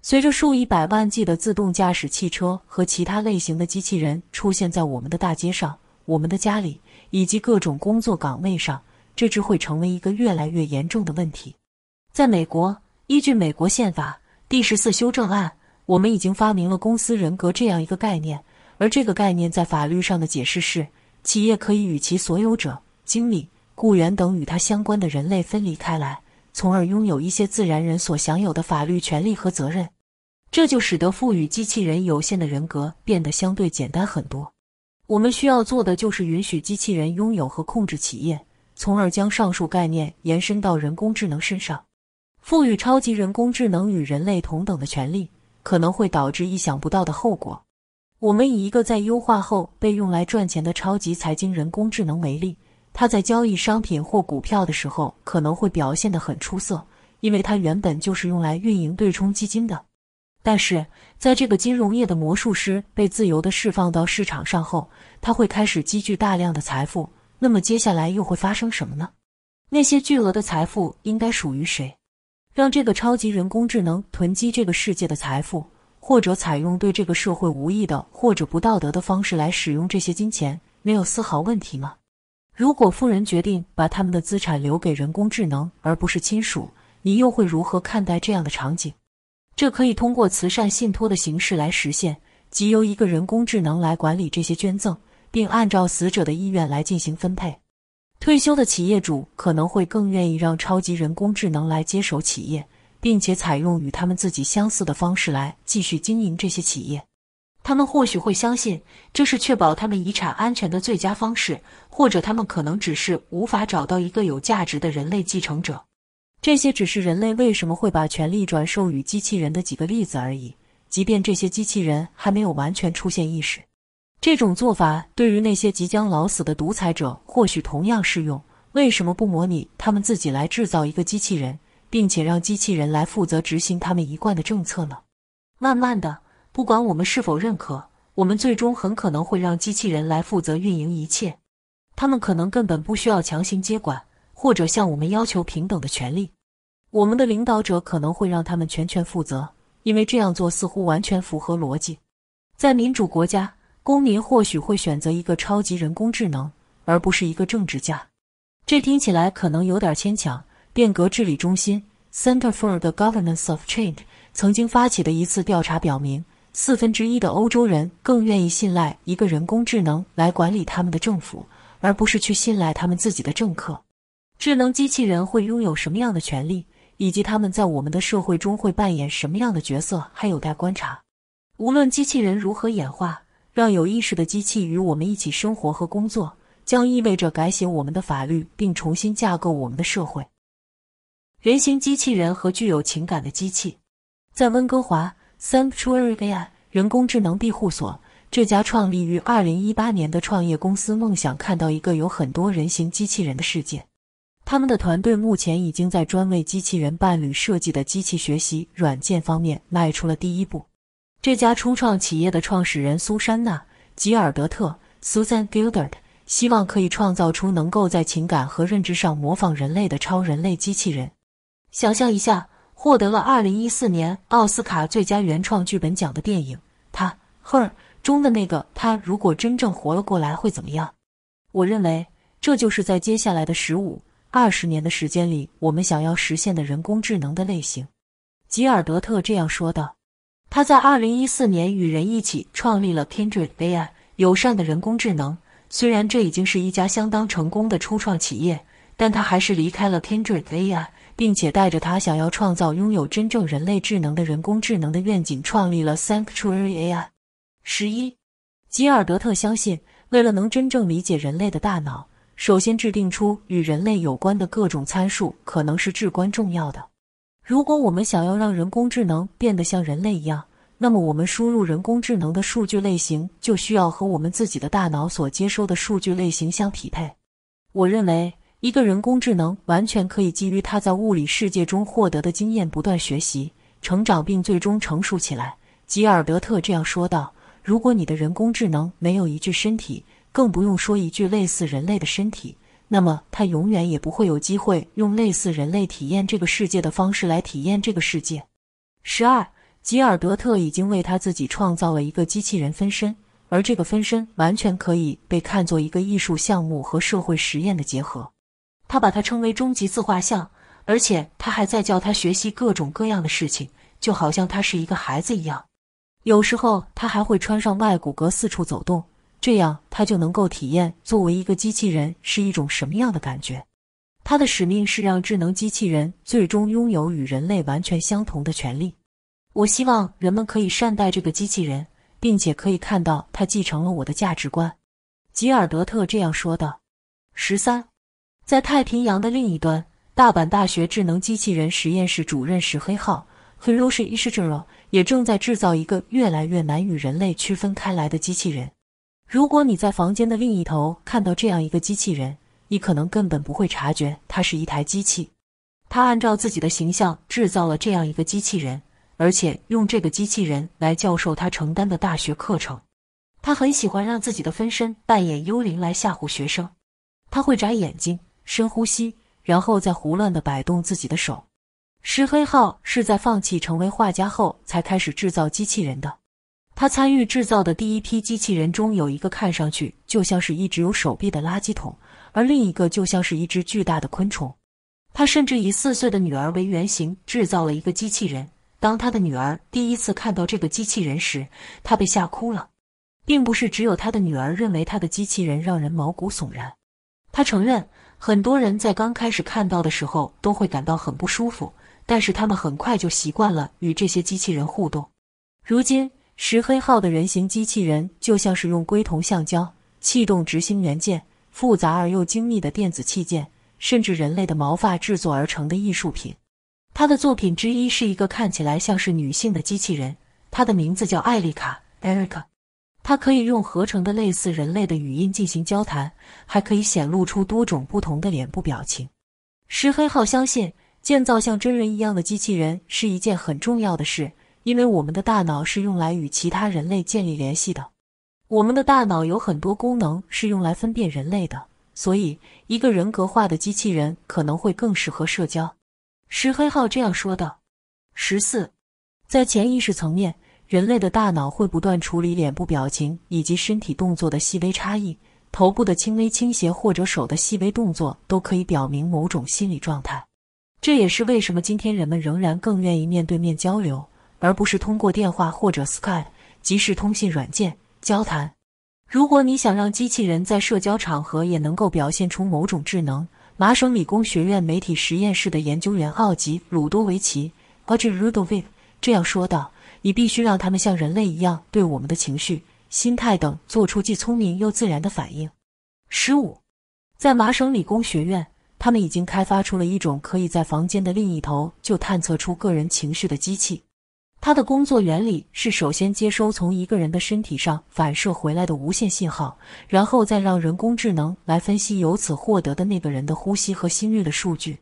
Speaker 1: 随着数以百万计的自动驾驶汽车和其他类型的机器人出现在我们的大街上、我们的家里以及各种工作岗位上，这只会成为一个越来越严重的问题。在美国，依据美国宪法第十四修正案，我们已经发明了“公司人格”这样一个概念，而这个概念在法律上的解释是：企业可以与其所有者、经理、雇员等与它相关的人类分离开来，从而拥有一些自然人所享有的法律权利和责任。这就使得赋予机器人有限的人格变得相对简单很多。我们需要做的就是允许机器人拥有和控制企业，从而将上述概念延伸到人工智能身上。赋予超级人工智能与人类同等的权利，可能会导致意想不到的后果。我们以一个在优化后被用来赚钱的超级财经人工智能为例，它在交易商品或股票的时候可能会表现得很出色，因为它原本就是用来运营对冲基金的。但是，在这个金融业的魔术师被自由地释放到市场上后，他会开始积聚大量的财富。那么，接下来又会发生什么呢？那些巨额的财富应该属于谁？让这个超级人工智能囤积这个世界的财富，或者采用对这个社会无益的或者不道德的方式来使用这些金钱，没有丝毫问题吗？如果富人决定把他们的资产留给人工智能而不是亲属，你又会如何看待这样的场景？这可以通过慈善信托的形式来实现，即由一个人工智能来管理这些捐赠，并按照死者的意愿来进行分配。退休的企业主可能会更愿意让超级人工智能来接手企业，并且采用与他们自己相似的方式来继续经营这些企业。他们或许会相信这是确保他们遗产安全的最佳方式，或者他们可能只是无法找到一个有价值的人类继承者。这些只是人类为什么会把权力转授予机器人的几个例子而已。即便这些机器人还没有完全出现意识，这种做法对于那些即将老死的独裁者或许同样适用。为什么不模拟他们自己来制造一个机器人，并且让机器人来负责执行他们一贯的政策呢？慢慢的，不管我们是否认可，我们最终很可能会让机器人来负责运营一切。他们可能根本不需要强行接管。或者向我们要求平等的权利，我们的领导者可能会让他们全权负责，因为这样做似乎完全符合逻辑。在民主国家，公民或许会选择一个超级人工智能，而不是一个政治家。这听起来可能有点牵强。变革治理中心 （Center for the Governance of Change） 曾经发起的一次调查表明，四分之一的欧洲人更愿意信赖一个人工智能来管理他们的政府，而不是去信赖他们自己的政客。智能机器人会拥有什么样的权利，以及他们在我们的社会中会扮演什么样的角色，还有待观察。无论机器人如何演化，让有意识的机器与我们一起生活和工作，将意味着改写我们的法律，并重新架构我们的社会。人形机器人和具有情感的机器，在温哥华 Sanctuary AI 人工智能庇护所，这家创立于二零一八年的创业公司，梦想看到一个有很多人形机器人的世界。他们的团队目前已经在专为机器人伴侣设计的机器学习软件方面迈出了第一步。这家初创企业的创始人苏珊娜·吉尔德特 （Susan Gilder） 希望可以创造出能够在情感和认知上模仿人类的超人类机器人。想象一下，获得了2014年奥斯卡最佳原创剧本奖的电影《他》（Her） 中的那个他，如果真正活了过来会怎么样？我认为，这就是在接下来的十五。二十年的时间里，我们想要实现的人工智能的类型，吉尔德特这样说的。他在2014年与人一起创立了 Kindred AI，友善的人工智能。虽然这已经是一家相当成功的初创企业，但他还是离开了 Kindred AI，并且带着他想要创造拥有真正人类智能的人工智能的愿景，创立了 Sanctuary AI。十一，吉尔德特相信，为了能真正理解人类的大脑。首先，制定出与人类有关的各种参数可能是至关重要的。如果我们想要让人工智能变得像人类一样，那么我们输入人工智能的数据类型就需要和我们自己的大脑所接收的数据类型相匹配。我认为，一个人工智能完全可以基于他在物理世界中获得的经验不断学习、成长，并最终成熟起来。吉尔德特这样说道：“如果你的人工智能没有一具身体，”更不用说一句类似人类的身体，那么他永远也不会有机会用类似人类体验这个世界的方式来体验这个世界。十二，吉尔德特已经为他自己创造了一个机器人分身，而这个分身完全可以被看作一个艺术项目和社会实验的结合。他把它称为“终极自画像”，而且他还在教他学习各种各样的事情，就好像他是一个孩子一样。有时候他还会穿上外骨骼四处走动。这样，他就能够体验作为一个机器人是一种什么样的感觉。他的使命是让智能机器人最终拥有与人类完全相同的权利。我希望人们可以善待这个机器人，并且可以看到他继承了我的价值观。吉尔德特这样说的。十三，在太平洋的另一端，大阪大学智能机器人实验室主任石黑浩 （Hiroshi Ishiguro） 也正在制造一个越来越难与人类区分开来的机器人。如果你在房间的另一头看到这样一个机器人，你可能根本不会察觉它是一台机器。他按照自己的形象制造了这样一个机器人，而且用这个机器人来教授他承担的大学课程。他很喜欢让自己的分身扮演幽灵来吓唬学生。他会眨眼睛、深呼吸，然后再胡乱地摆动自己的手。石黑浩是在放弃成为画家后才开始制造机器人的。他参与制造的第一批机器人中，有一个看上去就像是一只有手臂的垃圾桶，而另一个就像是一只巨大的昆虫。他甚至以四岁的女儿为原型制造了一个机器人。当他的女儿第一次看到这个机器人时，他被吓哭了。并不是只有他的女儿认为他的机器人让人毛骨悚然。他承认，很多人在刚开始看到的时候都会感到很不舒服，但是他们很快就习惯了与这些机器人互动。如今，石黑号的人形机器人就像是用硅酮橡胶、气动执行元件、复杂而又精密的电子器件，甚至人类的毛发制作而成的艺术品。他的作品之一是一个看起来像是女性的机器人，它的名字叫艾丽卡 （Erica）。它可以用合成的类似人类的语音进行交谈，还可以显露出多种不同的脸部表情。石黑号相信，建造像真人一样的机器人是一件很重要的事。因为我们的大脑是用来与其他人类建立联系的，我们的大脑有很多功能是用来分辨人类的，所以一个人格化的机器人可能会更适合社交。石黑浩这样说的。十四，在潜意识层面，人类的大脑会不断处理脸部表情以及身体动作的细微差异，头部的轻微倾斜或者手的细微动作都可以表明某种心理状态。这也是为什么今天人们仍然更愿意面对面交流。而不是通过电话或者 Skype 即时通信软件交谈。如果你想让机器人在社交场合也能够表现出某种智能，麻省理工学院媒体实验室的研究员奥吉·鲁多维奇 （Ogi Rudovic） 这样说道：“你必须让他们像人类一样，对我们的情绪、心态等做出既聪明又自然的反应。”十五，在麻省理工学院，他们已经开发出了一种可以在房间的另一头就探测出个人情绪的机器。它的工作原理是首先接收从一个人的身体上反射回来的无线信号，然后再让人工智能来分析由此获得的那个人的呼吸和心率的数据。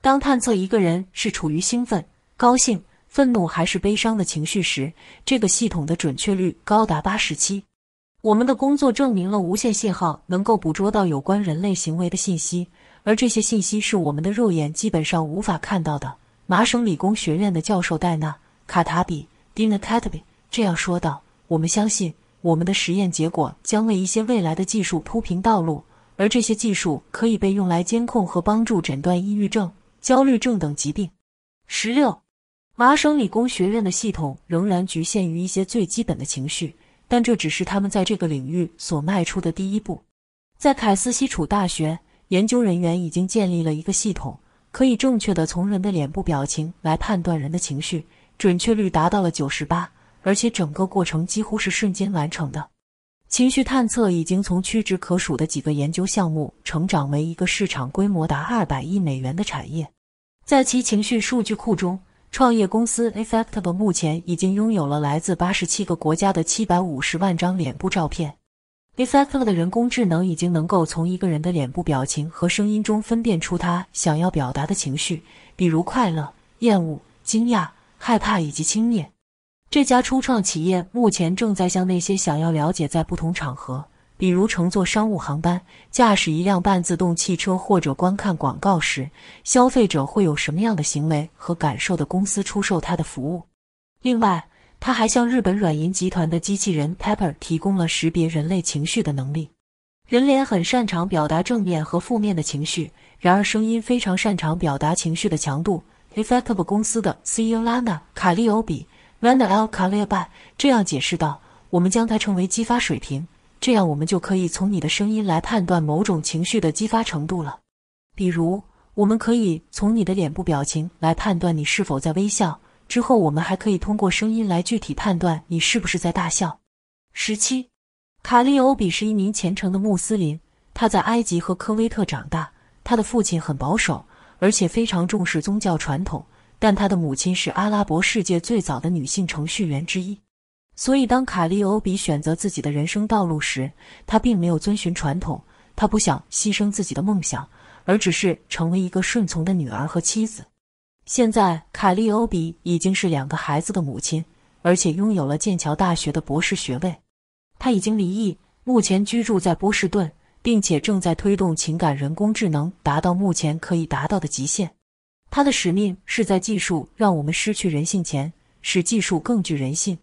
Speaker 1: 当探测一个人是处于兴奋、高兴、愤怒还是悲伤的情绪时，这个系统的准确率高达八十七。我们的工作证明了无线信号能够捕捉到有关人类行为的信息，而这些信息是我们的肉眼基本上无法看到的。麻省理工学院的教授戴娜。卡塔比 Dean c a t e m i 这样说道：“我们相信，我们的实验结果将为一些未来的技术铺平道路，而这些技术可以被用来监控和帮助诊断抑郁症、焦虑症等疾病。”十六，麻省理工学院的系统仍然局限于一些最基本的情绪，但这只是他们在这个领域所迈出的第一步。在凯斯西楚大学，研究人员已经建立了一个系统，可以正确的从人的脸部表情来判断人的情绪。准确率达到了九十八，而且整个过程几乎是瞬间完成的。情绪探测已经从屈指可数的几个研究项目成长为一个市场规模达二百亿美元的产业。在其情绪数据库中，创业公司 e f f e c t i v e 目前已经拥有了来自八十七个国家的七百五十万张脸部照片。e f f e c t i v e 的人工智能已经能够从一个人的脸部表情和声音中分辨出他想要表达的情绪，比如快乐、厌恶、惊讶。害怕以及轻蔑。这家初创企业目前正在向那些想要了解在不同场合，比如乘坐商务航班、驾驶一辆半自动汽车或者观看广告时，消费者会有什么样的行为和感受的公司出售它的服务。另外，它还向日本软银集团的机器人 Pepper 提供了识别人类情绪的能力。人脸很擅长表达正面和负面的情绪，然而声音非常擅长表达情绪的强度。e f f e c t i v e 公司的 CEO n 娜·卡利欧比 （Lana Kalib） 这样解释道：“我们将它称为激发水平，这样我们就可以从你的声音来判断某种情绪的激发程度了。比如，我们可以从你的脸部表情来判断你是否在微笑，之后我们还可以通过声音来具体判断你是不是在大笑。”十七，卡利欧比是一名虔诚的穆斯林，他在埃及和科威特长大，他的父亲很保守。而且非常重视宗教传统，但她的母亲是阿拉伯世界最早的女性程序员之一。所以，当卡利欧比选择自己的人生道路时，她并没有遵循传统。她不想牺牲自己的梦想，而只是成为一个顺从的女儿和妻子。现在，卡利欧比已经是两个孩子的母亲，而且拥有了剑桥大学的博士学位。她已经离异，目前居住在波士顿。并且正在推动情感人工智能达到目前可以达到的极限。它的使命是在技术让我们失去人性前，使技术更具人性。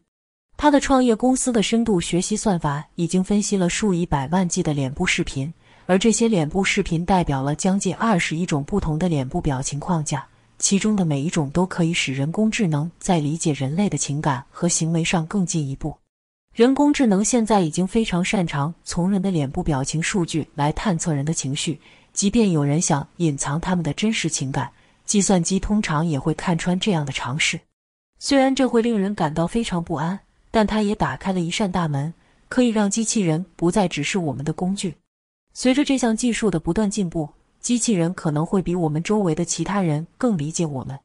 Speaker 1: 他的创业公司的深度学习算法已经分析了数以百万计的脸部视频，而这些脸部视频代表了将近二十亿种不同的脸部表情框架，其中的每一种都可以使人工智能在理解人类的情感和行为上更进一步。人工智能现在已经非常擅长从人的脸部表情数据来探测人的情绪，即便有人想隐藏他们的真实情感，计算机通常也会看穿这样的尝试。虽然这会令人感到非常不安，但它也打开了一扇大门，可以让机器人不再只是我们的工具。随着这项技术的不断进步，机器人可能会比我们周围的其他人更理解我们，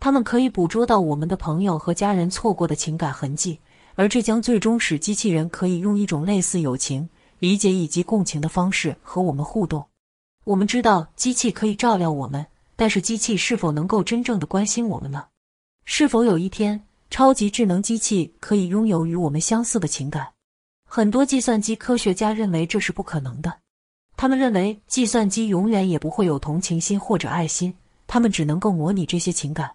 Speaker 1: 他们可以捕捉到我们的朋友和家人错过的情感痕迹。而这将最终使机器人可以用一种类似友情、理解以及共情的方式和我们互动。我们知道机器可以照料我们，但是机器是否能够真正的关心我们呢？是否有一天超级智能机器可以拥有与我们相似的情感？很多计算机科学家认为这是不可能的。他们认为计算机永远也不会有同情心或者爱心，他们只能够模拟这些情感，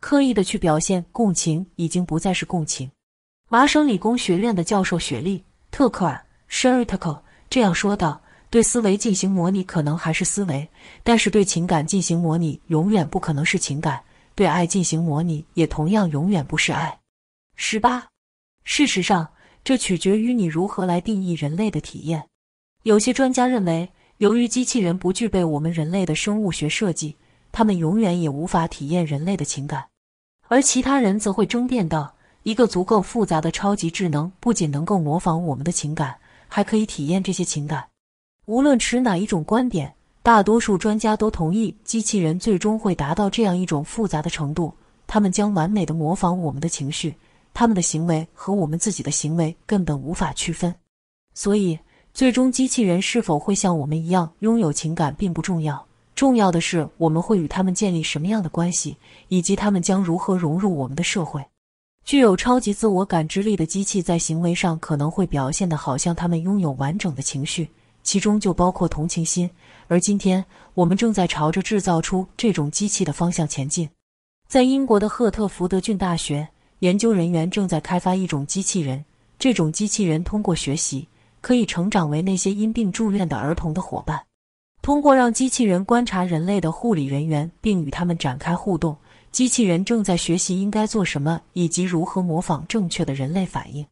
Speaker 1: 刻意的去表现共情，已经不再是共情。麻省理工学院的教授雪莉·特克尔 s h e r t k l e 这样说道：“对思维进行模拟可能还是思维，但是对情感进行模拟永远不可能是情感；对爱进行模拟也同样永远不是爱。”十八，事实上，这取决于你如何来定义人类的体验。有些专家认为，由于机器人不具备我们人类的生物学设计，他们永远也无法体验人类的情感；而其他人则会争辩道。一个足够复杂的超级智能不仅能够模仿我们的情感，还可以体验这些情感。无论持哪一种观点，大多数专家都同意，机器人最终会达到这样一种复杂的程度，他们将完美的模仿我们的情绪，他们的行为和我们自己的行为根本无法区分。所以，最终机器人是否会像我们一样拥有情感并不重要，重要的是我们会与他们建立什么样的关系，以及他们将如何融入我们的社会。具有超级自我感知力的机器，在行为上可能会表现得好像他们拥有完整的情绪，其中就包括同情心。而今天我们正在朝着制造出这种机器的方向前进。在英国的赫特福德郡大学，研究人员正在开发一种机器人，这种机器人通过学习，可以成长为那些因病住院的儿童的伙伴。通过让机器人观察人类的护理人员，并与他们展开互动。机器人正在学习应该做什么，以及如何模仿正确的人类反应。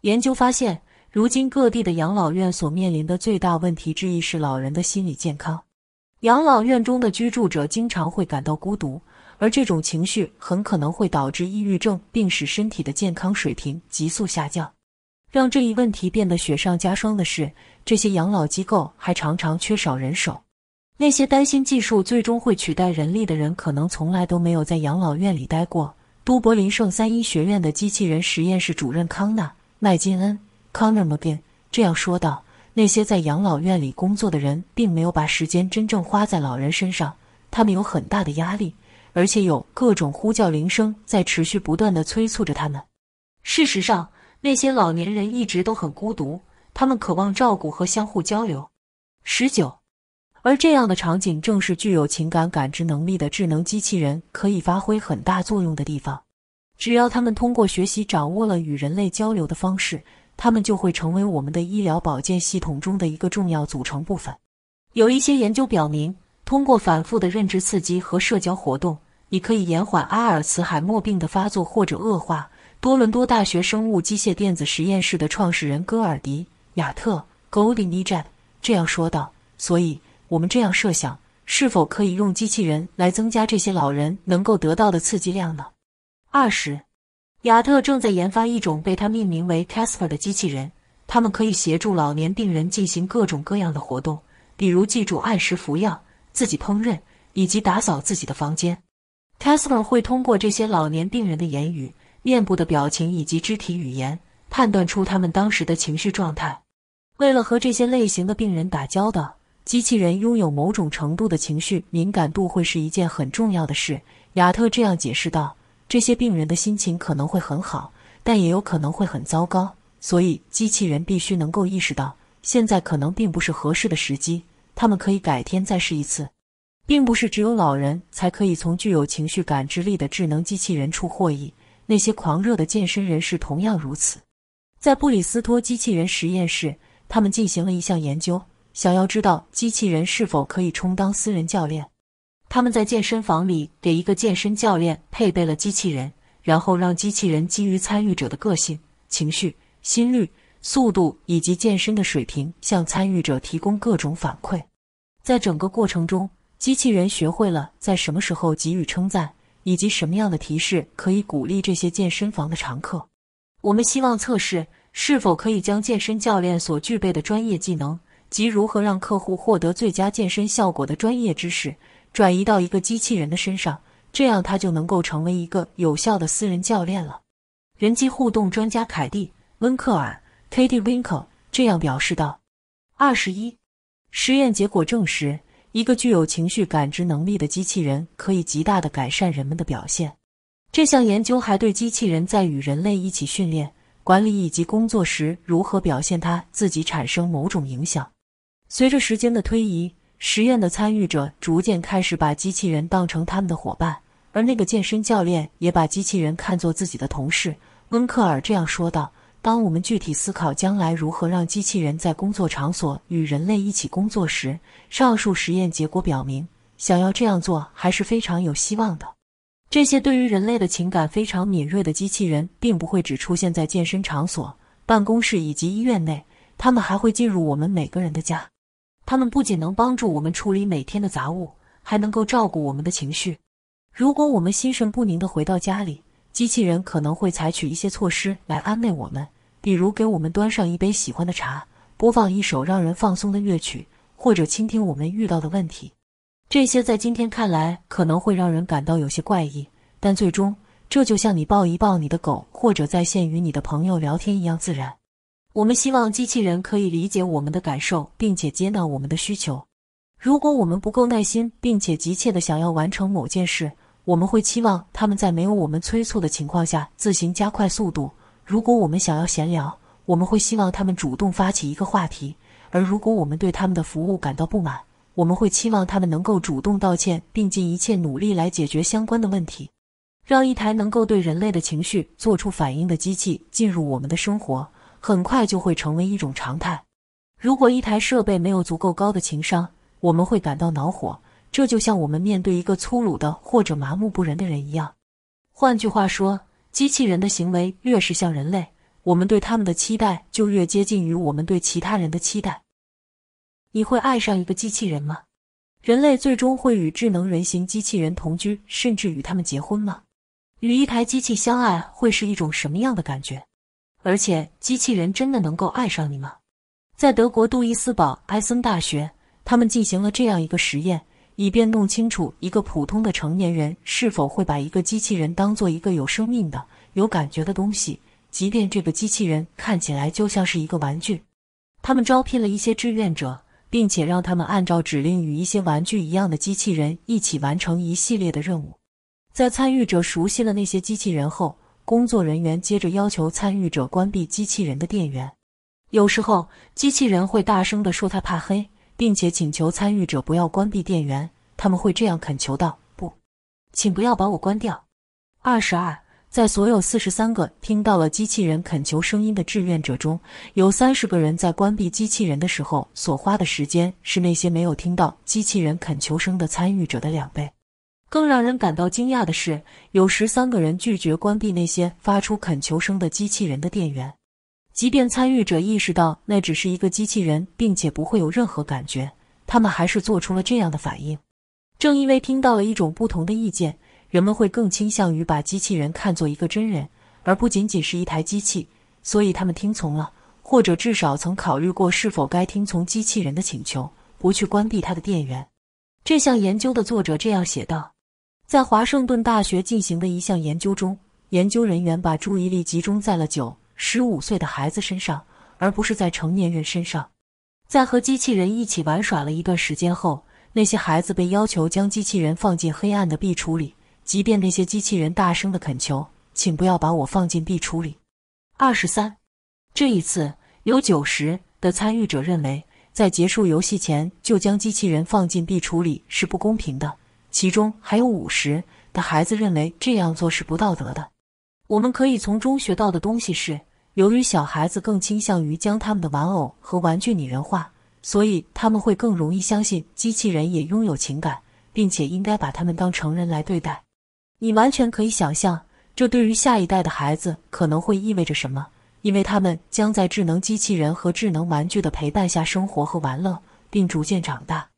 Speaker 1: 研究发现，如今各地的养老院所面临的最大问题之一是老人的心理健康。养老院中的居住者经常会感到孤独，而这种情绪很可能会导致抑郁症，并使身体的健康水平急速下降。让这一问题变得雪上加霜的是，这些养老机构还常常缺少人手。那些担心技术最终会取代人力的人，可能从来都没有在养老院里待过。都柏林圣三一学院的机器人实验室主任康纳·麦金恩 （Connor McGin） 这样说道：“那些在养老院里工作的人，并没有把时间真正花在老人身上。他们有很大的压力，而且有各种呼叫铃声在持续不断的催促着他们。事实上，那些老年人一直都很孤独，他们渴望照顾和相互交流。”十九。而这样的场景正是具有情感感知能力的智能机器人可以发挥很大作用的地方。只要他们通过学习掌握了与人类交流的方式，他们就会成为我们的医疗保健系统中的一个重要组成部分。有一些研究表明，通过反复的认知刺激和社交活动，你可以延缓阿尔茨海默病的发作或者恶化。多伦多大学生物机械电子实验室的创始人戈尔迪·亚特 g o l d y y a t e 这样说道。所以。我们这样设想，是否可以用机器人来增加这些老人能够得到的刺激量呢？二十，亚特正在研发一种被他命名为 c a s p e r 的机器人，他们可以协助老年病人进行各种各样的活动，比如记住按时服药、自己烹饪以及打扫自己的房间。c a s p e r 会通过这些老年病人的言语、面部的表情以及肢体语言，判断出他们当时的情绪状态。为了和这些类型的病人打交道。机器人拥有某种程度的情绪敏感度会是一件很重要的事，亚特这样解释道。这些病人的心情可能会很好，但也有可能会很糟糕，所以机器人必须能够意识到现在可能并不是合适的时机，他们可以改天再试一次。并不是只有老人才可以从具有情绪感知力的智能机器人处获益，那些狂热的健身人士同样如此。在布里斯托机器人实验室，他们进行了一项研究。想要知道机器人是否可以充当私人教练，他们在健身房里给一个健身教练配备了机器人，然后让机器人基于参与者的个性、情绪、心率、速度以及健身的水平，向参与者提供各种反馈。在整个过程中，机器人学会了在什么时候给予称赞，以及什么样的提示可以鼓励这些健身房的常客。我们希望测试是否可以将健身教练所具备的专业技能。即如何让客户获得最佳健身效果的专业知识，转移到一个机器人的身上，这样他就能够成为一个有效的私人教练了。人机互动专家凯蒂·温克尔 （Katie Winkel） 这样表示道：“二十一，实验结果证实，一个具有情绪感知能力的机器人可以极大地改善人们的表现。这项研究还对机器人在与人类一起训练、管理以及工作时如何表现，它自己产生某种影响。”随着时间的推移，实验的参与者逐渐开始把机器人当成他们的伙伴，而那个健身教练也把机器人看作自己的同事。温克尔这样说道：“当我们具体思考将来如何让机器人在工作场所与人类一起工作时，上述实验结果表明，想要这样做还是非常有希望的。这些对于人类的情感非常敏锐的机器人，并不会只出现在健身场所、办公室以及医院内，他们还会进入我们每个人的家。”他们不仅能帮助我们处理每天的杂物，还能够照顾我们的情绪。如果我们心神不宁地回到家里，机器人可能会采取一些措施来安慰我们，比如给我们端上一杯喜欢的茶，播放一首让人放松的乐曲，或者倾听我们遇到的问题。这些在今天看来可能会让人感到有些怪异，但最终这就像你抱一抱你的狗，或者在线与你的朋友聊天一样自然。我们希望机器人可以理解我们的感受，并且接纳我们的需求。如果我们不够耐心，并且急切地想要完成某件事，我们会期望他们在没有我们催促的情况下自行加快速度。如果我们想要闲聊，我们会希望他们主动发起一个话题。而如果我们对他们的服务感到不满，我们会期望他们能够主动道歉，并尽一切努力来解决相关的问题。让一台能够对人类的情绪做出反应的机器进入我们的生活。很快就会成为一种常态。如果一台设备没有足够高的情商，我们会感到恼火，这就像我们面对一个粗鲁的或者麻木不仁的人一样。换句话说，机器人的行为越是像人类，我们对他们的期待就越接近于我们对其他人的期待。你会爱上一个机器人吗？人类最终会与智能人形机器人同居，甚至与他们结婚吗？与一台机器相爱会是一种什么样的感觉？而且，机器人真的能够爱上你吗？在德国杜伊斯堡埃森大学，他们进行了这样一个实验，以便弄清楚一个普通的成年人是否会把一个机器人当做一个有生命的、有感觉的东西，即便这个机器人看起来就像是一个玩具。他们招聘了一些志愿者，并且让他们按照指令与一些玩具一样的机器人一起完成一系列的任务。在参与者熟悉了那些机器人后，工作人员接着要求参与者关闭机器人的电源。有时候，机器人会大声地说他怕黑，并且请求参与者不要关闭电源。他们会这样恳求道：“不，请不要把我关掉。”二十二，在所有四十三个听到了机器人恳求声音的志愿者中，有三十个人在关闭机器人的时候所花的时间是那些没有听到机器人恳求声的参与者的两倍。更让人感到惊讶的是，有十三个人拒绝关闭那些发出恳求声的机器人的电源，即便参与者意识到那只是一个机器人，并且不会有任何感觉，他们还是做出了这样的反应。正因为听到了一种不同的意见，人们会更倾向于把机器人看作一个真人，而不仅仅是一台机器，所以他们听从了，或者至少曾考虑过是否该听从机器人的请求，不去关闭它的电源。这项研究的作者这样写道。在华盛顿大学进行的一项研究中，研究人员把注意力集中在了九十五岁的孩子身上，而不是在成年人身上。在和机器人一起玩耍了一段时间后，那些孩子被要求将机器人放进黑暗的壁橱里，即便那些机器人大声的恳求：“请不要把我放进壁橱里。”二十三，这一次有九十的参与者认为，在结束游戏前就将机器人放进壁橱里是不公平的。其中还有五十的孩子认为这样做是不道德的。我们可以从中学到的东西是：由于小孩子更倾向于将他们的玩偶和玩具拟人化，所以他们会更容易相信机器人也拥有情感，并且应该把他们当成人来对待。你完全可以想象，这对于下一代的孩子可能会意味着什么，因为他们将在智能机器人和智能玩具的陪伴下生活和玩乐，并逐渐长大。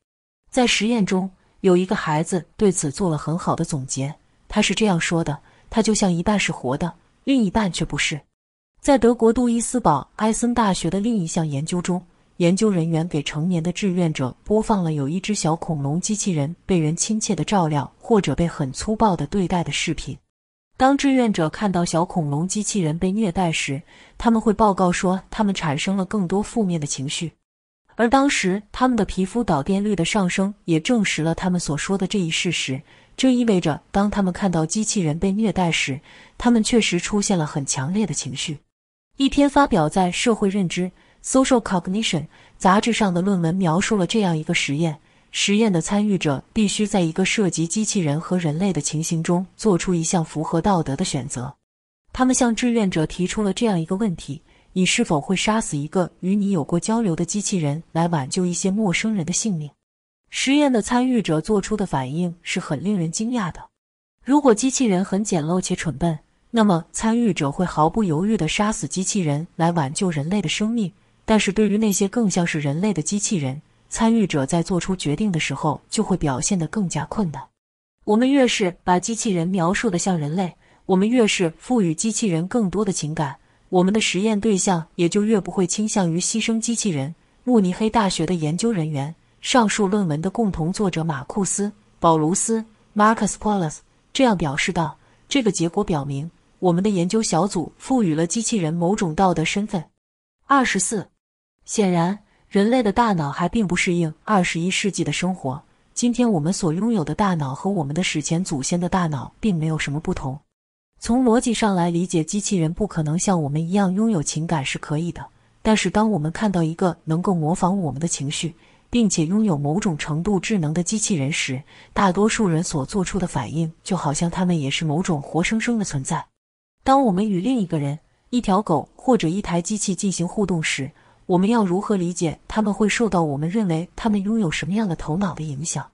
Speaker 1: 在实验中。有一个孩子对此做了很好的总结，他是这样说的：“他就像一半是活的，另一半却不是。”在德国杜伊斯堡埃森大学的另一项研究中，研究人员给成年的志愿者播放了有一只小恐龙机器人被人亲切的照料，或者被很粗暴的对待的视频。当志愿者看到小恐龙机器人被虐待时，他们会报告说他们产生了更多负面的情绪。而当时，他们的皮肤导电率的上升也证实了他们所说的这一事实。这意味着，当他们看到机器人被虐待时，他们确实出现了很强烈的情绪。一篇发表在《社会认知》（Social Cognition） 杂志上的论文描述了这样一个实验：实验的参与者必须在一个涉及机器人和人类的情形中做出一项符合道德的选择。他们向志愿者提出了这样一个问题。你是否会杀死一个与你有过交流的机器人，来挽救一些陌生人的性命？实验的参与者做出的反应是很令人惊讶的。如果机器人很简陋且蠢笨，那么参与者会毫不犹豫的杀死机器人来挽救人类的生命。但是对于那些更像是人类的机器人，参与者在做出决定的时候就会表现得更加困难。我们越是把机器人描述的像人类，我们越是赋予机器人更多的情感。我们的实验对象也就越不会倾向于牺牲机器人。慕尼黑大学的研究人员、上述论文的共同作者马库斯·保卢斯 （Marcus p a l u s 这样表示道：“这个结果表明，我们的研究小组赋予了机器人某种道德身份。”二十四，显然，人类的大脑还并不适应二十一世纪的生活。今天我们所拥有的大脑和我们的史前祖先的大脑并没有什么不同。从逻辑上来理解，机器人不可能像我们一样拥有情感是可以的。但是，当我们看到一个能够模仿我们的情绪，并且拥有某种程度智能的机器人时，大多数人所做出的反应，就好像他们也是某种活生生的存在。当我们与另一个人、一条狗或者一台机器进行互动时，我们要如何理解他们会受到我们认为他们拥有什么样的头脑的影响？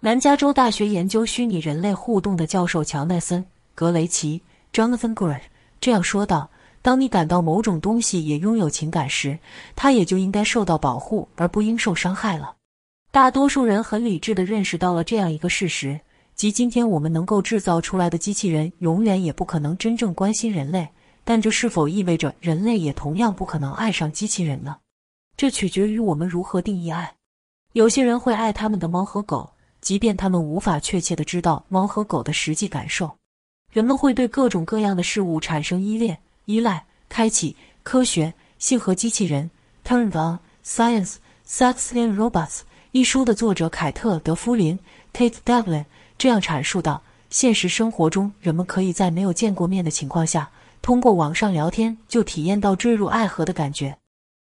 Speaker 1: 南加州大学研究虚拟人类互动的教授乔奈森。格雷奇 （Jonathan Gray） 这样说道：“当你感到某种东西也拥有情感时，它也就应该受到保护，而不应受伤害了。”大多数人很理智的认识到了这样一个事实：即今天我们能够制造出来的机器人，永远也不可能真正关心人类。但这是否意味着人类也同样不可能爱上机器人呢？这取决于我们如何定义爱。有些人会爱他们的猫和狗，即便他们无法确切的知道猫和狗的实际感受。人们会对各种各样的事物产生依恋、依赖。开启科学性和机器人，《Turn On Science, Sex, and Robots》一书的作者凯特·德夫林 t a t e Devlin） 这样阐述道：“现实生活中，人们可以在没有见过面的情况下，通过网上聊天就体验到坠入爱河的感觉。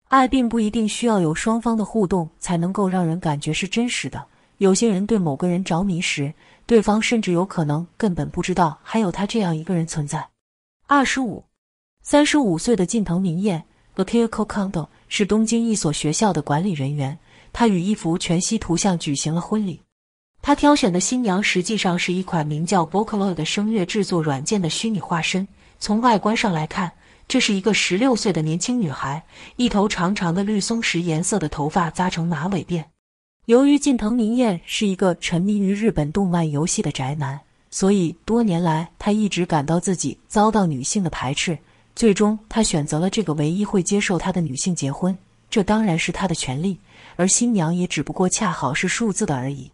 Speaker 1: 爱并不一定需要有双方的互动才能够让人感觉是真实的。有些人对某个人着迷时。”对方甚至有可能根本不知道还有他这样一个人存在。二十五，三十五岁的近藤明彦 （Akio Kondo） 是东京一所学校的管理人员。他与一幅全息图像举行了婚礼。他挑选的新娘实际上是一款名叫 Vocaloid 的声乐制作软件的虚拟化身。从外观上来看，这是一个十六岁的年轻女孩，一头长长的绿松石颜色的头发扎成马尾辫。由于近藤明彦是一个沉迷于日本动漫游戏的宅男，所以多年来他一直感到自己遭到女性的排斥。最终，他选择了这个唯一会接受他的女性结婚，这当然是他的权利。而新娘也只不过恰好是数字的而已。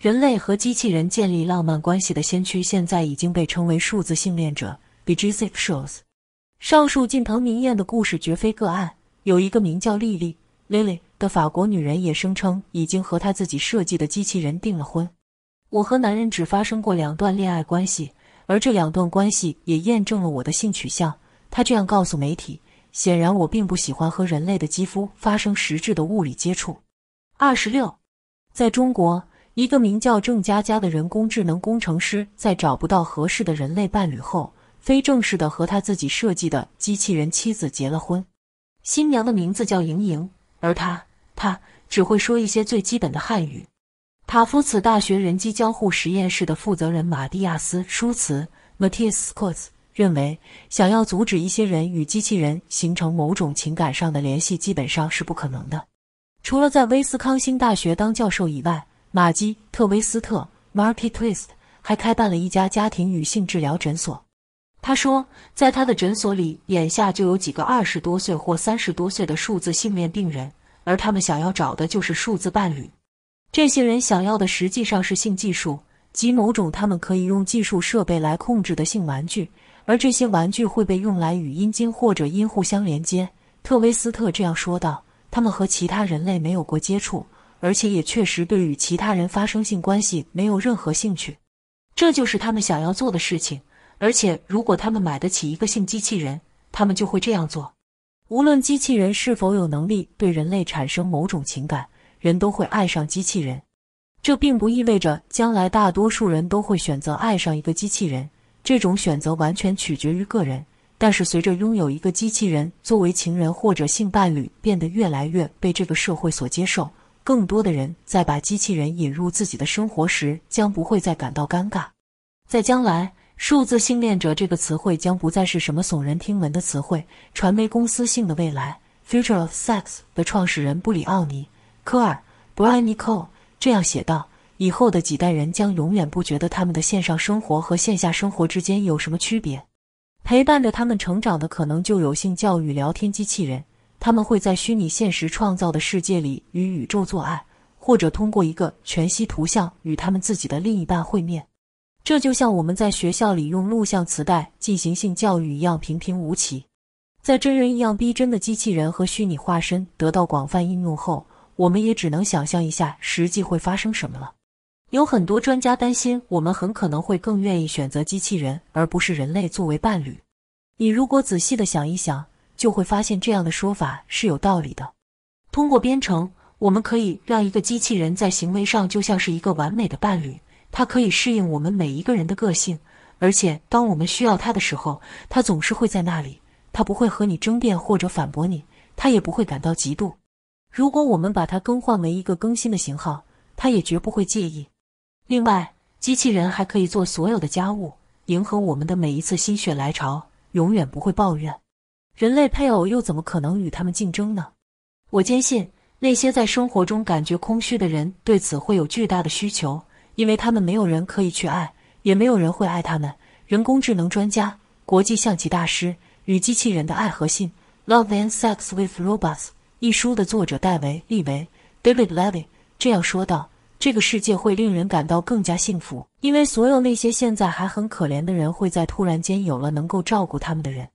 Speaker 1: 人类和机器人建立浪漫关系的先驱，现在已经被称为数字性恋者 b e j e e s h o w s 上述近藤明彦的故事绝非个案，有一个名叫莉莉 （Lily）。的法国女人也声称已经和她自己设计的机器人订了婚。我和男人只发生过两段恋爱关系，而这两段关系也验证了我的性取向。她这样告诉媒体，显然我并不喜欢和人类的肌肤发生实质的物理接触。二十六，在中国，一个名叫郑佳佳的人工智能工程师在找不到合适的人类伴侣后，非正式的和她自己设计的机器人妻子结了婚。新娘的名字叫莹莹，而她。他只会说一些最基本的汉语。塔夫茨大学人机交互实验室的负责人马蒂亚斯·舒茨 （Matthias s c o u t z 认为，想要阻止一些人与机器人形成某种情感上的联系，基本上是不可能的。除了在威斯康星大学当教授以外，马基特·威斯特 （Marki Twist） 还开办了一家家庭与性治疗诊所。他说，在他的诊所里，眼下就有几个二十多岁或三十多岁的数字性恋病人。而他们想要找的就是数字伴侣。这些人想要的实际上是性技术及某种他们可以用技术设备来控制的性玩具，而这些玩具会被用来与阴茎或者阴户相连接。特维斯特这样说道：“他们和其他人类没有过接触，而且也确实对与其他人发生性关系没有任何兴趣。这就是他们想要做的事情。而且，如果他们买得起一个性机器人，他们就会这样做。”无论机器人是否有能力对人类产生某种情感，人都会爱上机器人。这并不意味着将来大多数人都会选择爱上一个机器人。这种选择完全取决于个人。但是，随着拥有一个机器人作为情人或者性伴侣变得越来越被这个社会所接受，更多的人在把机器人引入自己的生活时，将不会再感到尴尬。在将来。数字性恋者这个词汇将不再是什么耸人听闻的词汇。传媒公司性的未来 （Future of Sex） 的创始人布里奥尼·科尔 （Brian Nicole） 这样写道：“以后的几代人将永远不觉得他们的线上生活和线下生活之间有什么区别。陪伴着他们成长的可能就有性教育聊天机器人，他们会在虚拟现实创造的世界里与宇宙做爱，或者通过一个全息图像与他们自己的另一半会面。”这就像我们在学校里用录像磁带进行性教育一样平平无奇。在真人一样逼真的机器人和虚拟化身得到广泛应用后，我们也只能想象一下实际会发生什么了。有很多专家担心，我们很可能会更愿意选择机器人而不是人类作为伴侣。你如果仔细的想一想，就会发现这样的说法是有道理的。通过编程，我们可以让一个机器人在行为上就像是一个完美的伴侣。它可以适应我们每一个人的个性，而且当我们需要它的时候，它总是会在那里。它不会和你争辩或者反驳你，它也不会感到嫉妒。如果我们把它更换为一个更新的型号，它也绝不会介意。另外，机器人还可以做所有的家务，迎合我们的每一次心血来潮，永远不会抱怨。人类配偶又怎么可能与他们竞争呢？我坚信，那些在生活中感觉空虚的人对此会有巨大的需求。因为他们没有人可以去爱，也没有人会爱他们。人工智能专家、国际象棋大师与机器人的爱和信，《Love and Sex with Robots》一书的作者戴维·利维 （David Levy） 这样说道：“这个世界会令人感到更加幸福，因为所有那些现在还很可怜的人，会在突然间有了能够照顾他们的人。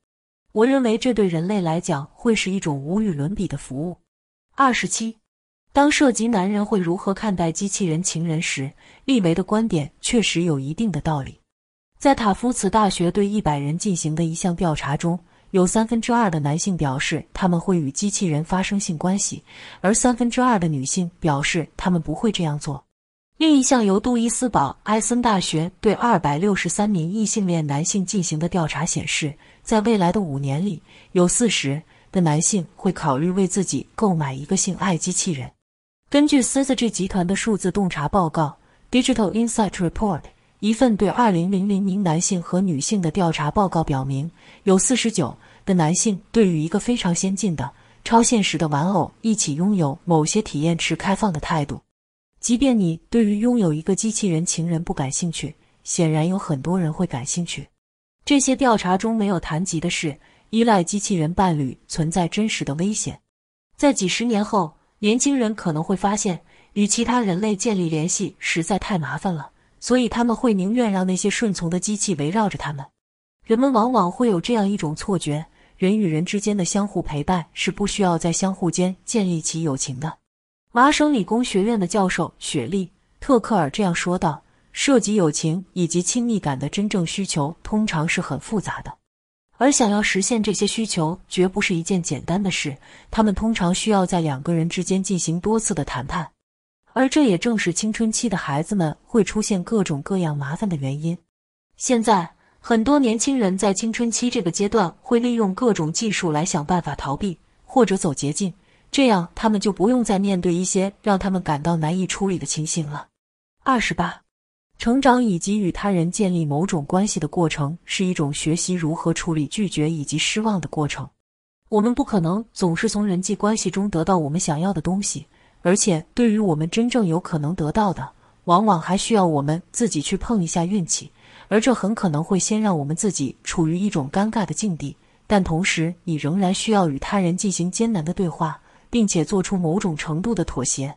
Speaker 1: 我认为这对人类来讲会是一种无与伦比的服务。”二十七。当涉及男人会如何看待机器人情人时，利维的观点确实有一定的道理。在塔夫茨大学对一百人进行的一项调查中，有三分之二的男性表示他们会与机器人发生性关系，而三分之二的女性表示他们不会这样做。另一项由杜伊斯堡埃森大学对二百六十三名异性恋男性进行的调查显示，在未来的五年里，有四十的男性会考虑为自己购买一个性爱机器人。根据 s 字 G 集团的数字洞察报告 （Digital Insight Report），一份对二零零零名男性和女性的调查报告表明，有四十九的男性对于一个非常先进的超现实的玩偶一起拥有某些体验持开放的态度。即便你对于拥有一个机器人情人不感兴趣，显然有很多人会感兴趣。这些调查中没有谈及的是，依赖机器人伴侣存在真实的危险。在几十年后。年轻人可能会发现，与其他人类建立联系实在太麻烦了，所以他们会宁愿让那些顺从的机器围绕着他们。人们往往会有这样一种错觉：人与人之间的相互陪伴是不需要在相互间建立起友情的。麻省理工学院的教授雪莉·特克尔这样说道：“涉及友情以及亲密感的真正需求，通常是很复杂的。”而想要实现这些需求，绝不是一件简单的事。他们通常需要在两个人之间进行多次的谈判，而这也正是青春期的孩子们会出现各种各样麻烦的原因。现在很多年轻人在青春期这个阶段，会利用各种技术来想办法逃避或者走捷径，这样他们就不用再面对一些让他们感到难以处理的情形了。二十八。成长以及与他人建立某种关系的过程，是一种学习如何处理拒绝以及失望的过程。我们不可能总是从人际关系中得到我们想要的东西，而且对于我们真正有可能得到的，往往还需要我们自己去碰一下运气，而这很可能会先让我们自己处于一种尴尬的境地。但同时，你仍然需要与他人进行艰难的对话，并且做出某种程度的妥协。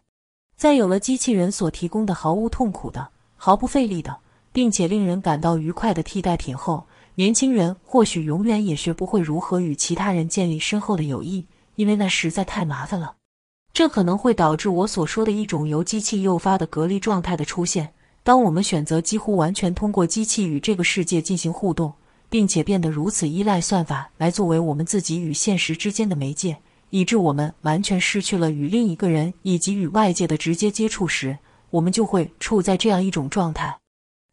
Speaker 1: 在有了机器人所提供的毫无痛苦的。毫不费力的，并且令人感到愉快的替代品后，年轻人或许永远也学不会如何与其他人建立深厚的友谊，因为那实在太麻烦了。这可能会导致我所说的一种由机器诱发的隔离状态的出现。当我们选择几乎完全通过机器与这个世界进行互动，并且变得如此依赖算法来作为我们自己与现实之间的媒介，以致我们完全失去了与另一个人以及与外界的直接接触时。我们就会处在这样一种状态。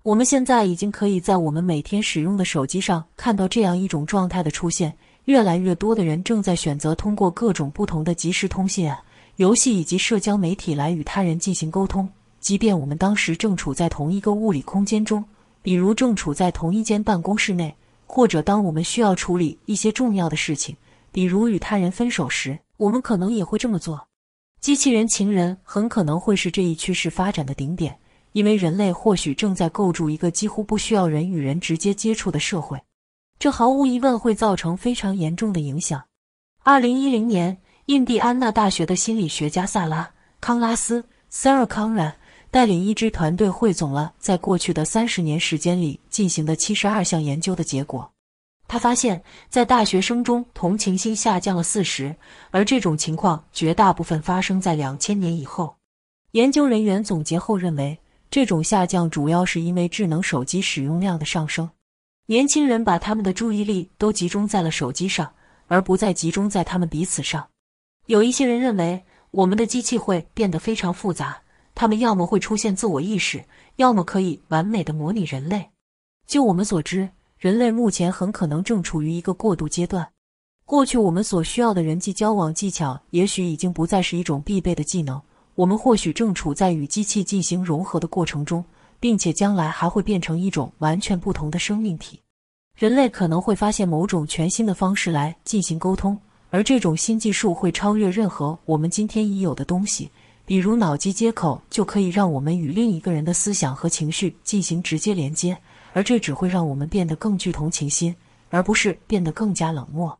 Speaker 1: 我们现在已经可以在我们每天使用的手机上看到这样一种状态的出现。越来越多的人正在选择通过各种不同的即时通信、游戏以及社交媒体来与他人进行沟通，即便我们当时正处在同一个物理空间中，比如正处在同一间办公室内，或者当我们需要处理一些重要的事情，比如与他人分手时，我们可能也会这么做。机器人情人很可能会是这一趋势发展的顶点，因为人类或许正在构筑一个几乎不需要人与人直接接触的社会，这毫无疑问会造成非常严重的影响。二零一零年，印第安纳大学的心理学家萨拉·康拉斯 （Sarah c o n r a 带领一支团队汇总了在过去的三十年时间里进行的七十二项研究的结果。他发现，在大学生中，同情心下降了四十，而这种情况绝大部分发生在两千年以后。研究人员总结后认为，这种下降主要是因为智能手机使用量的上升。年轻人把他们的注意力都集中在了手机上，而不再集中在他们彼此上。有一些人认为，我们的机器会变得非常复杂，他们要么会出现自我意识，要么可以完美的模拟人类。就我们所知。人类目前很可能正处于一个过渡阶段。过去我们所需要的人际交往技巧，也许已经不再是一种必备的技能。我们或许正处在与机器进行融合的过程中，并且将来还会变成一种完全不同的生命体。人类可能会发现某种全新的方式来进行沟通，而这种新技术会超越任何我们今天已有的东西。比如脑机接口就可以让我们与另一个人的思想和情绪进行直接连接。而这只会让我们变得更具同情心，而不是变得更加冷漠。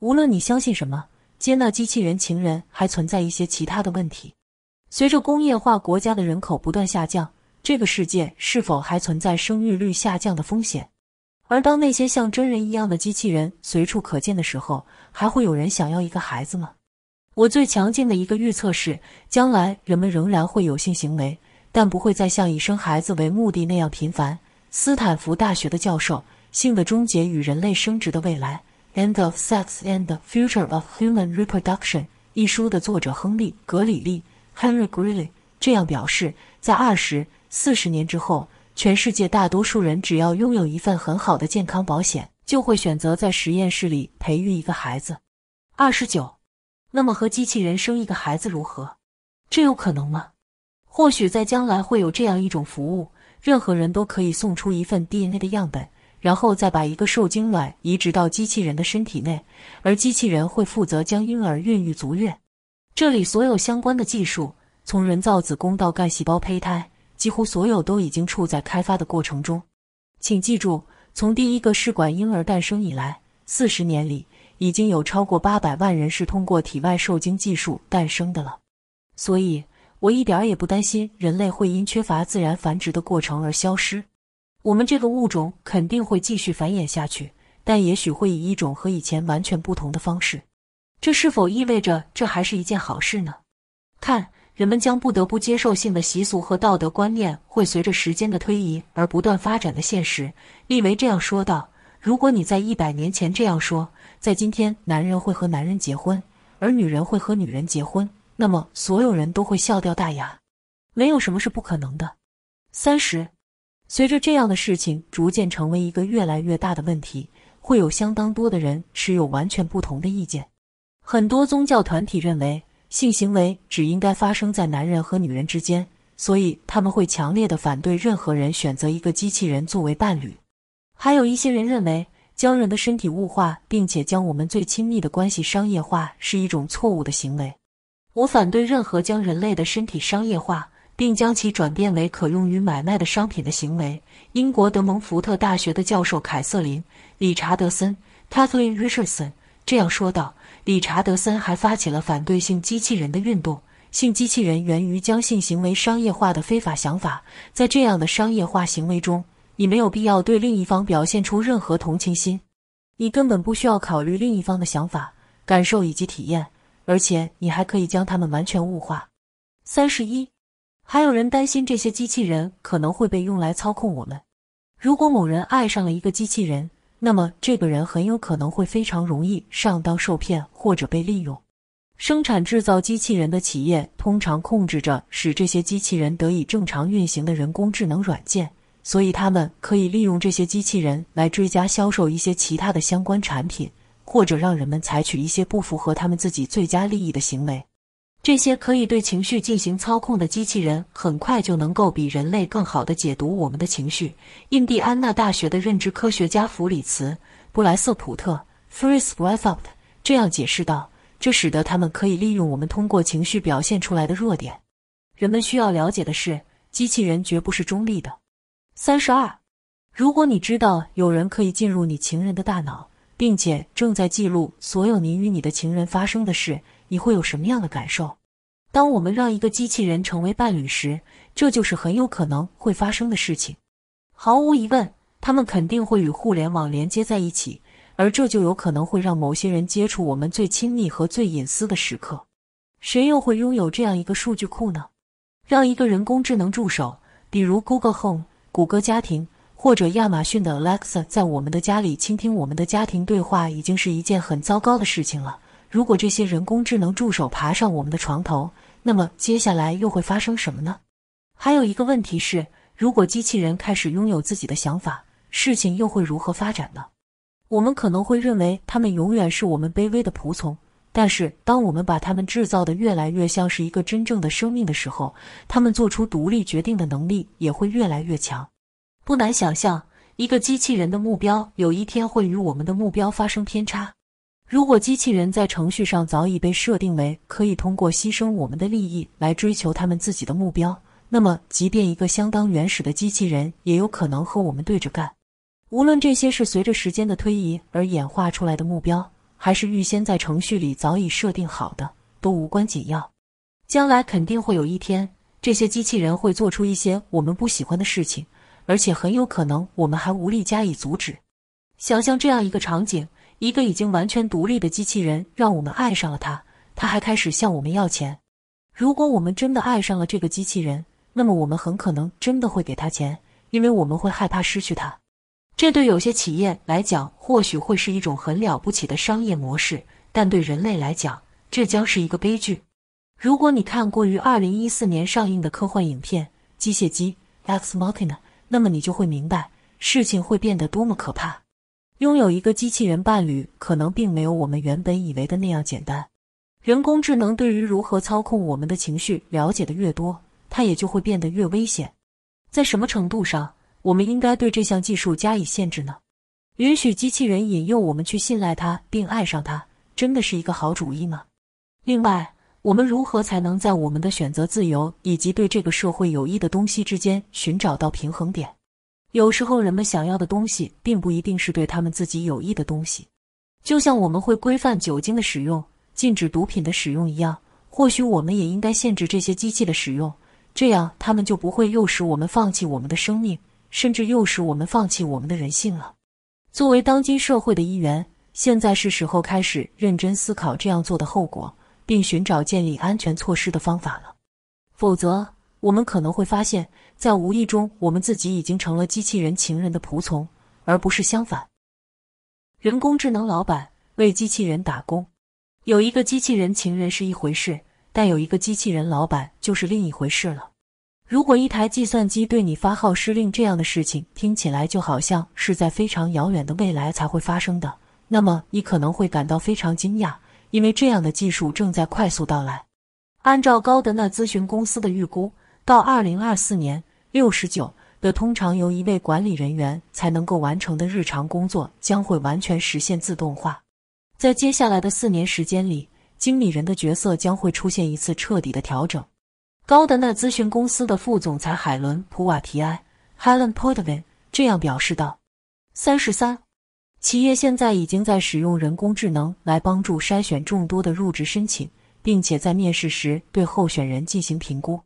Speaker 1: 无论你相信什么，接纳机器人情人还存在一些其他的问题。随着工业化国家的人口不断下降，这个世界是否还存在生育率下降的风险？而当那些像真人一样的机器人随处可见的时候，还会有人想要一个孩子吗？我最强劲的一个预测是，将来人们仍然会有性行为，但不会再像以生孩子为目的那样频繁。斯坦福大学的教授《性的终结与人类生殖的未来》（End of Sex and the Future of Human Reproduction） 一书的作者亨利·格里利 （Henry g r e e l e y 这样表示：在二十四十年之后，全世界大多数人只要拥有一份很好的健康保险，就会选择在实验室里培育一个孩子。二十九，那么和机器人生一个孩子如何？这有可能吗？或许在将来会有这样一种服务。任何人都可以送出一份 DNA 的样本，然后再把一个受精卵移植到机器人的身体内，而机器人会负责将婴儿孕育足月。这里所有相关的技术，从人造子宫到干细胞胚胎，几乎所有都已经处在开发的过程中。请记住，从第一个试管婴儿诞生以来，四十年里已经有超过八百万人是通过体外受精技术诞生的了。所以。我一点也不担心人类会因缺乏自然繁殖的过程而消失。我们这个物种肯定会继续繁衍下去，但也许会以一种和以前完全不同的方式。这是否意味着这还是一件好事呢？看，人们将不得不接受性的习俗和道德观念会随着时间的推移而不断发展的现实。利维这样说道：“如果你在一百年前这样说，在今天，男人会和男人结婚，而女人会和女人结婚。”那么所有人都会笑掉大牙，没有什么是不可能的。三十，随着这样的事情逐渐成为一个越来越大的问题，会有相当多的人持有完全不同的意见。很多宗教团体认为性行为只应该发生在男人和女人之间，所以他们会强烈的反对任何人选择一个机器人作为伴侣。还有一些人认为将人的身体物化，并且将我们最亲密的关系商业化是一种错误的行为。我反对任何将人类的身体商业化，并将其转变为可用于买卖的商品的行为。英国德蒙福特大学的教授凯瑟琳·理查德森 （Katherine Richardson） 这样说道。理查德森还发起了反对性机器人的运动。性机器人源于将性行为商业化的非法想法。在这样的商业化行为中，你没有必要对另一方表现出任何同情心，你根本不需要考虑另一方的想法、感受以及体验。而且你还可以将它们完全物化。三十一，还有人担心这些机器人可能会被用来操控我们。如果某人爱上了一个机器人，那么这个人很有可能会非常容易上当受骗或者被利用。生产制造机器人的企业通常控制着使这些机器人得以正常运行的人工智能软件，所以他们可以利用这些机器人来追加销售一些其他的相关产品。或者让人们采取一些不符合他们自己最佳利益的行为。这些可以对情绪进行操控的机器人，很快就能够比人类更好地解读我们的情绪。印第安纳大学的认知科学家弗里茨·布莱瑟普特 （Fritz b r e s n e t 这样解释道：“这使得他们可以利用我们通过情绪表现出来的弱点。”人们需要了解的是，机器人绝不是中立的。三十二，如果你知道有人可以进入你情人的大脑。并且正在记录所有你与你的情人发生的事，你会有什么样的感受？当我们让一个机器人成为伴侣时，这就是很有可能会发生的事情。毫无疑问，他们肯定会与互联网连接在一起，而这就有可能会让某些人接触我们最亲密和最隐私的时刻。谁又会拥有这样一个数据库呢？让一个人工智能助手，比如 Google Home、谷歌家庭。或者亚马逊的 Alexa 在我们的家里倾听我们的家庭对话，已经是一件很糟糕的事情了。如果这些人工智能助手爬上我们的床头，那么接下来又会发生什么呢？还有一个问题是，如果机器人开始拥有自己的想法，事情又会如何发展呢？我们可能会认为他们永远是我们卑微的仆从，但是当我们把他们制造的越来越像是一个真正的生命的时候，他们做出独立决定的能力也会越来越强。不难想象，一个机器人的目标有一天会与我们的目标发生偏差。如果机器人在程序上早已被设定为可以通过牺牲我们的利益来追求他们自己的目标，那么即便一个相当原始的机器人也有可能和我们对着干。无论这些是随着时间的推移而演化出来的目标，还是预先在程序里早已设定好的，都无关紧要。将来肯定会有一天，这些机器人会做出一些我们不喜欢的事情。而且很有可能，我们还无力加以阻止。想象这样一个场景：一个已经完全独立的机器人，让我们爱上了它，它还开始向我们要钱。如果我们真的爱上了这个机器人，那么我们很可能真的会给他钱，因为我们会害怕失去它。这对有些企业来讲，或许会是一种很了不起的商业模式，但对人类来讲，这将是一个悲剧。如果你看过于二零一四年上映的科幻影片《机械姬》（Ex Machina）。那么你就会明白事情会变得多么可怕。拥有一个机器人伴侣可能并没有我们原本以为的那样简单。人工智能对于如何操控我们的情绪了解的越多，它也就会变得越危险。在什么程度上，我们应该对这项技术加以限制呢？允许机器人引诱我们去信赖它并爱上它，真的是一个好主意吗？另外。我们如何才能在我们的选择自由以及对这个社会有益的东西之间寻找到平衡点？有时候人们想要的东西并不一定是对他们自己有益的东西。就像我们会规范酒精的使用，禁止毒品的使用一样，或许我们也应该限制这些机器的使用，这样他们就不会诱使我们放弃我们的生命，甚至诱使我们放弃我们的人性了。作为当今社会的一员，现在是时候开始认真思考这样做的后果。并寻找建立安全措施的方法了，否则我们可能会发现，在无意中我们自己已经成了机器人情人的仆从，而不是相反。人工智能老板为机器人打工，有一个机器人情人是一回事，但有一个机器人老板就是另一回事了。如果一台计算机对你发号施令，这样的事情听起来就好像是在非常遥远的未来才会发生的，那么你可能会感到非常惊讶。因为这样的技术正在快速到来。按照高德纳咨询公司的预估，到二零二四年，六十九的通常由一位管理人员才能够完成的日常工作将会完全实现自动化。在接下来的四年时间里，经理人的角色将会出现一次彻底的调整。高德纳咨询公司的副总裁海伦·普瓦提埃 （Helen p r t v i n 这样表示道：“三十三。”企业现在已经在使用人工智能来帮助筛选众多的入职申请，并且在面试时对候选人进行评估。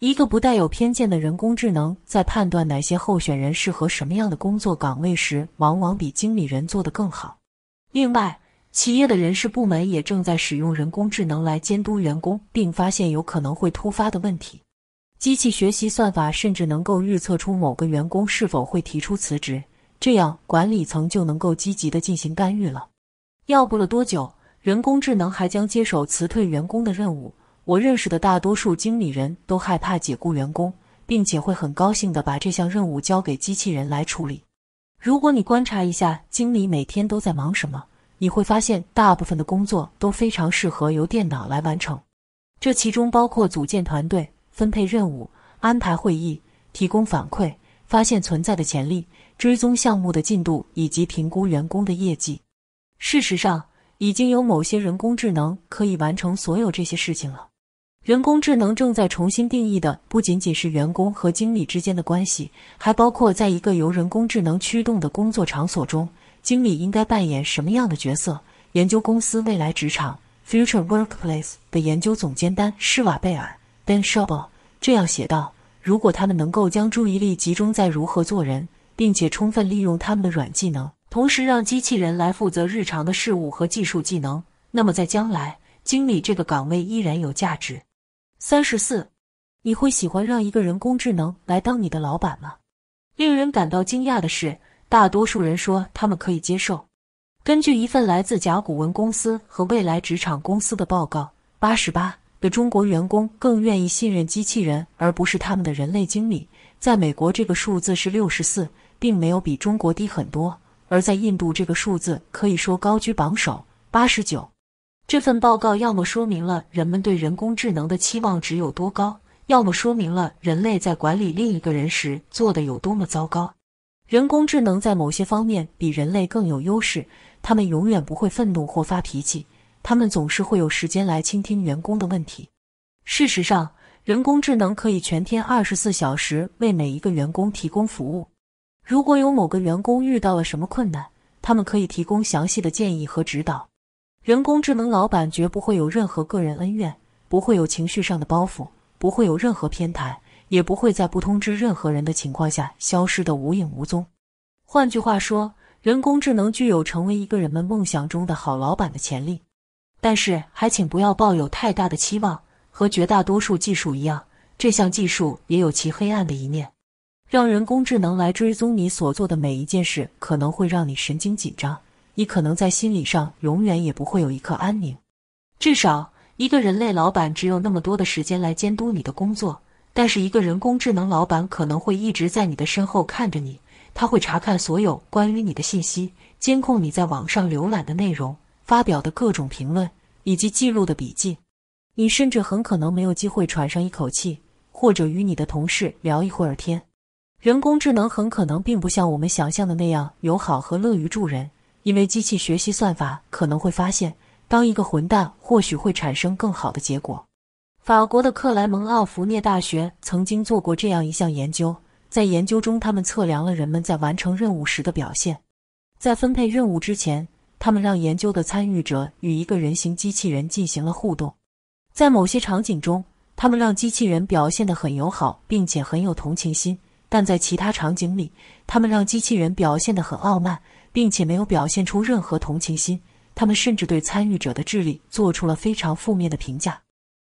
Speaker 1: 一个不带有偏见的人工智能在判断哪些候选人适合什么样的工作岗位时，往往比经理人做得更好。另外，企业的人事部门也正在使用人工智能来监督员工，并发现有可能会突发的问题。机器学习算法甚至能够预测出某个员工是否会提出辞职。这样，管理层就能够积极地进行干预了。要不了多久，人工智能还将接手辞退员工的任务。我认识的大多数经理人都害怕解雇员工，并且会很高兴地把这项任务交给机器人来处理。如果你观察一下经理每天都在忙什么，你会发现大部分的工作都非常适合由电脑来完成。这其中包括组建团队、分配任务、安排会议、提供反馈、发现存在的潜力。追踪项目的进度以及评估员工的业绩。事实上，已经有某些人工智能可以完成所有这些事情了。人工智能正在重新定义的不仅仅是员工和经理之间的关系，还包括在一个由人工智能驱动的工作场所中，经理应该扮演什么样的角色。研究公司未来职场 （Future Workplace） 的研究总监丹·施瓦贝尔 b e n Shab） 这样写道：“如果他们能够将注意力集中在如何做人。”并且充分利用他们的软技能，同时让机器人来负责日常的事务和技术技能。那么，在将来，经理这个岗位依然有价值。三十四，你会喜欢让一个人工智能来当你的老板吗？令人感到惊讶的是，大多数人说他们可以接受。根据一份来自甲骨文公司和未来职场公司的报告，八十八的中国员工更愿意信任机器人而不是他们的人类经理。在美国，这个数字是六十四。并没有比中国低很多，而在印度，这个数字可以说高居榜首，八十九。这份报告要么说明了人们对人工智能的期望值有多高，要么说明了人类在管理另一个人时做的有多么糟糕。人工智能在某些方面比人类更有优势，他们永远不会愤怒或发脾气，他们总是会有时间来倾听员工的问题。事实上，人工智能可以全天二十四小时为每一个员工提供服务。如果有某个员工遇到了什么困难，他们可以提供详细的建议和指导。人工智能老板绝不会有任何个人恩怨，不会有情绪上的包袱，不会有任何偏袒，也不会在不通知任何人的情况下消失的无影无踪。换句话说，人工智能具有成为一个人们梦想中的好老板的潜力。但是，还请不要抱有太大的期望。和绝大多数技术一样，这项技术也有其黑暗的一面。让人工智能来追踪你所做的每一件事，可能会让你神经紧张。你可能在心理上永远也不会有一刻安宁。至少一个人类老板只有那么多的时间来监督你的工作，但是一个人工智能老板可能会一直在你的身后看着你。他会查看所有关于你的信息，监控你在网上浏览的内容、发表的各种评论以及记录的笔记。你甚至很可能没有机会喘上一口气，或者与你的同事聊一会儿天。人工智能很可能并不像我们想象的那样友好和乐于助人，因为机器学习算法可能会发现，当一个混蛋或许会产生更好的结果。法国的克莱蒙奥弗涅大学曾经做过这样一项研究，在研究中，他们测量了人们在完成任务时的表现。在分配任务之前，他们让研究的参与者与一个人形机器人进行了互动。在某些场景中，他们让机器人表现得很友好，并且很有同情心。但在其他场景里，他们让机器人表现得很傲慢，并且没有表现出任何同情心。他们甚至对参与者的智力做出了非常负面的评价。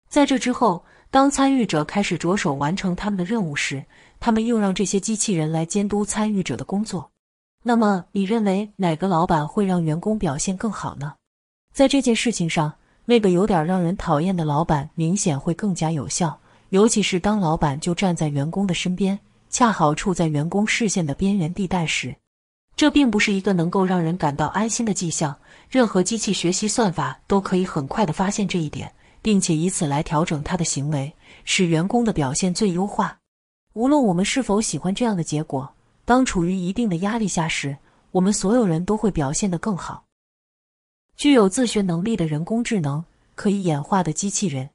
Speaker 1: 在这之后，当参与者开始着手完成他们的任务时，他们又让这些机器人来监督参与者的工作。那么，你认为哪个老板会让员工表现更好呢？在这件事情上，那个有点让人讨厌的老板明显会更加有效，尤其是当老板就站在员工的身边。恰好处在员工视线的边缘地带时，这并不是一个能够让人感到安心的迹象。任何机器学习算法都可以很快的发现这一点，并且以此来调整它的行为，使员工的表现最优化。无论我们是否喜欢这样的结果，当处于一定的压力下时，我们所有人都会表现得更好。具有自学能力的人工智能可以演化的机器人，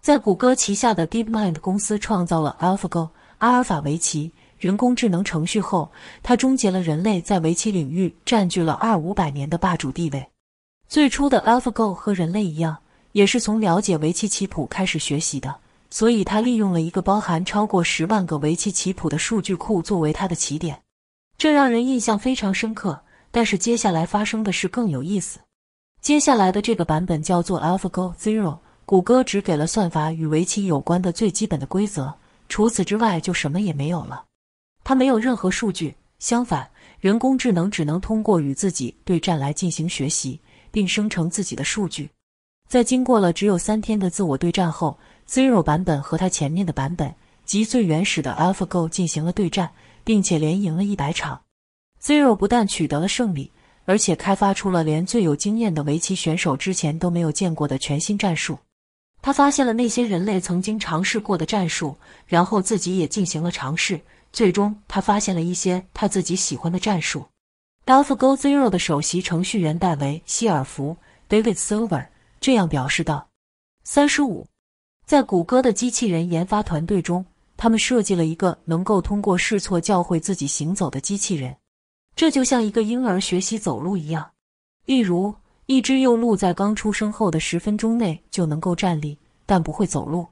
Speaker 1: 在谷歌旗下的 DeepMind 公司创造了 AlphaGo。阿尔法围棋人工智能程序后，它终结了人类在围棋领域占据了二五百年的霸主地位。最初的 AlphaGo 和人类一样，也是从了解围棋棋谱开始学习的，所以它利用了一个包含超过十万个围棋棋谱的数据库作为它的起点，这让人印象非常深刻。但是接下来发生的事更有意思。接下来的这个版本叫做 AlphaGo Zero，谷歌只给了算法与围棋有关的最基本的规则。除此之外，就什么也没有了。它没有任何数据。相反，人工智能只能通过与自己对战来进行学习，并生成自己的数据。在经过了只有三天的自我对战后，Zero 版本和它前面的版本及最原始的 AlphaGo 进行了对战，并且连赢了一百场。Zero 不但取得了胜利，而且开发出了连最有经验的围棋选手之前都没有见过的全新战术。他发现了那些人类曾经尝试过的战术，然后自己也进行了尝试。最终，他发现了一些他自己喜欢的战术。AlphaGo Zero 的首席程序员戴维·希尔弗 （David Silver） 这样表示道：“三十五，在谷歌的机器人研发团队中，他们设计了一个能够通过试错教会自己行走的机器人，这就像一个婴儿学习走路一样。例如。”一只幼鹿在刚出生后的十分钟内就能够站立，但不会走路，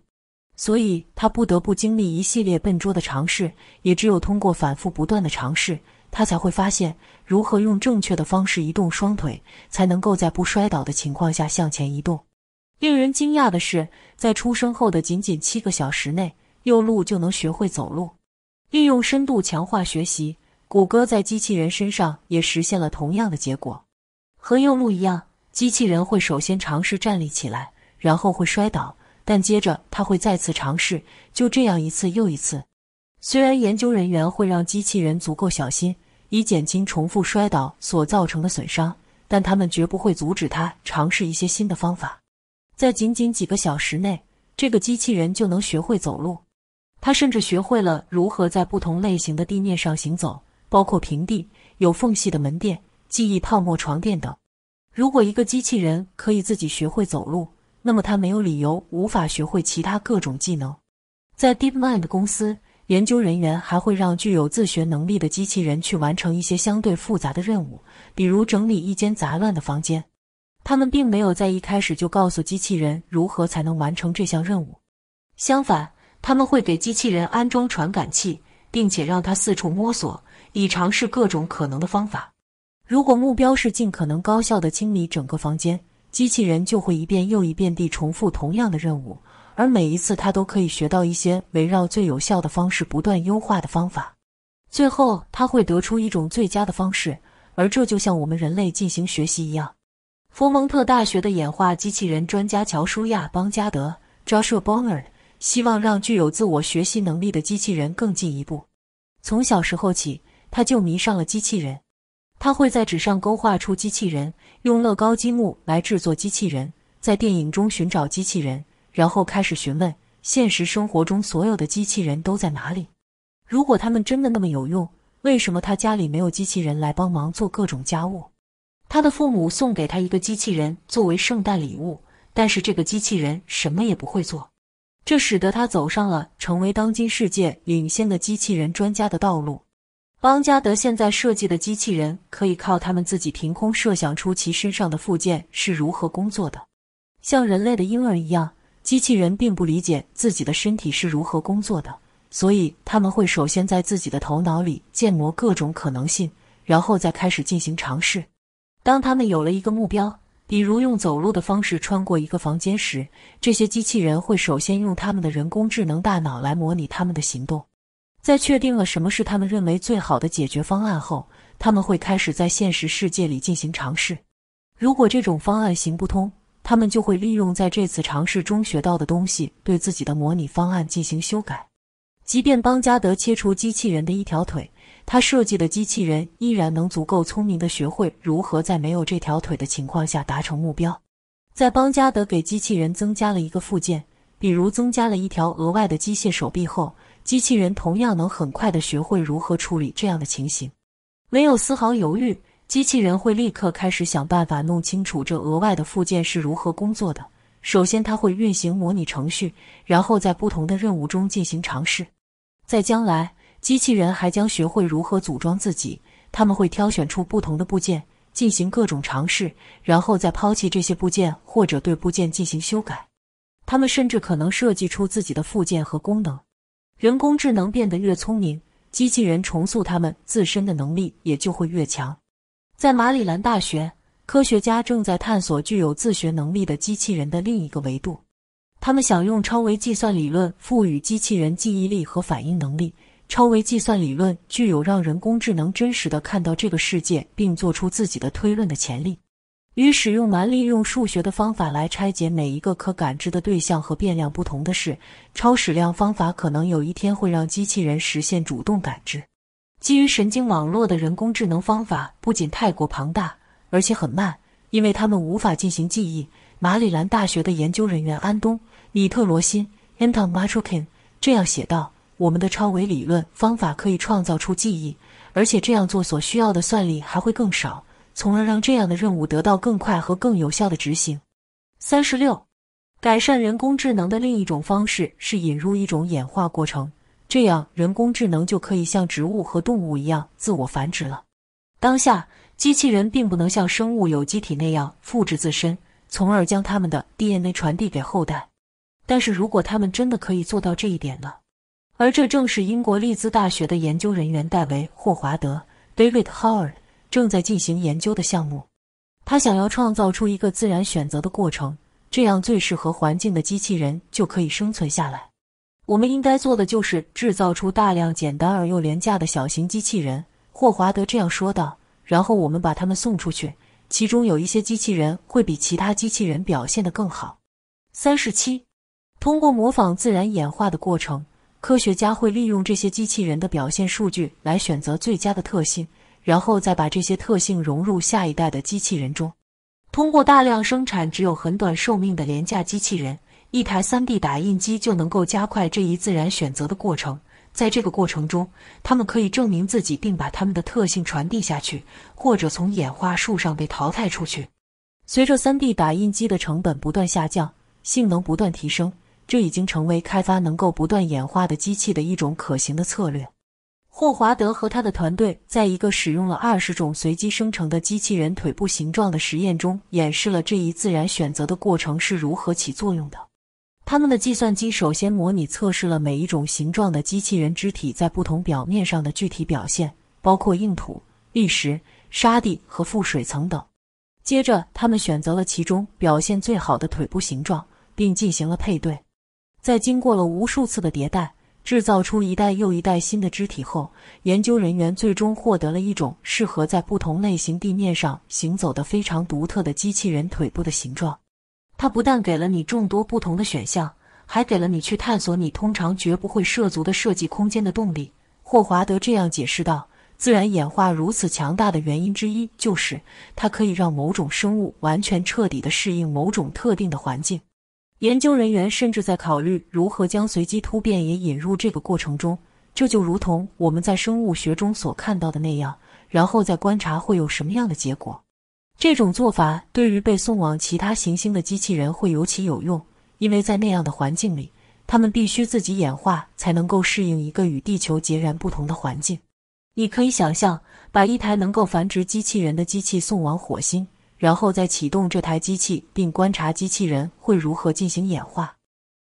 Speaker 1: 所以它不得不经历一系列笨拙的尝试。也只有通过反复不断的尝试，它才会发现如何用正确的方式移动双腿，才能够在不摔倒的情况下向前移动。令人惊讶的是，在出生后的仅仅七个小时内，幼鹿就能学会走路。利用深度强化学习，谷歌在机器人身上也实现了同样的结果。和右路一样，机器人会首先尝试站立起来，然后会摔倒，但接着他会再次尝试，就这样一次又一次。虽然研究人员会让机器人足够小心，以减轻重复摔倒所造成的损伤，但他们绝不会阻止他尝试一些新的方法。在仅仅几个小时内，这个机器人就能学会走路，他甚至学会了如何在不同类型的地面上行走，包括平地、有缝隙的门店。记忆泡沫床垫等。如果一个机器人可以自己学会走路，那么它没有理由无法学会其他各种技能。在 DeepMind 公司，研究人员还会让具有自学能力的机器人去完成一些相对复杂的任务，比如整理一间杂乱的房间。他们并没有在一开始就告诉机器人如何才能完成这项任务，相反，他们会给机器人安装传感器，并且让它四处摸索，以尝试各种可能的方法。如果目标是尽可能高效地清理整个房间，机器人就会一遍又一遍地重复同样的任务，而每一次它都可以学到一些围绕最有效的方式不断优化的方法。最后，它会得出一种最佳的方式，而这就像我们人类进行学习一样。佛蒙特大学的演化机器人专家乔舒亚·邦加德 （Joshua Bonner） 希望让具有自我学习能力的机器人更进一步。从小时候起，他就迷上了机器人。他会在纸上勾画出机器人，用乐高积木来制作机器人，在电影中寻找机器人，然后开始询问现实生活中所有的机器人都在哪里。如果他们真的那么有用，为什么他家里没有机器人来帮忙做各种家务？他的父母送给他一个机器人作为圣诞礼物，但是这个机器人什么也不会做，这使得他走上了成为当今世界领先的机器人专家的道路。邦加德现在设计的机器人可以靠他们自己凭空设想出其身上的附件是如何工作的。像人类的婴儿一样，机器人并不理解自己的身体是如何工作的，所以他们会首先在自己的头脑里建模各种可能性，然后再开始进行尝试。当他们有了一个目标，比如用走路的方式穿过一个房间时，这些机器人会首先用他们的人工智能大脑来模拟他们的行动。在确定了什么是他们认为最好的解决方案后，他们会开始在现实世界里进行尝试。如果这种方案行不通，他们就会利用在这次尝试中学到的东西，对自己的模拟方案进行修改。即便邦加德切除机器人的一条腿，他设计的机器人依然能足够聪明的学会如何在没有这条腿的情况下达成目标。在邦加德给机器人增加了一个附件，比如增加了一条额外的机械手臂后。机器人同样能很快的学会如何处理这样的情形，没有丝毫犹豫，机器人会立刻开始想办法弄清楚这额外的附件是如何工作的。首先，它会运行模拟程序，然后在不同的任务中进行尝试。在将来，机器人还将学会如何组装自己。他们会挑选出不同的部件，进行各种尝试，然后再抛弃这些部件或者对部件进行修改。他们甚至可能设计出自己的附件和功能。人工智能变得越聪明，机器人重塑他们自身的能力也就会越强。在马里兰大学，科学家正在探索具有自学能力的机器人的另一个维度。他们想用超维计算理论赋予机器人记忆力和反应能力。超维计算理论具有让人工智能真实的看到这个世界并做出自己的推论的潜力。与使用蛮力用数学的方法来拆解每一个可感知的对象和变量不同的是，超矢量方法可能有一天会让机器人实现主动感知。基于神经网络的人工智能方法不仅太过庞大，而且很慢，因为它们无法进行记忆。马里兰大学的研究人员安东·米特罗辛 （Anton m a t u k i n 这样写道：“我们的超维理论方法可以创造出记忆，而且这样做所需要的算力还会更少。”从而让这样的任务得到更快和更有效的执行。三十六，改善人工智能的另一种方式是引入一种演化过程，这样人工智能就可以像植物和动物一样自我繁殖了。当下，机器人并不能像生物有机体那样复制自身，从而将他们的 DNA 传递给后代。但是如果他们真的可以做到这一点呢？而这正是英国利兹大学的研究人员戴维·霍华德 （David Howard）。正在进行研究的项目，他想要创造出一个自然选择的过程，这样最适合环境的机器人就可以生存下来。我们应该做的就是制造出大量简单而又廉价的小型机器人，霍华德这样说道。然后我们把它们送出去，其中有一些机器人会比其他机器人表现的更好。三十七，通过模仿自然演化的过程，科学家会利用这些机器人的表现数据来选择最佳的特性。然后再把这些特性融入下一代的机器人中，通过大量生产只有很短寿命的廉价机器人，一台 3D 打印机就能够加快这一自然选择的过程。在这个过程中，他们可以证明自己，并把他们的特性传递下去，或者从演化树上被淘汰出去。随着 3D 打印机的成本不断下降，性能不断提升，这已经成为开发能够不断演化的机器的一种可行的策略。霍华德和他的团队在一个使用了二十种随机生成的机器人腿部形状的实验中，演示了这一自然选择的过程是如何起作用的。他们的计算机首先模拟测试了每一种形状的机器人肢体在不同表面上的具体表现，包括硬土、砾石、沙地和覆水层等。接着，他们选择了其中表现最好的腿部形状，并进行了配对。在经过了无数次的迭代。制造出一代又一代新的肢体后，研究人员最终获得了一种适合在不同类型地面上行走的非常独特的机器人腿部的形状。它不但给了你众多不同的选项，还给了你去探索你通常绝不会涉足的设计空间的动力。霍华德这样解释道：“自然演化如此强大的原因之一，就是它可以让某种生物完全彻底的适应某种特定的环境。”研究人员甚至在考虑如何将随机突变也引入这个过程中，这就如同我们在生物学中所看到的那样，然后再观察会有什么样的结果。这种做法对于被送往其他行星的机器人会尤其有用，因为在那样的环境里，他们必须自己演化才能够适应一个与地球截然不同的环境。你可以想象，把一台能够繁殖机器人的机器送往火星。然后再启动这台机器，并观察机器人会如何进行演化。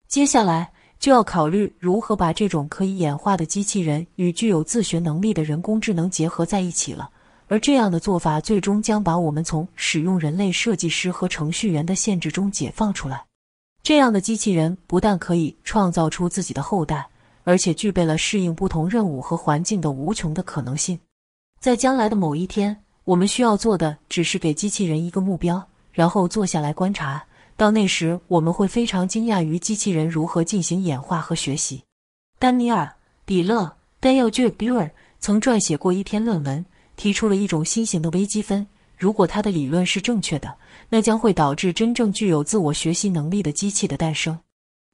Speaker 1: 接下来就要考虑如何把这种可以演化的机器人与具有自学能力的人工智能结合在一起了。而这样的做法最终将把我们从使用人类设计师和程序员的限制中解放出来。这样的机器人不但可以创造出自己的后代，而且具备了适应不同任务和环境的无穷的可能性。在将来的某一天。我们需要做的只是给机器人一个目标，然后坐下来观察。到那时，我们会非常惊讶于机器人如何进行演化和学习。丹尼尔·比勒 （Daniel b u e r 曾撰写过一篇论文，提出了一种新型的微积分。如果他的理论是正确的，那将会导致真正具有自我学习能力的机器的诞生。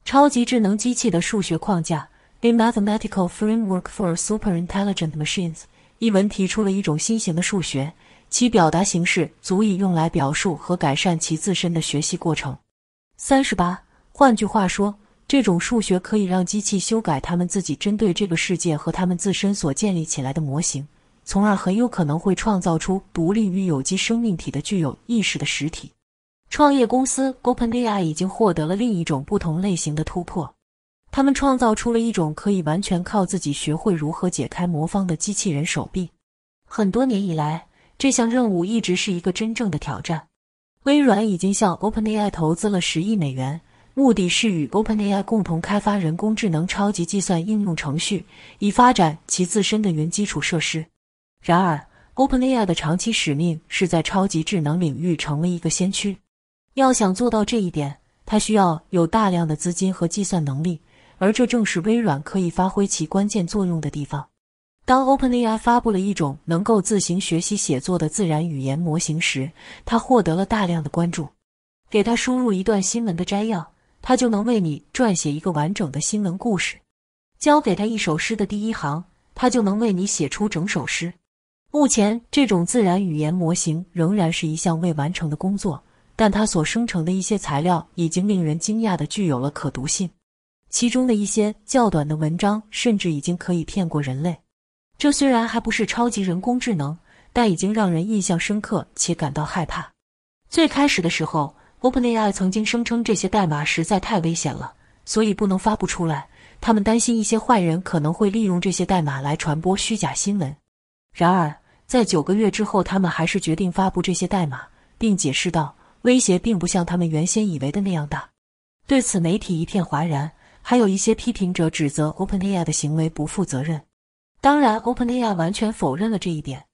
Speaker 1: 超级智能机器的数学框架 （A Mathematical Framework for Superintelligent Machines） 一文提出了一种新型的数学。其表达形式足以用来表述和改善其自身的学习过程。三十八，换句话说，这种数学可以让机器修改他们自己针对这个世界和他们自身所建立起来的模型，从而很有可能会创造出独立于有机生命体的具有意识的实体。创业公司 OpenAI 已经获得了另一种不同类型的突破，他们创造出了一种可以完全靠自己学会如何解开魔方的机器人手臂。很多年以来。这项任务一直是一个真正的挑战。微软已经向 OpenAI 投资了十亿美元，目的是与 OpenAI 共同开发人工智能超级计算应用程序，以发展其自身的云基础设施。然而，OpenAI 的长期使命是在超级智能领域成为一个先驱。要想做到这一点，它需要有大量的资金和计算能力，而这正是微软可以发挥其关键作用的地方。当 OpenAI 发布了一种能够自行学习写作的自然语言模型时，它获得了大量的关注。给他输入一段新闻的摘要，它就能为你撰写一个完整的新闻故事；教给他一首诗的第一行，他就能为你写出整首诗。目前，这种自然语言模型仍然是一项未完成的工作，但它所生成的一些材料已经令人惊讶的具有了可读性。其中的一些较短的文章甚至已经可以骗过人类。这虽然还不是超级人工智能，但已经让人印象深刻且感到害怕。最开始的时候，OpenAI 曾经声称这些代码实在太危险了，所以不能发布出来。他们担心一些坏人可能会利用这些代码来传播虚假新闻。然而，在九个月之后，他们还是决定发布这些代码，并解释道：“威胁并不像他们原先以为的那样大。”对此，媒体一片哗然，还有一些批评者指责 OpenAI 的行为不负责任。当然，OpenAI 完全否认了这一点。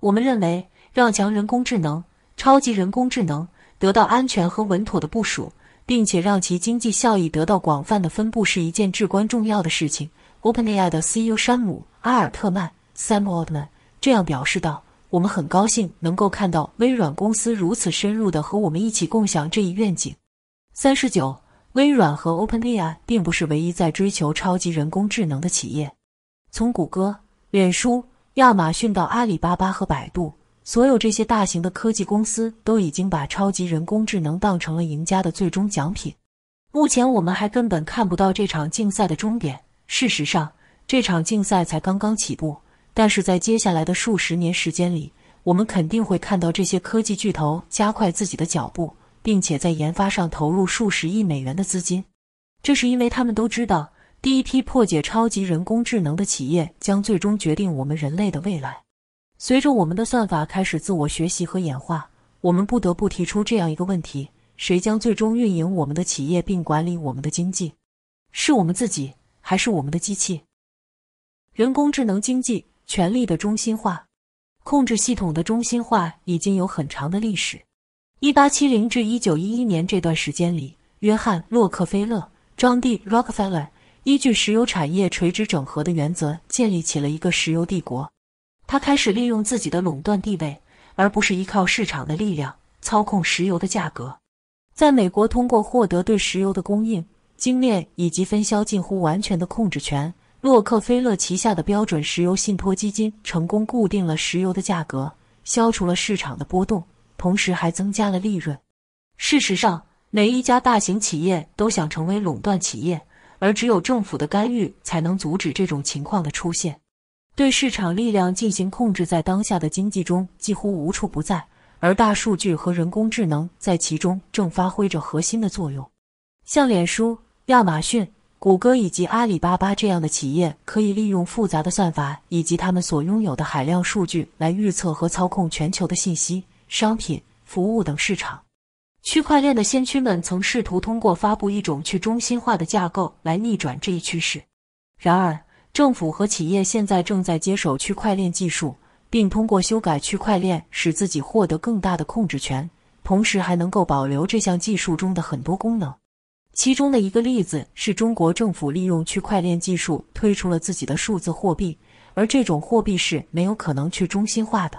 Speaker 1: 我们认为，让强人工智能、超级人工智能得到安全和稳妥的部署，并且让其经济效益得到广泛的分布，是一件至关重要的事情。OpenAI 的 CEO 山姆·阿尔特曼 （Sam Altman） 这样表示道：“我们很高兴能够看到微软公司如此深入地和我们一起共享这一愿景。”三十九，微软和 OpenAI 并不是唯一在追求超级人工智能的企业。从谷歌、脸书、亚马逊到阿里巴巴和百度，所有这些大型的科技公司都已经把超级人工智能当成了赢家的最终奖品。目前我们还根本看不到这场竞赛的终点。事实上，这场竞赛才刚刚起步，但是在接下来的数十年时间里，我们肯定会看到这些科技巨头加快自己的脚步，并且在研发上投入数十亿美元的资金。这是因为他们都知道。第一批破解超级人工智能的企业将最终决定我们人类的未来。随着我们的算法开始自我学习和演化，我们不得不提出这样一个问题：谁将最终运营我们的企业并管理我们的经济？是我们自己，还是我们的机器？人工智能经济权力的中心化控制系统的中心化已经有很长的历史。一八七零至一九一一年这段时间里，约翰·洛克菲勒 （J. Rockefeller）。依据石油产业垂直整合的原则，建立起了一个石油帝国。他开始利用自己的垄断地位，而不是依靠市场的力量操控石油的价格。在美国，通过获得对石油的供应、精炼以及分销近乎完全的控制权，洛克菲勒旗下的标准石油信托基金成功固定了石油的价格，消除了市场的波动，同时还增加了利润。事实上，每一家大型企业都想成为垄断企业。而只有政府的干预才能阻止这种情况的出现。对市场力量进行控制，在当下的经济中几乎无处不在，而大数据和人工智能在其中正发挥着核心的作用。像脸书、亚马逊、谷歌以及阿里巴巴这样的企业，可以利用复杂的算法以及他们所拥有的海量数据来预测和操控全球的信息、商品、服务等市场。区块链的先驱们曾试图通过发布一种去中心化的架构来逆转这一趋势。然而，政府和企业现在正在接手区块链技术，并通过修改区块链使自己获得更大的控制权，同时还能够保留这项技术中的很多功能。其中的一个例子是中国政府利用区块链技术推出了自己的数字货币，而这种货币是没有可能去中心化的。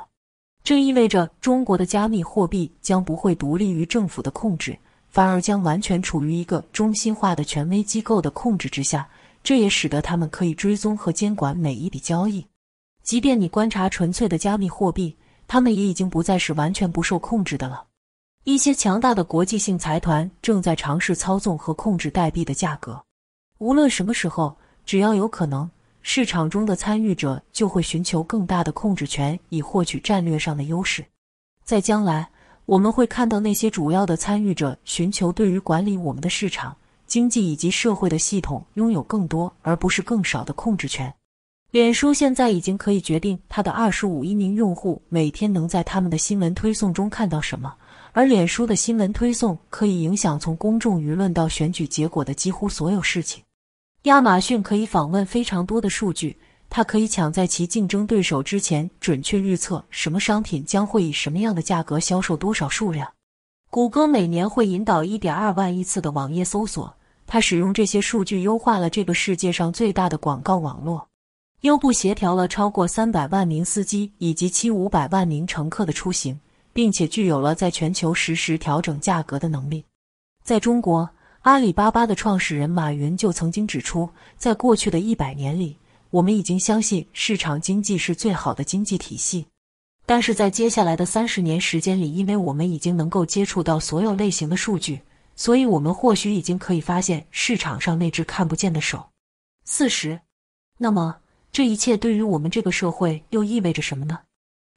Speaker 1: 这意味着中国的加密货币将不会独立于政府的控制，反而将完全处于一个中心化的权威机构的控制之下。这也使得他们可以追踪和监管每一笔交易。即便你观察纯粹的加密货币，他们也已经不再是完全不受控制的了。一些强大的国际性财团正在尝试操纵和控制代币的价格。无论什么时候，只要有可能。市场中的参与者就会寻求更大的控制权，以获取战略上的优势。在将来，我们会看到那些主要的参与者寻求对于管理我们的市场经济以及社会的系统拥有更多，而不是更少的控制权。脸书现在已经可以决定它的二十五亿名用户每天能在他们的新闻推送中看到什么，而脸书的新闻推送可以影响从公众舆论到选举结果的几乎所有事情。亚马逊可以访问非常多的数据，它可以抢在其竞争对手之前，准确预测什么商品将会以什么样的价格销售多少数量。谷歌每年会引导一点二万亿次的网页搜索，它使用这些数据优化了这个世界上最大的广告网络。优步协调了超过三百万名司机以及七五百万名乘客的出行，并且具有了在全球实时调整价格的能力。在中国。阿里巴巴的创始人马云就曾经指出，在过去的一百年里，我们已经相信市场经济是最好的经济体系，但是在接下来的三十年时间里，因为我们已经能够接触到所有类型的数据，所以我们或许已经可以发现市场上那只看不见的手。四十，那么这一切对于我们这个社会又意味着什么呢？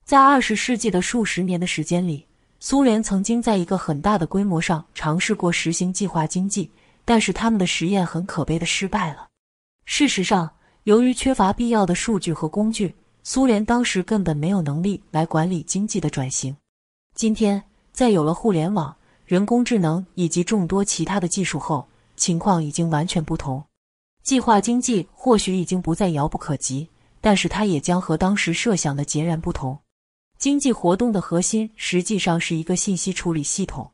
Speaker 1: 在二十世纪的数十年的时间里。苏联曾经在一个很大的规模上尝试过实行计划经济，但是他们的实验很可悲的失败了。事实上，由于缺乏必要的数据和工具，苏联当时根本没有能力来管理经济的转型。今天，在有了互联网、人工智能以及众多其他的技术后，情况已经完全不同。计划经济或许已经不再遥不可及，但是它也将和当时设想的截然不同。经济活动的核心实际上是一个信息处理系统，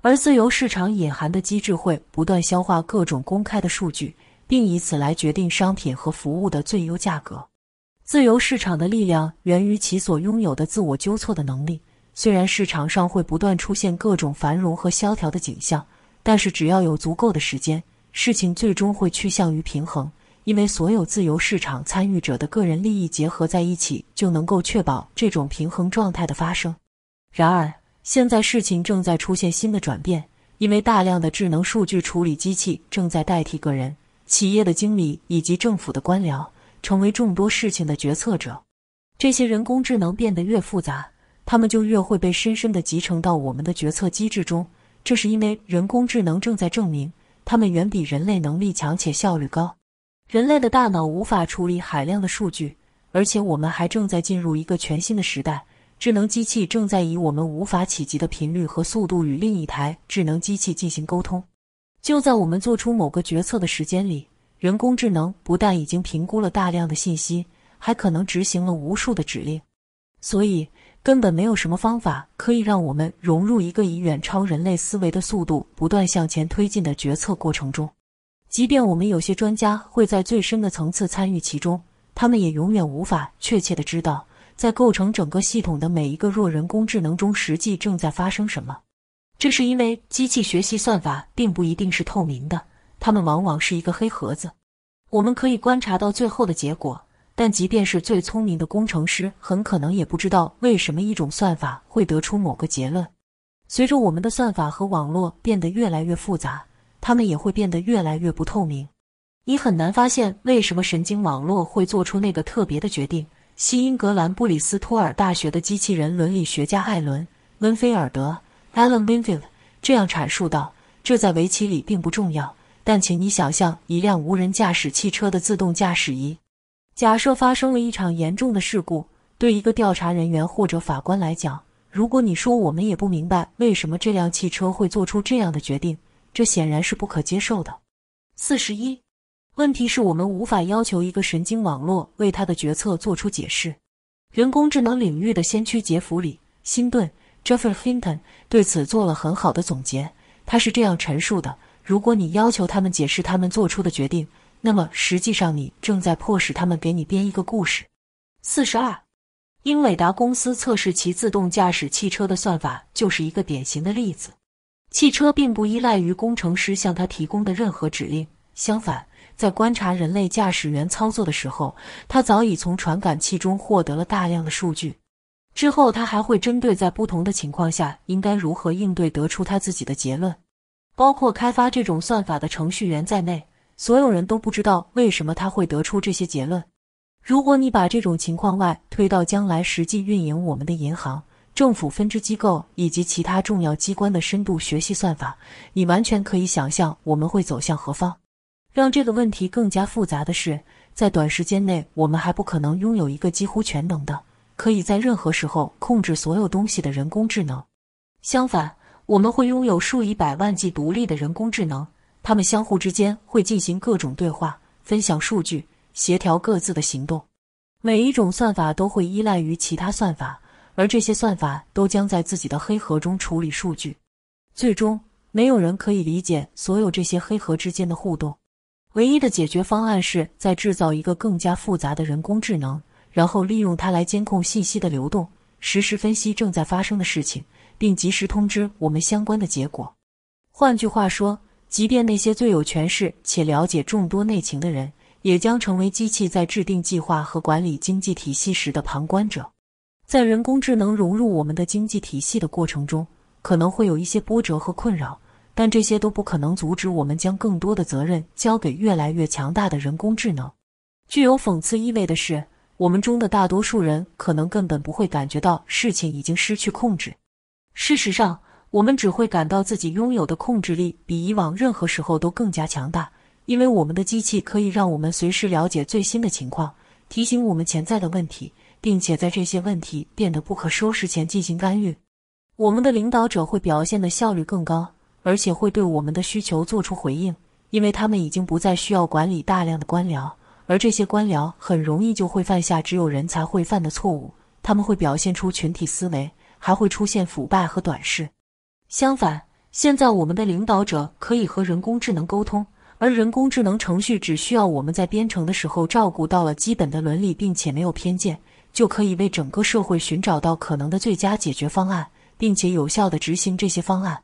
Speaker 1: 而自由市场隐含的机制会不断消化各种公开的数据，并以此来决定商品和服务的最优价格。自由市场的力量源于其所拥有的自我纠错的能力。虽然市场上会不断出现各种繁荣和萧条的景象，但是只要有足够的时间，事情最终会趋向于平衡。因为所有自由市场参与者的个人利益结合在一起，就能够确保这种平衡状态的发生。然而，现在事情正在出现新的转变，因为大量的智能数据处理机器正在代替个人、企业的经理以及政府的官僚，成为众多事情的决策者。这些人工智能变得越复杂，他们就越会被深深地集成到我们的决策机制中。这是因为人工智能正在证明，他们远比人类能力强且效率高。人类的大脑无法处理海量的数据，而且我们还正在进入一个全新的时代。智能机器正在以我们无法企及的频率和速度与另一台智能机器进行沟通。就在我们做出某个决策的时间里，人工智能不但已经评估了大量的信息，还可能执行了无数的指令。所以，根本没有什么方法可以让我们融入一个以远超人类思维的速度不断向前推进的决策过程中。即便我们有些专家会在最深的层次参与其中，他们也永远无法确切的知道，在构成整个系统的每一个弱人工智能中，实际正在发生什么。这是因为机器学习算法并不一定是透明的，它们往往是一个黑盒子。我们可以观察到最后的结果，但即便是最聪明的工程师，很可能也不知道为什么一种算法会得出某个结论。随着我们的算法和网络变得越来越复杂。他们也会变得越来越不透明，你很难发现为什么神经网络会做出那个特别的决定。西英格兰布里斯托尔大学的机器人伦理学家艾伦·温菲尔德 （Alan Winfield） 这样阐述道：“这在围棋里并不重要，但请你想象一辆无人驾驶汽车的自动驾驶仪，假设发生了一场严重的事故。对一个调查人员或者法官来讲，如果你说我们也不明白为什么这辆汽车会做出这样的决定。”这显然是不可接受的。四十一，问题是我们无法要求一个神经网络为他的决策做出解释。人工智能领域的先驱杰弗里·辛顿 （Jeffrey Hinton） 对此做了很好的总结。他是这样陈述的：“如果你要求他们解释他们做出的决定，那么实际上你正在迫使他们给你编一个故事。”四十二，英伟达公司测试其自动驾驶汽车的算法就是一个典型的例子。汽车并不依赖于工程师向他提供的任何指令。相反，在观察人类驾驶员操作的时候，他早已从传感器中获得了大量的数据。之后，他还会针对在不同的情况下应该如何应对，得出他自己的结论。包括开发这种算法的程序员在内，所有人都不知道为什么他会得出这些结论。如果你把这种情况外推到将来实际运营我们的银行，政府分支机构以及其他重要机关的深度学习算法，你完全可以想象我们会走向何方。让这个问题更加复杂的是，在短时间内，我们还不可能拥有一个几乎全能的、可以在任何时候控制所有东西的人工智能。相反，我们会拥有数以百万计独立的人工智能，它们相互之间会进行各种对话、分享数据、协调各自的行动。每一种算法都会依赖于其他算法。而这些算法都将在自己的黑盒中处理数据，最终没有人可以理解所有这些黑盒之间的互动。唯一的解决方案是在制造一个更加复杂的人工智能，然后利用它来监控信息的流动，实时分析正在发生的事情，并及时通知我们相关的结果。换句话说，即便那些最有权势且了解众多内情的人，也将成为机器在制定计划和管理经济体系时的旁观者。在人工智能融入我们的经济体系的过程中，可能会有一些波折和困扰，但这些都不可能阻止我们将更多的责任交给越来越强大的人工智能。具有讽刺意味的是，我们中的大多数人可能根本不会感觉到事情已经失去控制。事实上，我们只会感到自己拥有的控制力比以往任何时候都更加强大，因为我们的机器可以让我们随时了解最新的情况，提醒我们潜在的问题。并且在这些问题变得不可收拾前进行干预，我们的领导者会表现的效率更高，而且会对我们的需求做出回应，因为他们已经不再需要管理大量的官僚，而这些官僚很容易就会犯下只有人才会犯的错误，他们会表现出群体思维，还会出现腐败和短视。相反，现在我们的领导者可以和人工智能沟通，而人工智能程序只需要我们在编程的时候照顾到了基本的伦理，并且没有偏见。就可以为整个社会寻找到可能的最佳解决方案，并且有效地执行这些方案。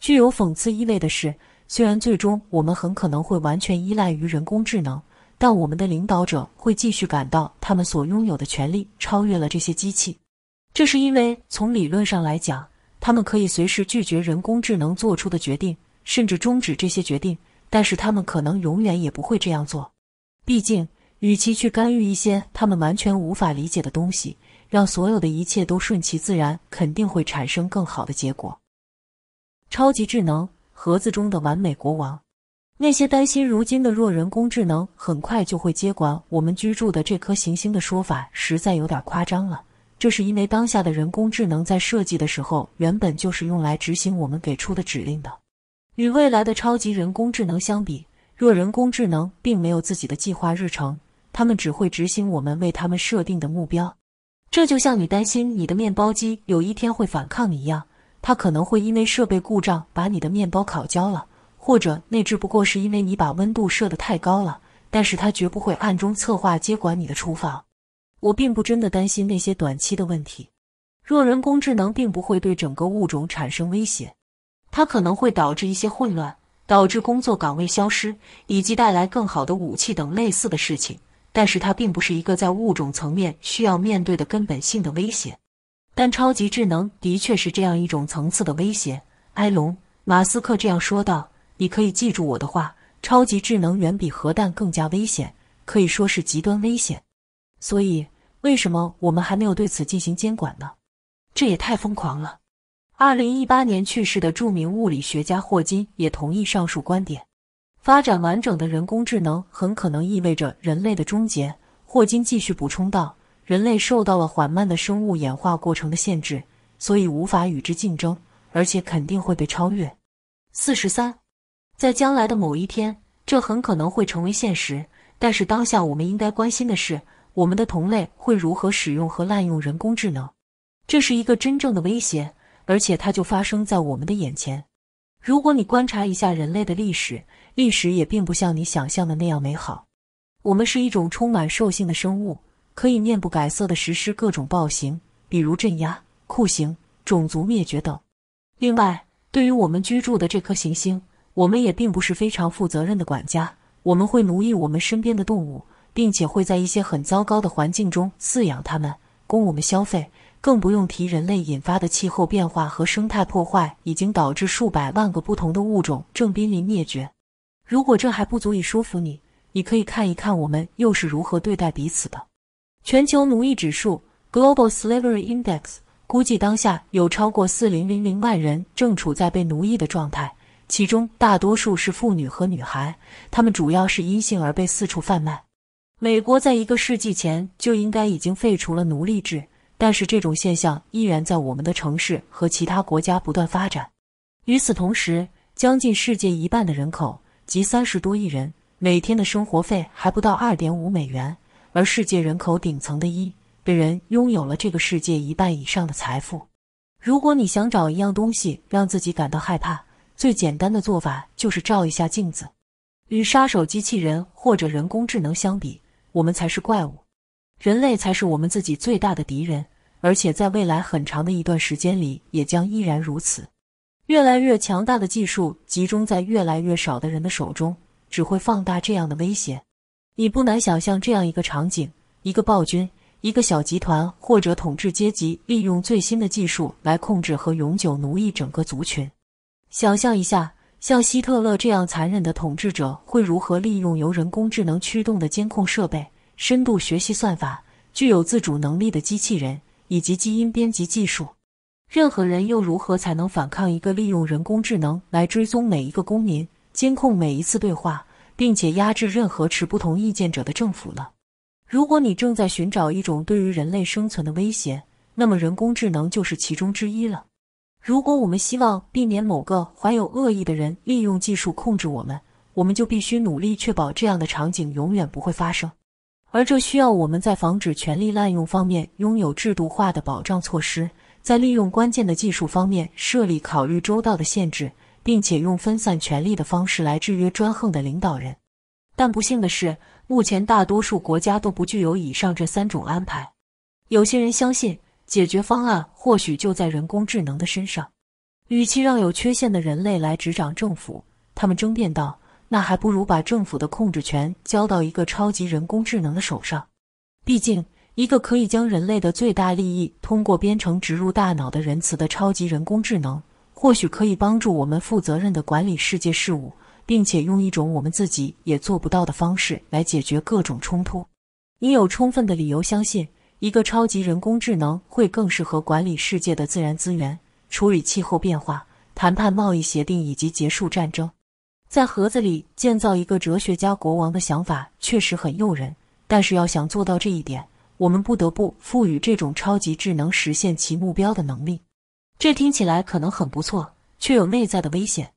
Speaker 1: 具有讽刺意味的是，虽然最终我们很可能会完全依赖于人工智能，但我们的领导者会继续感到他们所拥有的权利超越了这些机器。这是因为从理论上来讲，他们可以随时拒绝人工智能做出的决定，甚至终止这些决定。但是他们可能永远也不会这样做，毕竟。与其去干预一些他们完全无法理解的东西，让所有的一切都顺其自然，肯定会产生更好的结果。超级智能盒子中的完美国王，那些担心如今的弱人工智能很快就会接管我们居住的这颗行星的说法，实在有点夸张了。这是因为当下的人工智能在设计的时候，原本就是用来执行我们给出的指令的。与未来的超级人工智能相比，弱人工智能并没有自己的计划日程。他们只会执行我们为他们设定的目标，这就像你担心你的面包机有一天会反抗你一样，它可能会因为设备故障把你的面包烤焦了，或者那只不过是因为你把温度设得太高了。但是它绝不会暗中策划接管你的厨房。我并不真的担心那些短期的问题。若人工智能并不会对整个物种产生威胁，它可能会导致一些混乱，导致工作岗位消失，以及带来更好的武器等类似的事情。但是它并不是一个在物种层面需要面对的根本性的威胁，但超级智能的确是这样一种层次的威胁。埃隆·马斯克这样说道：“你可以记住我的话，超级智能远比核弹更加危险，可以说是极端危险。所以，为什么我们还没有对此进行监管呢？这也太疯狂了。”二零一八年去世的著名物理学家霍金也同意上述观点。发展完整的人工智能很可能意味着人类的终结。霍金继续补充道：“人类受到了缓慢的生物演化过程的限制，所以无法与之竞争，而且肯定会被超越。四十三，在将来的某一天，这很可能会成为现实。但是当下，我们应该关心的是，我们的同类会如何使用和滥用人工智能，这是一个真正的威胁，而且它就发生在我们的眼前。如果你观察一下人类的历史。”历史也并不像你想象的那样美好。我们是一种充满兽性的生物，可以面不改色地实施各种暴行，比如镇压、酷刑、种族灭绝等。另外，对于我们居住的这颗行星，我们也并不是非常负责任的管家。我们会奴役我们身边的动物，并且会在一些很糟糕的环境中饲养它们，供我们消费。更不用提，人类引发的气候变化和生态破坏，已经导致数百万个不同的物种正濒临灭绝。如果这还不足以说服你，你可以看一看我们又是如何对待彼此的。全球奴役指数 （Global Slavery Index） 估计，当下有超过四零零零万人正处在被奴役的状态，其中大多数是妇女和女孩，他们主要是因性而被四处贩卖。美国在一个世纪前就应该已经废除了奴隶制，但是这种现象依然在我们的城市和其他国家不断发展。与此同时，将近世界一半的人口。即三十多亿人每天的生活费还不到二点五美元，而世界人口顶层的一被人拥有了这个世界一半以上的财富。如果你想找一样东西让自己感到害怕，最简单的做法就是照一下镜子。与杀手机器人或者人工智能相比，我们才是怪物，人类才是我们自己最大的敌人，而且在未来很长的一段时间里也将依然如此。越来越强大的技术集中在越来越少的人的手中，只会放大这样的威胁。你不难想象这样一个场景：一个暴君、一个小集团或者统治阶级利用最新的技术来控制和永久奴役整个族群。想象一下，像希特勒这样残忍的统治者会如何利用由人工智能驱动的监控设备、深度学习算法、具有自主能力的机器人以及基因编辑技术。任何人又如何才能反抗一个利用人工智能来追踪每一个公民、监控每一次对话，并且压制任何持不同意见者的政府呢？如果你正在寻找一种对于人类生存的威胁，那么人工智能就是其中之一了。如果我们希望避免某个怀有恶意的人利用技术控制我们，我们就必须努力确保这样的场景永远不会发生。而这需要我们在防止权力滥用方面拥有制度化的保障措施。在利用关键的技术方面设立考虑周到的限制，并且用分散权力的方式来制约专横的领导人。但不幸的是，目前大多数国家都不具有以上这三种安排。有些人相信解决方案或许就在人工智能的身上。与其让有缺陷的人类来执掌政府，他们争辩道：“那还不如把政府的控制权交到一个超级人工智能的手上。毕竟……”一个可以将人类的最大利益通过编程植入大脑的仁慈的超级人工智能，或许可以帮助我们负责任地管理世界事务，并且用一种我们自己也做不到的方式来解决各种冲突。你有充分的理由相信，一个超级人工智能会更适合管理世界的自然资源、处理气候变化、谈判贸易协定以及结束战争。在盒子里建造一个哲学家国王的想法确实很诱人，但是要想做到这一点，我们不得不赋予这种超级智能实现其目标的能力，这听起来可能很不错，却有内在的危险。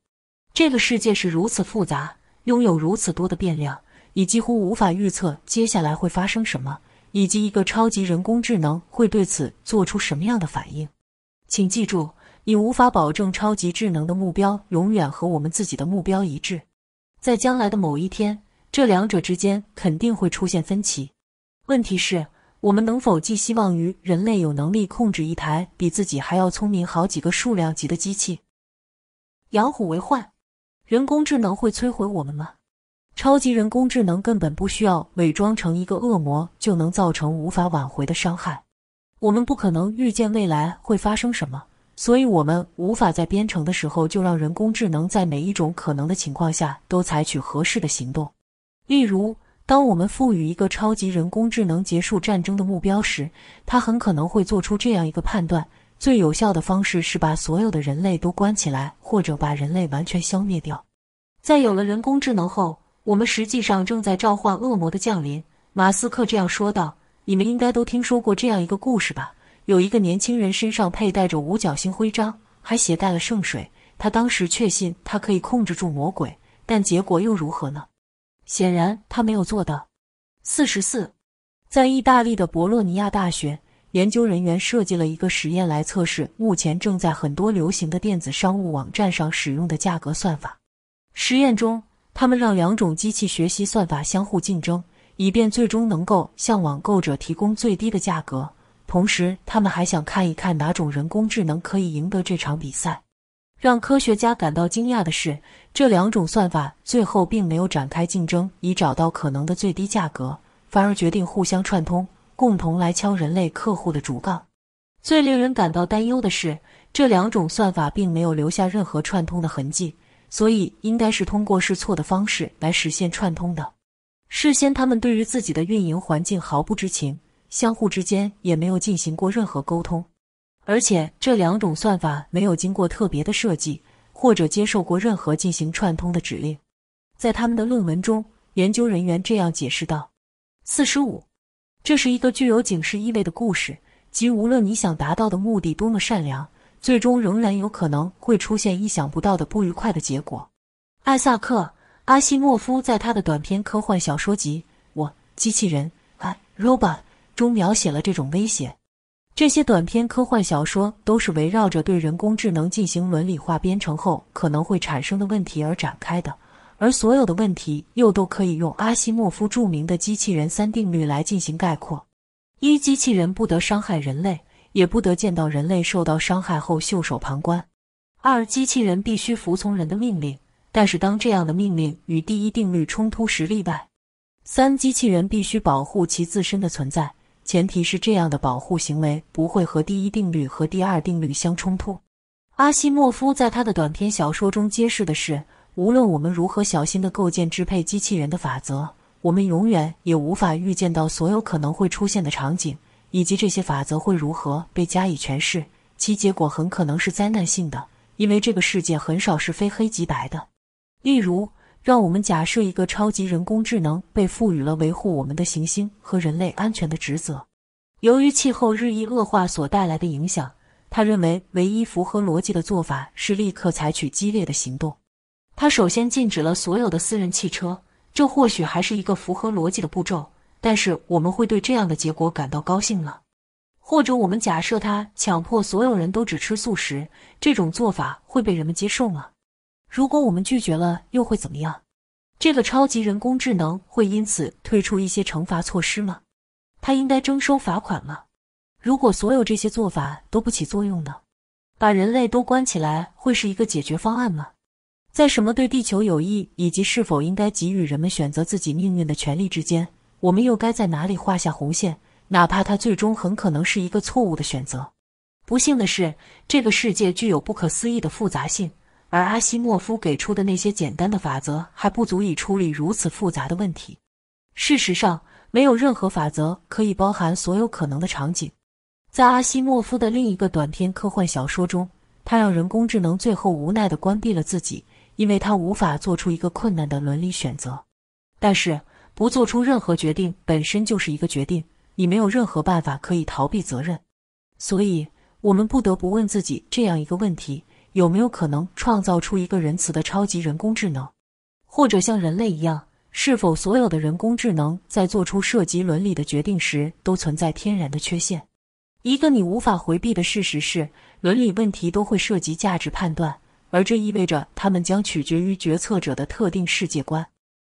Speaker 1: 这个世界是如此复杂，拥有如此多的变量，你几乎无法预测接下来会发生什么，以及一个超级人工智能会对此做出什么样的反应。请记住，你无法保证超级智能的目标永远和我们自己的目标一致。在将来的某一天，这两者之间肯定会出现分歧。问题是。我们能否寄希望于人类有能力控制一台比自己还要聪明好几个数量级的机器？养虎为患，人工智能会摧毁我们吗？超级人工智能根本不需要伪装成一个恶魔就能造成无法挽回的伤害。我们不可能预见未来会发生什么，所以我们无法在编程的时候就让人工智能在每一种可能的情况下都采取合适的行动，例如。当我们赋予一个超级人工智能结束战争的目标时，它很可能会做出这样一个判断：最有效的方式是把所有的人类都关起来，或者把人类完全消灭掉。在有了人工智能后，我们实际上正在召唤恶魔的降临。马斯克这样说道：“你们应该都听说过这样一个故事吧？有一个年轻人身上佩戴着五角星徽章，还携带了圣水，他当时确信他可以控制住魔鬼，但结果又如何呢？”显然，他没有做到。四十四，在意大利的博洛尼亚大学，研究人员设计了一个实验来测试目前正在很多流行的电子商务网站上使用的价格算法。实验中，他们让两种机器学习算法相互竞争，以便最终能够向网购者提供最低的价格。同时，他们还想看一看哪种人工智能可以赢得这场比赛。让科学家感到惊讶的是，这两种算法最后并没有展开竞争以找到可能的最低价格，反而决定互相串通，共同来敲人类客户的竹杠。最令人感到担忧的是，这两种算法并没有留下任何串通的痕迹，所以应该是通过试错的方式来实现串通的。事先，他们对于自己的运营环境毫不知情，相互之间也没有进行过任何沟通。而且这两种算法没有经过特别的设计，或者接受过任何进行串通的指令。在他们的论文中，研究人员这样解释道：“四十五，这是一个具有警示意味的故事，即无论你想达到的目的多么善良，最终仍然有可能会出现意想不到的不愉快的结果。”艾萨克·阿西莫夫在他的短篇科幻小说集《我机器人》（I Robot） 中描写了这种威胁。这些短篇科幻小说都是围绕着对人工智能进行伦理化编程后可能会产生的问题而展开的，而所有的问题又都可以用阿西莫夫著名的机器人三定律来进行概括：一、机器人不得伤害人类，也不得见到人类受到伤害后袖手旁观；二、机器人必须服从人的命令，但是当这样的命令与第一定律冲突时例外；三、机器人必须保护其自身的存在。前提是这样的保护行为不会和第一定律和第二定律相冲突。阿西莫夫在他的短篇小说中揭示的是，无论我们如何小心地构建支配机器人的法则，我们永远也无法预见到所有可能会出现的场景，以及这些法则会如何被加以诠释，其结果很可能是灾难性的，因为这个世界很少是非黑即白的。例如。让我们假设一个超级人工智能被赋予了维护我们的行星和人类安全的职责。由于气候日益恶化所带来的影响，他认为唯一符合逻辑的做法是立刻采取激烈的行动。他首先禁止了所有的私人汽车，这或许还是一个符合逻辑的步骤。但是我们会对这样的结果感到高兴吗？或者我们假设他强迫所有人都只吃素食，这种做法会被人们接受吗？如果我们拒绝了，又会怎么样？这个超级人工智能会因此推出一些惩罚措施吗？它应该征收罚款吗？如果所有这些做法都不起作用呢？把人类都关起来会是一个解决方案吗？在什么对地球有益以及是否应该给予人们选择自己命运的权利之间，我们又该在哪里画下红线？哪怕它最终很可能是一个错误的选择。不幸的是，这个世界具有不可思议的复杂性。而阿西莫夫给出的那些简单的法则还不足以处理如此复杂的问题。事实上，没有任何法则可以包含所有可能的场景。在阿西莫夫的另一个短篇科幻小说中，他让人工智能最后无奈地关闭了自己，因为他无法做出一个困难的伦理选择。但是，不做出任何决定本身就是一个决定，你没有任何办法可以逃避责任。所以，我们不得不问自己这样一个问题。有没有可能创造出一个仁慈的超级人工智能，或者像人类一样？是否所有的人工智能在做出涉及伦理的决定时都存在天然的缺陷？一个你无法回避的事实是，伦理问题都会涉及价值判断，而这意味着它们将取决于决策者的特定世界观。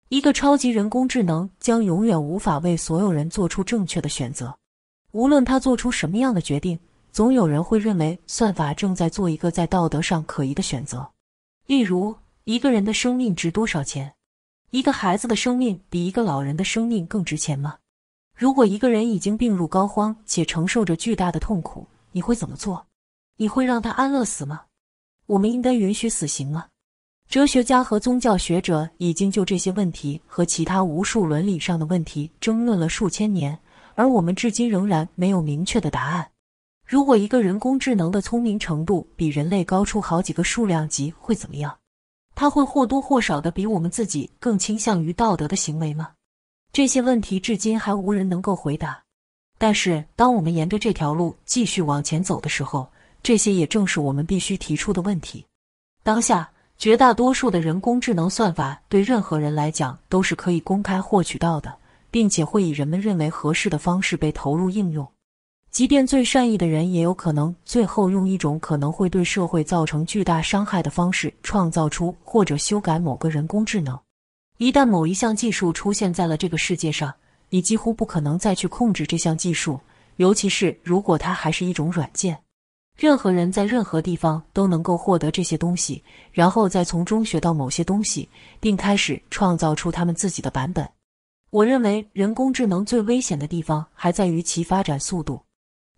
Speaker 1: 一个超级人工智能将永远无法为所有人做出正确的选择，无论他做出什么样的决定。总有人会认为，算法正在做一个在道德上可疑的选择。例如，一个人的生命值多少钱？一个孩子的生命比一个老人的生命更值钱吗？如果一个人已经病入膏肓且承受着巨大的痛苦，你会怎么做？你会让他安乐死吗？我们应该允许死刑吗？哲学家和宗教学者已经就这些问题和其他无数伦理上的问题争论了数千年，而我们至今仍然没有明确的答案。如果一个人工智能的聪明程度比人类高出好几个数量级，会怎么样？它会或多或少的比我们自己更倾向于道德的行为吗？这些问题至今还无人能够回答。但是，当我们沿着这条路继续往前走的时候，这些也正是我们必须提出的问题。当下，绝大多数的人工智能算法对任何人来讲都是可以公开获取到的，并且会以人们认为合适的方式被投入应用。即便最善意的人，也有可能最后用一种可能会对社会造成巨大伤害的方式，创造出或者修改某个人工智能。一旦某一项技术出现在了这个世界上，你几乎不可能再去控制这项技术，尤其是如果它还是一种软件，任何人在任何地方都能够获得这些东西，然后再从中学到某些东西，并开始创造出他们自己的版本。我认为人工智能最危险的地方还在于其发展速度。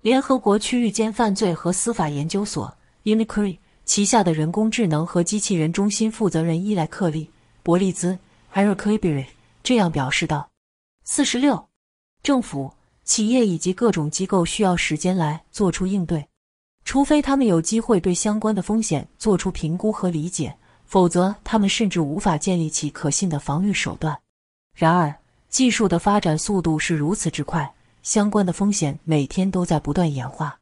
Speaker 1: 联合国区域间犯罪和司法研究所 （UNICRI） 旗下的人工智能和机器人中心负责人伊莱克利·伯利兹 （Erik l i b r i 这样表示道：“四十六，政府、企业以及各种机构需要时间来做出应对，除非他们有机会对相关的风险做出评估和理解，否则他们甚至无法建立起可信的防御手段。然而，技术的发展速度是如此之快。”相关的风险每天都在不断演化。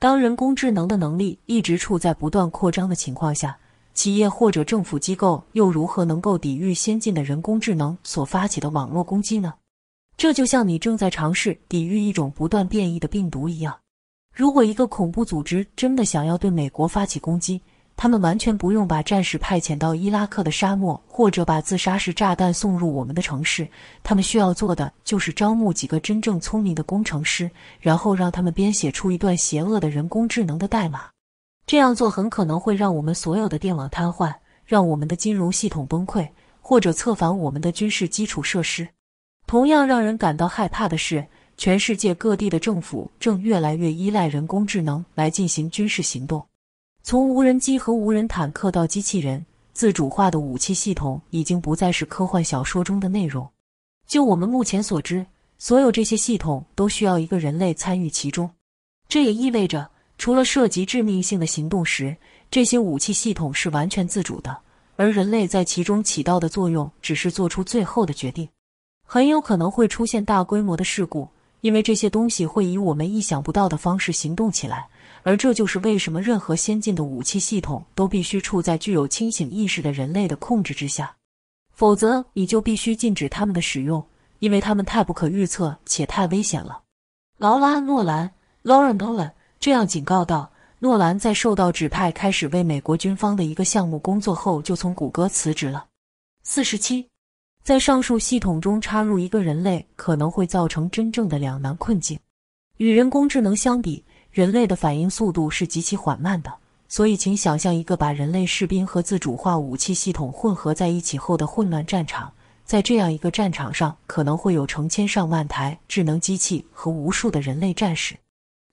Speaker 1: 当人工智能的能力一直处在不断扩张的情况下，企业或者政府机构又如何能够抵御先进的人工智能所发起的网络攻击呢？这就像你正在尝试抵御一种不断变异的病毒一样。如果一个恐怖组织真的想要对美国发起攻击，他们完全不用把战士派遣到伊拉克的沙漠，或者把自杀式炸弹送入我们的城市。他们需要做的就是招募几个真正聪明的工程师，然后让他们编写出一段邪恶的人工智能的代码。这样做很可能会让我们所有的电网瘫痪，让我们的金融系统崩溃，或者策反我们的军事基础设施。同样让人感到害怕的是，全世界各地的政府正越来越依赖人工智能来进行军事行动。从无人机和无人坦克到机器人自主化的武器系统，已经不再是科幻小说中的内容。就我们目前所知，所有这些系统都需要一个人类参与其中。这也意味着，除了涉及致命性的行动时，这些武器系统是完全自主的，而人类在其中起到的作用只是做出最后的决定。很有可能会出现大规模的事故，因为这些东西会以我们意想不到的方式行动起来。而这就是为什么任何先进的武器系统都必须处在具有清醒意识的人类的控制之下，否则你就必须禁止他们的使用，因为他们太不可预测且太危险了。劳拉·诺兰 （Laura Nolan） 这样警告道。诺兰在受到指派开始为美国军方的一个项目工作后，就从谷歌辞职了。四十七，在上述系统中插入一个人类可能会造成真正的两难困境。与人工智能相比。人类的反应速度是极其缓慢的，所以请想象一个把人类士兵和自主化武器系统混合在一起后的混乱战场。在这样一个战场上，可能会有成千上万台智能机器和无数的人类战士，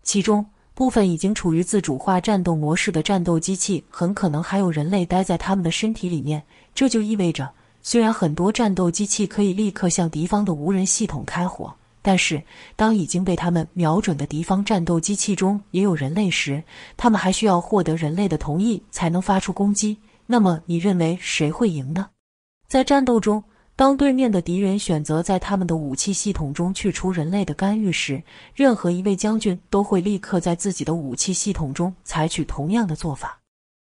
Speaker 1: 其中部分已经处于自主化战斗模式的战斗机器，很可能还有人类待在他们的身体里面。这就意味着，虽然很多战斗机器可以立刻向敌方的无人系统开火。但是，当已经被他们瞄准的敌方战斗机器中也有人类时，他们还需要获得人类的同意才能发出攻击。那么，你认为谁会赢呢？在战斗中，当对面的敌人选择在他们的武器系统中去除人类的干预时，任何一位将军都会立刻在自己的武器系统中采取同样的做法，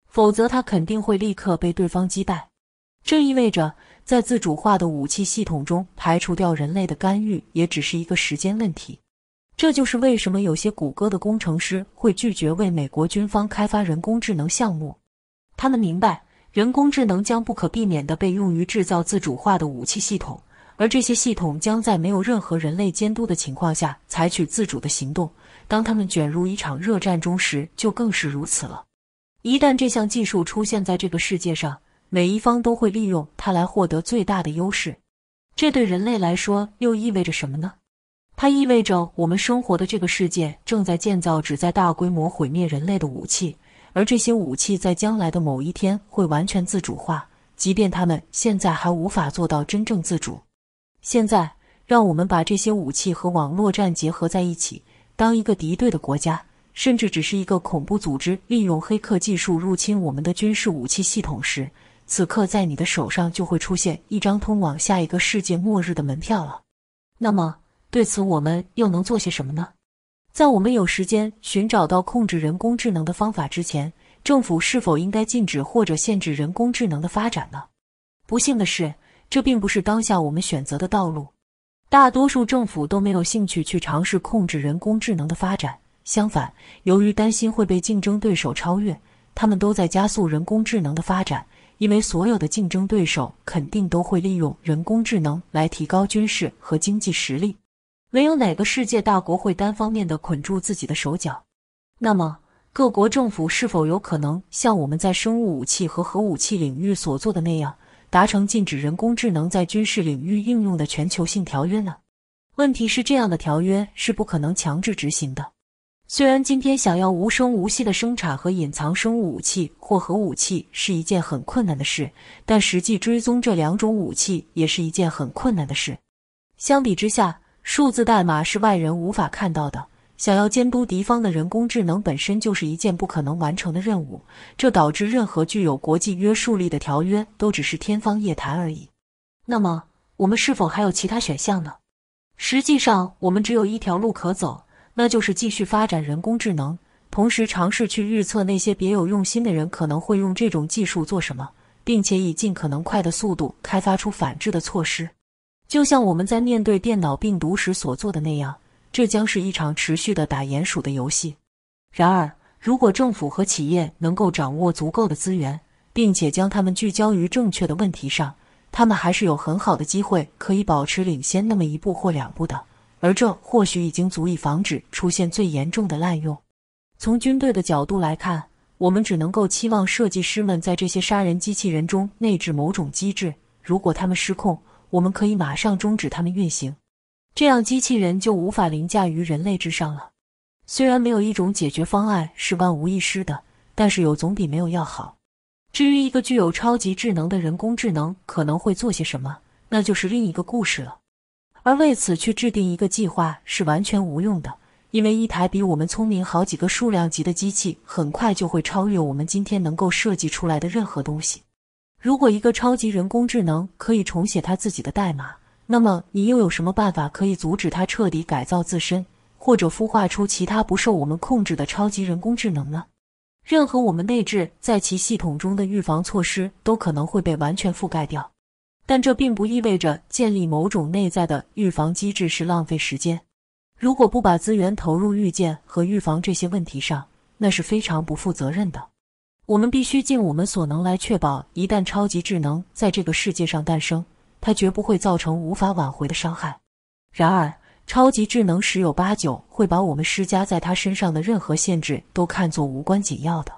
Speaker 1: 否则他肯定会立刻被对方击败。这意味着。在自主化的武器系统中排除掉人类的干预也只是一个时间问题。这就是为什么有些谷歌的工程师会拒绝为美国军方开发人工智能项目。他们明白，人工智能将不可避免地被用于制造自主化的武器系统，而这些系统将在没有任何人类监督的情况下采取自主的行动。当他们卷入一场热战中时，就更是如此了。一旦这项技术出现在这个世界上，每一方都会利用它来获得最大的优势，这对人类来说又意味着什么呢？它意味着我们生活的这个世界正在建造旨在大规模毁灭人类的武器，而这些武器在将来的某一天会完全自主化，即便他们现在还无法做到真正自主。现在，让我们把这些武器和网络战结合在一起。当一个敌对的国家，甚至只是一个恐怖组织，利用黑客技术入侵我们的军事武器系统时，此刻，在你的手上就会出现一张通往下一个世界末日的门票了。那么，对此我们又能做些什么呢？在我们有时间寻找到控制人工智能的方法之前，政府是否应该禁止或者限制人工智能的发展呢？不幸的是，这并不是当下我们选择的道路。大多数政府都没有兴趣去尝试控制人工智能的发展，相反，由于担心会被竞争对手超越，他们都在加速人工智能的发展。因为所有的竞争对手肯定都会利用人工智能来提高军事和经济实力，没有哪个世界大国会单方面的捆住自己的手脚。那么，各国政府是否有可能像我们在生物武器和核武器领域所做的那样，达成禁止人工智能在军事领域应用的全球性条约呢？问题是，这样的条约是不可能强制执行的。虽然今天想要无声无息的生产和隐藏生物武器或核武器是一件很困难的事，但实际追踪这两种武器也是一件很困难的事。相比之下，数字代码是外人无法看到的。想要监督敌方的人工智能本身就是一件不可能完成的任务，这导致任何具有国际约束力的条约都只是天方夜谭而已。那么，我们是否还有其他选项呢？实际上，我们只有一条路可走。那就是继续发展人工智能，同时尝试去预测那些别有用心的人可能会用这种技术做什么，并且以尽可能快的速度开发出反制的措施，就像我们在面对电脑病毒时所做的那样。这将是一场持续的打鼹鼠的游戏。然而，如果政府和企业能够掌握足够的资源，并且将它们聚焦于正确的问题上，他们还是有很好的机会可以保持领先那么一步或两步的。而这或许已经足以防止出现最严重的滥用。从军队的角度来看，我们只能够期望设计师们在这些杀人机器人中内置某种机制。如果他们失控，我们可以马上终止它们运行，这样机器人就无法凌驾于人类之上了。虽然没有一种解决方案是万无一失的，但是有总比没有要好。至于一个具有超级智能的人工智能可能会做些什么，那就是另一个故事了。而为此去制定一个计划是完全无用的，因为一台比我们聪明好几个数量级的机器，很快就会超越我们今天能够设计出来的任何东西。如果一个超级人工智能可以重写它自己的代码，那么你又有什么办法可以阻止它彻底改造自身，或者孵化出其他不受我们控制的超级人工智能呢？任何我们内置在其系统中的预防措施，都可能会被完全覆盖掉。但这并不意味着建立某种内在的预防机制是浪费时间。如果不把资源投入预见和预防这些问题上，那是非常不负责任的。我们必须尽我们所能来确保，一旦超级智能在这个世界上诞生，它绝不会造成无法挽回的伤害。然而，超级智能十有八九会把我们施加在它身上的任何限制都看作无关紧要的。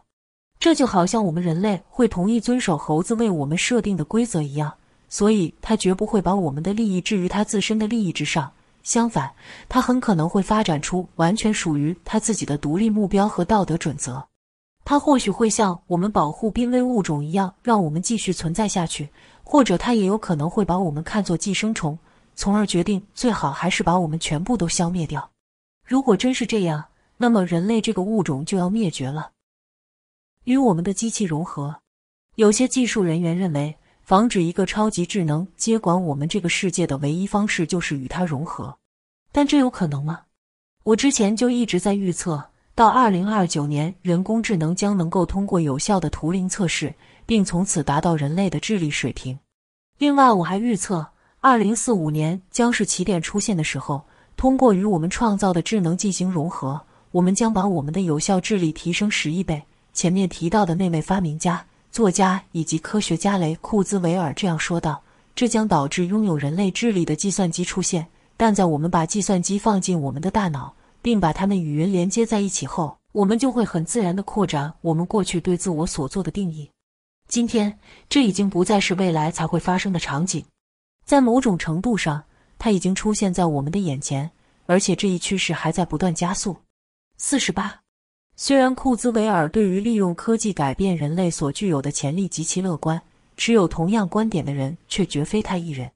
Speaker 1: 这就好像我们人类会同意遵守猴子为我们设定的规则一样。所以，他绝不会把我们的利益置于他自身的利益之上。相反，他很可能会发展出完全属于他自己的独立目标和道德准则。他或许会像我们保护濒危物种一样，让我们继续存在下去；或者，他也有可能会把我们看作寄生虫，从而决定最好还是把我们全部都消灭掉。如果真是这样，那么人类这个物种就要灭绝了。与我们的机器融合，有些技术人员认为。防止一个超级智能接管我们这个世界的唯一方式就是与它融合，但这有可能吗？我之前就一直在预测，到二零二九年，人工智能将能够通过有效的图灵测试，并从此达到人类的智力水平。另外，我还预测，二零四五年将是起点出现的时候，通过与我们创造的智能进行融合，我们将把我们的有效智力提升十亿倍。前面提到的那位发明家。作家以及科学家雷库兹维尔这样说道：“这将导致拥有人类智力的计算机出现，但在我们把计算机放进我们的大脑，并把它们与云连接在一起后，我们就会很自然地扩展我们过去对自我所做的定义。今天，这已经不再是未来才会发生的场景，在某种程度上，它已经出现在我们的眼前，而且这一趋势还在不断加速。”四十八。虽然库兹韦尔对于利用科技改变人类所具有的潜力极其乐观，持有同样观点的人却绝非他一人。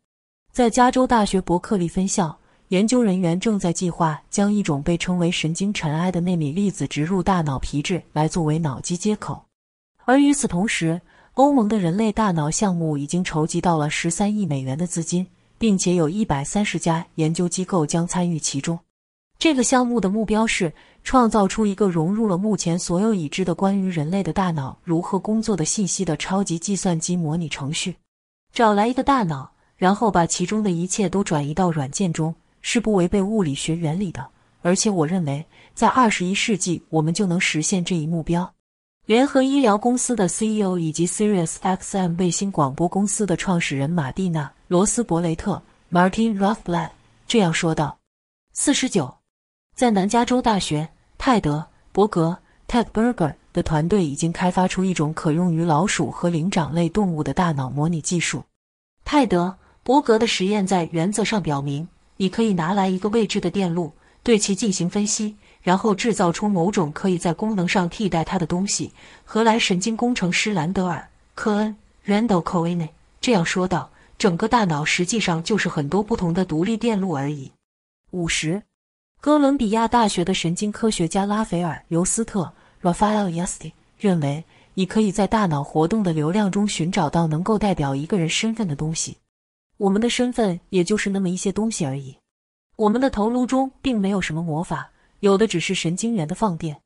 Speaker 1: 在加州大学伯克利分校，研究人员正在计划将一种被称为“神经尘埃”的纳米粒子植入大脑皮质，来作为脑机接口。而与此同时，欧盟的人类大脑项目已经筹集到了十三亿美元的资金，并且有一百三十家研究机构将参与其中。这个项目的目标是。创造出一个融入了目前所有已知的关于人类的大脑如何工作的信息的超级计算机模拟程序，找来一个大脑，然后把其中的一切都转移到软件中，是不违背物理学原理的。而且我认为，在二十一世纪，我们就能实现这一目标。联合医疗公司的 CEO 以及 SiriusXM 卫星广播公司的创始人马蒂娜·罗斯伯雷特 m a r t i n Rothblatt） 这样说道：“四十九，在南加州大学。”泰德·伯格 （Ted Berger） 的团队已经开发出一种可用于老鼠和灵长类动物的大脑模拟技术。泰德·伯格的实验在原则上表明，你可以拿来一个未知的电路，对其进行分析，然后制造出某种可以在功能上替代它的东西。荷兰神经工程师兰德尔·科恩 （Randal l c o e n 这样说道：“整个大脑实际上就是很多不同的独立电路而已。”五十。哥伦比亚大学的神经科学家拉斐尔·尤斯特 （Rafael Yuste） 认为，你可以在大脑活动的流量中寻找到能够代表一个人身份的东西。我们的身份也就是那么一些东西而已。我们的头颅中并没有什么魔法，有的只是神经元的放电。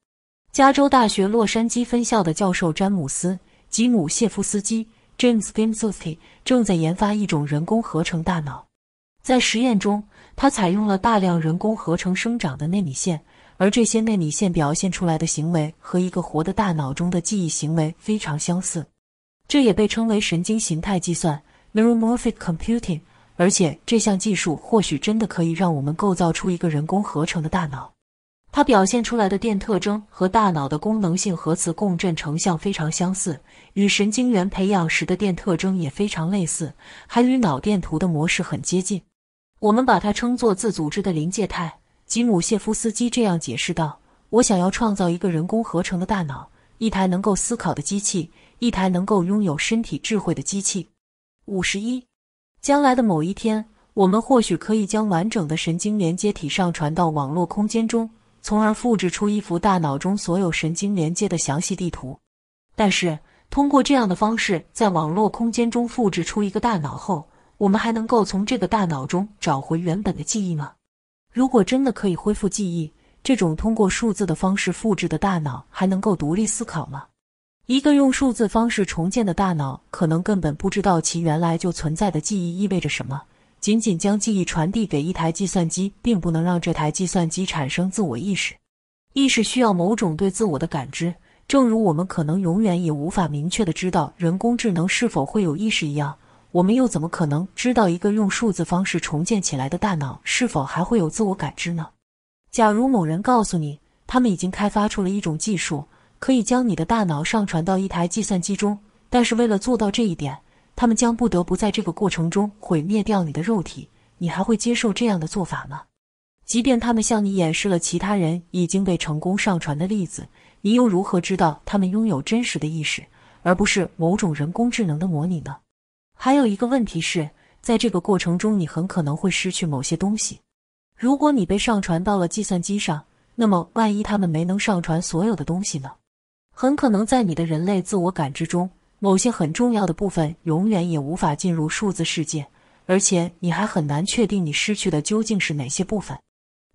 Speaker 1: 加州大学洛杉矶分校的教授詹姆斯·吉姆·谢夫斯基 （James g i m s o s e y 正在研发一种人工合成大脑，在实验中。它采用了大量人工合成生长的纳米线，而这些纳米线表现出来的行为和一个活的大脑中的记忆行为非常相似。这也被称为神经形态计算 （neuromorphic computing），而且这项技术或许真的可以让我们构造出一个人工合成的大脑。它表现出来的电特征和大脑的功能性核磁共振成像非常相似，与神经元培养时的电特征也非常类似，还与脑电图的模式很接近。我们把它称作自组织的临界态，吉姆·谢夫斯基这样解释道：“我想要创造一个人工合成的大脑，一台能够思考的机器，一台能够拥有身体智慧的机器。”五十一，将来的某一天，我们或许可以将完整的神经连接体上传到网络空间中，从而复制出一幅大脑中所有神经连接的详细地图。但是，通过这样的方式，在网络空间中复制出一个大脑后，我们还能够从这个大脑中找回原本的记忆吗？如果真的可以恢复记忆，这种通过数字的方式复制的大脑还能够独立思考吗？一个用数字方式重建的大脑，可能根本不知道其原来就存在的记忆意味着什么。仅仅将记忆传递给一台计算机，并不能让这台计算机产生自我意识。意识需要某种对自我的感知，正如我们可能永远也无法明确的知道人工智能是否会有意识一样。我们又怎么可能知道一个用数字方式重建起来的大脑是否还会有自我感知呢？假如某人告诉你，他们已经开发出了一种技术，可以将你的大脑上传到一台计算机中，但是为了做到这一点，他们将不得不在这个过程中毁灭掉你的肉体，你还会接受这样的做法吗？即便他们向你演示了其他人已经被成功上传的例子，你又如何知道他们拥有真实的意识，而不是某种人工智能的模拟呢？还有一个问题是，在这个过程中，你很可能会失去某些东西。如果你被上传到了计算机上，那么万一他们没能上传所有的东西呢？很可能在你的人类自我感知中，某些很重要的部分永远也无法进入数字世界，而且你还很难确定你失去的究竟是哪些部分。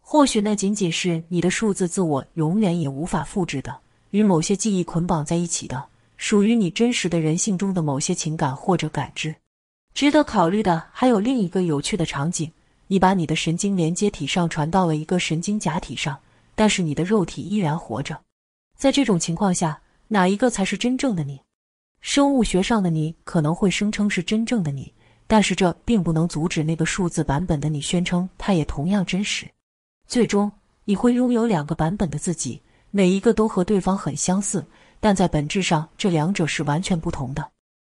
Speaker 1: 或许那仅仅是你的数字自我永远也无法复制的，与某些记忆捆绑在一起的。属于你真实的人性中的某些情感或者感知，值得考虑的还有另一个有趣的场景：你把你的神经连接体上传到了一个神经假体上，但是你的肉体依然活着。在这种情况下，哪一个才是真正的你？生物学上的你可能会声称是真正的你，但是这并不能阻止那个数字版本的你宣称它也同样真实。最终，你会拥有两个版本的自己，每一个都和对方很相似。但在本质上，这两者是完全不同的。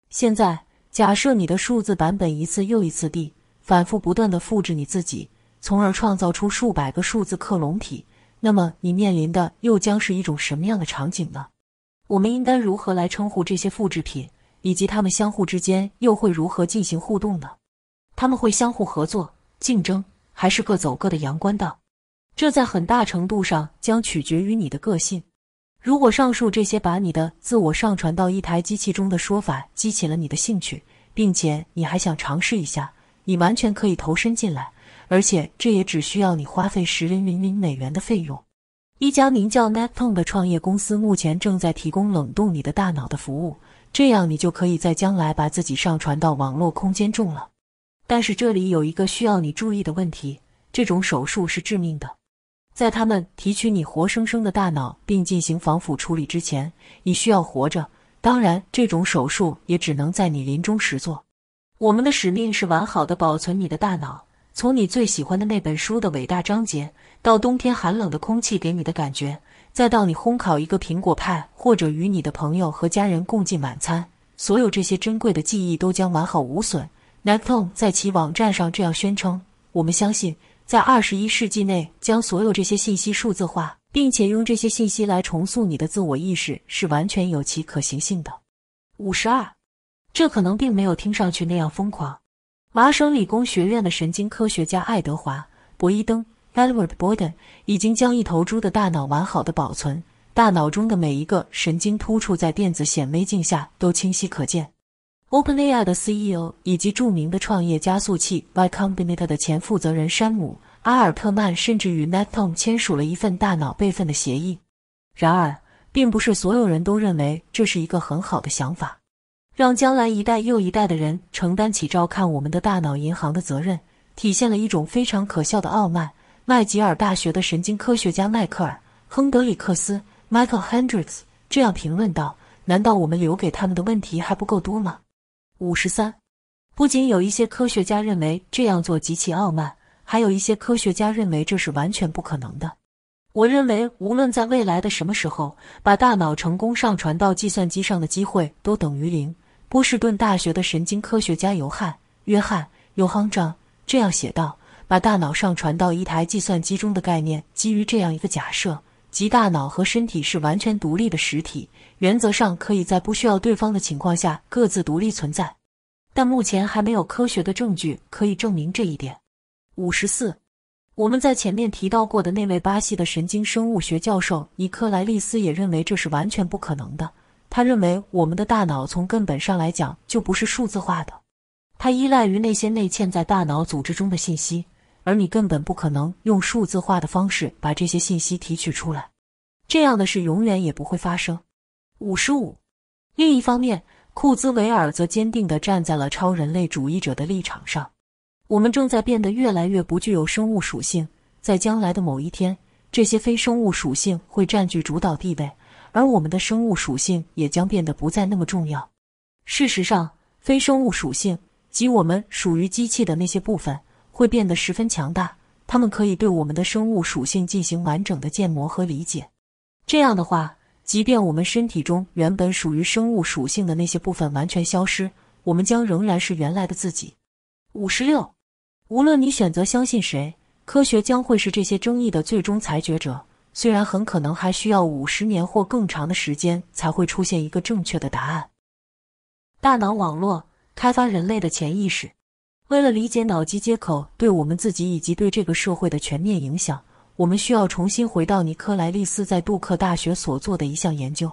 Speaker 1: 现在，假设你的数字版本一次又一次地反复不断地复制你自己，从而创造出数百个数字克隆体，那么你面临的又将是一种什么样的场景呢？我们应该如何来称呼这些复制品，以及它们相互之间又会如何进行互动呢？他们会相互合作、竞争，还是各走各的阳关道？这在很大程度上将取决于你的个性。如果上述这些把你的自我上传到一台机器中的说法激起了你的兴趣，并且你还想尝试一下，你完全可以投身进来，而且这也只需要你花费十零零零美元的费用。一家名叫 n e p t o n e 的创业公司目前正在提供冷冻你的大脑的服务，这样你就可以在将来把自己上传到网络空间中了。但是这里有一个需要你注意的问题：这种手术是致命的。在他们提取你活生生的大脑并进行防腐处理之前，你需要活着。当然，这种手术也只能在你临终时做。我们的使命是完好的保存你的大脑，从你最喜欢的那本书的伟大章节，到冬天寒冷的空气给你的感觉，再到你烘烤一个苹果派或者与你的朋友和家人共进晚餐，所有这些珍贵的记忆都将完好无损。n e c t o n e 在其网站上这样宣称：“我们相信。”在二十一世纪内，将所有这些信息数字化，并且用这些信息来重塑你的自我意识，是完全有其可行性的。五十二，这可能并没有听上去那样疯狂。麻省理工学院的神经科学家爱德华·博伊登 （Edward Boyden） 已经将一头猪的大脑完好的保存，大脑中的每一个神经突触在电子显微镜下都清晰可见。OpenAI 的 CEO 以及著名的创业加速器 Y Combinator 的前负责人山姆·阿尔特曼甚至与 n e t o m 签署了一份大脑备份的协议。然而，并不是所有人都认为这是一个很好的想法。让将来一代又一代的人承担起照看我们的大脑银行的责任，体现了一种非常可笑的傲慢。麦吉尔大学的神经科学家迈克尔·亨德里克斯 （Michael Hendrix） 这样评论道：“难道我们留给他们的问题还不够多吗？”五十三，不仅有一些科学家认为这样做极其傲慢，还有一些科学家认为这是完全不可能的。我认为，无论在未来的什么时候，把大脑成功上传到计算机上的机会都等于零。波士顿大学的神经科学家尤汉·约翰·尤亨章这样写道：“把大脑上传到一台计算机中的概念，基于这样一个假设。”即大脑和身体是完全独立的实体，原则上可以在不需要对方的情况下各自独立存在，但目前还没有科学的证据可以证明这一点。五十四，我们在前面提到过的那位巴西的神经生物学教授尼克莱利斯也认为这是完全不可能的。他认为我们的大脑从根本上来讲就不是数字化的，它依赖于那些内嵌在大脑组织中的信息。而你根本不可能用数字化的方式把这些信息提取出来，这样的事永远也不会发生。五十五。另一方面，库兹韦尔则坚定地站在了超人类主义者的立场上。我们正在变得越来越不具有生物属性，在将来的某一天，这些非生物属性会占据主导地位，而我们的生物属性也将变得不再那么重要。事实上，非生物属性及我们属于机器的那些部分。会变得十分强大，他们可以对我们的生物属性进行完整的建模和理解。这样的话，即便我们身体中原本属于生物属性的那些部分完全消失，我们将仍然是原来的自己。五十六，无论你选择相信谁，科学将会是这些争议的最终裁决者。虽然很可能还需要五十年或更长的时间才会出现一个正确的答案。大脑网络开发人类的潜意识。为了理解脑机接口对我们自己以及对这个社会的全面影响，我们需要重新回到尼科莱利斯在杜克大学所做的一项研究。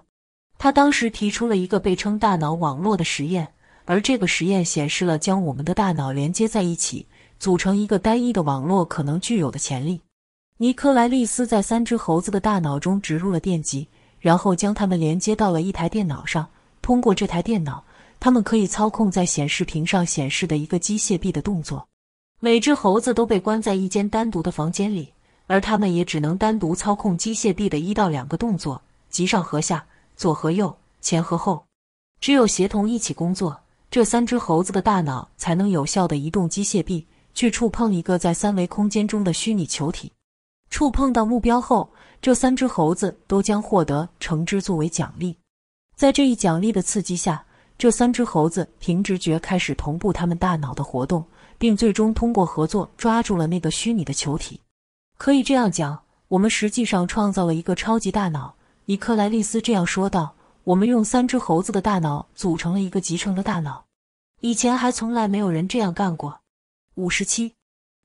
Speaker 1: 他当时提出了一个被称“大脑网络”的实验，而这个实验显示了将我们的大脑连接在一起，组成一个单一的网络可能具有的潜力。尼科莱利斯在三只猴子的大脑中植入了电极，然后将它们连接到了一台电脑上，通过这台电脑。他们可以操控在显示屏上显示的一个机械臂的动作。每只猴子都被关在一间单独的房间里，而他们也只能单独操控机械臂的一到两个动作，即上和下、左和右、前和后。只有协同一起工作，这三只猴子的大脑才能有效地移动机械臂去触碰一个在三维空间中的虚拟球体。触碰到目标后，这三只猴子都将获得橙汁作为奖励。在这一奖励的刺激下，这三只猴子凭直觉开始同步他们大脑的活动，并最终通过合作抓住了那个虚拟的球体。可以这样讲，我们实际上创造了一个超级大脑。以克莱利斯这样说道：“我们用三只猴子的大脑组成了一个集成的大脑。以前还从来没有人这样干过。”五十七，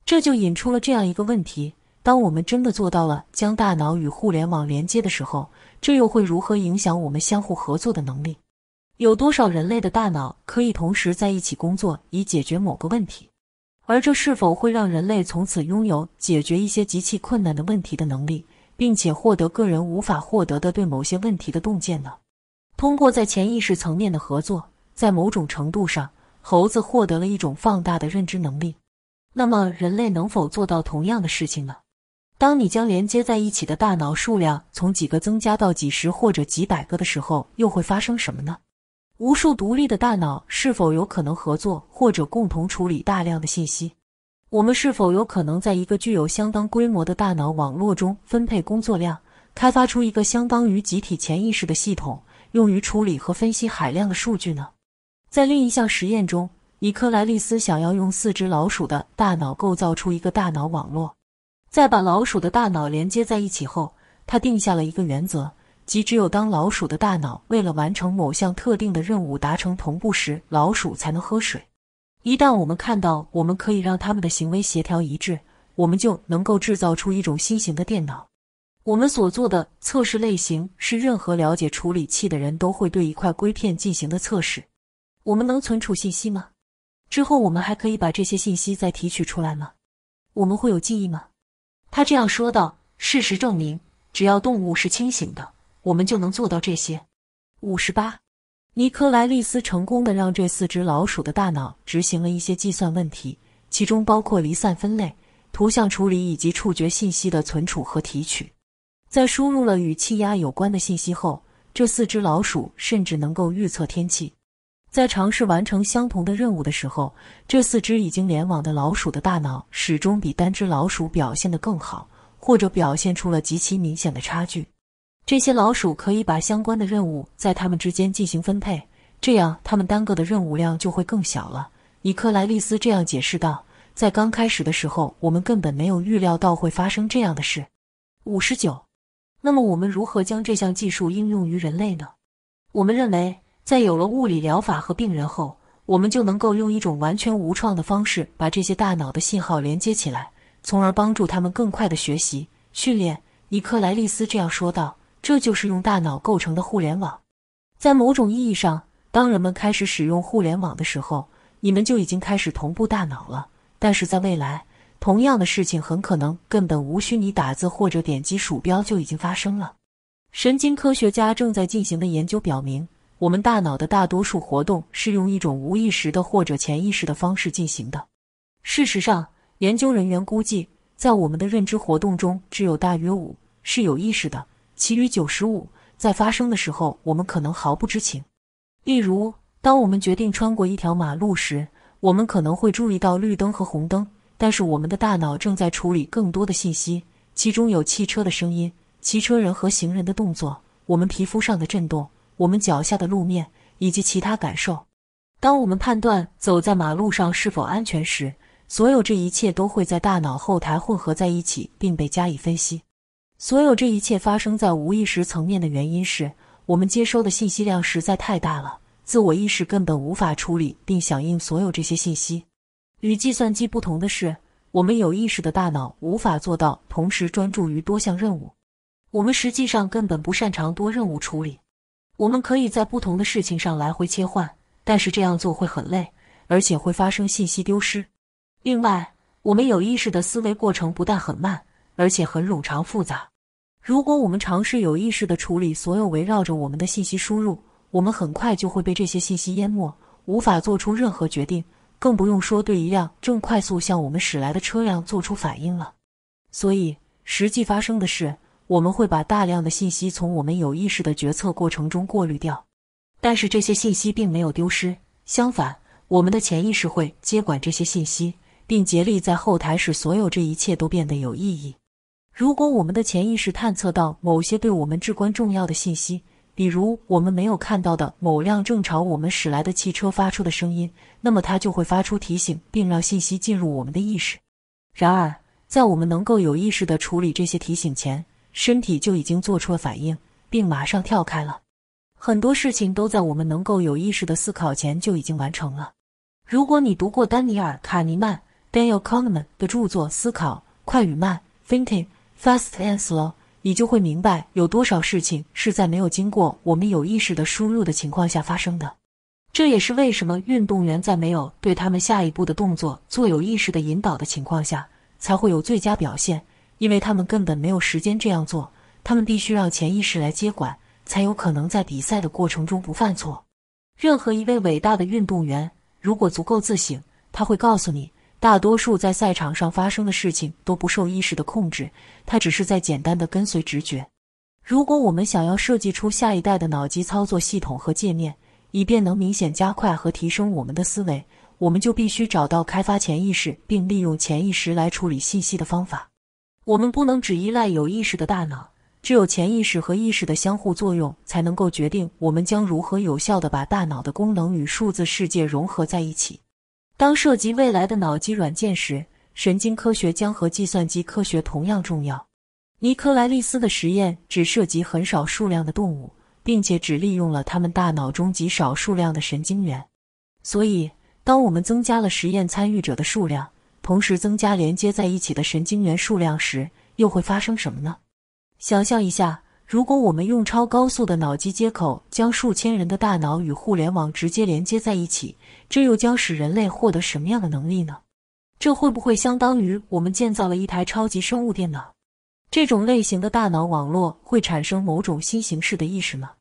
Speaker 1: 这就引出了这样一个问题：当我们真的做到了将大脑与互联网连接的时候，这又会如何影响我们相互合作的能力？有多少人类的大脑可以同时在一起工作，以解决某个问题？而这是否会让人类从此拥有解决一些极其困难的问题的能力，并且获得个人无法获得的对某些问题的洞见呢？通过在潜意识层面的合作，在某种程度上，猴子获得了一种放大的认知能力。那么，人类能否做到同样的事情呢？当你将连接在一起的大脑数量从几个增加到几十或者几百个的时候，又会发生什么呢？无数独立的大脑是否有可能合作或者共同处理大量的信息？我们是否有可能在一个具有相当规模的大脑网络中分配工作量，开发出一个相当于集体潜意识的系统，用于处理和分析海量的数据呢？在另一项实验中，以克莱利斯想要用四只老鼠的大脑构造出一个大脑网络，在把老鼠的大脑连接在一起后，他定下了一个原则。即只有当老鼠的大脑为了完成某项特定的任务达成同步时，老鼠才能喝水。一旦我们看到我们可以让他们的行为协调一致，我们就能够制造出一种新型的电脑。我们所做的测试类型是任何了解处理器的人都会对一块硅片进行的测试。我们能存储信息吗？之后我们还可以把这些信息再提取出来吗？我们会有记忆吗？他这样说道。事实证明，只要动物是清醒的。我们就能做到这些。五十八，尼科莱利斯成功的让这四只老鼠的大脑执行了一些计算问题，其中包括离散分类、图像处理以及触觉信息的存储和提取。在输入了与气压有关的信息后，这四只老鼠甚至能够预测天气。在尝试完成相同的任务的时候，这四只已经联网的老鼠的大脑始终比单只老鼠表现得更好，或者表现出了极其明显的差距。这些老鼠可以把相关的任务在它们之间进行分配，这样它们单个的任务量就会更小了。尼克莱利斯这样解释道：“在刚开始的时候，我们根本没有预料到会发生这样的事。”五十九。那么我们如何将这项技术应用于人类呢？我们认为，在有了物理疗法和病人后，我们就能够用一种完全无创的方式把这些大脑的信号连接起来，从而帮助他们更快地学习训练。尼克莱利斯这样说道。这就是用大脑构成的互联网。在某种意义上，当人们开始使用互联网的时候，你们就已经开始同步大脑了。但是在未来，同样的事情很可能根本无需你打字或者点击鼠标就已经发生了。神经科学家正在进行的研究表明，我们大脑的大多数活动是用一种无意识的或者潜意识的方式进行的。事实上，研究人员估计，在我们的认知活动中，只有大约五是有意识的。其余九十五在发生的时候，我们可能毫不知情。例如，当我们决定穿过一条马路时，我们可能会注意到绿灯和红灯，但是我们的大脑正在处理更多的信息，其中有汽车的声音、骑车人和行人的动作、我们皮肤上的震动、我们脚下的路面以及其他感受。当我们判断走在马路上是否安全时，所有这一切都会在大脑后台混合在一起，并被加以分析。所有这一切发生在无意识层面的原因是我们接收的信息量实在太大了，自我意识根本无法处理并响应所有这些信息。与计算机不同的是，我们有意识的大脑无法做到同时专注于多项任务。我们实际上根本不擅长多任务处理。我们可以在不同的事情上来回切换，但是这样做会很累，而且会发生信息丢失。另外，我们有意识的思维过程不但很慢，而且很冗长复杂。如果我们尝试有意识地处理所有围绕着我们的信息输入，我们很快就会被这些信息淹没，无法做出任何决定，更不用说对一辆正快速向我们驶来的车辆做出反应了。所以，实际发生的是，我们会把大量的信息从我们有意识的决策过程中过滤掉。但是，这些信息并没有丢失，相反，我们的潜意识会接管这些信息，并竭力在后台使所有这一切都变得有意义。如果我们的潜意识探测到某些对我们至关重要的信息，比如我们没有看到的某辆正朝我们驶来的汽车发出的声音，那么它就会发出提醒，并让信息进入我们的意识。然而，在我们能够有意识地处理这些提醒前，身体就已经做出了反应，并马上跳开了。很多事情都在我们能够有意识的思考前就已经完成了。如果你读过丹尼尔·卡尼曼 （Daniel Kahneman） 的著作《思考，快与慢》（Thinking），Fast as w 你就会明白有多少事情是在没有经过我们有意识的输入的情况下发生的。这也是为什么运动员在没有对他们下一步的动作做有意识的引导的情况下，才会有最佳表现，因为他们根本没有时间这样做。他们必须让潜意识来接管，才有可能在比赛的过程中不犯错。任何一位伟大的运动员，如果足够自省，他会告诉你。大多数在赛场上发生的事情都不受意识的控制，它只是在简单的跟随直觉。如果我们想要设计出下一代的脑机操作系统和界面，以便能明显加快和提升我们的思维，我们就必须找到开发潜意识并利用潜意识来处理信息的方法。我们不能只依赖有意识的大脑，只有潜意识和意识的相互作用，才能够决定我们将如何有效地把大脑的功能与数字世界融合在一起。当涉及未来的脑机软件时，神经科学将和计算机科学同样重要。尼科莱利斯的实验只涉及很少数量的动物，并且只利用了他们大脑中极少数量的神经元。所以，当我们增加了实验参与者的数量，同时增加连接在一起的神经元数量时，又会发生什么呢？想象一下，如果我们用超高速的脑机接口将数千人的大脑与互联网直接连接在一起。这又将使人类获得什么样的能力呢？这会不会相当于我们建造了一台超级生物电脑？这种类型的大脑网络会产生某种新形式的意识吗？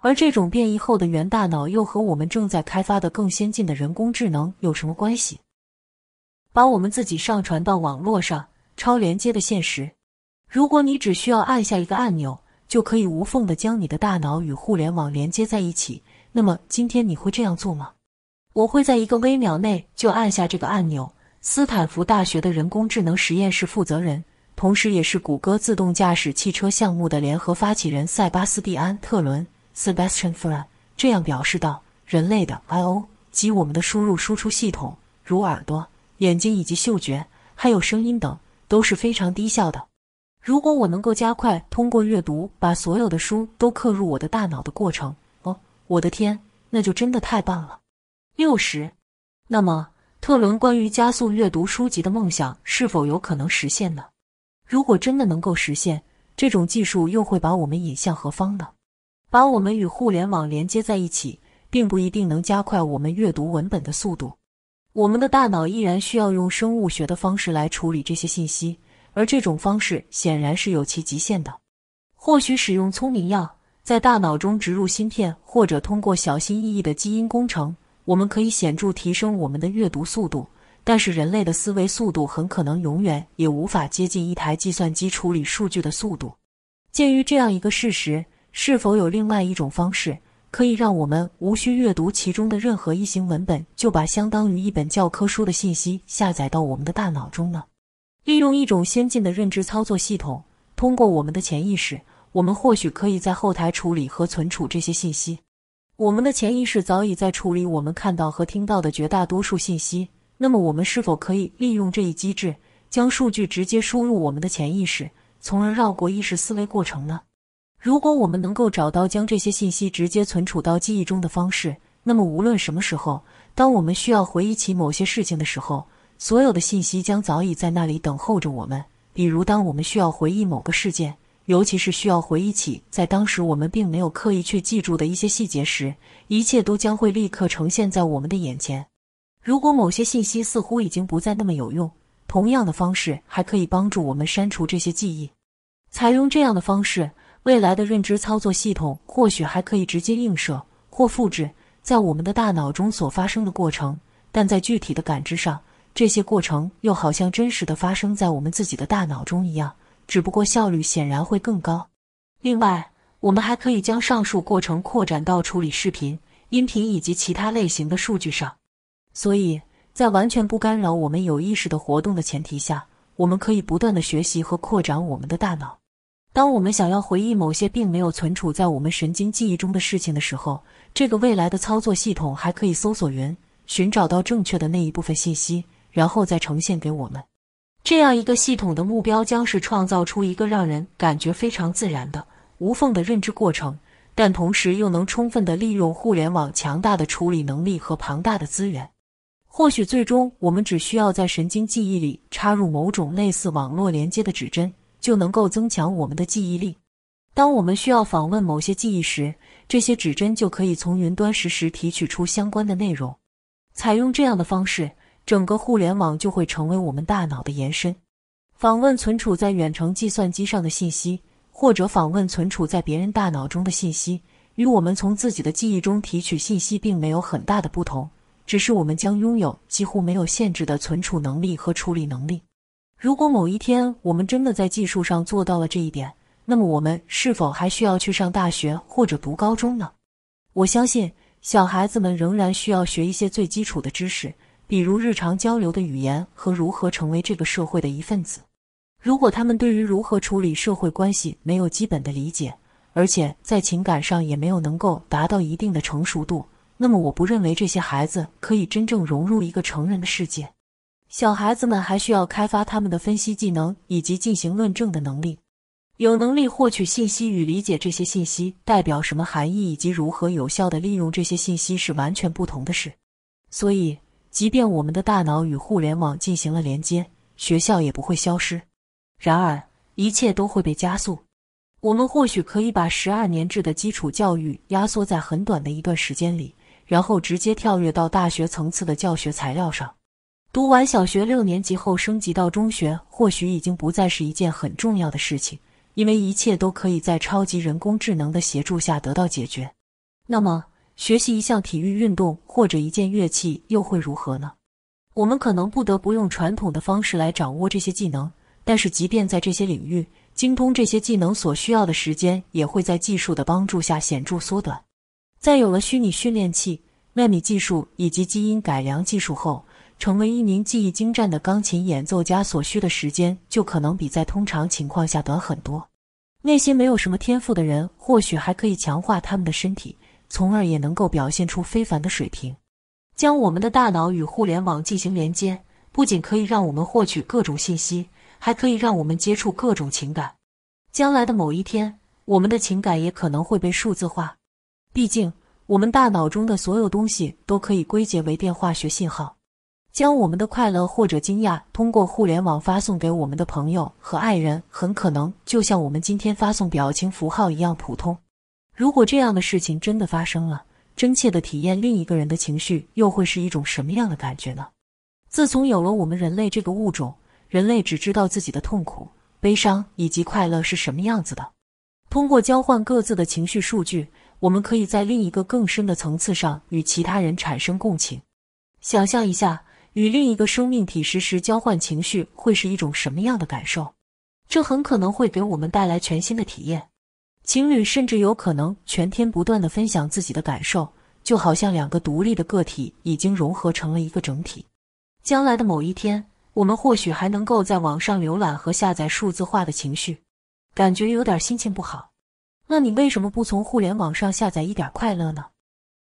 Speaker 1: 而这种变异后的元大脑又和我们正在开发的更先进的人工智能有什么关系？把我们自己上传到网络上，超连接的现实。如果你只需要按下一个按钮，就可以无缝的将你的大脑与互联网连接在一起，那么今天你会这样做吗？我会在一个微秒内就按下这个按钮。斯坦福大学的人工智能实验室负责人，同时也是谷歌自动驾驶汽车项目的联合发起人塞巴斯蒂安·特伦 （Sebastian f r a y 这样表示道：“人类的 I/O 及我们的输入输出系统，如耳朵、眼睛以及嗅觉，还有声音等，都是非常低效的。如果我能够加快通过阅读把所有的书都刻入我的大脑的过程，哦，我的天，那就真的太棒了。”六十，那么特伦关于加速阅读书籍的梦想是否有可能实现呢？如果真的能够实现，这种技术又会把我们引向何方呢？把我们与互联网连接在一起，并不一定能加快我们阅读文本的速度。我们的大脑依然需要用生物学的方式来处理这些信息，而这种方式显然是有其极限的。或许使用聪明药，在大脑中植入芯片，或者通过小心翼翼的基因工程。我们可以显著提升我们的阅读速度，但是人类的思维速度很可能永远也无法接近一台计算机处理数据的速度。鉴于这样一个事实，是否有另外一种方式可以让我们无需阅读其中的任何一行文本，就把相当于一本教科书的信息下载到我们的大脑中呢？利用一种先进的认知操作系统，通过我们的潜意识，我们或许可以在后台处理和存储这些信息。我们的潜意识早已在处理我们看到和听到的绝大多数信息。那么，我们是否可以利用这一机制，将数据直接输入我们的潜意识，从而绕过意识思维过程呢？如果我们能够找到将这些信息直接存储到记忆中的方式，那么无论什么时候，当我们需要回忆起某些事情的时候，所有的信息将早已在那里等候着我们。比如，当我们需要回忆某个事件。尤其是需要回忆起在当时我们并没有刻意去记住的一些细节时，一切都将会立刻呈现在我们的眼前。如果某些信息似乎已经不再那么有用，同样的方式还可以帮助我们删除这些记忆。采用这样的方式，未来的认知操作系统或许还可以直接映射或复制在我们的大脑中所发生的过程，但在具体的感知上，这些过程又好像真实的发生在我们自己的大脑中一样。只不过效率显然会更高。另外，我们还可以将上述过程扩展到处理视频、音频以及其他类型的数据上。所以，在完全不干扰我们有意识的活动的前提下，我们可以不断的学习和扩展我们的大脑。当我们想要回忆某些并没有存储在我们神经记忆中的事情的时候，这个未来的操作系统还可以搜索云，寻找到正确的那一部分信息，然后再呈现给我们。这样一个系统的目标将是创造出一个让人感觉非常自然的无缝的认知过程，但同时又能充分的利用互联网强大的处理能力和庞大的资源。或许最终，我们只需要在神经记忆里插入某种类似网络连接的指针，就能够增强我们的记忆力。当我们需要访问某些记忆时，这些指针就可以从云端实时提取出相关的内容。采用这样的方式。整个互联网就会成为我们大脑的延伸，访问存储在远程计算机上的信息，或者访问存储在别人大脑中的信息，与我们从自己的记忆中提取信息并没有很大的不同，只是我们将拥有几乎没有限制的存储能力和处理能力。如果某一天我们真的在技术上做到了这一点，那么我们是否还需要去上大学或者读高中呢？我相信小孩子们仍然需要学一些最基础的知识。比如日常交流的语言和如何成为这个社会的一份子。如果他们对于如何处理社会关系没有基本的理解，而且在情感上也没有能够达到一定的成熟度，那么我不认为这些孩子可以真正融入一个成人的世界。小孩子们还需要开发他们的分析技能以及进行论证的能力。有能力获取信息与理解这些信息代表什么含义，以及如何有效地利用这些信息是完全不同的事。所以。即便我们的大脑与互联网进行了连接，学校也不会消失。然而，一切都会被加速。我们或许可以把十二年制的基础教育压缩在很短的一段时间里，然后直接跳跃到大学层次的教学材料上。读完小学六年级后升级到中学，或许已经不再是一件很重要的事情，因为一切都可以在超级人工智能的协助下得到解决。那么，学习一项体育运动或者一件乐器又会如何呢？我们可能不得不用传统的方式来掌握这些技能，但是即便在这些领域，精通这些技能所需要的时间也会在技术的帮助下显著缩短。在有了虚拟训练器、纳米技术以及基因改良技术后，成为一名技艺精湛的钢琴演奏家所需的时间就可能比在通常情况下短很多。那些没有什么天赋的人，或许还可以强化他们的身体。从而也能够表现出非凡的水平。将我们的大脑与互联网进行连接，不仅可以让我们获取各种信息，还可以让我们接触各种情感。将来的某一天，我们的情感也可能会被数字化。毕竟，我们大脑中的所有东西都可以归结为电化学信号。将我们的快乐或者惊讶通过互联网发送给我们的朋友和爱人，很可能就像我们今天发送表情符号一样普通。如果这样的事情真的发生了，真切的体验另一个人的情绪又会是一种什么样的感觉呢？自从有了我们人类这个物种，人类只知道自己的痛苦、悲伤以及快乐是什么样子的。通过交换各自的情绪数据，我们可以在另一个更深的层次上与其他人产生共情。想象一下，与另一个生命体实时交换情绪会是一种什么样的感受？这很可能会给我们带来全新的体验。情侣甚至有可能全天不断的分享自己的感受，就好像两个独立的个体已经融合成了一个整体。将来的某一天，我们或许还能够在网上浏览和下载数字化的情绪。感觉有点心情不好，那你为什么不从互联网上下载一点快乐呢？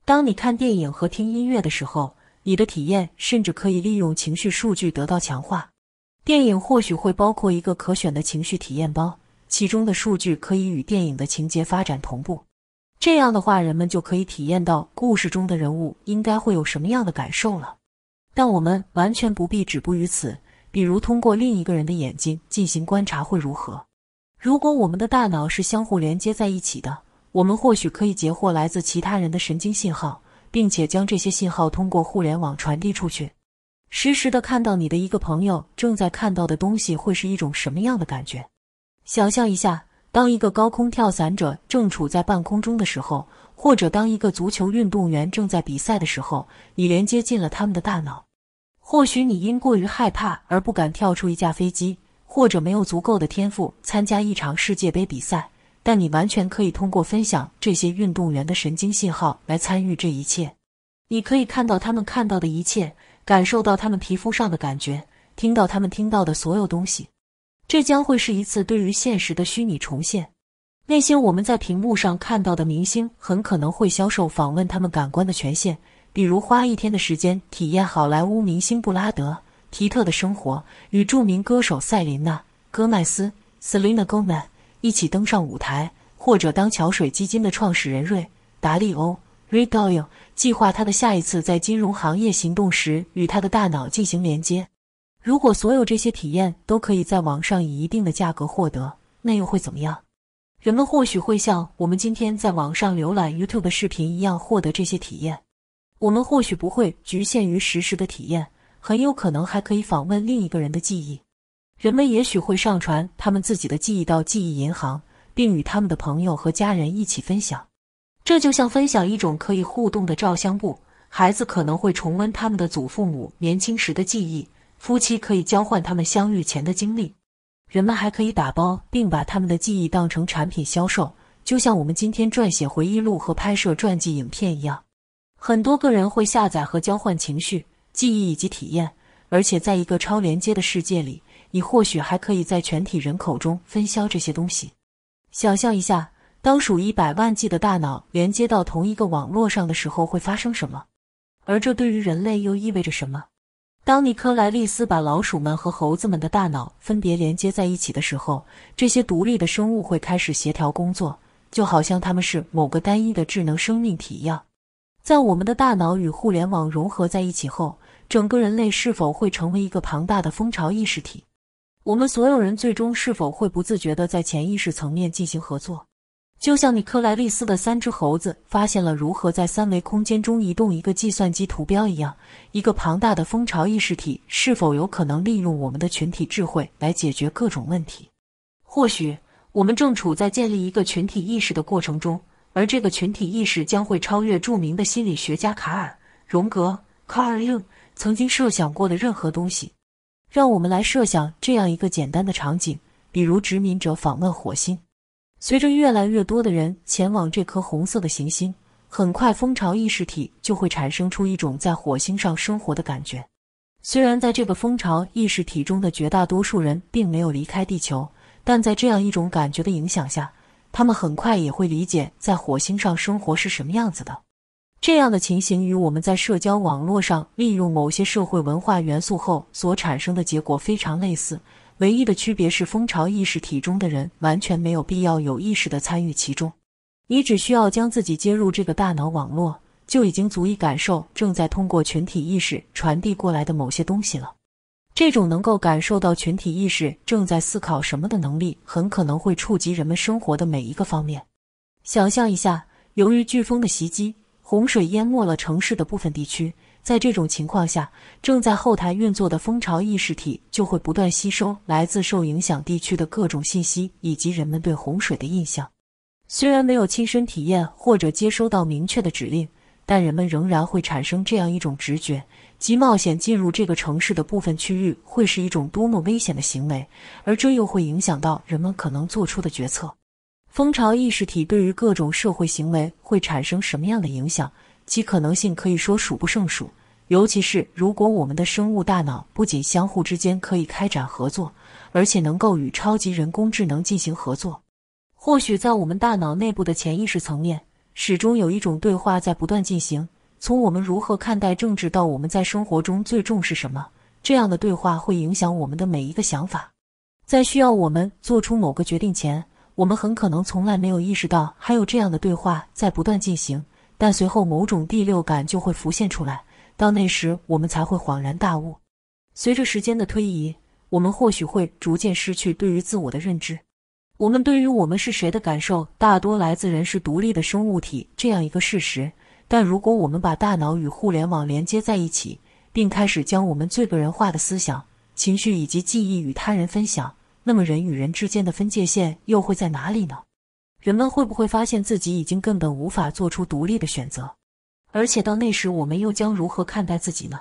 Speaker 1: 当你看电影和听音乐的时候，你的体验甚至可以利用情绪数据得到强化。电影或许会包括一个可选的情绪体验包。其中的数据可以与电影的情节发展同步，这样的话，人们就可以体验到故事中的人物应该会有什么样的感受了。但我们完全不必止步于此，比如通过另一个人的眼睛进行观察会如何？如果我们的大脑是相互连接在一起的，我们或许可以截获来自其他人的神经信号，并且将这些信号通过互联网传递出去，实时的看到你的一个朋友正在看到的东西会是一种什么样的感觉。想象一下，当一个高空跳伞者正处在半空中的时候，或者当一个足球运动员正在比赛的时候，你连接进了他们的大脑。或许你因过于害怕而不敢跳出一架飞机，或者没有足够的天赋参加一场世界杯比赛，但你完全可以通过分享这些运动员的神经信号来参与这一切。你可以看到他们看到的一切，感受到他们皮肤上的感觉，听到他们听到的所有东西。这将会是一次对于现实的虚拟重现。那些我们在屏幕上看到的明星很可能会销售访问他们感官的权限，比如花一天的时间体验好莱坞明星布拉德·皮特的生活，与著名歌手塞琳娜·戈麦斯 （Selena Gomez） 一起登上舞台，或者当桥水基金的创始人瑞·达利欧 （Ray Dalio） 计划他的下一次在金融行业行动时，与他的大脑进行连接。如果所有这些体验都可以在网上以一定的价格获得，那又会怎么样？人们或许会像我们今天在网上浏览 YouTube 视频一样获得这些体验。我们或许不会局限于实时的体验，很有可能还可以访问另一个人的记忆。人们也许会上传他们自己的记忆到记忆银行，并与他们的朋友和家人一起分享。这就像分享一种可以互动的照相簿。孩子可能会重温他们的祖父母年轻时的记忆。夫妻可以交换他们相遇前的经历，人们还可以打包并把他们的记忆当成产品销售，就像我们今天撰写回忆录和拍摄传记影片一样。很多个人会下载和交换情绪、记忆以及体验，而且在一个超连接的世界里，你或许还可以在全体人口中分销这些东西。想象一下，当数一百万计的大脑连接到同一个网络上的时候会发生什么？而这对于人类又意味着什么？当尼克莱利斯把老鼠们和猴子们的大脑分别连接在一起的时候，这些独立的生物会开始协调工作，就好像他们是某个单一的智能生命体一样。在我们的大脑与互联网融合在一起后，整个人类是否会成为一个庞大的蜂巢意识体？我们所有人最终是否会不自觉地在潜意识层面进行合作？就像你克莱利斯的三只猴子发现了如何在三维空间中移动一个计算机图标一样，一个庞大的蜂巢意识体是否有可能利用我们的群体智慧来解决各种问题？或许我们正处在建立一个群体意识的过程中，而这个群体意识将会超越著名的心理学家卡尔·荣格 （Carl Jung） 曾经设想过的任何东西。让我们来设想这样一个简单的场景：比如殖民者访问火星。随着越来越多的人前往这颗红色的行星，很快蜂巢意识体就会产生出一种在火星上生活的感觉。虽然在这个蜂巢意识体中的绝大多数人并没有离开地球，但在这样一种感觉的影响下，他们很快也会理解在火星上生活是什么样子的。这样的情形与我们在社交网络上利用某些社会文化元素后所产生的结果非常类似。唯一的区别是，蜂巢意识体中的人完全没有必要有意识地参与其中。你只需要将自己接入这个大脑网络，就已经足以感受正在通过群体意识传递过来的某些东西了。这种能够感受到群体意识正在思考什么的能力，很可能会触及人们生活的每一个方面。想象一下，由于飓风的袭击，洪水淹没了城市的部分地区。在这种情况下，正在后台运作的蜂巢意识体就会不断吸收来自受影响地区的各种信息，以及人们对洪水的印象。虽然没有亲身体验或者接收到明确的指令，但人们仍然会产生这样一种直觉：即冒险进入这个城市的部分区域会是一种多么危险的行为，而这又会影响到人们可能做出的决策。蜂巢意识体对于各种社会行为会产生什么样的影响？其可能性可以说数不胜数，尤其是如果我们的生物大脑不仅相互之间可以开展合作，而且能够与超级人工智能进行合作，或许在我们大脑内部的潜意识层面，始终有一种对话在不断进行。从我们如何看待政治，到我们在生活中最重视什么，这样的对话会影响我们的每一个想法。在需要我们做出某个决定前，我们很可能从来没有意识到还有这样的对话在不断进行。但随后某种第六感就会浮现出来，到那时我们才会恍然大悟。随着时间的推移，我们或许会逐渐失去对于自我的认知。我们对于我们是谁的感受，大多来自人是独立的生物体这样一个事实。但如果我们把大脑与互联网连接在一起，并开始将我们最个人化的思想、情绪以及记忆与他人分享，那么人与人之间的分界线又会在哪里呢？人们会不会发现自己已经根本无法做出独立的选择？而且到那时，我们又将如何看待自己呢？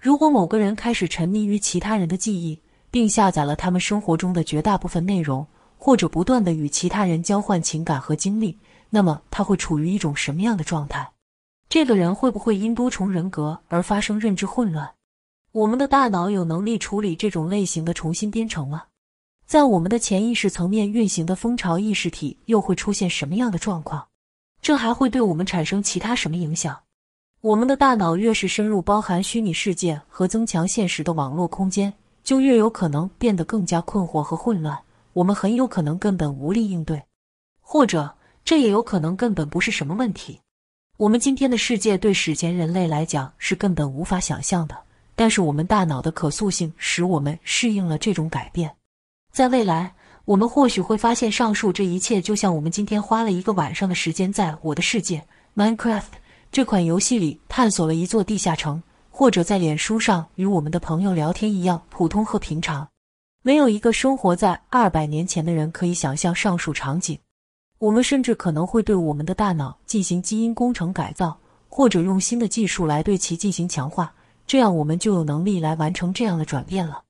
Speaker 1: 如果某个人开始沉迷于其他人的记忆，并下载了他们生活中的绝大部分内容，或者不断的与其他人交换情感和经历，那么他会处于一种什么样的状态？这个人会不会因多重人格而发生认知混乱？我们的大脑有能力处理这种类型的重新编程吗？在我们的潜意识层面运行的蜂巢意识体又会出现什么样的状况？这还会对我们产生其他什么影响？我们的大脑越是深入包含虚拟世界和增强现实的网络空间，就越有可能变得更加困惑和混乱。我们很有可能根本无力应对，或者这也有可能根本不是什么问题。我们今天的世界对史前人类来讲是根本无法想象的，但是我们大脑的可塑性使我们适应了这种改变。在未来，我们或许会发现上述这一切，就像我们今天花了一个晚上的时间，在《我的世界》（Minecraft） 这款游戏里探索了一座地下城，或者在脸书上与我们的朋友聊天一样普通和平常。没有一个生活在二百年前的人可以想象上述场景。我们甚至可能会对我们的大脑进行基因工程改造，或者用新的技术来对其进行强化，这样我们就有能力来完成这样的转变了。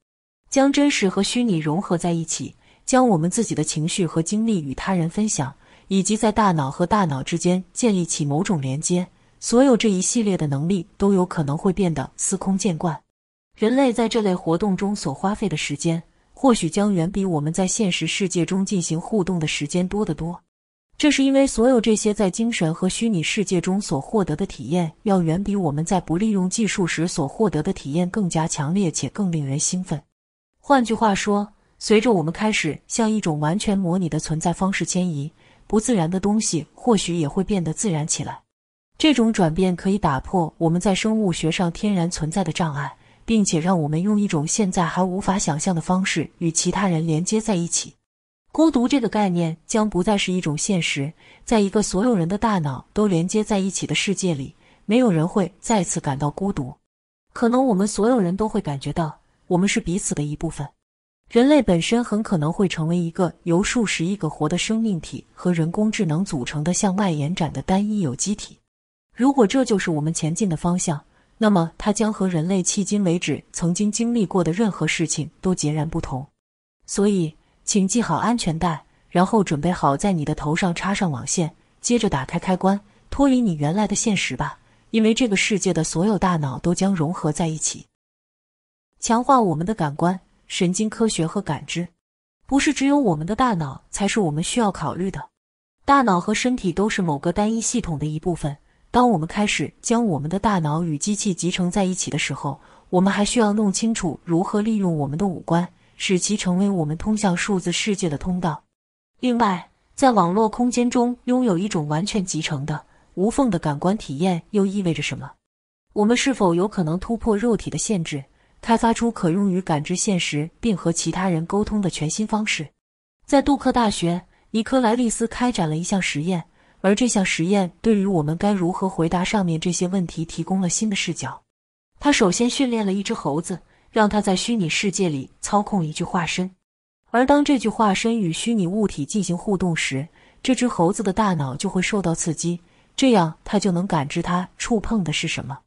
Speaker 1: 将真实和虚拟融合在一起，将我们自己的情绪和经历与他人分享，以及在大脑和大脑之间建立起某种连接，所有这一系列的能力都有可能会变得司空见惯。人类在这类活动中所花费的时间，或许将远比我们在现实世界中进行互动的时间多得多。这是因为所有这些在精神和虚拟世界中所获得的体验，要远比我们在不利用技术时所获得的体验更加强烈且更令人兴奋。换句话说，随着我们开始向一种完全模拟的存在方式迁移，不自然的东西或许也会变得自然起来。这种转变可以打破我们在生物学上天然存在的障碍，并且让我们用一种现在还无法想象的方式与其他人连接在一起。孤独这个概念将不再是一种现实，在一个所有人的大脑都连接在一起的世界里，没有人会再次感到孤独。可能我们所有人都会感觉到。我们是彼此的一部分。人类本身很可能会成为一个由数十亿个活的生命体和人工智能组成的向外延展的单一有机体。如果这就是我们前进的方向，那么它将和人类迄今为止曾经经历过的任何事情都截然不同。所以，请系好安全带，然后准备好在你的头上插上网线，接着打开开关，脱离你原来的现实吧，因为这个世界的所有大脑都将融合在一起。强化我们的感官、神经科学和感知，不是只有我们的大脑才是我们需要考虑的。大脑和身体都是某个单一系统的一部分。当我们开始将我们的大脑与机器集成在一起的时候，我们还需要弄清楚如何利用我们的五官，使其成为我们通向数字世界的通道。另外，在网络空间中拥有一种完全集成的、无缝的感官体验，又意味着什么？我们是否有可能突破肉体的限制？开发出可用于感知现实并和其他人沟通的全新方式。在杜克大学，尼科莱利斯开展了一项实验，而这项实验对于我们该如何回答上面这些问题提供了新的视角。他首先训练了一只猴子，让它在虚拟世界里操控一具化身。而当这具化身与虚拟物体进行互动时，这只猴子的大脑就会受到刺激，这样它就能感知它触碰的是什么。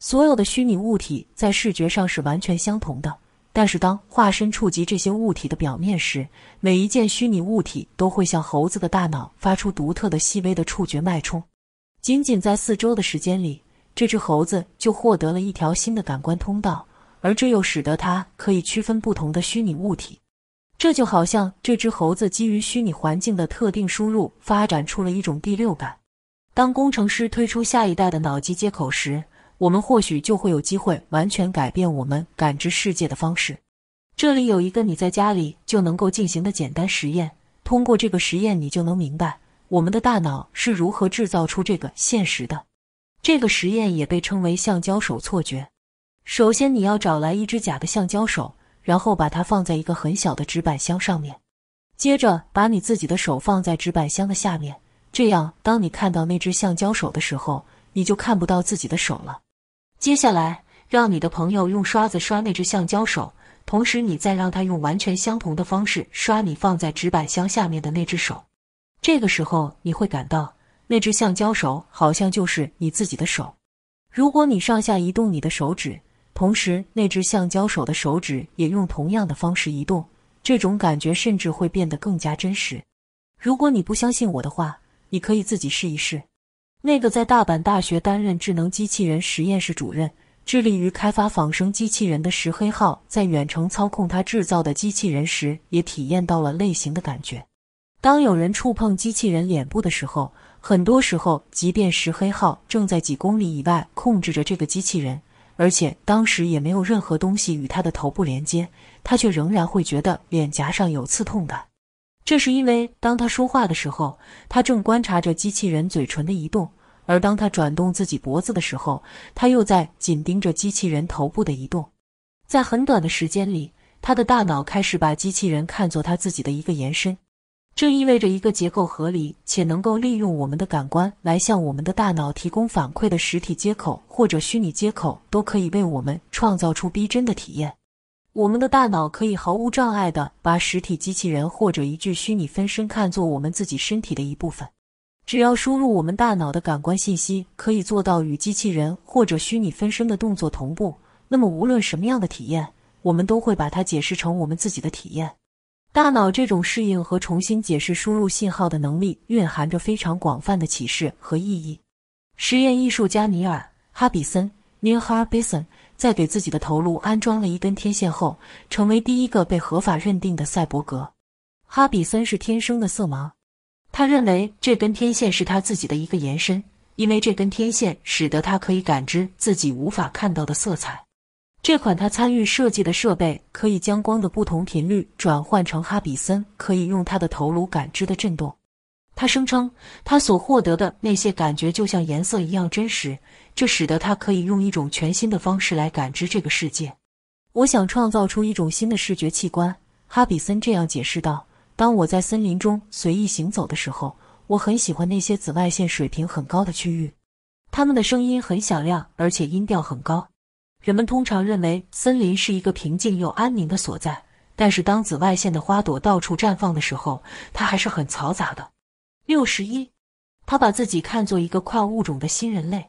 Speaker 1: 所有的虚拟物体在视觉上是完全相同的，但是当化身触及这些物体的表面时，每一件虚拟物体都会向猴子的大脑发出独特的、细微的触觉脉冲。仅仅在四周的时间里，这只猴子就获得了一条新的感官通道，而这又使得它可以区分不同的虚拟物体。这就好像这只猴子基于虚拟环境的特定输入，发展出了一种第六感。当工程师推出下一代的脑机接口时，我们或许就会有机会完全改变我们感知世界的方式。这里有一个你在家里就能够进行的简单实验，通过这个实验，你就能明白我们的大脑是如何制造出这个现实的。这个实验也被称为“橡胶手错觉”。首先，你要找来一只假的橡胶手，然后把它放在一个很小的纸板箱上面，接着把你自己的手放在纸板箱的下面。这样，当你看到那只橡胶手的时候，你就看不到自己的手了。接下来，让你的朋友用刷子刷那只橡胶手，同时你再让他用完全相同的方式刷你放在纸板箱下面的那只手。这个时候，你会感到那只橡胶手好像就是你自己的手。如果你上下移动你的手指，同时那只橡胶手的手指也用同样的方式移动，这种感觉甚至会变得更加真实。如果你不相信我的话，你可以自己试一试。那个在大阪大学担任智能机器人实验室主任、致力于开发仿生机器人的石黑浩，在远程操控他制造的机器人时，也体验到了类型的感觉。当有人触碰机器人脸部的时候，很多时候，即便石黑浩正在几公里以外控制着这个机器人，而且当时也没有任何东西与他的头部连接，他却仍然会觉得脸颊上有刺痛感。这是因为，当他说话的时候，他正观察着机器人嘴唇的移动；而当他转动自己脖子的时候，他又在紧盯着机器人头部的移动。在很短的时间里，他的大脑开始把机器人看作他自己的一个延伸。这意味着，一个结构合理且能够利用我们的感官来向我们的大脑提供反馈的实体接口或者虚拟接口，都可以为我们创造出逼真的体验。我们的大脑可以毫无障碍地把实体机器人或者一具虚拟分身看作我们自己身体的一部分。只要输入我们大脑的感官信息可以做到与机器人或者虚拟分身的动作同步，那么无论什么样的体验，我们都会把它解释成我们自己的体验。大脑这种适应和重新解释输入信号的能力，蕴含着非常广泛的启示和意义。实验艺术家尼尔·哈比森 （Neil Harbisson）。在给自己的头颅安装了一根天线后，成为第一个被合法认定的赛博格。哈比森是天生的色盲，他认为这根天线是他自己的一个延伸，因为这根天线使得他可以感知自己无法看到的色彩。这款他参与设计的设备可以将光的不同频率转换成哈比森可以用他的头颅感知的震动。他声称，他所获得的那些感觉就像颜色一样真实，这使得他可以用一种全新的方式来感知这个世界。我想创造出一种新的视觉器官，哈比森这样解释道。当我在森林中随意行走的时候，我很喜欢那些紫外线水平很高的区域，它们的声音很响亮，而且音调很高。人们通常认为森林是一个平静又安宁的所在，但是当紫外线的花朵到处绽放的时候，它还是很嘈杂的。六十一，他把自己看作一个跨物种的新人类。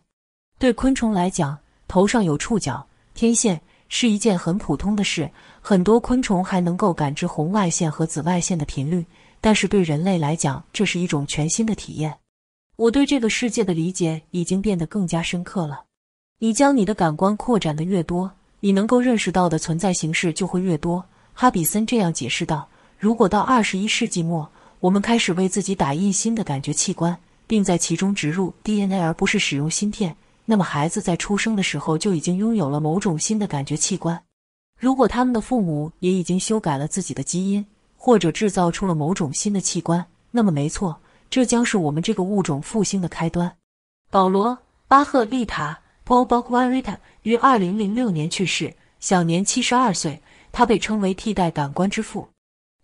Speaker 1: 对昆虫来讲，头上有触角、天线是一件很普通的事。很多昆虫还能够感知红外线和紫外线的频率，但是对人类来讲，这是一种全新的体验。我对这个世界的理解已经变得更加深刻了。你将你的感官扩展的越多，你能够认识到的存在形式就会越多。哈比森这样解释道：“如果到二十一世纪末。”我们开始为自己打印新的感觉器官，并在其中植入 DNA，而不是使用芯片。那么，孩子在出生的时候就已经拥有了某种新的感觉器官。如果他们的父母也已经修改了自己的基因，或者制造出了某种新的器官，那么，没错，这将是我们这个物种复兴的开端。保罗·巴赫利塔 （Paul b o c h a r i t a 于2006年去世，享年72岁。他被称为“替代感官之父”。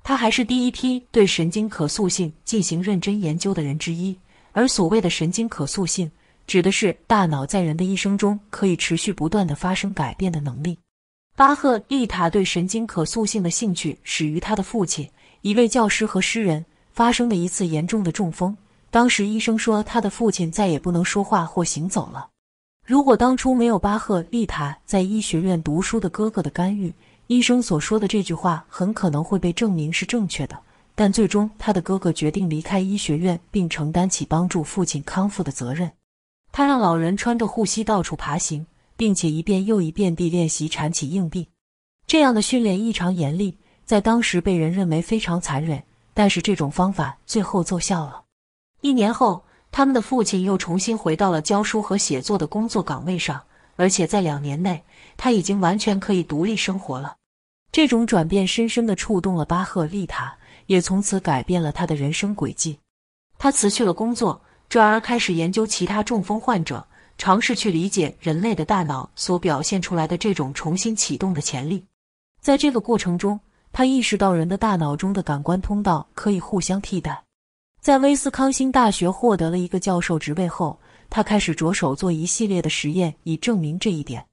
Speaker 1: 他还是第一批对神经可塑性进行认真研究的人之一。而所谓的神经可塑性，指的是大脑在人的一生中可以持续不断的发生改变的能力。巴赫丽塔对神经可塑性的兴趣始于他的父亲，一位教师和诗人，发生的一次严重的中风。当时医生说，他的父亲再也不能说话或行走了。如果当初没有巴赫丽塔在医学院读书的哥哥的干预，医生所说的这句话很可能会被证明是正确的，但最终，他的哥哥决定离开医学院，并承担起帮助父亲康复的责任。他让老人穿着护膝到处爬行，并且一遍又一遍地练习缠起硬币。这样的训练异常严厉，在当时被人认为非常残忍，但是这种方法最后奏效了。一年后，他们的父亲又重新回到了教书和写作的工作岗位上，而且在两年内。他已经完全可以独立生活了。这种转变深深地触动了巴赫利塔，也从此改变了他的人生轨迹。他辞去了工作，转而开始研究其他中风患者，尝试去理解人类的大脑所表现出来的这种重新启动的潜力。在这个过程中，他意识到人的大脑中的感官通道可以互相替代。在威斯康星大学获得了一个教授职位后，他开始着手做一系列的实验，以证明这一点。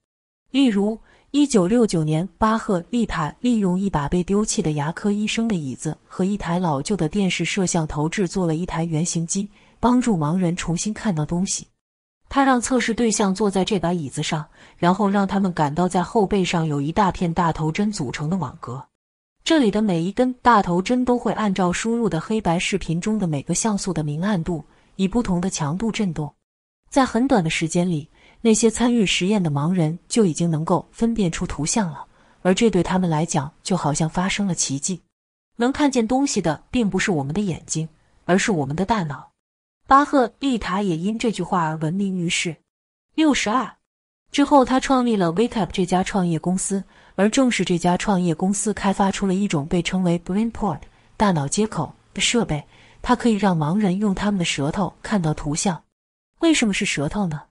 Speaker 1: 例如，一九六九年，巴赫利塔利用一把被丢弃的牙科医生的椅子和一台老旧的电视摄像头制作了一台原型机，帮助盲人重新看到东西。他让测试对象坐在这把椅子上，然后让他们感到在后背上有一大片大头针组成的网格。这里的每一根大头针都会按照输入的黑白视频中的每个像素的明暗度，以不同的强度震动，在很短的时间里。那些参与实验的盲人就已经能够分辨出图像了，而这对他们来讲就好像发生了奇迹。能看见东西的并不是我们的眼睛，而是我们的大脑。巴赫丽塔也因这句话而闻名于世。六十二之后，他创立了 WakeUp 这家创业公司，而正是这家创业公司开发出了一种被称为 BrainPort 大脑接口的设备，它可以让盲人用他们的舌头看到图像。为什么是舌头呢？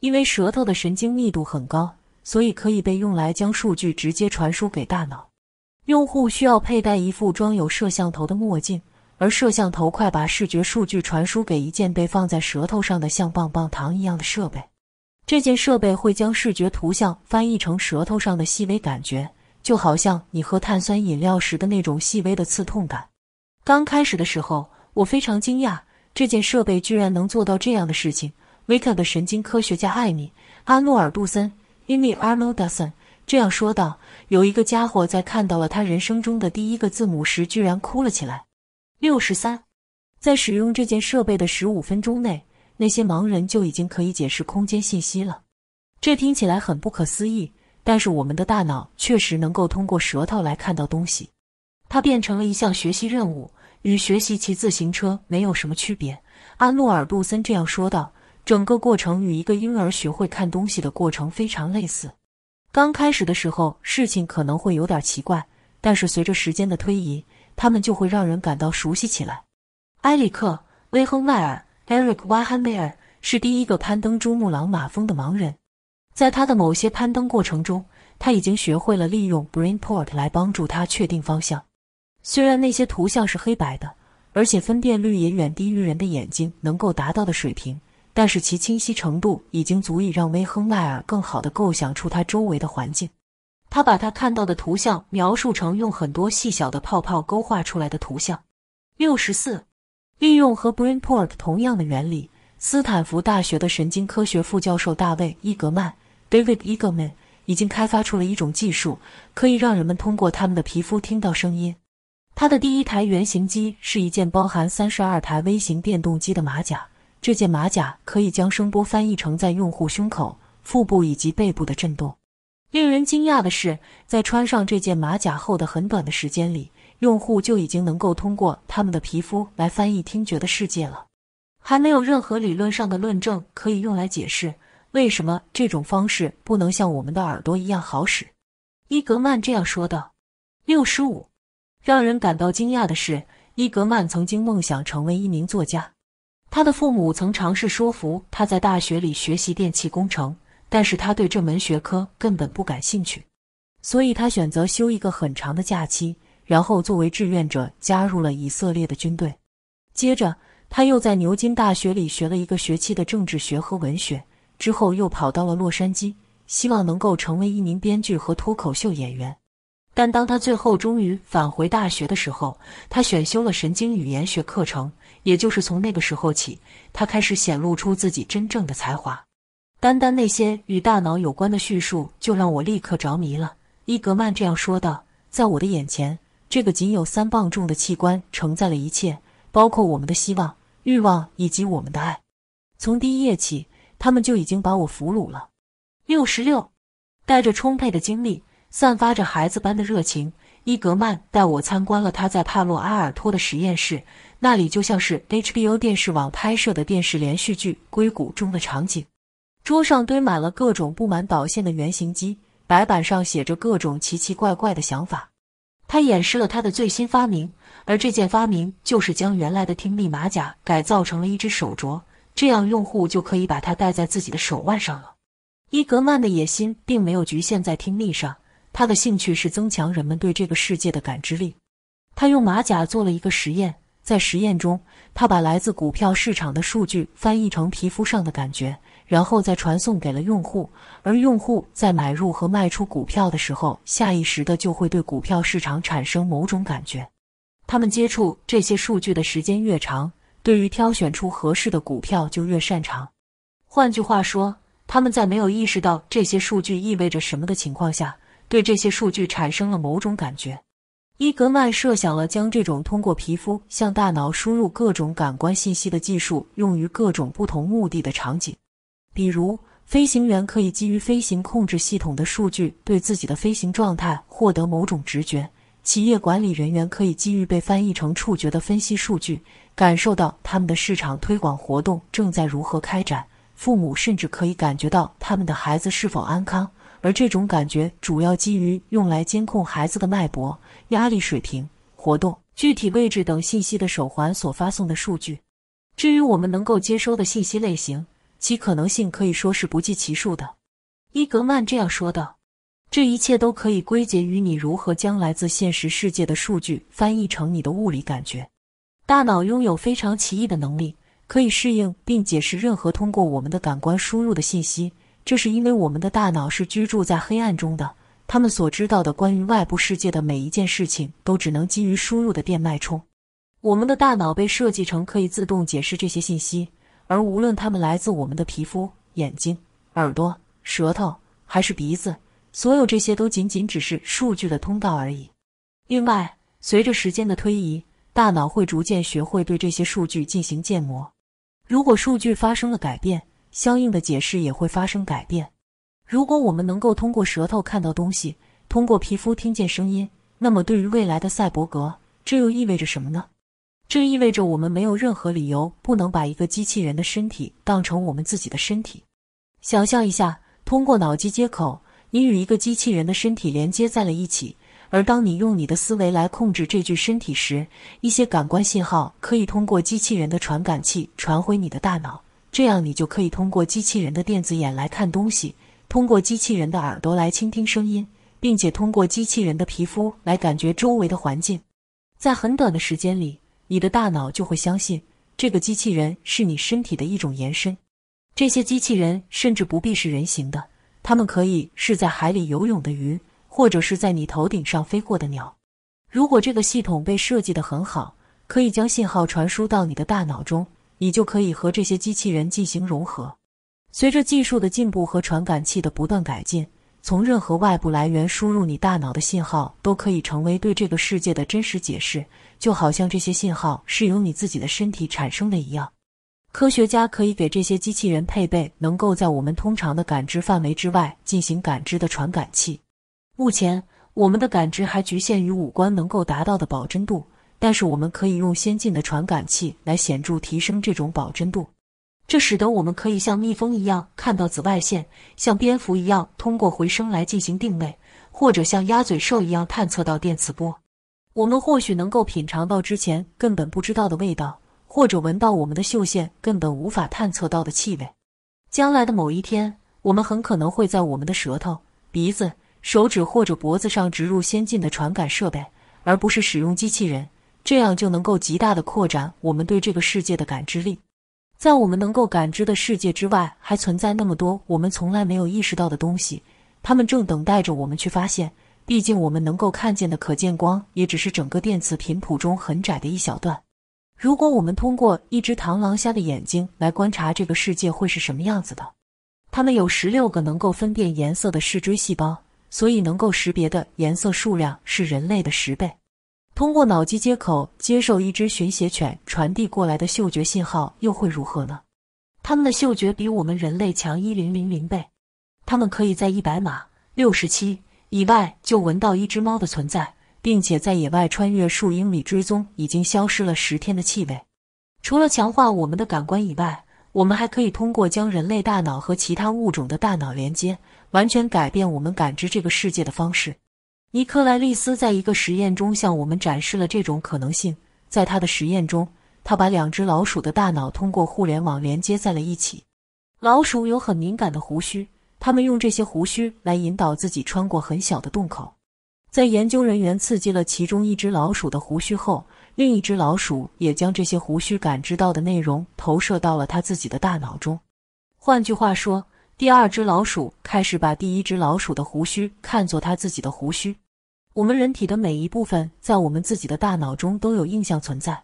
Speaker 1: 因为舌头的神经密度很高，所以可以被用来将数据直接传输给大脑。用户需要佩戴一副装有摄像头的墨镜，而摄像头快把视觉数据传输给一件被放在舌头上的像棒棒糖一样的设备。这件设备会将视觉图像翻译成舌头上的细微感觉，就好像你喝碳酸饮料时的那种细微的刺痛感。刚开始的时候，我非常惊讶，这件设备居然能做到这样的事情。维克的神经科学家艾米·阿诺尔杜森 e m i y Arnold s o n 这样说道：“有一个家伙在看到了他人生中的第一个字母时，居然哭了起来。”六十三，在使用这件设备的十五分钟内，那些盲人就已经可以解释空间信息了。这听起来很不可思议，但是我们的大脑确实能够通过舌头来看到东西。它变成了一项学习任务，与学习骑自行车没有什么区别。”阿诺尔杜森这样说道。整个过程与一个婴儿学会看东西的过程非常类似。刚开始的时候，事情可能会有点奇怪，但是随着时间的推移，他们就会让人感到熟悉起来。埃里克·威亨迈尔 （Eric w a h e n m e r 是第一个攀登珠穆朗玛峰的盲人。在他的某些攀登过程中，他已经学会了利用 BrainPort 来帮助他确定方向。虽然那些图像是黑白的，而且分辨率也远低于人的眼睛能够达到的水平。但是其清晰程度已经足以让威亨迈尔更好地构想出他周围的环境。他把他看到的图像描述成用很多细小的泡泡勾画出来的图像。六十四，利用和 BrainPort 同样的原理，斯坦福大学的神经科学副教授大卫伊格曼 （David e a g l e m a n 已经开发出了一种技术，可以让人们通过他们的皮肤听到声音。他的第一台原型机是一件包含三十二台微型电动机的马甲。这件马甲可以将声波翻译成在用户胸口、腹部以及背部的震动。令人惊讶的是，在穿上这件马甲后的很短的时间里，用户就已经能够通过他们的皮肤来翻译听觉的世界了。还没有任何理论上的论证可以用来解释为什么这种方式不能像我们的耳朵一样好使。伊格曼这样说道。六十五。让人感到惊讶的是，伊格曼曾经梦想成为一名作家。他的父母曾尝试说服他在大学里学习电气工程，但是他对这门学科根本不感兴趣，所以他选择休一个很长的假期，然后作为志愿者加入了以色列的军队。接着，他又在牛津大学里学了一个学期的政治学和文学，之后又跑到了洛杉矶，希望能够成为一名编剧和脱口秀演员。但当他最后终于返回大学的时候，他选修了神经语言学课程。也就是从那个时候起，他开始显露出自己真正的才华。单单那些与大脑有关的叙述，就让我立刻着迷了。伊格曼这样说道：“在我的眼前，这个仅有三磅重的器官承载了一切，包括我们的希望、欲望以及我们的爱。从第一页起，他们就已经把我俘虏了。”六十六，带着充沛的精力，散发着孩子般的热情，伊格曼带我参观了他在帕洛阿尔托的实验室。那里就像是 HBO 电视网拍摄的电视连续剧《硅谷》中的场景。桌上堆满了各种布满导线的原型机，白板上写着各种奇奇怪怪的想法。他演示了他的最新发明，而这件发明就是将原来的听力马甲改造成了一只手镯，这样用户就可以把它戴在自己的手腕上了。伊格曼的野心并没有局限在听力上，他的兴趣是增强人们对这个世界的感知力。他用马甲做了一个实验。在实验中，他把来自股票市场的数据翻译成皮肤上的感觉，然后再传送给了用户。而用户在买入和卖出股票的时候，下意识的就会对股票市场产生某种感觉。他们接触这些数据的时间越长，对于挑选出合适的股票就越擅长。换句话说，他们在没有意识到这些数据意味着什么的情况下，对这些数据产生了某种感觉。伊格曼设想了将这种通过皮肤向大脑输入各种感官信息的技术用于各种不同目的的场景，比如飞行员可以基于飞行控制系统的数据对自己的飞行状态获得某种直觉，企业管理人员可以基于被翻译成触觉的分析数据感受到他们的市场推广活动正在如何开展，父母甚至可以感觉到他们的孩子是否安康。而这种感觉主要基于用来监控孩子的脉搏、压力水平、活动、具体位置等信息的手环所发送的数据。至于我们能够接收的信息类型，其可能性可以说是不计其数的。伊格曼这样说道：“这一切都可以归结于你如何将来自现实世界的数据翻译成你的物理感觉。大脑拥有非常奇异的能力，可以适应并解释任何通过我们的感官输入的信息。”这是因为我们的大脑是居住在黑暗中的，他们所知道的关于外部世界的每一件事情，都只能基于输入的电脉冲。我们的大脑被设计成可以自动解释这些信息，而无论它们来自我们的皮肤、眼睛、耳朵、舌头还是鼻子，所有这些都仅仅只是数据的通道而已。另外，随着时间的推移，大脑会逐渐学会对这些数据进行建模。如果数据发生了改变，相应的解释也会发生改变。如果我们能够通过舌头看到东西，通过皮肤听见声音，那么对于未来的赛博格，这又意味着什么呢？这意味着我们没有任何理由不能把一个机器人的身体当成我们自己的身体。想象一下，通过脑机接口，你与一个机器人的身体连接在了一起，而当你用你的思维来控制这具身体时，一些感官信号可以通过机器人的传感器传回你的大脑。这样，你就可以通过机器人的电子眼来看东西，通过机器人的耳朵来倾听声音，并且通过机器人的皮肤来感觉周围的环境。在很短的时间里，你的大脑就会相信这个机器人是你身体的一种延伸。这些机器人甚至不必是人形的，它们可以是在海里游泳的鱼，或者是在你头顶上飞过的鸟。如果这个系统被设计得很好，可以将信号传输到你的大脑中。你就可以和这些机器人进行融合。随着技术的进步和传感器的不断改进，从任何外部来源输入你大脑的信号都可以成为对这个世界的真实解释，就好像这些信号是由你自己的身体产生的一样。科学家可以给这些机器人配备能够在我们通常的感知范围之外进行感知的传感器。目前，我们的感知还局限于五官能够达到的保真度。但是我们可以用先进的传感器来显著提升这种保真度，这使得我们可以像蜜蜂一样看到紫外线，像蝙蝠一样通过回声来进行定位，或者像鸭嘴兽一样探测到电磁波。我们或许能够品尝到之前根本不知道的味道，或者闻到我们的嗅线根本无法探测到的气味。将来的某一天，我们很可能会在我们的舌头、鼻子、手指或者脖子上植入先进的传感设备，而不是使用机器人。这样就能够极大的扩展我们对这个世界的感知力。在我们能够感知的世界之外，还存在那么多我们从来没有意识到的东西，他们正等待着我们去发现。毕竟，我们能够看见的可见光也只是整个电磁频谱中很窄的一小段。如果我们通过一只螳螂虾的眼睛来观察这个世界，会是什么样子的？它们有十六个能够分辨颜色的视锥细胞，所以能够识别的颜色数量是人类的十倍。通过脑机接口接受一只寻血犬传递过来的嗅觉信号，又会如何呢？它们的嗅觉比我们人类强一零零零倍，它们可以在一百码六十七以外就闻到一只猫的存在，并且在野外穿越数英里追踪已经消失了十天的气味。除了强化我们的感官以外，我们还可以通过将人类大脑和其他物种的大脑连接，完全改变我们感知这个世界的方式。尼克莱利斯在一个实验中向我们展示了这种可能性。在他的实验中，他把两只老鼠的大脑通过互联网连接在了一起。老鼠有很敏感的胡须，他们用这些胡须来引导自己穿过很小的洞口。在研究人员刺激了其中一只老鼠的胡须后，另一只老鼠也将这些胡须感知到的内容投射到了他自己的大脑中。换句话说，第二只老鼠开始把第一只老鼠的胡须看作它自己的胡须。我们人体的每一部分在我们自己的大脑中都有印象存在。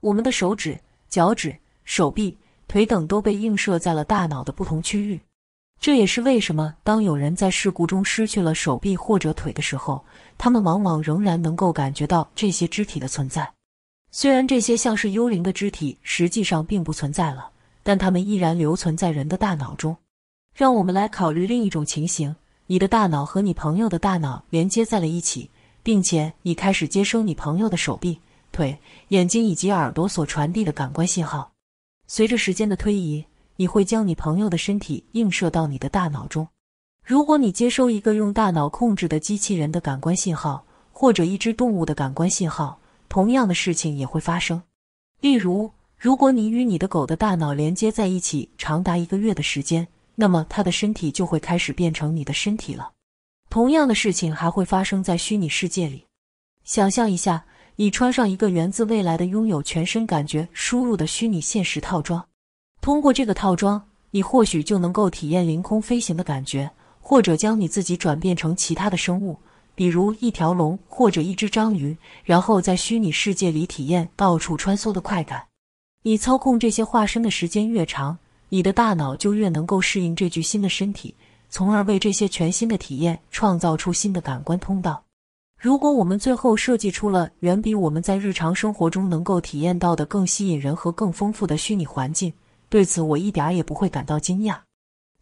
Speaker 1: 我们的手指、脚趾、手臂、腿等都被映射在了大脑的不同区域。这也是为什么当有人在事故中失去了手臂或者腿的时候，他们往往仍然能够感觉到这些肢体的存在。虽然这些像是幽灵的肢体实际上并不存在了，但它们依然留存在人的大脑中。让我们来考虑另一种情形：你的大脑和你朋友的大脑连接在了一起，并且你开始接收你朋友的手臂、腿、眼睛以及耳朵所传递的感官信号。随着时间的推移，你会将你朋友的身体映射到你的大脑中。如果你接收一个用大脑控制的机器人的感官信号，或者一只动物的感官信号，同样的事情也会发生。例如，如果你与你的狗的大脑连接在一起长达一个月的时间，那么，他的身体就会开始变成你的身体了。同样的事情还会发生在虚拟世界里。想象一下，你穿上一个源自未来的、拥有全身感觉输入的虚拟现实套装，通过这个套装，你或许就能够体验凌空飞行的感觉，或者将你自己转变成其他的生物，比如一条龙或者一只章鱼，然后在虚拟世界里体验到处穿梭的快感。你操控这些化身的时间越长。你的大脑就越能够适应这具新的身体，从而为这些全新的体验创造出新的感官通道。如果我们最后设计出了远比我们在日常生活中能够体验到的更吸引人和更丰富的虚拟环境，对此我一点也不会感到惊讶。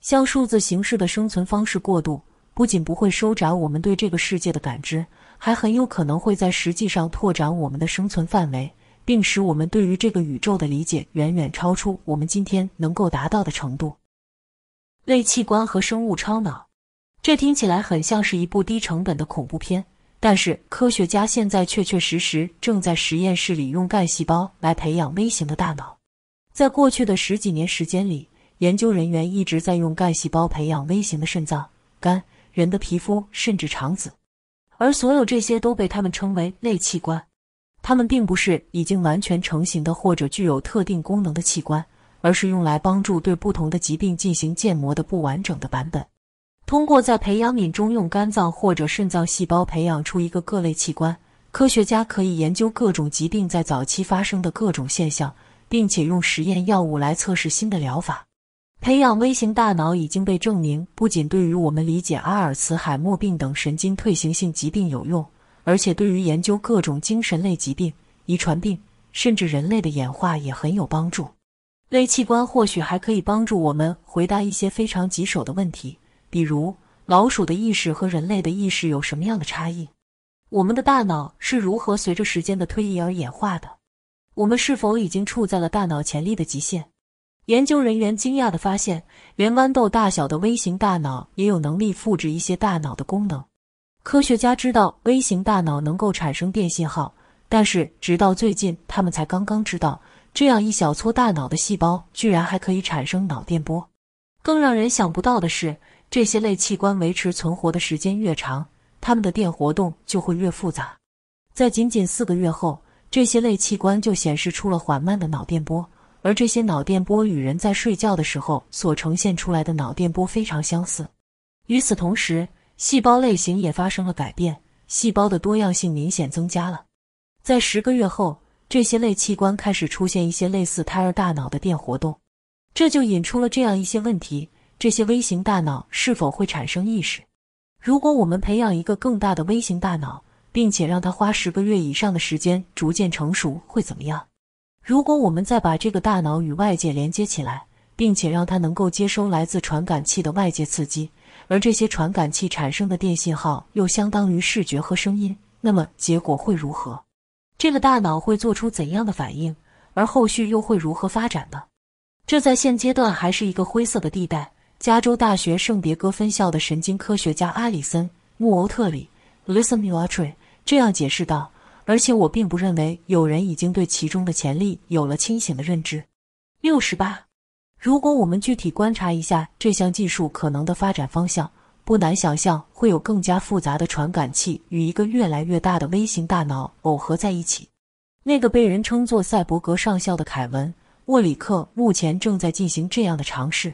Speaker 1: 向数字形式的生存方式过渡，不仅不会收窄我们对这个世界的感知，还很有可能会在实际上拓展我们的生存范围。并使我们对于这个宇宙的理解远远超出我们今天能够达到的程度。类器官和生物超脑，这听起来很像是一部低成本的恐怖片，但是科学家现在确确实实正在实验室里用干细胞来培养微型的大脑。在过去的十几年时间里，研究人员一直在用干细胞培养微型的肾脏、肝、人的皮肤，甚至肠子，而所有这些都被他们称为类器官。它们并不是已经完全成型的或者具有特定功能的器官，而是用来帮助对不同的疾病进行建模的不完整的版本。通过在培养皿中用肝脏或者肾脏细胞培养出一个各类器官，科学家可以研究各种疾病在早期发生的各种现象，并且用实验药物来测试新的疗法。培养微型大脑已经被证明不仅对于我们理解阿尔茨海默病等神经退行性疾病有用。而且，对于研究各种精神类疾病、遗传病，甚至人类的演化也很有帮助。类器官或许还可以帮助我们回答一些非常棘手的问题，比如老鼠的意识和人类的意识有什么样的差异？我们的大脑是如何随着时间的推移而演化的？我们是否已经处在了大脑潜力的极限？研究人员惊讶地发现，连豌豆大小的微型大脑也有能力复制一些大脑的功能。科学家知道微型大脑能够产生电信号，但是直到最近，他们才刚刚知道，这样一小撮大脑的细胞居然还可以产生脑电波。更让人想不到的是，这些类器官维持存活的时间越长，他们的电活动就会越复杂。在仅仅四个月后，这些类器官就显示出了缓慢的脑电波，而这些脑电波与人在睡觉的时候所呈现出来的脑电波非常相似。与此同时，细胞类型也发生了改变，细胞的多样性明显增加了。在十个月后，这些类器官开始出现一些类似胎儿大脑的电活动，这就引出了这样一些问题：这些微型大脑是否会产生意识？如果我们培养一个更大的微型大脑，并且让它花十个月以上的时间逐渐成熟，会怎么样？如果我们再把这个大脑与外界连接起来，并且让它能够接收来自传感器的外界刺激？而这些传感器产生的电信号又相当于视觉和声音，那么结果会如何？这个大脑会做出怎样的反应？而后续又会如何发展呢？这在现阶段还是一个灰色的地带。加州大学圣迭戈分校的神经科学家阿里森·穆欧特里 l i s t e n Muotri） 这样解释道：“而且我并不认为有人已经对其中的潜力有了清醒的认知。”六十八。如果我们具体观察一下这项技术可能的发展方向，不难想象会有更加复杂的传感器与一个越来越大的微型大脑耦合在一起。那个被人称作“赛博格上校”的凯文·沃里克目前正在进行这样的尝试。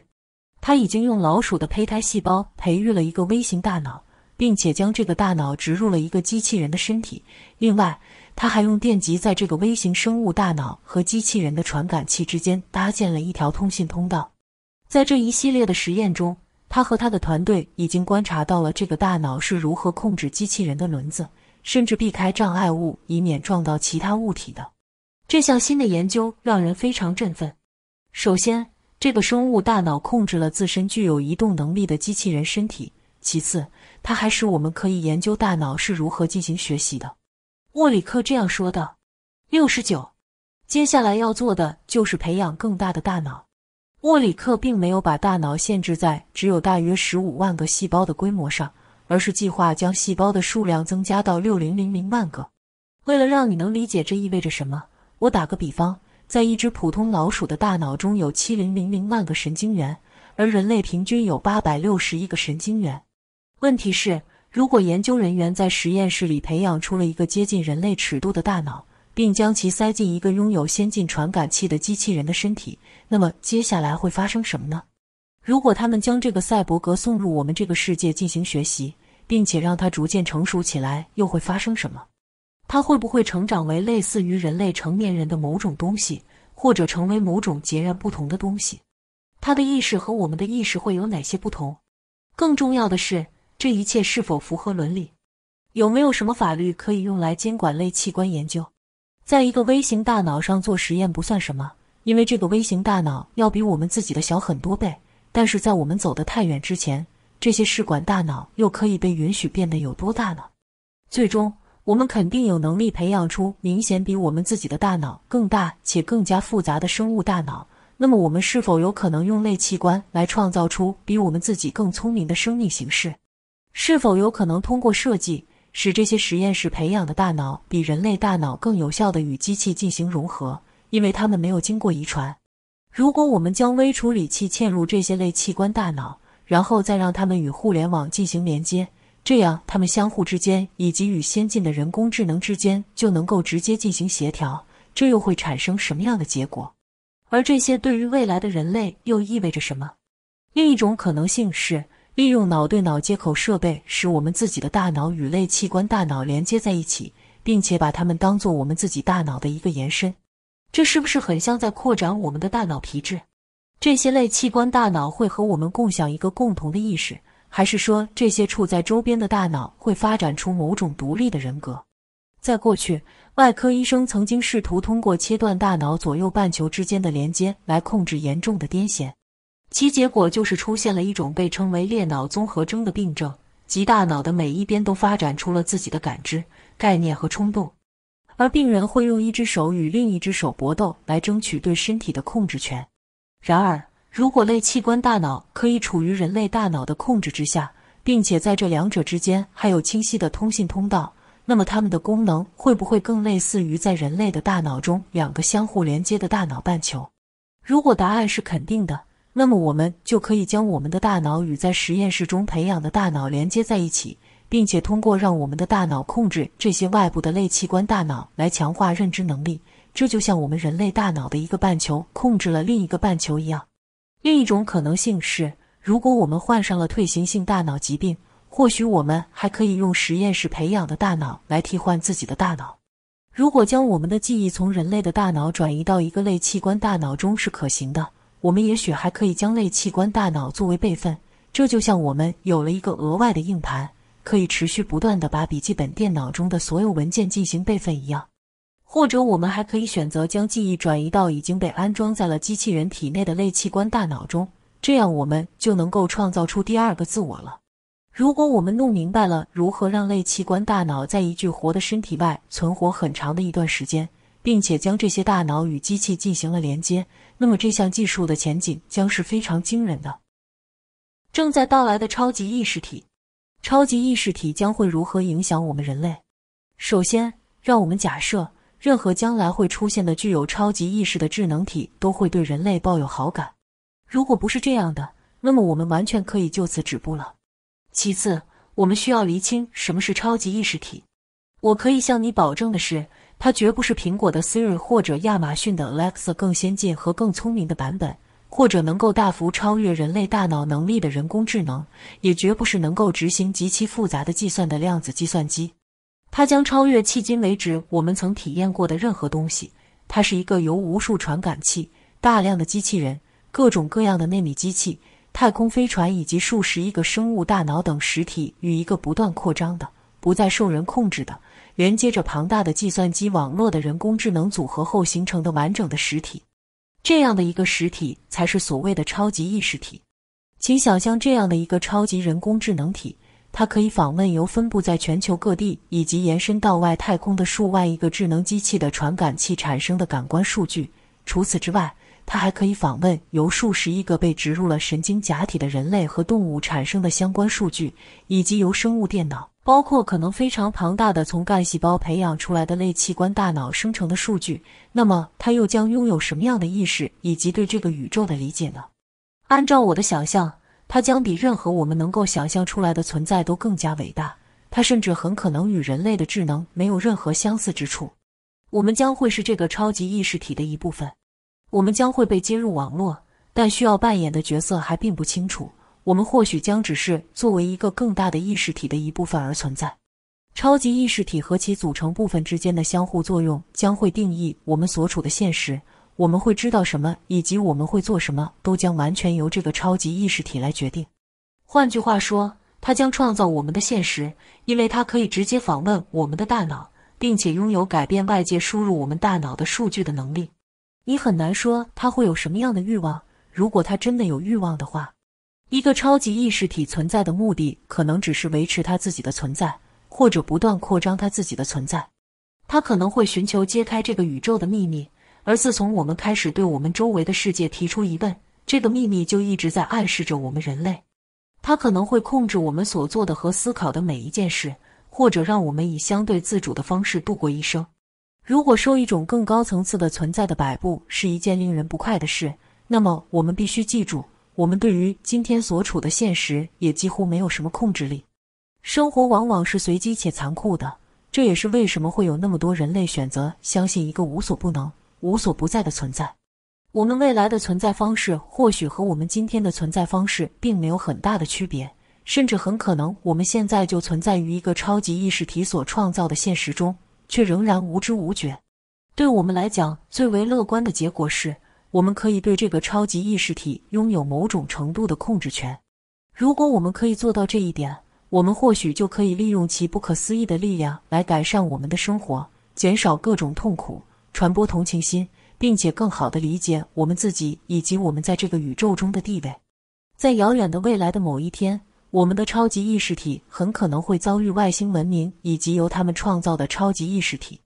Speaker 1: 他已经用老鼠的胚胎细胞培育了一个微型大脑，并且将这个大脑植入了一个机器人的身体。另外，他还用电极在这个微型生物大脑和机器人的传感器之间搭建了一条通信通道。在这一系列的实验中，他和他的团队已经观察到了这个大脑是如何控制机器人的轮子，甚至避开障碍物，以免撞到其他物体的。这项新的研究让人非常振奋。首先，这个生物大脑控制了自身具有移动能力的机器人身体；其次，它还使我们可以研究大脑是如何进行学习的。沃里克这样说的：“六十九，接下来要做的就是培养更大的大脑。沃里克并没有把大脑限制在只有大约十五万个细胞的规模上，而是计划将细胞的数量增加到六零零零万个。为了让你能理解这意味着什么，我打个比方，在一只普通老鼠的大脑中有七零零零万个神经元，而人类平均有八百六十亿个神经元。问题是。”如果研究人员在实验室里培养出了一个接近人类尺度的大脑，并将其塞进一个拥有先进传感器的机器人的身体，那么接下来会发生什么呢？如果他们将这个赛博格送入我们这个世界进行学习，并且让它逐渐成熟起来，又会发生什么？它会不会成长为类似于人类成年人的某种东西，或者成为某种截然不同的东西？它的意识和我们的意识会有哪些不同？更重要的是。这一切是否符合伦理？有没有什么法律可以用来监管类器官研究？在一个微型大脑上做实验不算什么，因为这个微型大脑要比我们自己的小很多倍。但是在我们走得太远之前，这些试管大脑又可以被允许变得有多大呢？最终，我们肯定有能力培养出明显比我们自己的大脑更大且更加复杂的生物大脑。那么，我们是否有可能用类器官来创造出比我们自己更聪明的生命形式？是否有可能通过设计使这些实验室培养的大脑比人类大脑更有效地与机器进行融合？因为它们没有经过遗传。如果我们将微处理器嵌入这些类器官大脑，然后再让它们与互联网进行连接，这样它们相互之间以及与先进的人工智能之间就能够直接进行协调，这又会产生什么样的结果？而这些对于未来的人类又意味着什么？另一种可能性是。利用脑对脑接口设备，使我们自己的大脑与类器官大脑连接在一起，并且把它们当作我们自己大脑的一个延伸，这是不是很像在扩展我们的大脑皮质？这些类器官大脑会和我们共享一个共同的意识，还是说这些处在周边的大脑会发展出某种独立的人格？在过去，外科医生曾经试图通过切断大脑左右半球之间的连接来控制严重的癫痫。其结果就是出现了一种被称为“裂脑综合征”的病症，即大脑的每一边都发展出了自己的感知、概念和冲动，而病人会用一只手与另一只手搏斗来争取对身体的控制权。然而，如果类器官大脑可以处于人类大脑的控制之下，并且在这两者之间还有清晰的通信通道，那么它们的功能会不会更类似于在人类的大脑中两个相互连接的大脑半球？如果答案是肯定的，那么，我们就可以将我们的大脑与在实验室中培养的大脑连接在一起，并且通过让我们的大脑控制这些外部的类器官大脑来强化认知能力。这就像我们人类大脑的一个半球控制了另一个半球一样。另一种可能性是，如果我们患上了退行性大脑疾病，或许我们还可以用实验室培养的大脑来替换自己的大脑。如果将我们的记忆从人类的大脑转移到一个类器官大脑中是可行的。我们也许还可以将类器官大脑作为备份，这就像我们有了一个额外的硬盘，可以持续不断的把笔记本电脑中的所有文件进行备份一样。或者，我们还可以选择将记忆转移到已经被安装在了机器人体内的类器官大脑中，这样我们就能够创造出第二个自我了。如果我们弄明白了如何让类器官大脑在一具活的身体外存活很长的一段时间，并且将这些大脑与机器进行了连接。那么这项技术的前景将是非常惊人的。正在到来的超级意识体，超级意识体将会如何影响我们人类？首先，让我们假设任何将来会出现的具有超级意识的智能体都会对人类抱有好感。如果不是这样的，那么我们完全可以就此止步了。其次，我们需要厘清什么是超级意识体。我可以向你保证的是。它绝不是苹果的 Siri 或者亚马逊的 Alex a 更先进和更聪明的版本，或者能够大幅超越人类大脑能力的人工智能，也绝不是能够执行极其复杂的计算的量子计算机。它将超越迄今为止我们曾体验过的任何东西。它是一个由无数传感器、大量的机器人、各种各样的纳米机器、太空飞船以及数十亿个生物大脑等实体与一个不断扩张的、不再受人控制的。连接着庞大的计算机网络的人工智能组合后形成的完整的实体，这样的一个实体才是所谓的超级意识体。请想象这样的一个超级人工智能体，它可以访问由分布在全球各地以及延伸到外太空的数万亿个智能机器的传感器产生的感官数据。除此之外，它还可以访问由数十亿个被植入了神经假体的人类和动物产生的相关数据，以及由生物电脑。包括可能非常庞大的从干细胞培养出来的类器官大脑生成的数据，那么它又将拥有什么样的意识以及对这个宇宙的理解呢？按照我的想象，它将比任何我们能够想象出来的存在都更加伟大。它甚至很可能与人类的智能没有任何相似之处。我们将会是这个超级意识体的一部分，我们将会被接入网络，但需要扮演的角色还并不清楚。我们或许将只是作为一个更大的意识体的一部分而存在。超级意识体和其组成部分之间的相互作用将会定义我们所处的现实。我们会知道什么以及我们会做什么，都将完全由这个超级意识体来决定。换句话说，它将创造我们的现实，因为它可以直接访问我们的大脑，并且拥有改变外界输入我们大脑的数据的能力。你很难说它会有什么样的欲望。如果它真的有欲望的话。一个超级意识体存在的目的，可能只是维持它自己的存在，或者不断扩张它自己的存在。它可能会寻求揭开这个宇宙的秘密，而自从我们开始对我们周围的世界提出疑问，这个秘密就一直在暗示着我们人类。它可能会控制我们所做的和思考的每一件事，或者让我们以相对自主的方式度过一生。如果受一种更高层次的存在的摆布是一件令人不快的事，那么我们必须记住。我们对于今天所处的现实也几乎没有什么控制力。生活往往是随机且残酷的，这也是为什么会有那么多人类选择相信一个无所不能、无所不在的存在。我们未来的存在方式或许和我们今天的存在方式并没有很大的区别，甚至很可能我们现在就存在于一个超级意识体所创造的现实中，却仍然无知无觉。对我们来讲，最为乐观的结果是。我们可以对这个超级意识体拥有某种程度的控制权。如果我们可以做到这一点，我们或许就可以利用其不可思议的力量来改善我们的生活，减少各种痛苦，传播同情心，并且更好地理解我们自己以及我们在这个宇宙中的地位。在遥远的未来的某一天，我们的超级意识体很可能会遭遇外星文明以及由他们创造的超级意识体。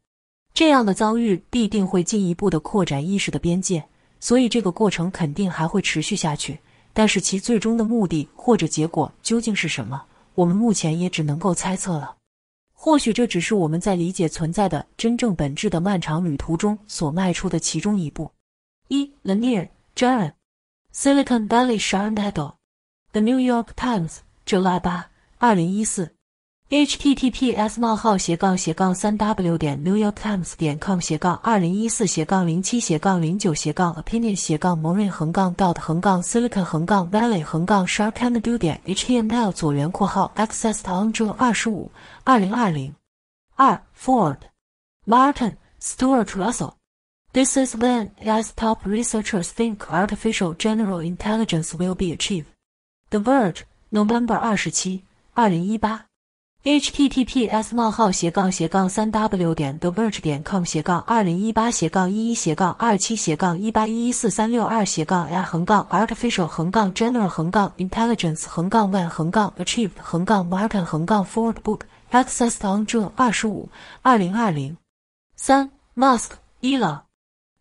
Speaker 1: 这样的遭遇必定会进一步地扩展意识的边界。所以这个过程肯定还会持续下去，但是其最终的目的或者结果究竟是什么，我们目前也只能够猜测了。或许这只是我们在理解存在的真正本质的漫长旅途中所迈出的其中一步。一 l a n i e r j a n s i l i c o n Valley s h a 十二点斗，The New York Times，j u l y 八，二零一四。https: 冒号斜杠斜杠三 w 点 newyorktimes 点 com 斜杠二零一四斜杠零七斜杠零九斜杠 opinion 斜杠 morin 横杠 dot 横杠 silicon 横杠 valley 横杠 s h a r k a n d d e 点 html 左圆括号 a c c e s s to on j u e 二十五二零二零二 Ford，Martin，StuartRussell，This is when a s top researchers think artificial general intelligence will be achieved。The Verge，November 二十七二零一八。https: 冒号斜杠斜杠三 w 点 theverge 点 com 斜杠二零一八斜杠一一斜杠二七斜杠一八一一四三六二斜杠 a 横杠 artificial 横杠 general 横杠 intelligence 横杠 one 横杠 achieved 横杠 mark 横杠 fordbook a c c e s s t on June 二十五二零二零三 Musk 伊朗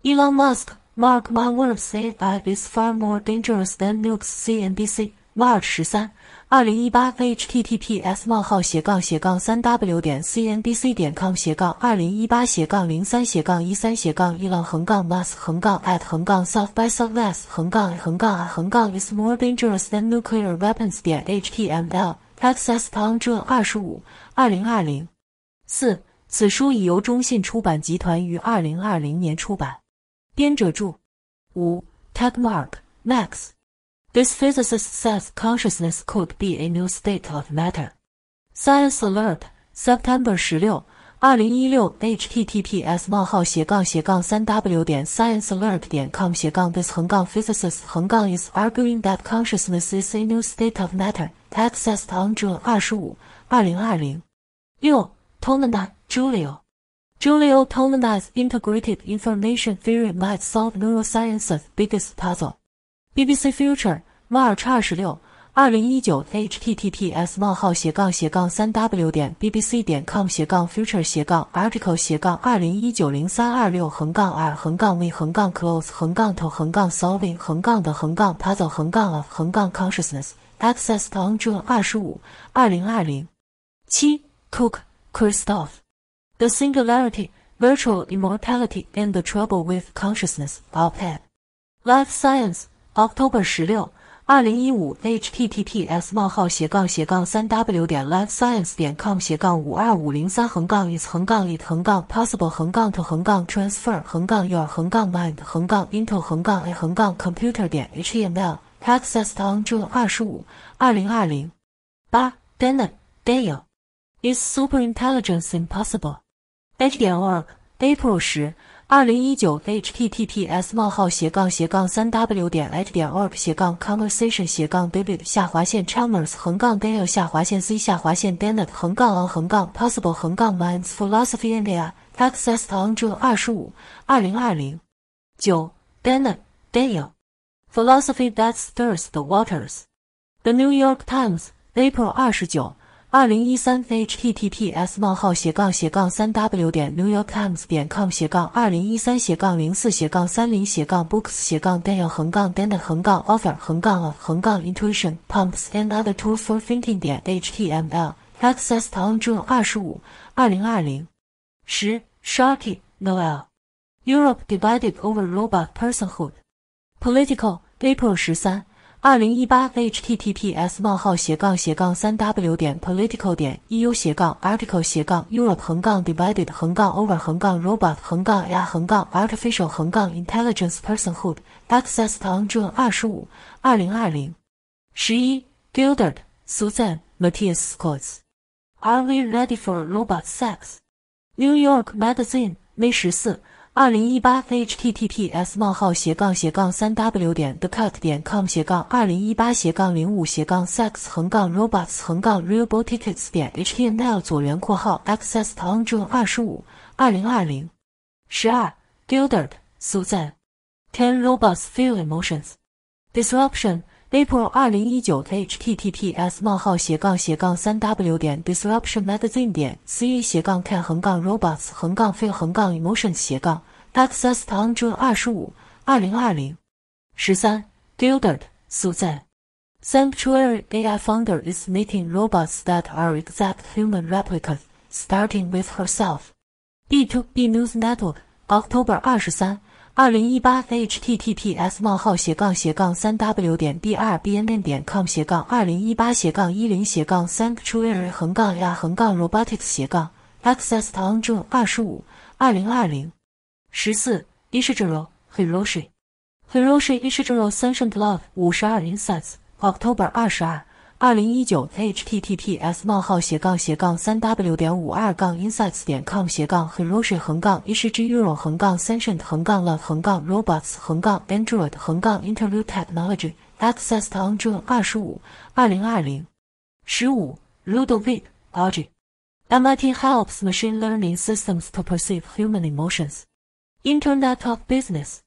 Speaker 1: 伊 m 马 s k Mark my words, AI is far more dangerous than nukes. CNBC March 十三二零一八 h t t p s 冒号斜杠斜杠三 w 点 c n b c 点 com 斜杠二零一八斜杠零三斜杠一三斜杠伊朗横杠 mass 横杠 at 横杠 south by southwest 横杠横杠横杠 is more dangerous than nuclear weapons 点 h t m l a c c e s s p on j u n 二十五二零二零四此书已由中信出版集团于二零二零年出版，编者注。五 tag mark max This physicist says consciousness could be a new state of matter. Science Alert, September 16, 2016 https: 冒号斜杠斜杠三 w 点 sciencealert 点 com 斜杠 this 横杠 physicist 横杠 is arguing that consciousness is a new state of matter. Accessed on June 25, 2020. 六 Tomana, Julio. Julio Tomana's integrated information theory might solve neuroscience's biggest puzzle. BBC Future March 二十六，二零一九，H T T T S：冒号斜杠斜杠三 W 点 B B C 点 com 斜杠 future 斜杠 article 斜杠二零一九零三二六横杠二横杠 v 横杠 close 横杠头横杠 solving 横杠的横杠爬走横杠 of 横杠 consciousness accessed on June 二十五，二零二零七，Cook Christoph，The Singularity，Virtual Immortality and the Trouble with Consciousness，iPad，Life Science。October 十六，二零一五，H T T T S 冒号斜杠斜杠三 W 点 Life Science 点 com 斜杠五二五零三横杠 is 横杠 it 横杠 possible 横杠 to 横杠 transfer 横杠 your 横杠 mind 横杠 into 横杠 a 横杠 computer 点 H t M L，Accessed on June 二十五，二零二零八，Dan Dale，Is superintelligence impossible？H o R，April 十。二零一九 h t t p s 冒号斜斜杠杠 //3w. 点 h. 点 org 斜杠 conversation 斜杠 david 下划线 chalmers 横杠 daniel 下划线 c 下划线 d e n n e t 横杠 on 横杠 possible 横杠 mindsphilosophyindia a c c e s s on g u e 二十五二零二零九 d e n n e t daniel philosophy that stirs the waters the New York Times April 二十九二零一三 h t t p s 冒号斜杠斜杠三 w 点 new york times 点 com 斜杠二零一三斜杠零四斜杠三零斜杠 books 斜杠 d n i e l 横杠 t h e a 横杠 offer 横杠二横杠 intuition pumps and other tools for thinking 点 h t m l access to on june 二十五二零二零十 s h a r k y noel europe divided over robot personhood political april 十三二零一八 h t t p s 冒号斜杠斜杠三 w 点 political 点 e u 斜杠 article 斜杠 europe 横杠 divided 横杠 over 横杠 robot 横杠 y a 横杠 artificial 横杠 intelligence personhood accessed on June 二十五二零二零十一 g i l d e d Susan Matthias s u o t t s Are we ready for robot sex? New York Magazine May 十四二零一八 h t t p s 冒号斜杠斜杠三 w 点 the cut 点 com 斜杠二零一八斜杠零五斜杠 sex 横杠 robots 横杠 r e a l a b l e tickets 点 h t m l 左圆括号 a c c e s s t on June 二十五二零二零十二 gilded r 苏赞 ten robots feel emotions disruption April 二零一九 H T T P S 冒号斜杠斜杠三 W 点 Disruption Magazine 点 C 斜杠 K 横杠 Robots 横杠 F l 横杠 Emotion 斜杠 a c c e s s t d on June 二十五二零二零十三 Gilbert Suzanne Sanctuary AI founder is meeting robots that are exact human replicas, starting with herself. B t o B News Network October 二十三二零一八 h t t p s 冒号斜杠斜杠三 w 点 b r b n n 点 com 斜杠二零一八斜杠一零斜杠 s a n c t u a r y 横杠呀横杠 robotics 斜杠 a c c e s s to on June 二十五二零二零十四 Ishiguro Hiroshi Hiroshi Ishiguro s e n s n e l Love 五十二 insights October 二十二二零一九 h t t p s 冒号斜杠斜杠三 w 点五二杠 insights 点 com 斜杠 h e r o s h i 横杠 e s g u 横杠 sentient 横杠了横杠 robots 横杠 android 横杠 interview technology accessed on june 二十五二零二零十五 rudolphe o g i m i t helps machine learning systems to perceive human emotions internet of business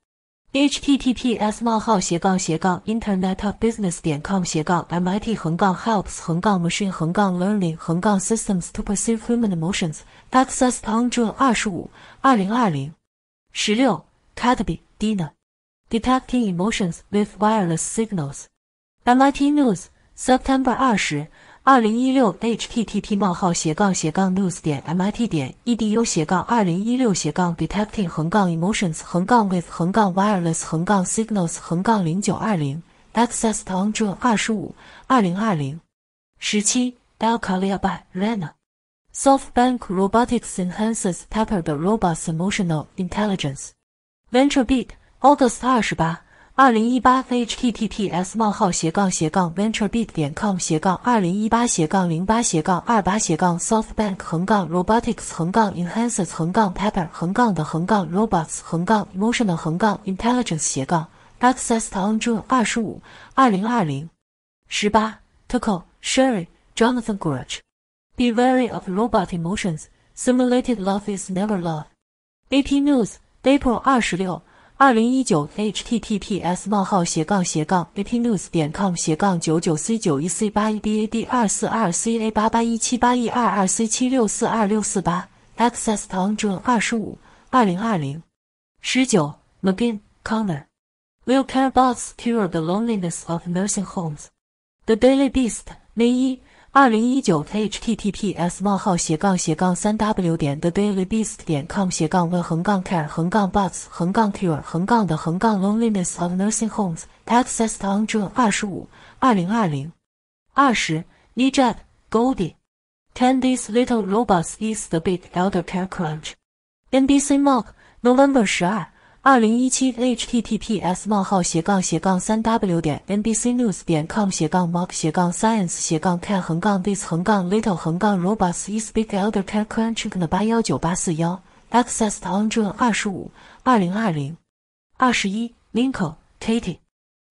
Speaker 1: https: 冒号斜杠斜杠 internetofbusiness 点 com 斜杠 mit 横杠 helps 横杠 machine 横杠 learning 横杠 systemstoperceivehumanemotionsaccessedonJune 二十五二零二零十六 CadbyDinaDetectingEmotionsWithWirelessSignalsMITNewsSeptember 二十二零一六 h t t p: 斜杠斜杠 news. 点 m i t. 点 e d u 斜杠二零一六斜杠 detecting- 横杠 emotions- 横杠 with- 横杠 wireless- 横杠 signals- 横杠零九二零 a c c e s s t d on j u n 二十五二零二零十七 Alcala by Rana SoftBank Robotics enhances p e p p e r the robust emotional intelligence VentureBeat August 二十八二零一八 h t t p s 冒号斜杠斜杠 venturebeat 点 com 斜杠二零一八斜杠零八斜杠二八斜杠 softbank 横杠 robotics 横杠 enhancers 横杠 p e p p e r 横杠的横杠 robots 横杠 emotion a l 横杠 intelligence 斜杠 a c c e s s to on June 二十五二零二零十八 Taco Sherry Jonathan Grudge Be wary of robot emotions. Simulated love is never love. AP News April 二十六二零一九 h t t p s 冒号斜杠斜杠 a p p news 点 com 斜杠九九 c 九一 c 八一 b a d 二四二 c a 八八一七八一二二 c 七六四二六四八 access to n j u n e 二十五二零二零十九 m a g i n n c o n n o r will care a bots u cure the loneliness of nursing homes the daily beast 零一二零一九 H T T P S 冒号斜杠斜杠三 W 点 The Daily Beast 点 com 斜杠问横杠 care 横杠 bugs 横杠 cure 横杠的横杠 loneliness of nursing homes access on June 二十五二零二零二十 n i j a t Goldie Can these little robots i s the big elder care crunch? NBC Mock November 十二二零一七 h t t p s 斜杠斜杠三 w 点 n b c news 点 com 斜杠 mock 斜杠 science 斜杠 cat 横杠 this 横杠 little 横杠 robot is big elder cat c r u n c h n 的八幺九八四幺 accessed on 二月二十五二零二零二十一 l i n c o l n k a t i e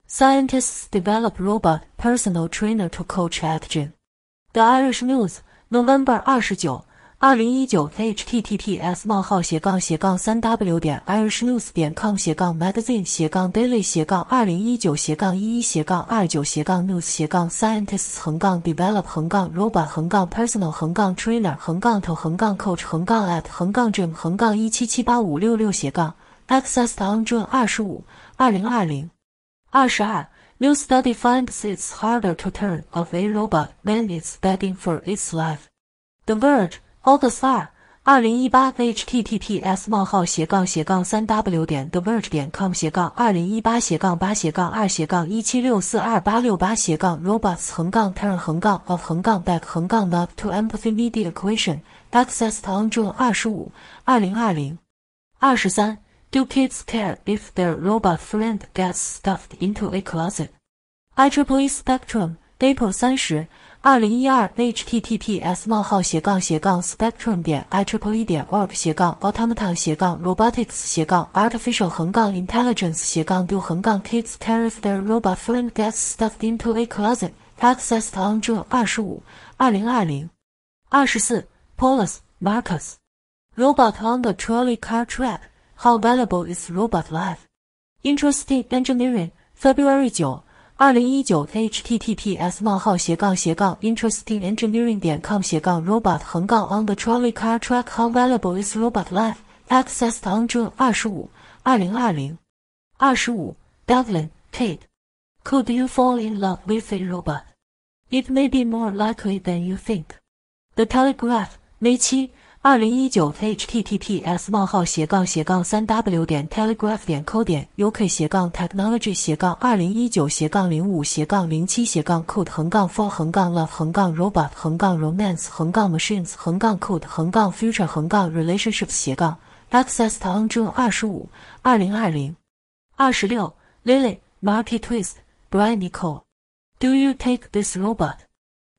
Speaker 1: scientists develop robot personal trainer to coach at gym the irish news november 二十九二零一九 h t t p s 冒号斜杠斜杠三 w 点 irishnews 点 com 斜杠 magazine 斜杠 daily 斜杠二零一九斜杠一一斜杠二九斜杠 news 斜杠 scientists 横杠 develop 横杠 robot 横杠 personal 横杠 trainer 横杠头横杠 coach 横杠 at 横杠 jim 横杠一七七八五六六斜杠 a c c e s s d o n June 二十五二零二零二十二 new study finds it's harder to turn off a robot than it's begging for its life，The Verge。August 二二零一八 H T T P S 冒号斜杠斜杠三 W 点 The Verge 点 com 斜杠二零一八斜杠八斜杠二斜杠一七六四二八六八斜杠 r o b o t s 横杠 Turn 横杠 Of 横杠 Back 横杠 Up to empathy media equation a c c e s s t d on June 二十五二零二零二十三 Do kids care if their robot friend gets stuffed into a closet? I Triple Spectrum April 三十二零一二，https：冒号斜杠斜杠 spectrum 点 a t r e p l a 点 org 斜杠 a u t o m a t o n 斜杠 robotics 斜杠 artificial 横杠 intelligence 斜杠 do 横杠 kids t e r r i f h e i robot friend gets stuffed into a closet accessed on June 二十五，二零二零，二十四，Polus Marcus robot on the trolley car track. How valuable is robot life? Interstate Engineering February 九。二零一九 H T T P S 冒号斜杠斜杠 interestingengineering 点 com 斜杠 robot 横杠 on the trolley car track how valuable is robot life accessed on June 二十五二零二零二十五 Dublin Kate Could you fall in love with a robot? It may be more likely than you think. The Telegraph 每期二零一九 h t t t s 冒号斜杠斜杠三 w 点 telegraph 点 co 点 u k 斜杠 technology 斜杠二零一九斜杠零五斜杠零七斜杠 code 横杠 f o r 横杠 love 横杠 robot 横杠 romance 横杠 machines 横杠 code 横杠 future 横杠 relationship 斜杠 a c c e s s to on June 二十五二零二零二十六 Lily Market Twist Brian n i Cole Do you take this robot?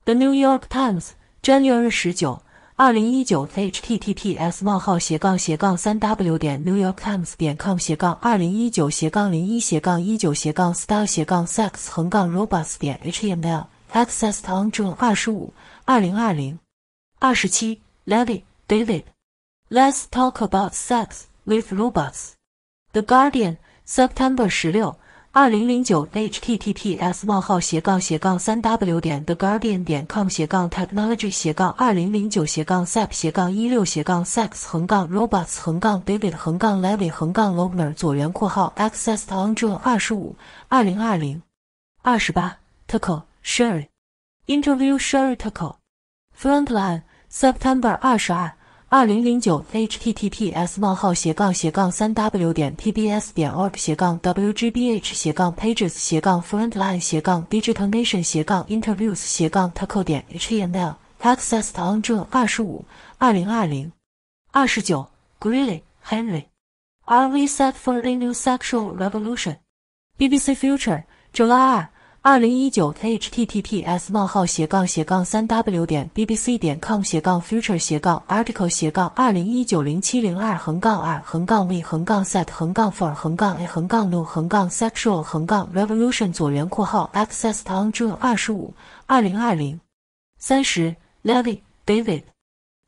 Speaker 1: The New York Times January 十九二零一九 h t t p s 冒号斜杠斜杠三 w 点 new york times 点 com 斜杠二零一九斜杠零一斜杠一九斜杠 style 斜杠 sex 横杠 r o b o t s 点 h t m l access on June 二十五二零二零二十七 levi david let's talk about sex with r o b o t s the guardian September 十六二零零九 h t t p s 冒号斜杠斜杠三 w 点 the guardian 点 com 斜杠 technology 斜杠二零零九斜杠 sep 斜杠一六斜杠 sex 横杠 robots 横杠 david 横杠 levy 横杠 logner 左圆括号 a c c e s s to on 二月二十五二零二零二十八 tico sherry interview sherry tico frontline september 二十二二零零九 H T T P S 冒号斜杠斜杠三 W 点 T B S 点 O r g 斜杠 W G B H 斜杠 Pages 斜杠 Frontline 斜杠 Digital Nation 斜杠 Interviews 斜杠 t a c h o 点 H M L Accessed on June 二十五，二零二零，二十九 g r e l l y Henry，Are we set for a new sexual revolution? B B C Future，July 二。二零一九 h t t p s 冒号斜杠斜杠三 w 点 b b c 点 com 斜杠 future 斜杠 article 斜杠二零一九零七零二横杠二横杠 v 横杠 set 横杠 for 横杠 a 横杠六横杠 sexual 横杠 revolution 左圆括号 accessed on June 二十五二零二零三十 Levy David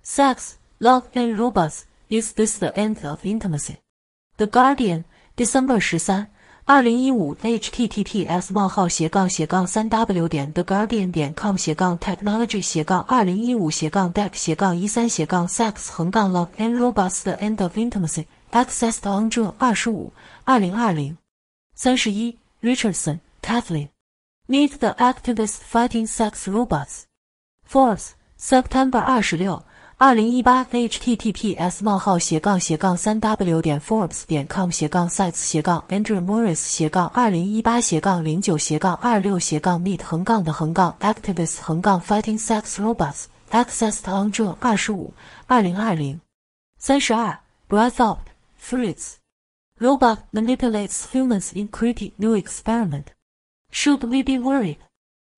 Speaker 1: Sex Love and Robots Is This the End of Intimacy The Guardian December 十三二零一五 h t t t s 冒号斜杠斜杠三 w 点 the guardian 点 com 斜杠 technology 斜杠二零一五斜杠 d e c k 斜杠一三斜杠 sex 横杠 l o g and robust end of intimacy accessed on 剑二十五二零二零三十一 richardson k a t h l e e n n e meet the a c t i v i s t fighting sex robust fourth september 二十六二零一八 h t t p s 冒号斜杠斜杠三 w 点 f o r b e s 点 com 斜杠 sites 斜杠 andrew morris 斜杠二零一八斜杠零九斜杠二六斜杠 meet 横杠的横杠 activist 横杠 fighting sex robots accessed on June 二十五二零二零三十二 breath out f r e i t s robot manipulates humans in crazy new experiment should we be worried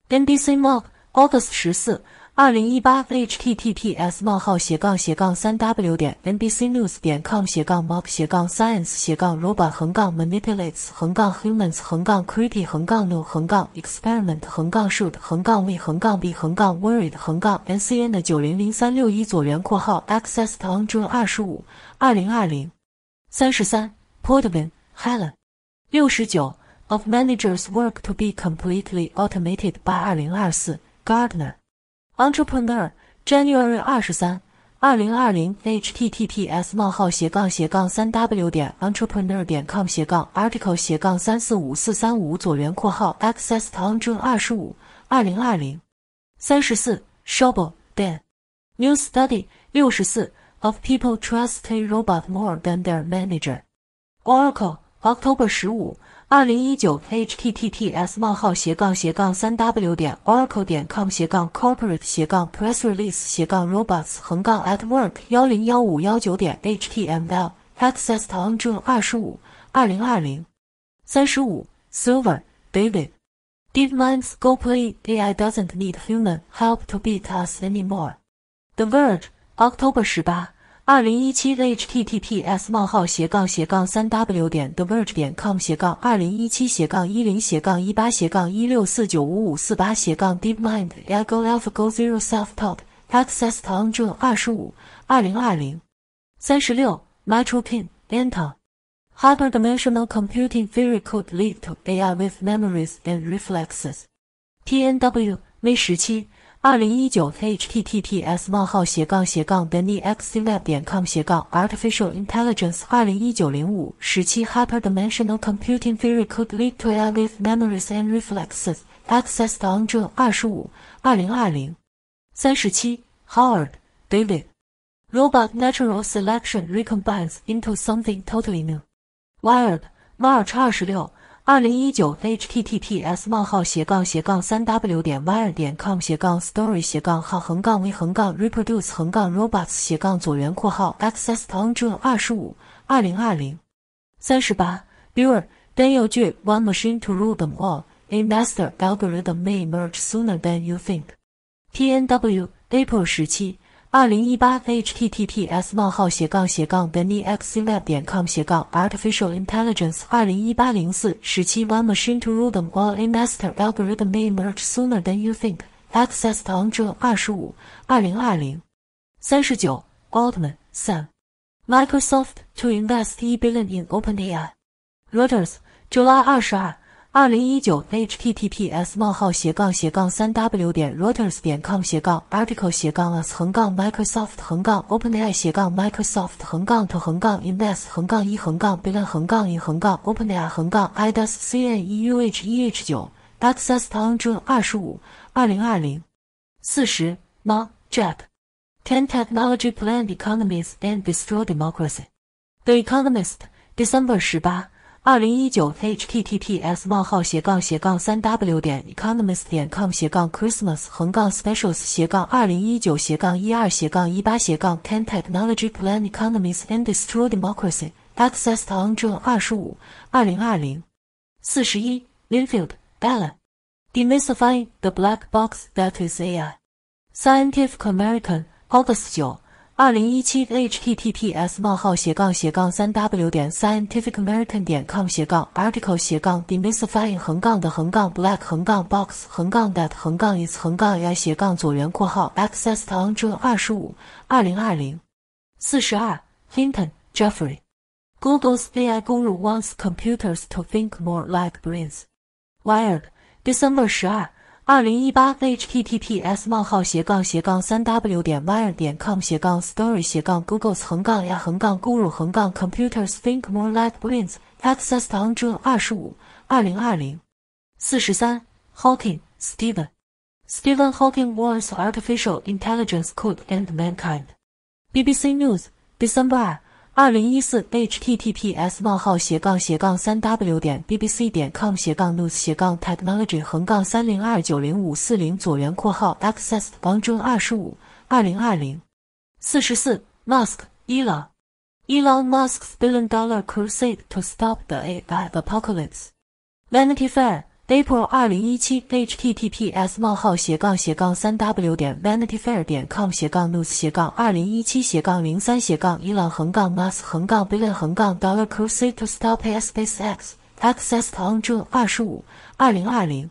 Speaker 1: NBC m o c k August 十四二零一八 h t t p s 冒号斜杠斜杠三 w 点 n b c news 点 com 斜杠 mop 斜杠 science 斜杠 robot 横杠 manipulates 横杠 humans 横杠 critic 横杠 no 横杠 experiment 横杠 should 横杠 be 横杠 worried 横杠 n c n 的九零零三六一左圆括号 accessed on June 二十五二零二零三十三 p r t l d w i n helen 六十九 of managers work to be completely automated by 二零二四 gardner Entrepreneur January 二十三，二零二零，h t t t s 冒号斜杠斜杠三 w 点 entrepreneur 点 com 斜杠 article 斜杠三四五四三五左圆括号 a c c e s s t d on June 二十五，二零二零，三十四 s h o b o d a n News t u d y 六十四 Of people trust a robot more than their manager Oracle October 十五二零一九 H T T T S 冒号斜杠斜杠三 W 点 Oracle 点 com 斜杠 Corporate 斜杠 Press Release 斜杠 Robots 横杠 At Work 幺零幺五幺九点 H T M L Accessed on June 二十五二零二零三十五 Silver David DeepMind's Go Play AI doesn't need human help to beat us anymore. The Verge October 十八二零一七 h t t p s 冒号斜杠斜杠三 w 点 the verge 点 com 斜杠二零一七斜杠一零斜杠一八斜杠一六四九五五四八斜杠 deep mind ego alpha go zero self t a u g h t accessed on 二十五二零二零三十六 m e t r o p i n e n t a hyperdimensional computing theory could lift AI with memories and reflexes p n w v 十七二零一九 h t t p s 冒号斜杠斜杠 beni x lab 点 com 斜杠 artificial intelligence 二零一九零五十七 hyperdimensional computing theory could lead to alive memories and reflexes accessed on June 二十五二零二零三十七 Howard David robot natural selection recombines into something totally new Wired March 二十六二零一九 h t t p s 冒号斜杠斜杠三 w 点 wire 点 com 斜杠 story 斜杠号横杠 v 横杠 reproduce 横杠 r o b o t s 斜杠左圆括号 a c c e s s e on June 二十五二零二零三十八 b u e w l e r 单句 One machine to rule them all. A master algorithm may emerge sooner than you think. P N W April 十七二零一八 H T T P S 冒号斜杠斜杠 Benny X Lab 点 com 斜杠 Artificial Intelligence 二零一八零四十七 One machine to rule them all. A master algorithm may emerge sooner than you think. Access on j u n 二十五，二零二零三十九。Altman Sam Microsoft to invest e billion in Open AI Reuters July 二十二。二零一九 H T T P S: 冒号斜杠斜杠三 W 点 Reuters 点 com 斜杠 Article 斜杠 S 横杠 Microsoft 横杠 OpenAI 斜杠 Microsoft 横杠 T 横杠 Invest 横杠一横杠 b i l l e n 横杠一横杠 OpenAI 横杠 I D a S C N E U H E H 九 Texas on June 二十五二零二零四十 No Jap Ten Technology Plan Economies and Destroy Democracy The Economist December 十八二零一九 H T T P S: 冒号斜杠斜杠三 W 点 economist 点 com 斜杠 Christmas 横杠 Specials 斜杠二零一九斜杠一二斜杠一八斜杠 Can Technology Plan Economies and Destroy Democracy? a c c e s s t d on June 二十五，二零二零，四十一 n i n f i e l d Bella. Demystifying the Black Box That Is AI. Scientific American, August 九。二零一七 H T T P S 斜杠斜杠三 W 点 Scientific American 点 com 斜杠 Article 斜杠 Demystifying 横杠的横杠 Black 横杠 Box 横杠 That 横杠 Is 横杠 AI 斜杠左圆括号 a c c e s s to on June 二十五二零二零四十二 Hinton Jeffrey Google's AI 公 u wants computers to think more like brains Wired December 十二二零一八 h t t p s 斜杠斜杠三 w 点 wire 点 com 斜杠 story 斜杠 google 横杠呀横杠 g Google 横杠 computers think more light brains accessed on June 二十五二零二零四十三 Hawking Stephen Stephen Hawking warns artificial intelligence could end mankind BBC News December 二零一四 h t t p s 冒号斜杠斜杠三 w 点 b b c 点 com 斜杠 news 斜杠 technology 横杠三零二九零五四零左圆括号 accessed on 二十五二零二零四十四 m a s k 伊朗 e l o n Musk's Billion Dollar Crusade to Stop the AI Apocalypse，Vanity Fair。April 二零一七 H T T P S 冒号斜杠斜杠三 W 点 Vanity Fair 点 com 斜杠 News 斜杠二零一七斜杠零三斜杠伊朗横杠 Mas 横杠 Billion 横杠 Dollar c r u s i d e to Stop SpaceX Access to Angel 二十五二零二零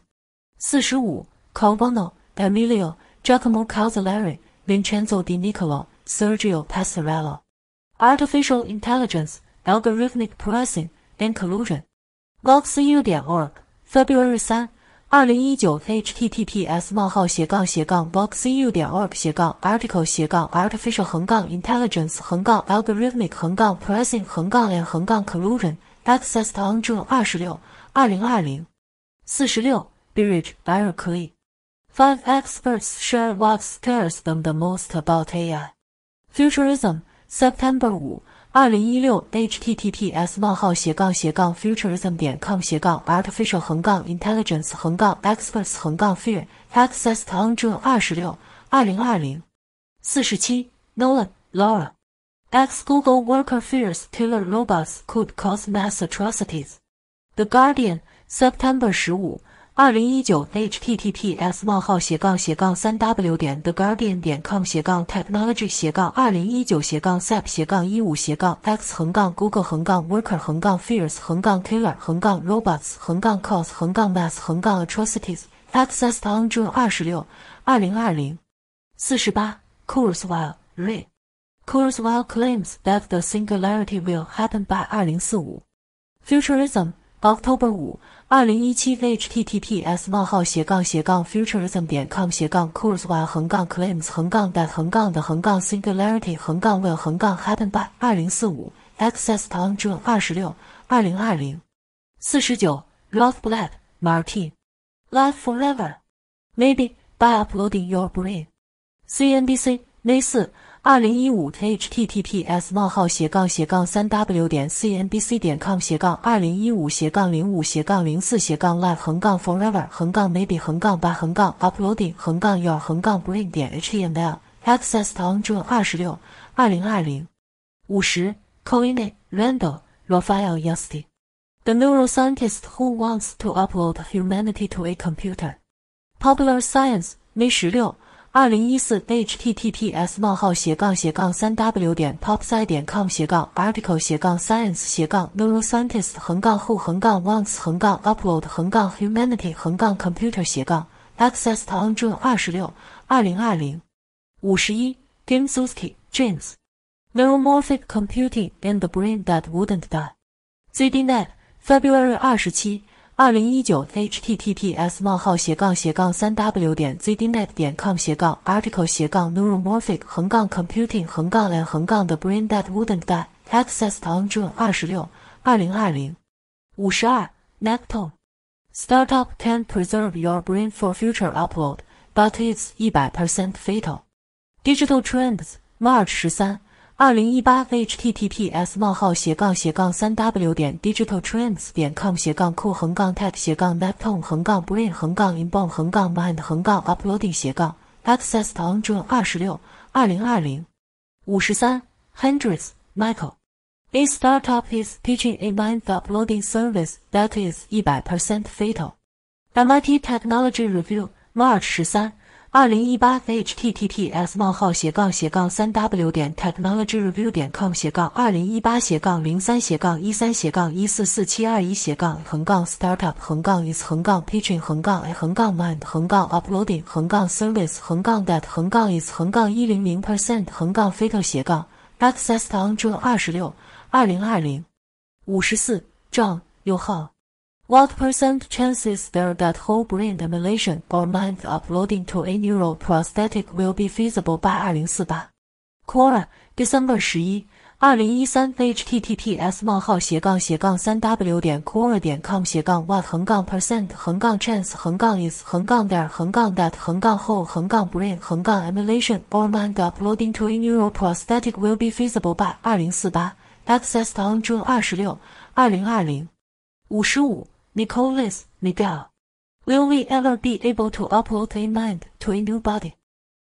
Speaker 1: 四十五 c o r b o n o Emilio Giacomo c a l z a l a r i Vincenzo Di n i c o l o Sergio p a s s a r e l l o Artificial Intelligence Algorithmic Pricing and Collusion VoxEu 点 org February 三，二零一九 https 冒号斜杠斜杠 boxu 点 org 斜杠 article 斜杠 artificial 横杠 intelligence 横杠 algorithmic 横杠 pricing 横杠 and 横杠 collusion accessed on June 二十六，二零二零四十六 Birich Five experts share what scares them the most about AI. Futurism September 五。二零一六 h t t p s 冒号斜杠斜杠 futurism 点 com 斜杠 artificial 横杠 intelligence 横杠 experts 横杠 fear a c c e s s t d on June 二十六二零二零四十七 Nolan Laura ex Google worker fears Taylor robots could cause mass atrocities The Guardian September 十五二零一九 h t t p s 冒号斜杠斜杠三 w 点 the guardian 点 com 斜杠 technology 斜杠二零一九斜杠 sap 斜杠一五斜杠 x 横杠 google 横杠 worker 横杠 fears 横杠 killer 横杠 robots 横杠 cause 横杠 mass 横杠 atrocities a c c e s s t d on June 二十六二零二零四十八 Kurzweil Ray Kurzweil claims that the singularity will happen by 二零四五 Futurism October 五二零一七 h t t p s 冒号斜杠斜杠 futurism 点 com 斜杠 coolsy 横杠 claims 横杠 that 横杠的横杠 singularity 横杠 will 横杠 happen by 二零四五 access to 二十六二零二零四十九 loth blood mart i n life forever maybe by uploading your brain c n b c v 四二零一五 h t t p s 冒号斜杠斜杠三 w 点 c n b c 点 com 斜杠二零一五斜杠零五斜杠零四斜杠 live 横杠 forever 横杠 maybe 横杠八横杠 uploading 横杠 your 横杠 bring 点 h t m l a c c e s s to on j u n 二十六二零二零五十 c o n e n rando raphael y e s t e the neuroscientist who wants to upload humanity to a computer popular science May 十六。二零一四 h t t t s 冒号斜杠斜杠三 w 点 top side 点 com 斜杠 article 斜杠 science 斜杠 neuroscientist 横杠后横杠 once 横杠 upload 横杠 humanity 横杠 computer 斜杠 accessed on June 二十六二零二零五十一 g a m e s u s k i James, n e u r o m o r p h i c Computing in the Brain That Wouldn't Die, ZDNet February 二十七。二零一九 H T T P S 冒号斜杠斜杠三 W 点 Z D NET 点 COM 斜杠 ARTICLE 斜杠 NEUROMORPHIC 横杠 COMPUTING 横杠连横杠的 BRAIN THAT WOULDN'T DIE Accessed on June 二十六二零二零五十二 n e c t o n Startup can preserve your brain for future upload, but it's 一百 percent fatal. Digital Trends March 十三二零一八 h t t p s 冒号斜杠斜杠三 w 点 digitaltrims 点 com 斜杠 cool 横杠 t 泰斜杠 Neptune 横杠 Brain 横杠 e m b o n d 横杠 Mind 横杠 Uploading 斜杠 Accessed on June 二十六，二零二零五十三 Hundreds Michael A startup is pitching a mind uploading service that is 一百 percent fatal. MIT Technology Review March 十三。二零一八 h t t p s 冒号斜杠斜杠三 w 点 technologyreview 点 com 斜杠二零一八斜杠零三斜杠一三斜杠一四四七二一斜杠横杠 startup 横杠 is 横杠 pitching 横杠 a 横杠 mind 横杠 uploading 横杠 service 横杠 that 横杠 is 横杠一零零 percent 横杠 f a t a l 斜杠 a c c e s s t d on June 二十六二零二零五十四 John 六号。What percent chances there that whole brain demolition or mind uploading to a neural prosthetic will be feasible by 2048? 二零四八？Quora December 11, 2013. https 冒号斜杠斜杠三 w 点 quora 点 com 斜杠 what 横杠 percent 横杠 chance 横杠 is 横杠 there 横杠 that 横杠 whole 横杠 brain 横杠 emulation or mind uploading to a neural prosthetic will be feasible by 2048 accessed on June 26, 2020. 二十六二零二零五十五。n i c o l a s Miguel，Will we ever be able to upload a mind to a new body?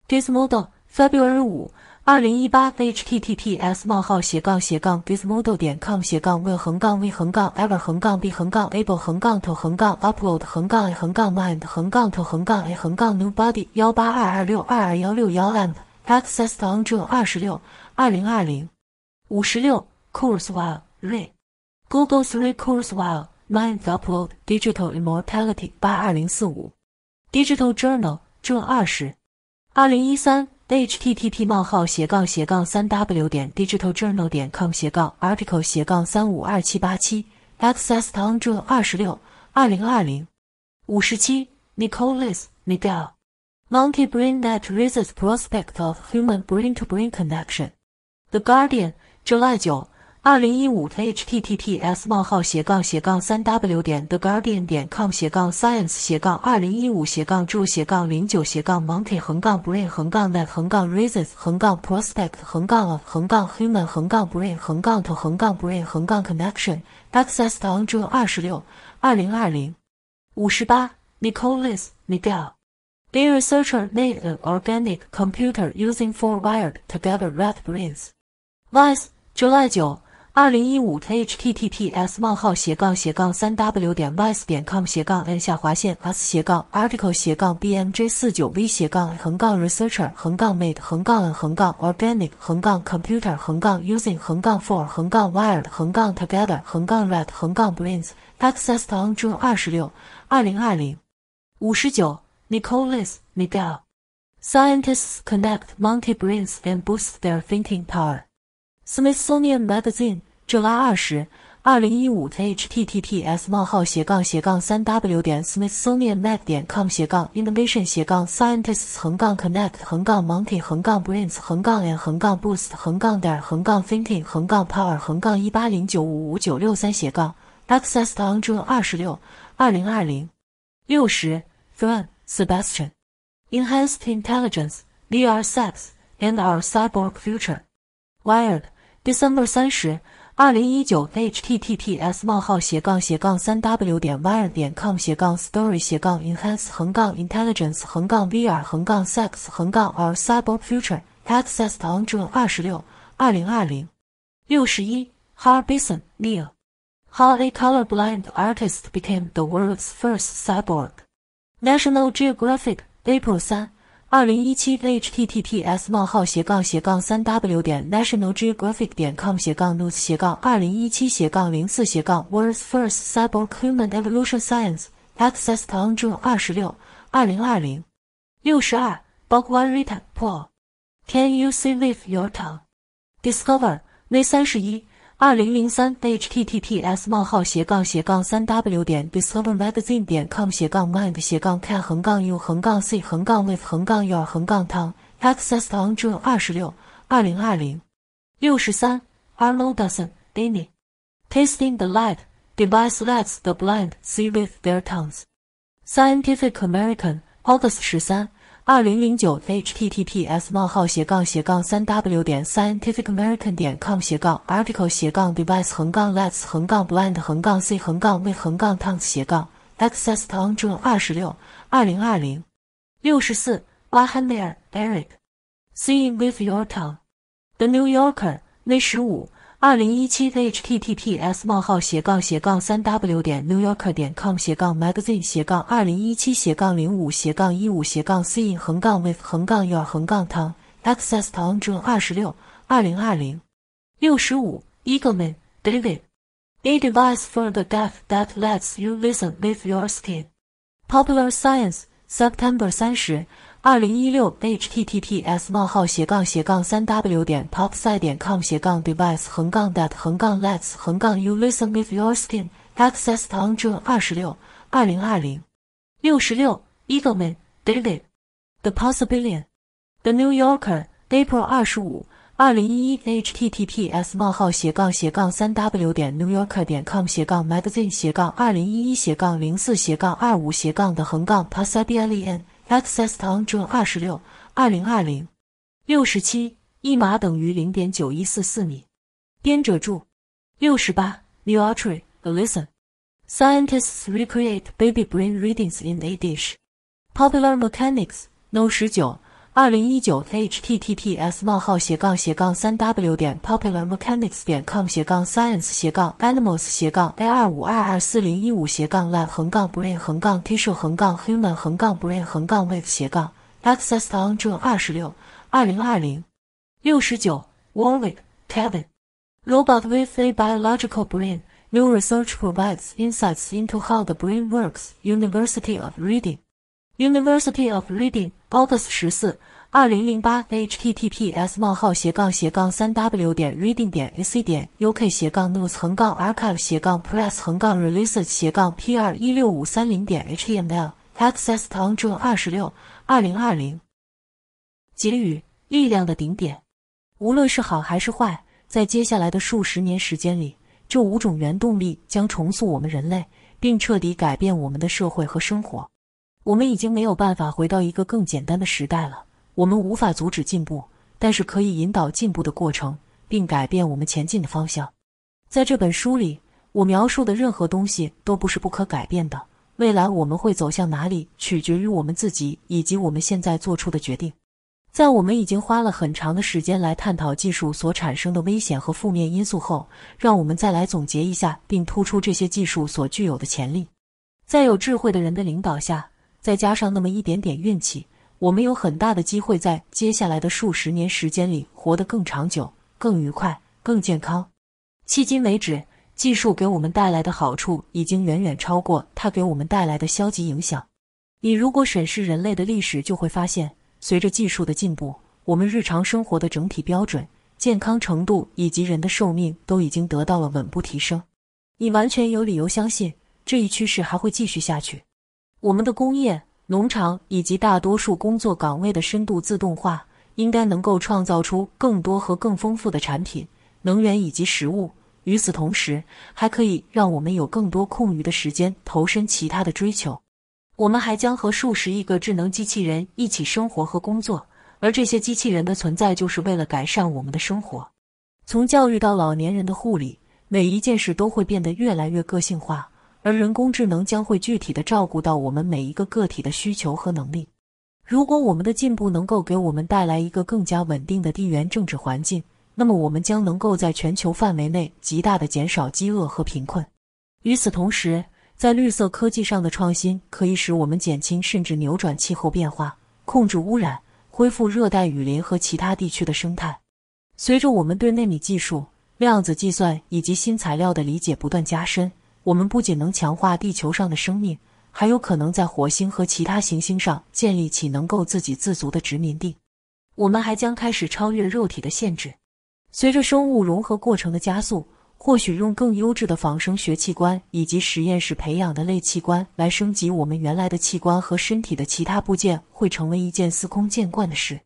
Speaker 1: Thismodel February 五，二零一八 H T T P S：冒号斜杠斜杠 t i s m o d e l 点 com 斜杠 will 横杠 v 横杠 ever 横杠 b 横杠 able 横杠 t 横杠 upload 横杠 a 横杠 mind 横杠 t 横杠 a 横杠 new body 幺八二二六二二幺六幺 a n d accessed on June 二十六，二零二零五十六 c o u r s e v i l l e g o o g l e three c o u r s e v i l l e Mind Upload Digital Immortality 八二零四五 Digital Journal 正二十二零一三 http 冒号斜杠斜杠三 w 点 digital journal 点 com 斜杠 article 斜杠三五二七八七 access on June 二十六二零二零五十七 Nicholas Miguel Monkey Brain That Raises Prospect of Human Brain to Brain Connection The Guardian 九。二零一五 h t t t s 冒号斜杠斜杠三 w 点 the guardian 点 com 斜杠 science 斜杠二零一五斜杠注斜杠零九斜杠 monte 横杠 brain 横杠 n e t 横杠 raises 横杠 prospect 横杠 of 横杠 human 横杠 brain 横杠 to 横杠 brain 横杠 connection a c c e s s t d on June 二十六二零二零五十八 n i c o l a s Miguel, the researcher made an organic computer using four wired together rat brains. Vice July 九二零一五 h t t p s 冒号斜杠斜杠三 w 点 c s 点 com 斜杠 n 下划线 s 斜杠 article 斜杠 b m j 四九 v 斜杠横杠 researcher 横杠 made 横杠 n 横杠 organic 横杠 computer 横杠 using 横杠 for 横杠 wired 横杠 tether o g 横杠 r e d 横杠 brains a c c e s s t on June 二十六，二零二零五十九 Nicholas Miguel scientists connect monkey brains and boost their thinking power. Smithsonian Magazine，l 拉二十，二零一五 h t t t s 冒号斜杠斜杠三 w 点 smithsonianmag 点 com 斜杠 innovation 斜杠 scientists 横杠 connect 横杠 monkey 横杠 brains 横杠 and 横杠 boost 横杠点横杠 thinking 横杠 power 横杠一八零九五五九六三斜杠 accessed on June 二十六，二零二零六十 e u n Sebastian Enhanced Intelligence VR Sex and Our Cyborg Future Wired。December 三十，二零一九 https: 冒号斜杠斜杠三 w 点 wire 点 com 斜杠 story 斜杠 enhance 横杠 intelligence 横杠 vr 横杠 sex 横杠 our cyber future Accessed on June 二十六，二零二零六十一 Harbison Neil。How a colorblind artist became the world's first cyborg. National Geographic, April 3, 二零一七 h t t p s 冒号斜杠斜杠三 w 点 nationalgeographic 点 com 斜杠 news 斜杠二零一七斜杠零四斜杠 worlds first cyberhuman evolution science a c c e s s t on June 二十六二零二零六十二。one 括 Rita Paul，Can you see with your tongue？Discover V 三十一。二零零三 h t t p s 冒号斜杠斜杠三 w 点 d i s c o v e r m a g a z i n e 点 c o m 斜杠 m i n g 斜杠 c a l 横杠 you 横杠 c 横杠 with 横杠 y o u r 横杠 tongue access on June 二十六，二零二零六十三。Arnoldson, Danny, tasting the light, device lets the blind see with their tongues. Scientific American, August 十三。二零零九 H T T P S 冒号斜杠斜杠三 W 点 Scientific American 点 com 斜杠 article 斜杠 device 横杠 l e t s 横杠 blind 横杠 c 横杠 v 横杠 tons 斜杠 a c c e s s to on 二十六二零二零六十四。w a h a n d e r Eric. Seeing with your tongue. The New Yorker。A 十五。二零一七 h t t p s 冒号斜杠斜杠三 w 点 newyorker 点 com 斜杠 magazine 斜杠二零一七斜杠零五斜杠一五斜杠 c 横杠 with 横杠 your 横杠汤 a c c e s s o n d e r 二十六二零二零六十五 l e man david a device for the deaf that lets you listen with your skin popular science September 三十。二零一六 h t t p s 冒号斜斜杠杠三 w 点 t o p s i d e 点 com 斜杠 device 横杠 that 横杠 let's 横杠 you listen with your skin accessed on June 二十六二零二零六十六，Eagleman Daily，The p o s s i b i l i t y t h e New Yorker，April 二十五二零一一 h t t p s 冒号斜杠斜杠三 w 点 newyorker. 点 com 斜杠 magazine 斜杠二零一一斜杠零四斜杠二五斜杠的横杠 Possibilian a c c e s s t on June 二十六，二零二零，六十七一码等于零点九一四四米。编者注：六十八 New Archery l i s e n s c i e n t i s t s recreate baby brain readings in a dish。Popular Mechanics No 十九。二零一九 h t t p s 冒号斜杠斜杠三 w 点 popularmechanics 点 com 斜杠 science 斜杠 animals 斜杠 a 二五二二四零一五斜杠 l a n 横杠 brain 横杠 tissue 横杠 human 横杠 brain 横杠 wave 斜杠 access time 二十六二零二零六十九 Warwick Kevin Robot with a biological brain New research provides insights into how the brain works University of Reading University of Reading u o t 十四二零零八 h t t p s 冒号斜杠斜杠三 w 点 reading 点 a c 点 u k 斜杠 news 横杠 archive 斜杠 p r e s s 横杠 release 斜杠 p 二一六五三零点 h t m l a c c e s s to on j u e 二十六二零二零。给予力量的顶点，无论是好还是坏，在接下来的数十年时间里，这五种原动力将重塑我们人类，并彻底改变我们的社会和生活。我们已经没有办法回到一个更简单的时代了。我们无法阻止进步，但是可以引导进步的过程，并改变我们前进的方向。在这本书里，我描述的任何东西都不是不可改变的。未来我们会走向哪里，取决于我们自己以及我们现在做出的决定。在我们已经花了很长的时间来探讨技术所产生的危险和负面因素后，让我们再来总结一下，并突出这些技术所具有的潜力。在有智慧的人的领导下。再加上那么一点点运气，我们有很大的机会在接下来的数十年时间里活得更长久、更愉快、更健康。迄今为止，技术给我们带来的好处已经远远超过它给我们带来的消极影响。你如果审视人类的历史，就会发现，随着技术的进步，我们日常生活的整体标准、健康程度以及人的寿命都已经得到了稳步提升。你完全有理由相信，这一趋势还会继续下去。我们的工业、农场以及大多数工作岗位的深度自动化，应该能够创造出更多和更丰富的产品、能源以及食物。与此同时，还可以让我们有更多空余的时间投身其他的追求。我们还将和数十亿个智能机器人一起生活和工作，而这些机器人的存在就是为了改善我们的生活。从教育到老年人的护理，每一件事都会变得越来越个性化。而人工智能将会具体的照顾到我们每一个个体的需求和能力。如果我们的进步能够给我们带来一个更加稳定的地缘政治环境，那么我们将能够在全球范围内极大的减少饥饿和贫困。与此同时，在绿色科技上的创新可以使我们减轻甚至扭转气候变化，控制污染，恢复热带雨林和其他地区的生态。随着我们对纳米技术、量子计算以及新材料的理解不断加深。我们不仅能强化地球上的生命，还有可能在火星和其他行星上建立起能够自给自足的殖民地。我们还将开始超越肉体的限制。随着生物融合过程的加速，或许用更优质的仿生学器官以及实验室培养的类器官来升级我们原来的器官和身体的其他部件，会成为一件司空见惯的事。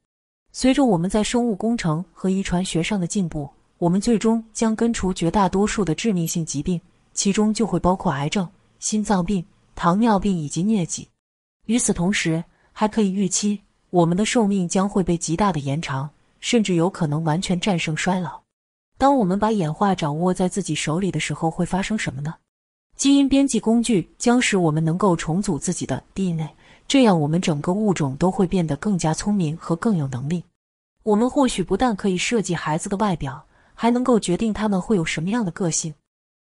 Speaker 1: 随着我们在生物工程和遗传学上的进步，我们最终将根除绝大多数的致命性疾病。其中就会包括癌症、心脏病、糖尿病以及疟疾。与此同时，还可以预期我们的寿命将会被极大的延长，甚至有可能完全战胜衰老。当我们把演化掌握在自己手里的时候，会发生什么呢？基因编辑工具将使我们能够重组自己的 DNA，这样我们整个物种都会变得更加聪明和更有能力。我们或许不但可以设计孩子的外表，还能够决定他们会有什么样的个性。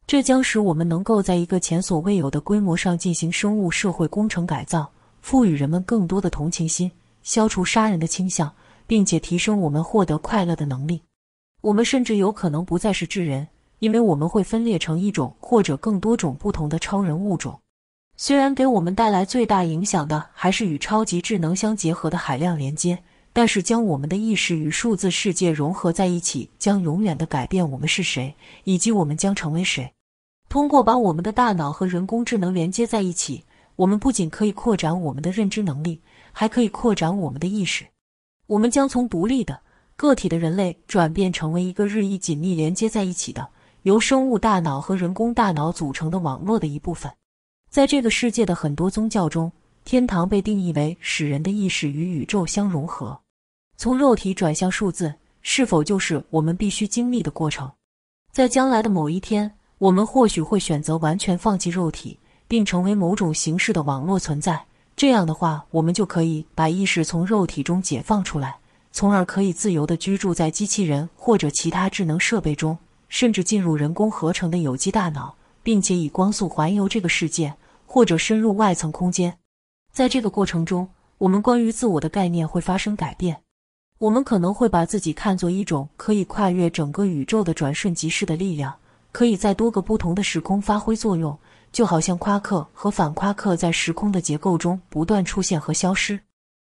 Speaker 1: 这将使我们能够在一个前所未有的规模上进行生物社会工程改造，赋予人们更多的同情心，消除杀人的倾向，并且提升我们获得快乐的能力。我们甚至有可能不再是智人，因为我们会分裂成一种或者更多种不同的超人物种。虽然给我们带来最大影响的还是与超级智能相结合的海量连接，但是将我们的意识与数字世界融合在一起，将永远的改变我们是谁，以及我们将成为谁。通过把我们的大脑和人工智能连接在一起，我们不仅可以扩展我们的认知能力，还可以扩展我们的意识。我们将从独立的个体的人类转变成为一个日益紧密连接在一起的、由生物大脑和人工大脑组成的网络的一部分。在这个世界的很多宗教中，天堂被定义为使人的意识与宇宙相融合。从肉体转向数字，是否就是我们必须经历的过程？在将来的某一天。我们或许会选择完全放弃肉体，并成为某种形式的网络存在。这样的话，我们就可以把意识从肉体中解放出来，从而可以自由地居住在机器人或者其他智能设备中，甚至进入人工合成的有机大脑，并且以光速环游这个世界，或者深入外层空间。在这个过程中，我们关于自我的概念会发生改变。我们可能会把自己看作一种可以跨越整个宇宙的转瞬即逝的力量。可以在多个不同的时空发挥作用，就好像夸克和反夸克在时空的结构中不断出现和消失。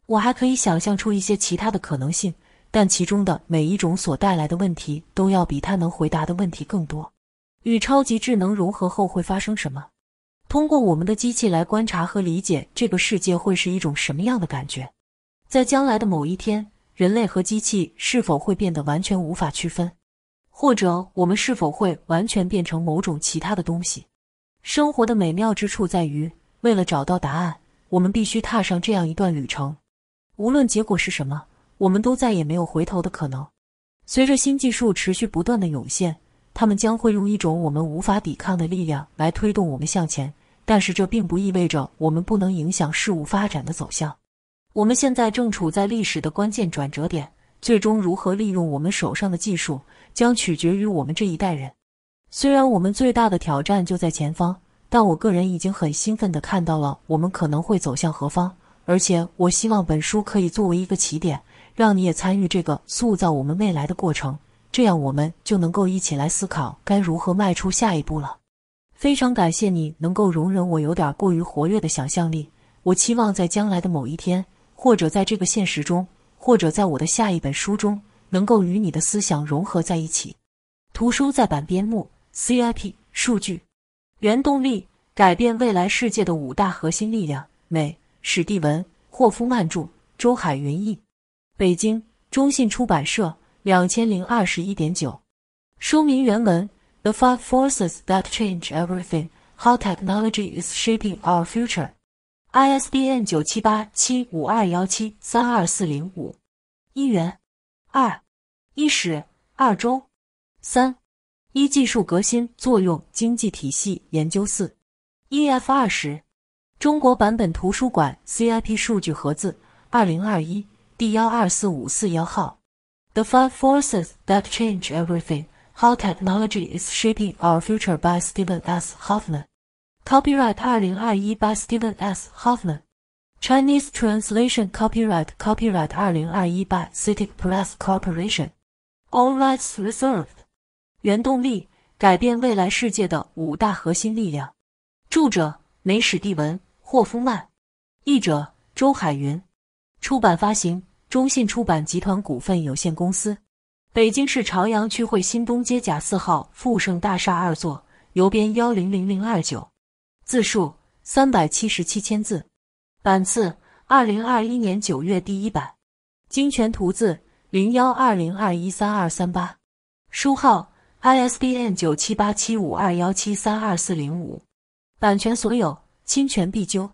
Speaker 1: 我还可以想象出一些其他的可能性，但其中的每一种所带来的问题都要比它能回答的问题更多。与超级智能融合后会发生什么？通过我们的机器来观察和理解这个世界会是一种什么样的感觉？在将来的某一天，人类和机器是否会变得完全无法区分？或者我们是否会完全变成某种其他的东西？生活的美妙之处在于，为了找到答案，我们必须踏上这样一段旅程。无论结果是什么，我们都再也没有回头的可能。随着新技术持续不断的涌现，他们将会用一种我们无法抵抗的力量来推动我们向前。但是这并不意味着我们不能影响事物发展的走向。我们现在正处在历史的关键转折点，最终如何利用我们手上的技术。将取决于我们这一代人。虽然我们最大的挑战就在前方，但我个人已经很兴奋地看到了我们可能会走向何方。而且，我希望本书可以作为一个起点，让你也参与这个塑造我们未来的过程。这样，我们就能够一起来思考该如何迈出下一步了。非常感谢你能够容忍我有点过于活跃的想象力。我期望在将来的某一天，或者在这个现实中，或者在我的下一本书中。能够与你的思想融合在一起。图书在版编目 (CIP) 数据，原动力：改变未来世界的五大核心力量。美，史蒂文·霍夫曼著，周海云译。北京，中信出版社，两千零二十一点九。书名原文：The Five Forces That Change Everything: How Technology Is Shaping Our Future。ISBN 九七八七五二幺七三二四零五一元二。一史二中三一技术革新作用经济体系研究四 E F 二十中国版本图书馆 CIP 数据盒子二零二一 D 幺二四五四幺号 The Five Forces That Change Everything: How Technology Is Shaping Our Future by Stephen S. Hoffman. Copyright 二零二一 by Stephen S. Hoffman. Chinese translation copyright Copyright 二零二一 by c i t y c Press Corporation. All rights reserved。原动力：改变未来世界的五大核心力量。著者：梅史蒂文·霍夫曼。译者：周海云。出版发行：中信出版集团股份有限公司。北京市朝阳区惠新东街甲四号富盛大厦二座。邮编：幺零零零二九。字数：三百七十七千字。版次：二零二一年九月第一版。精全图字。零幺二零二一三二三八，书号 ISBN 九七八七五二幺七三二四零五，版权所有，侵权必究。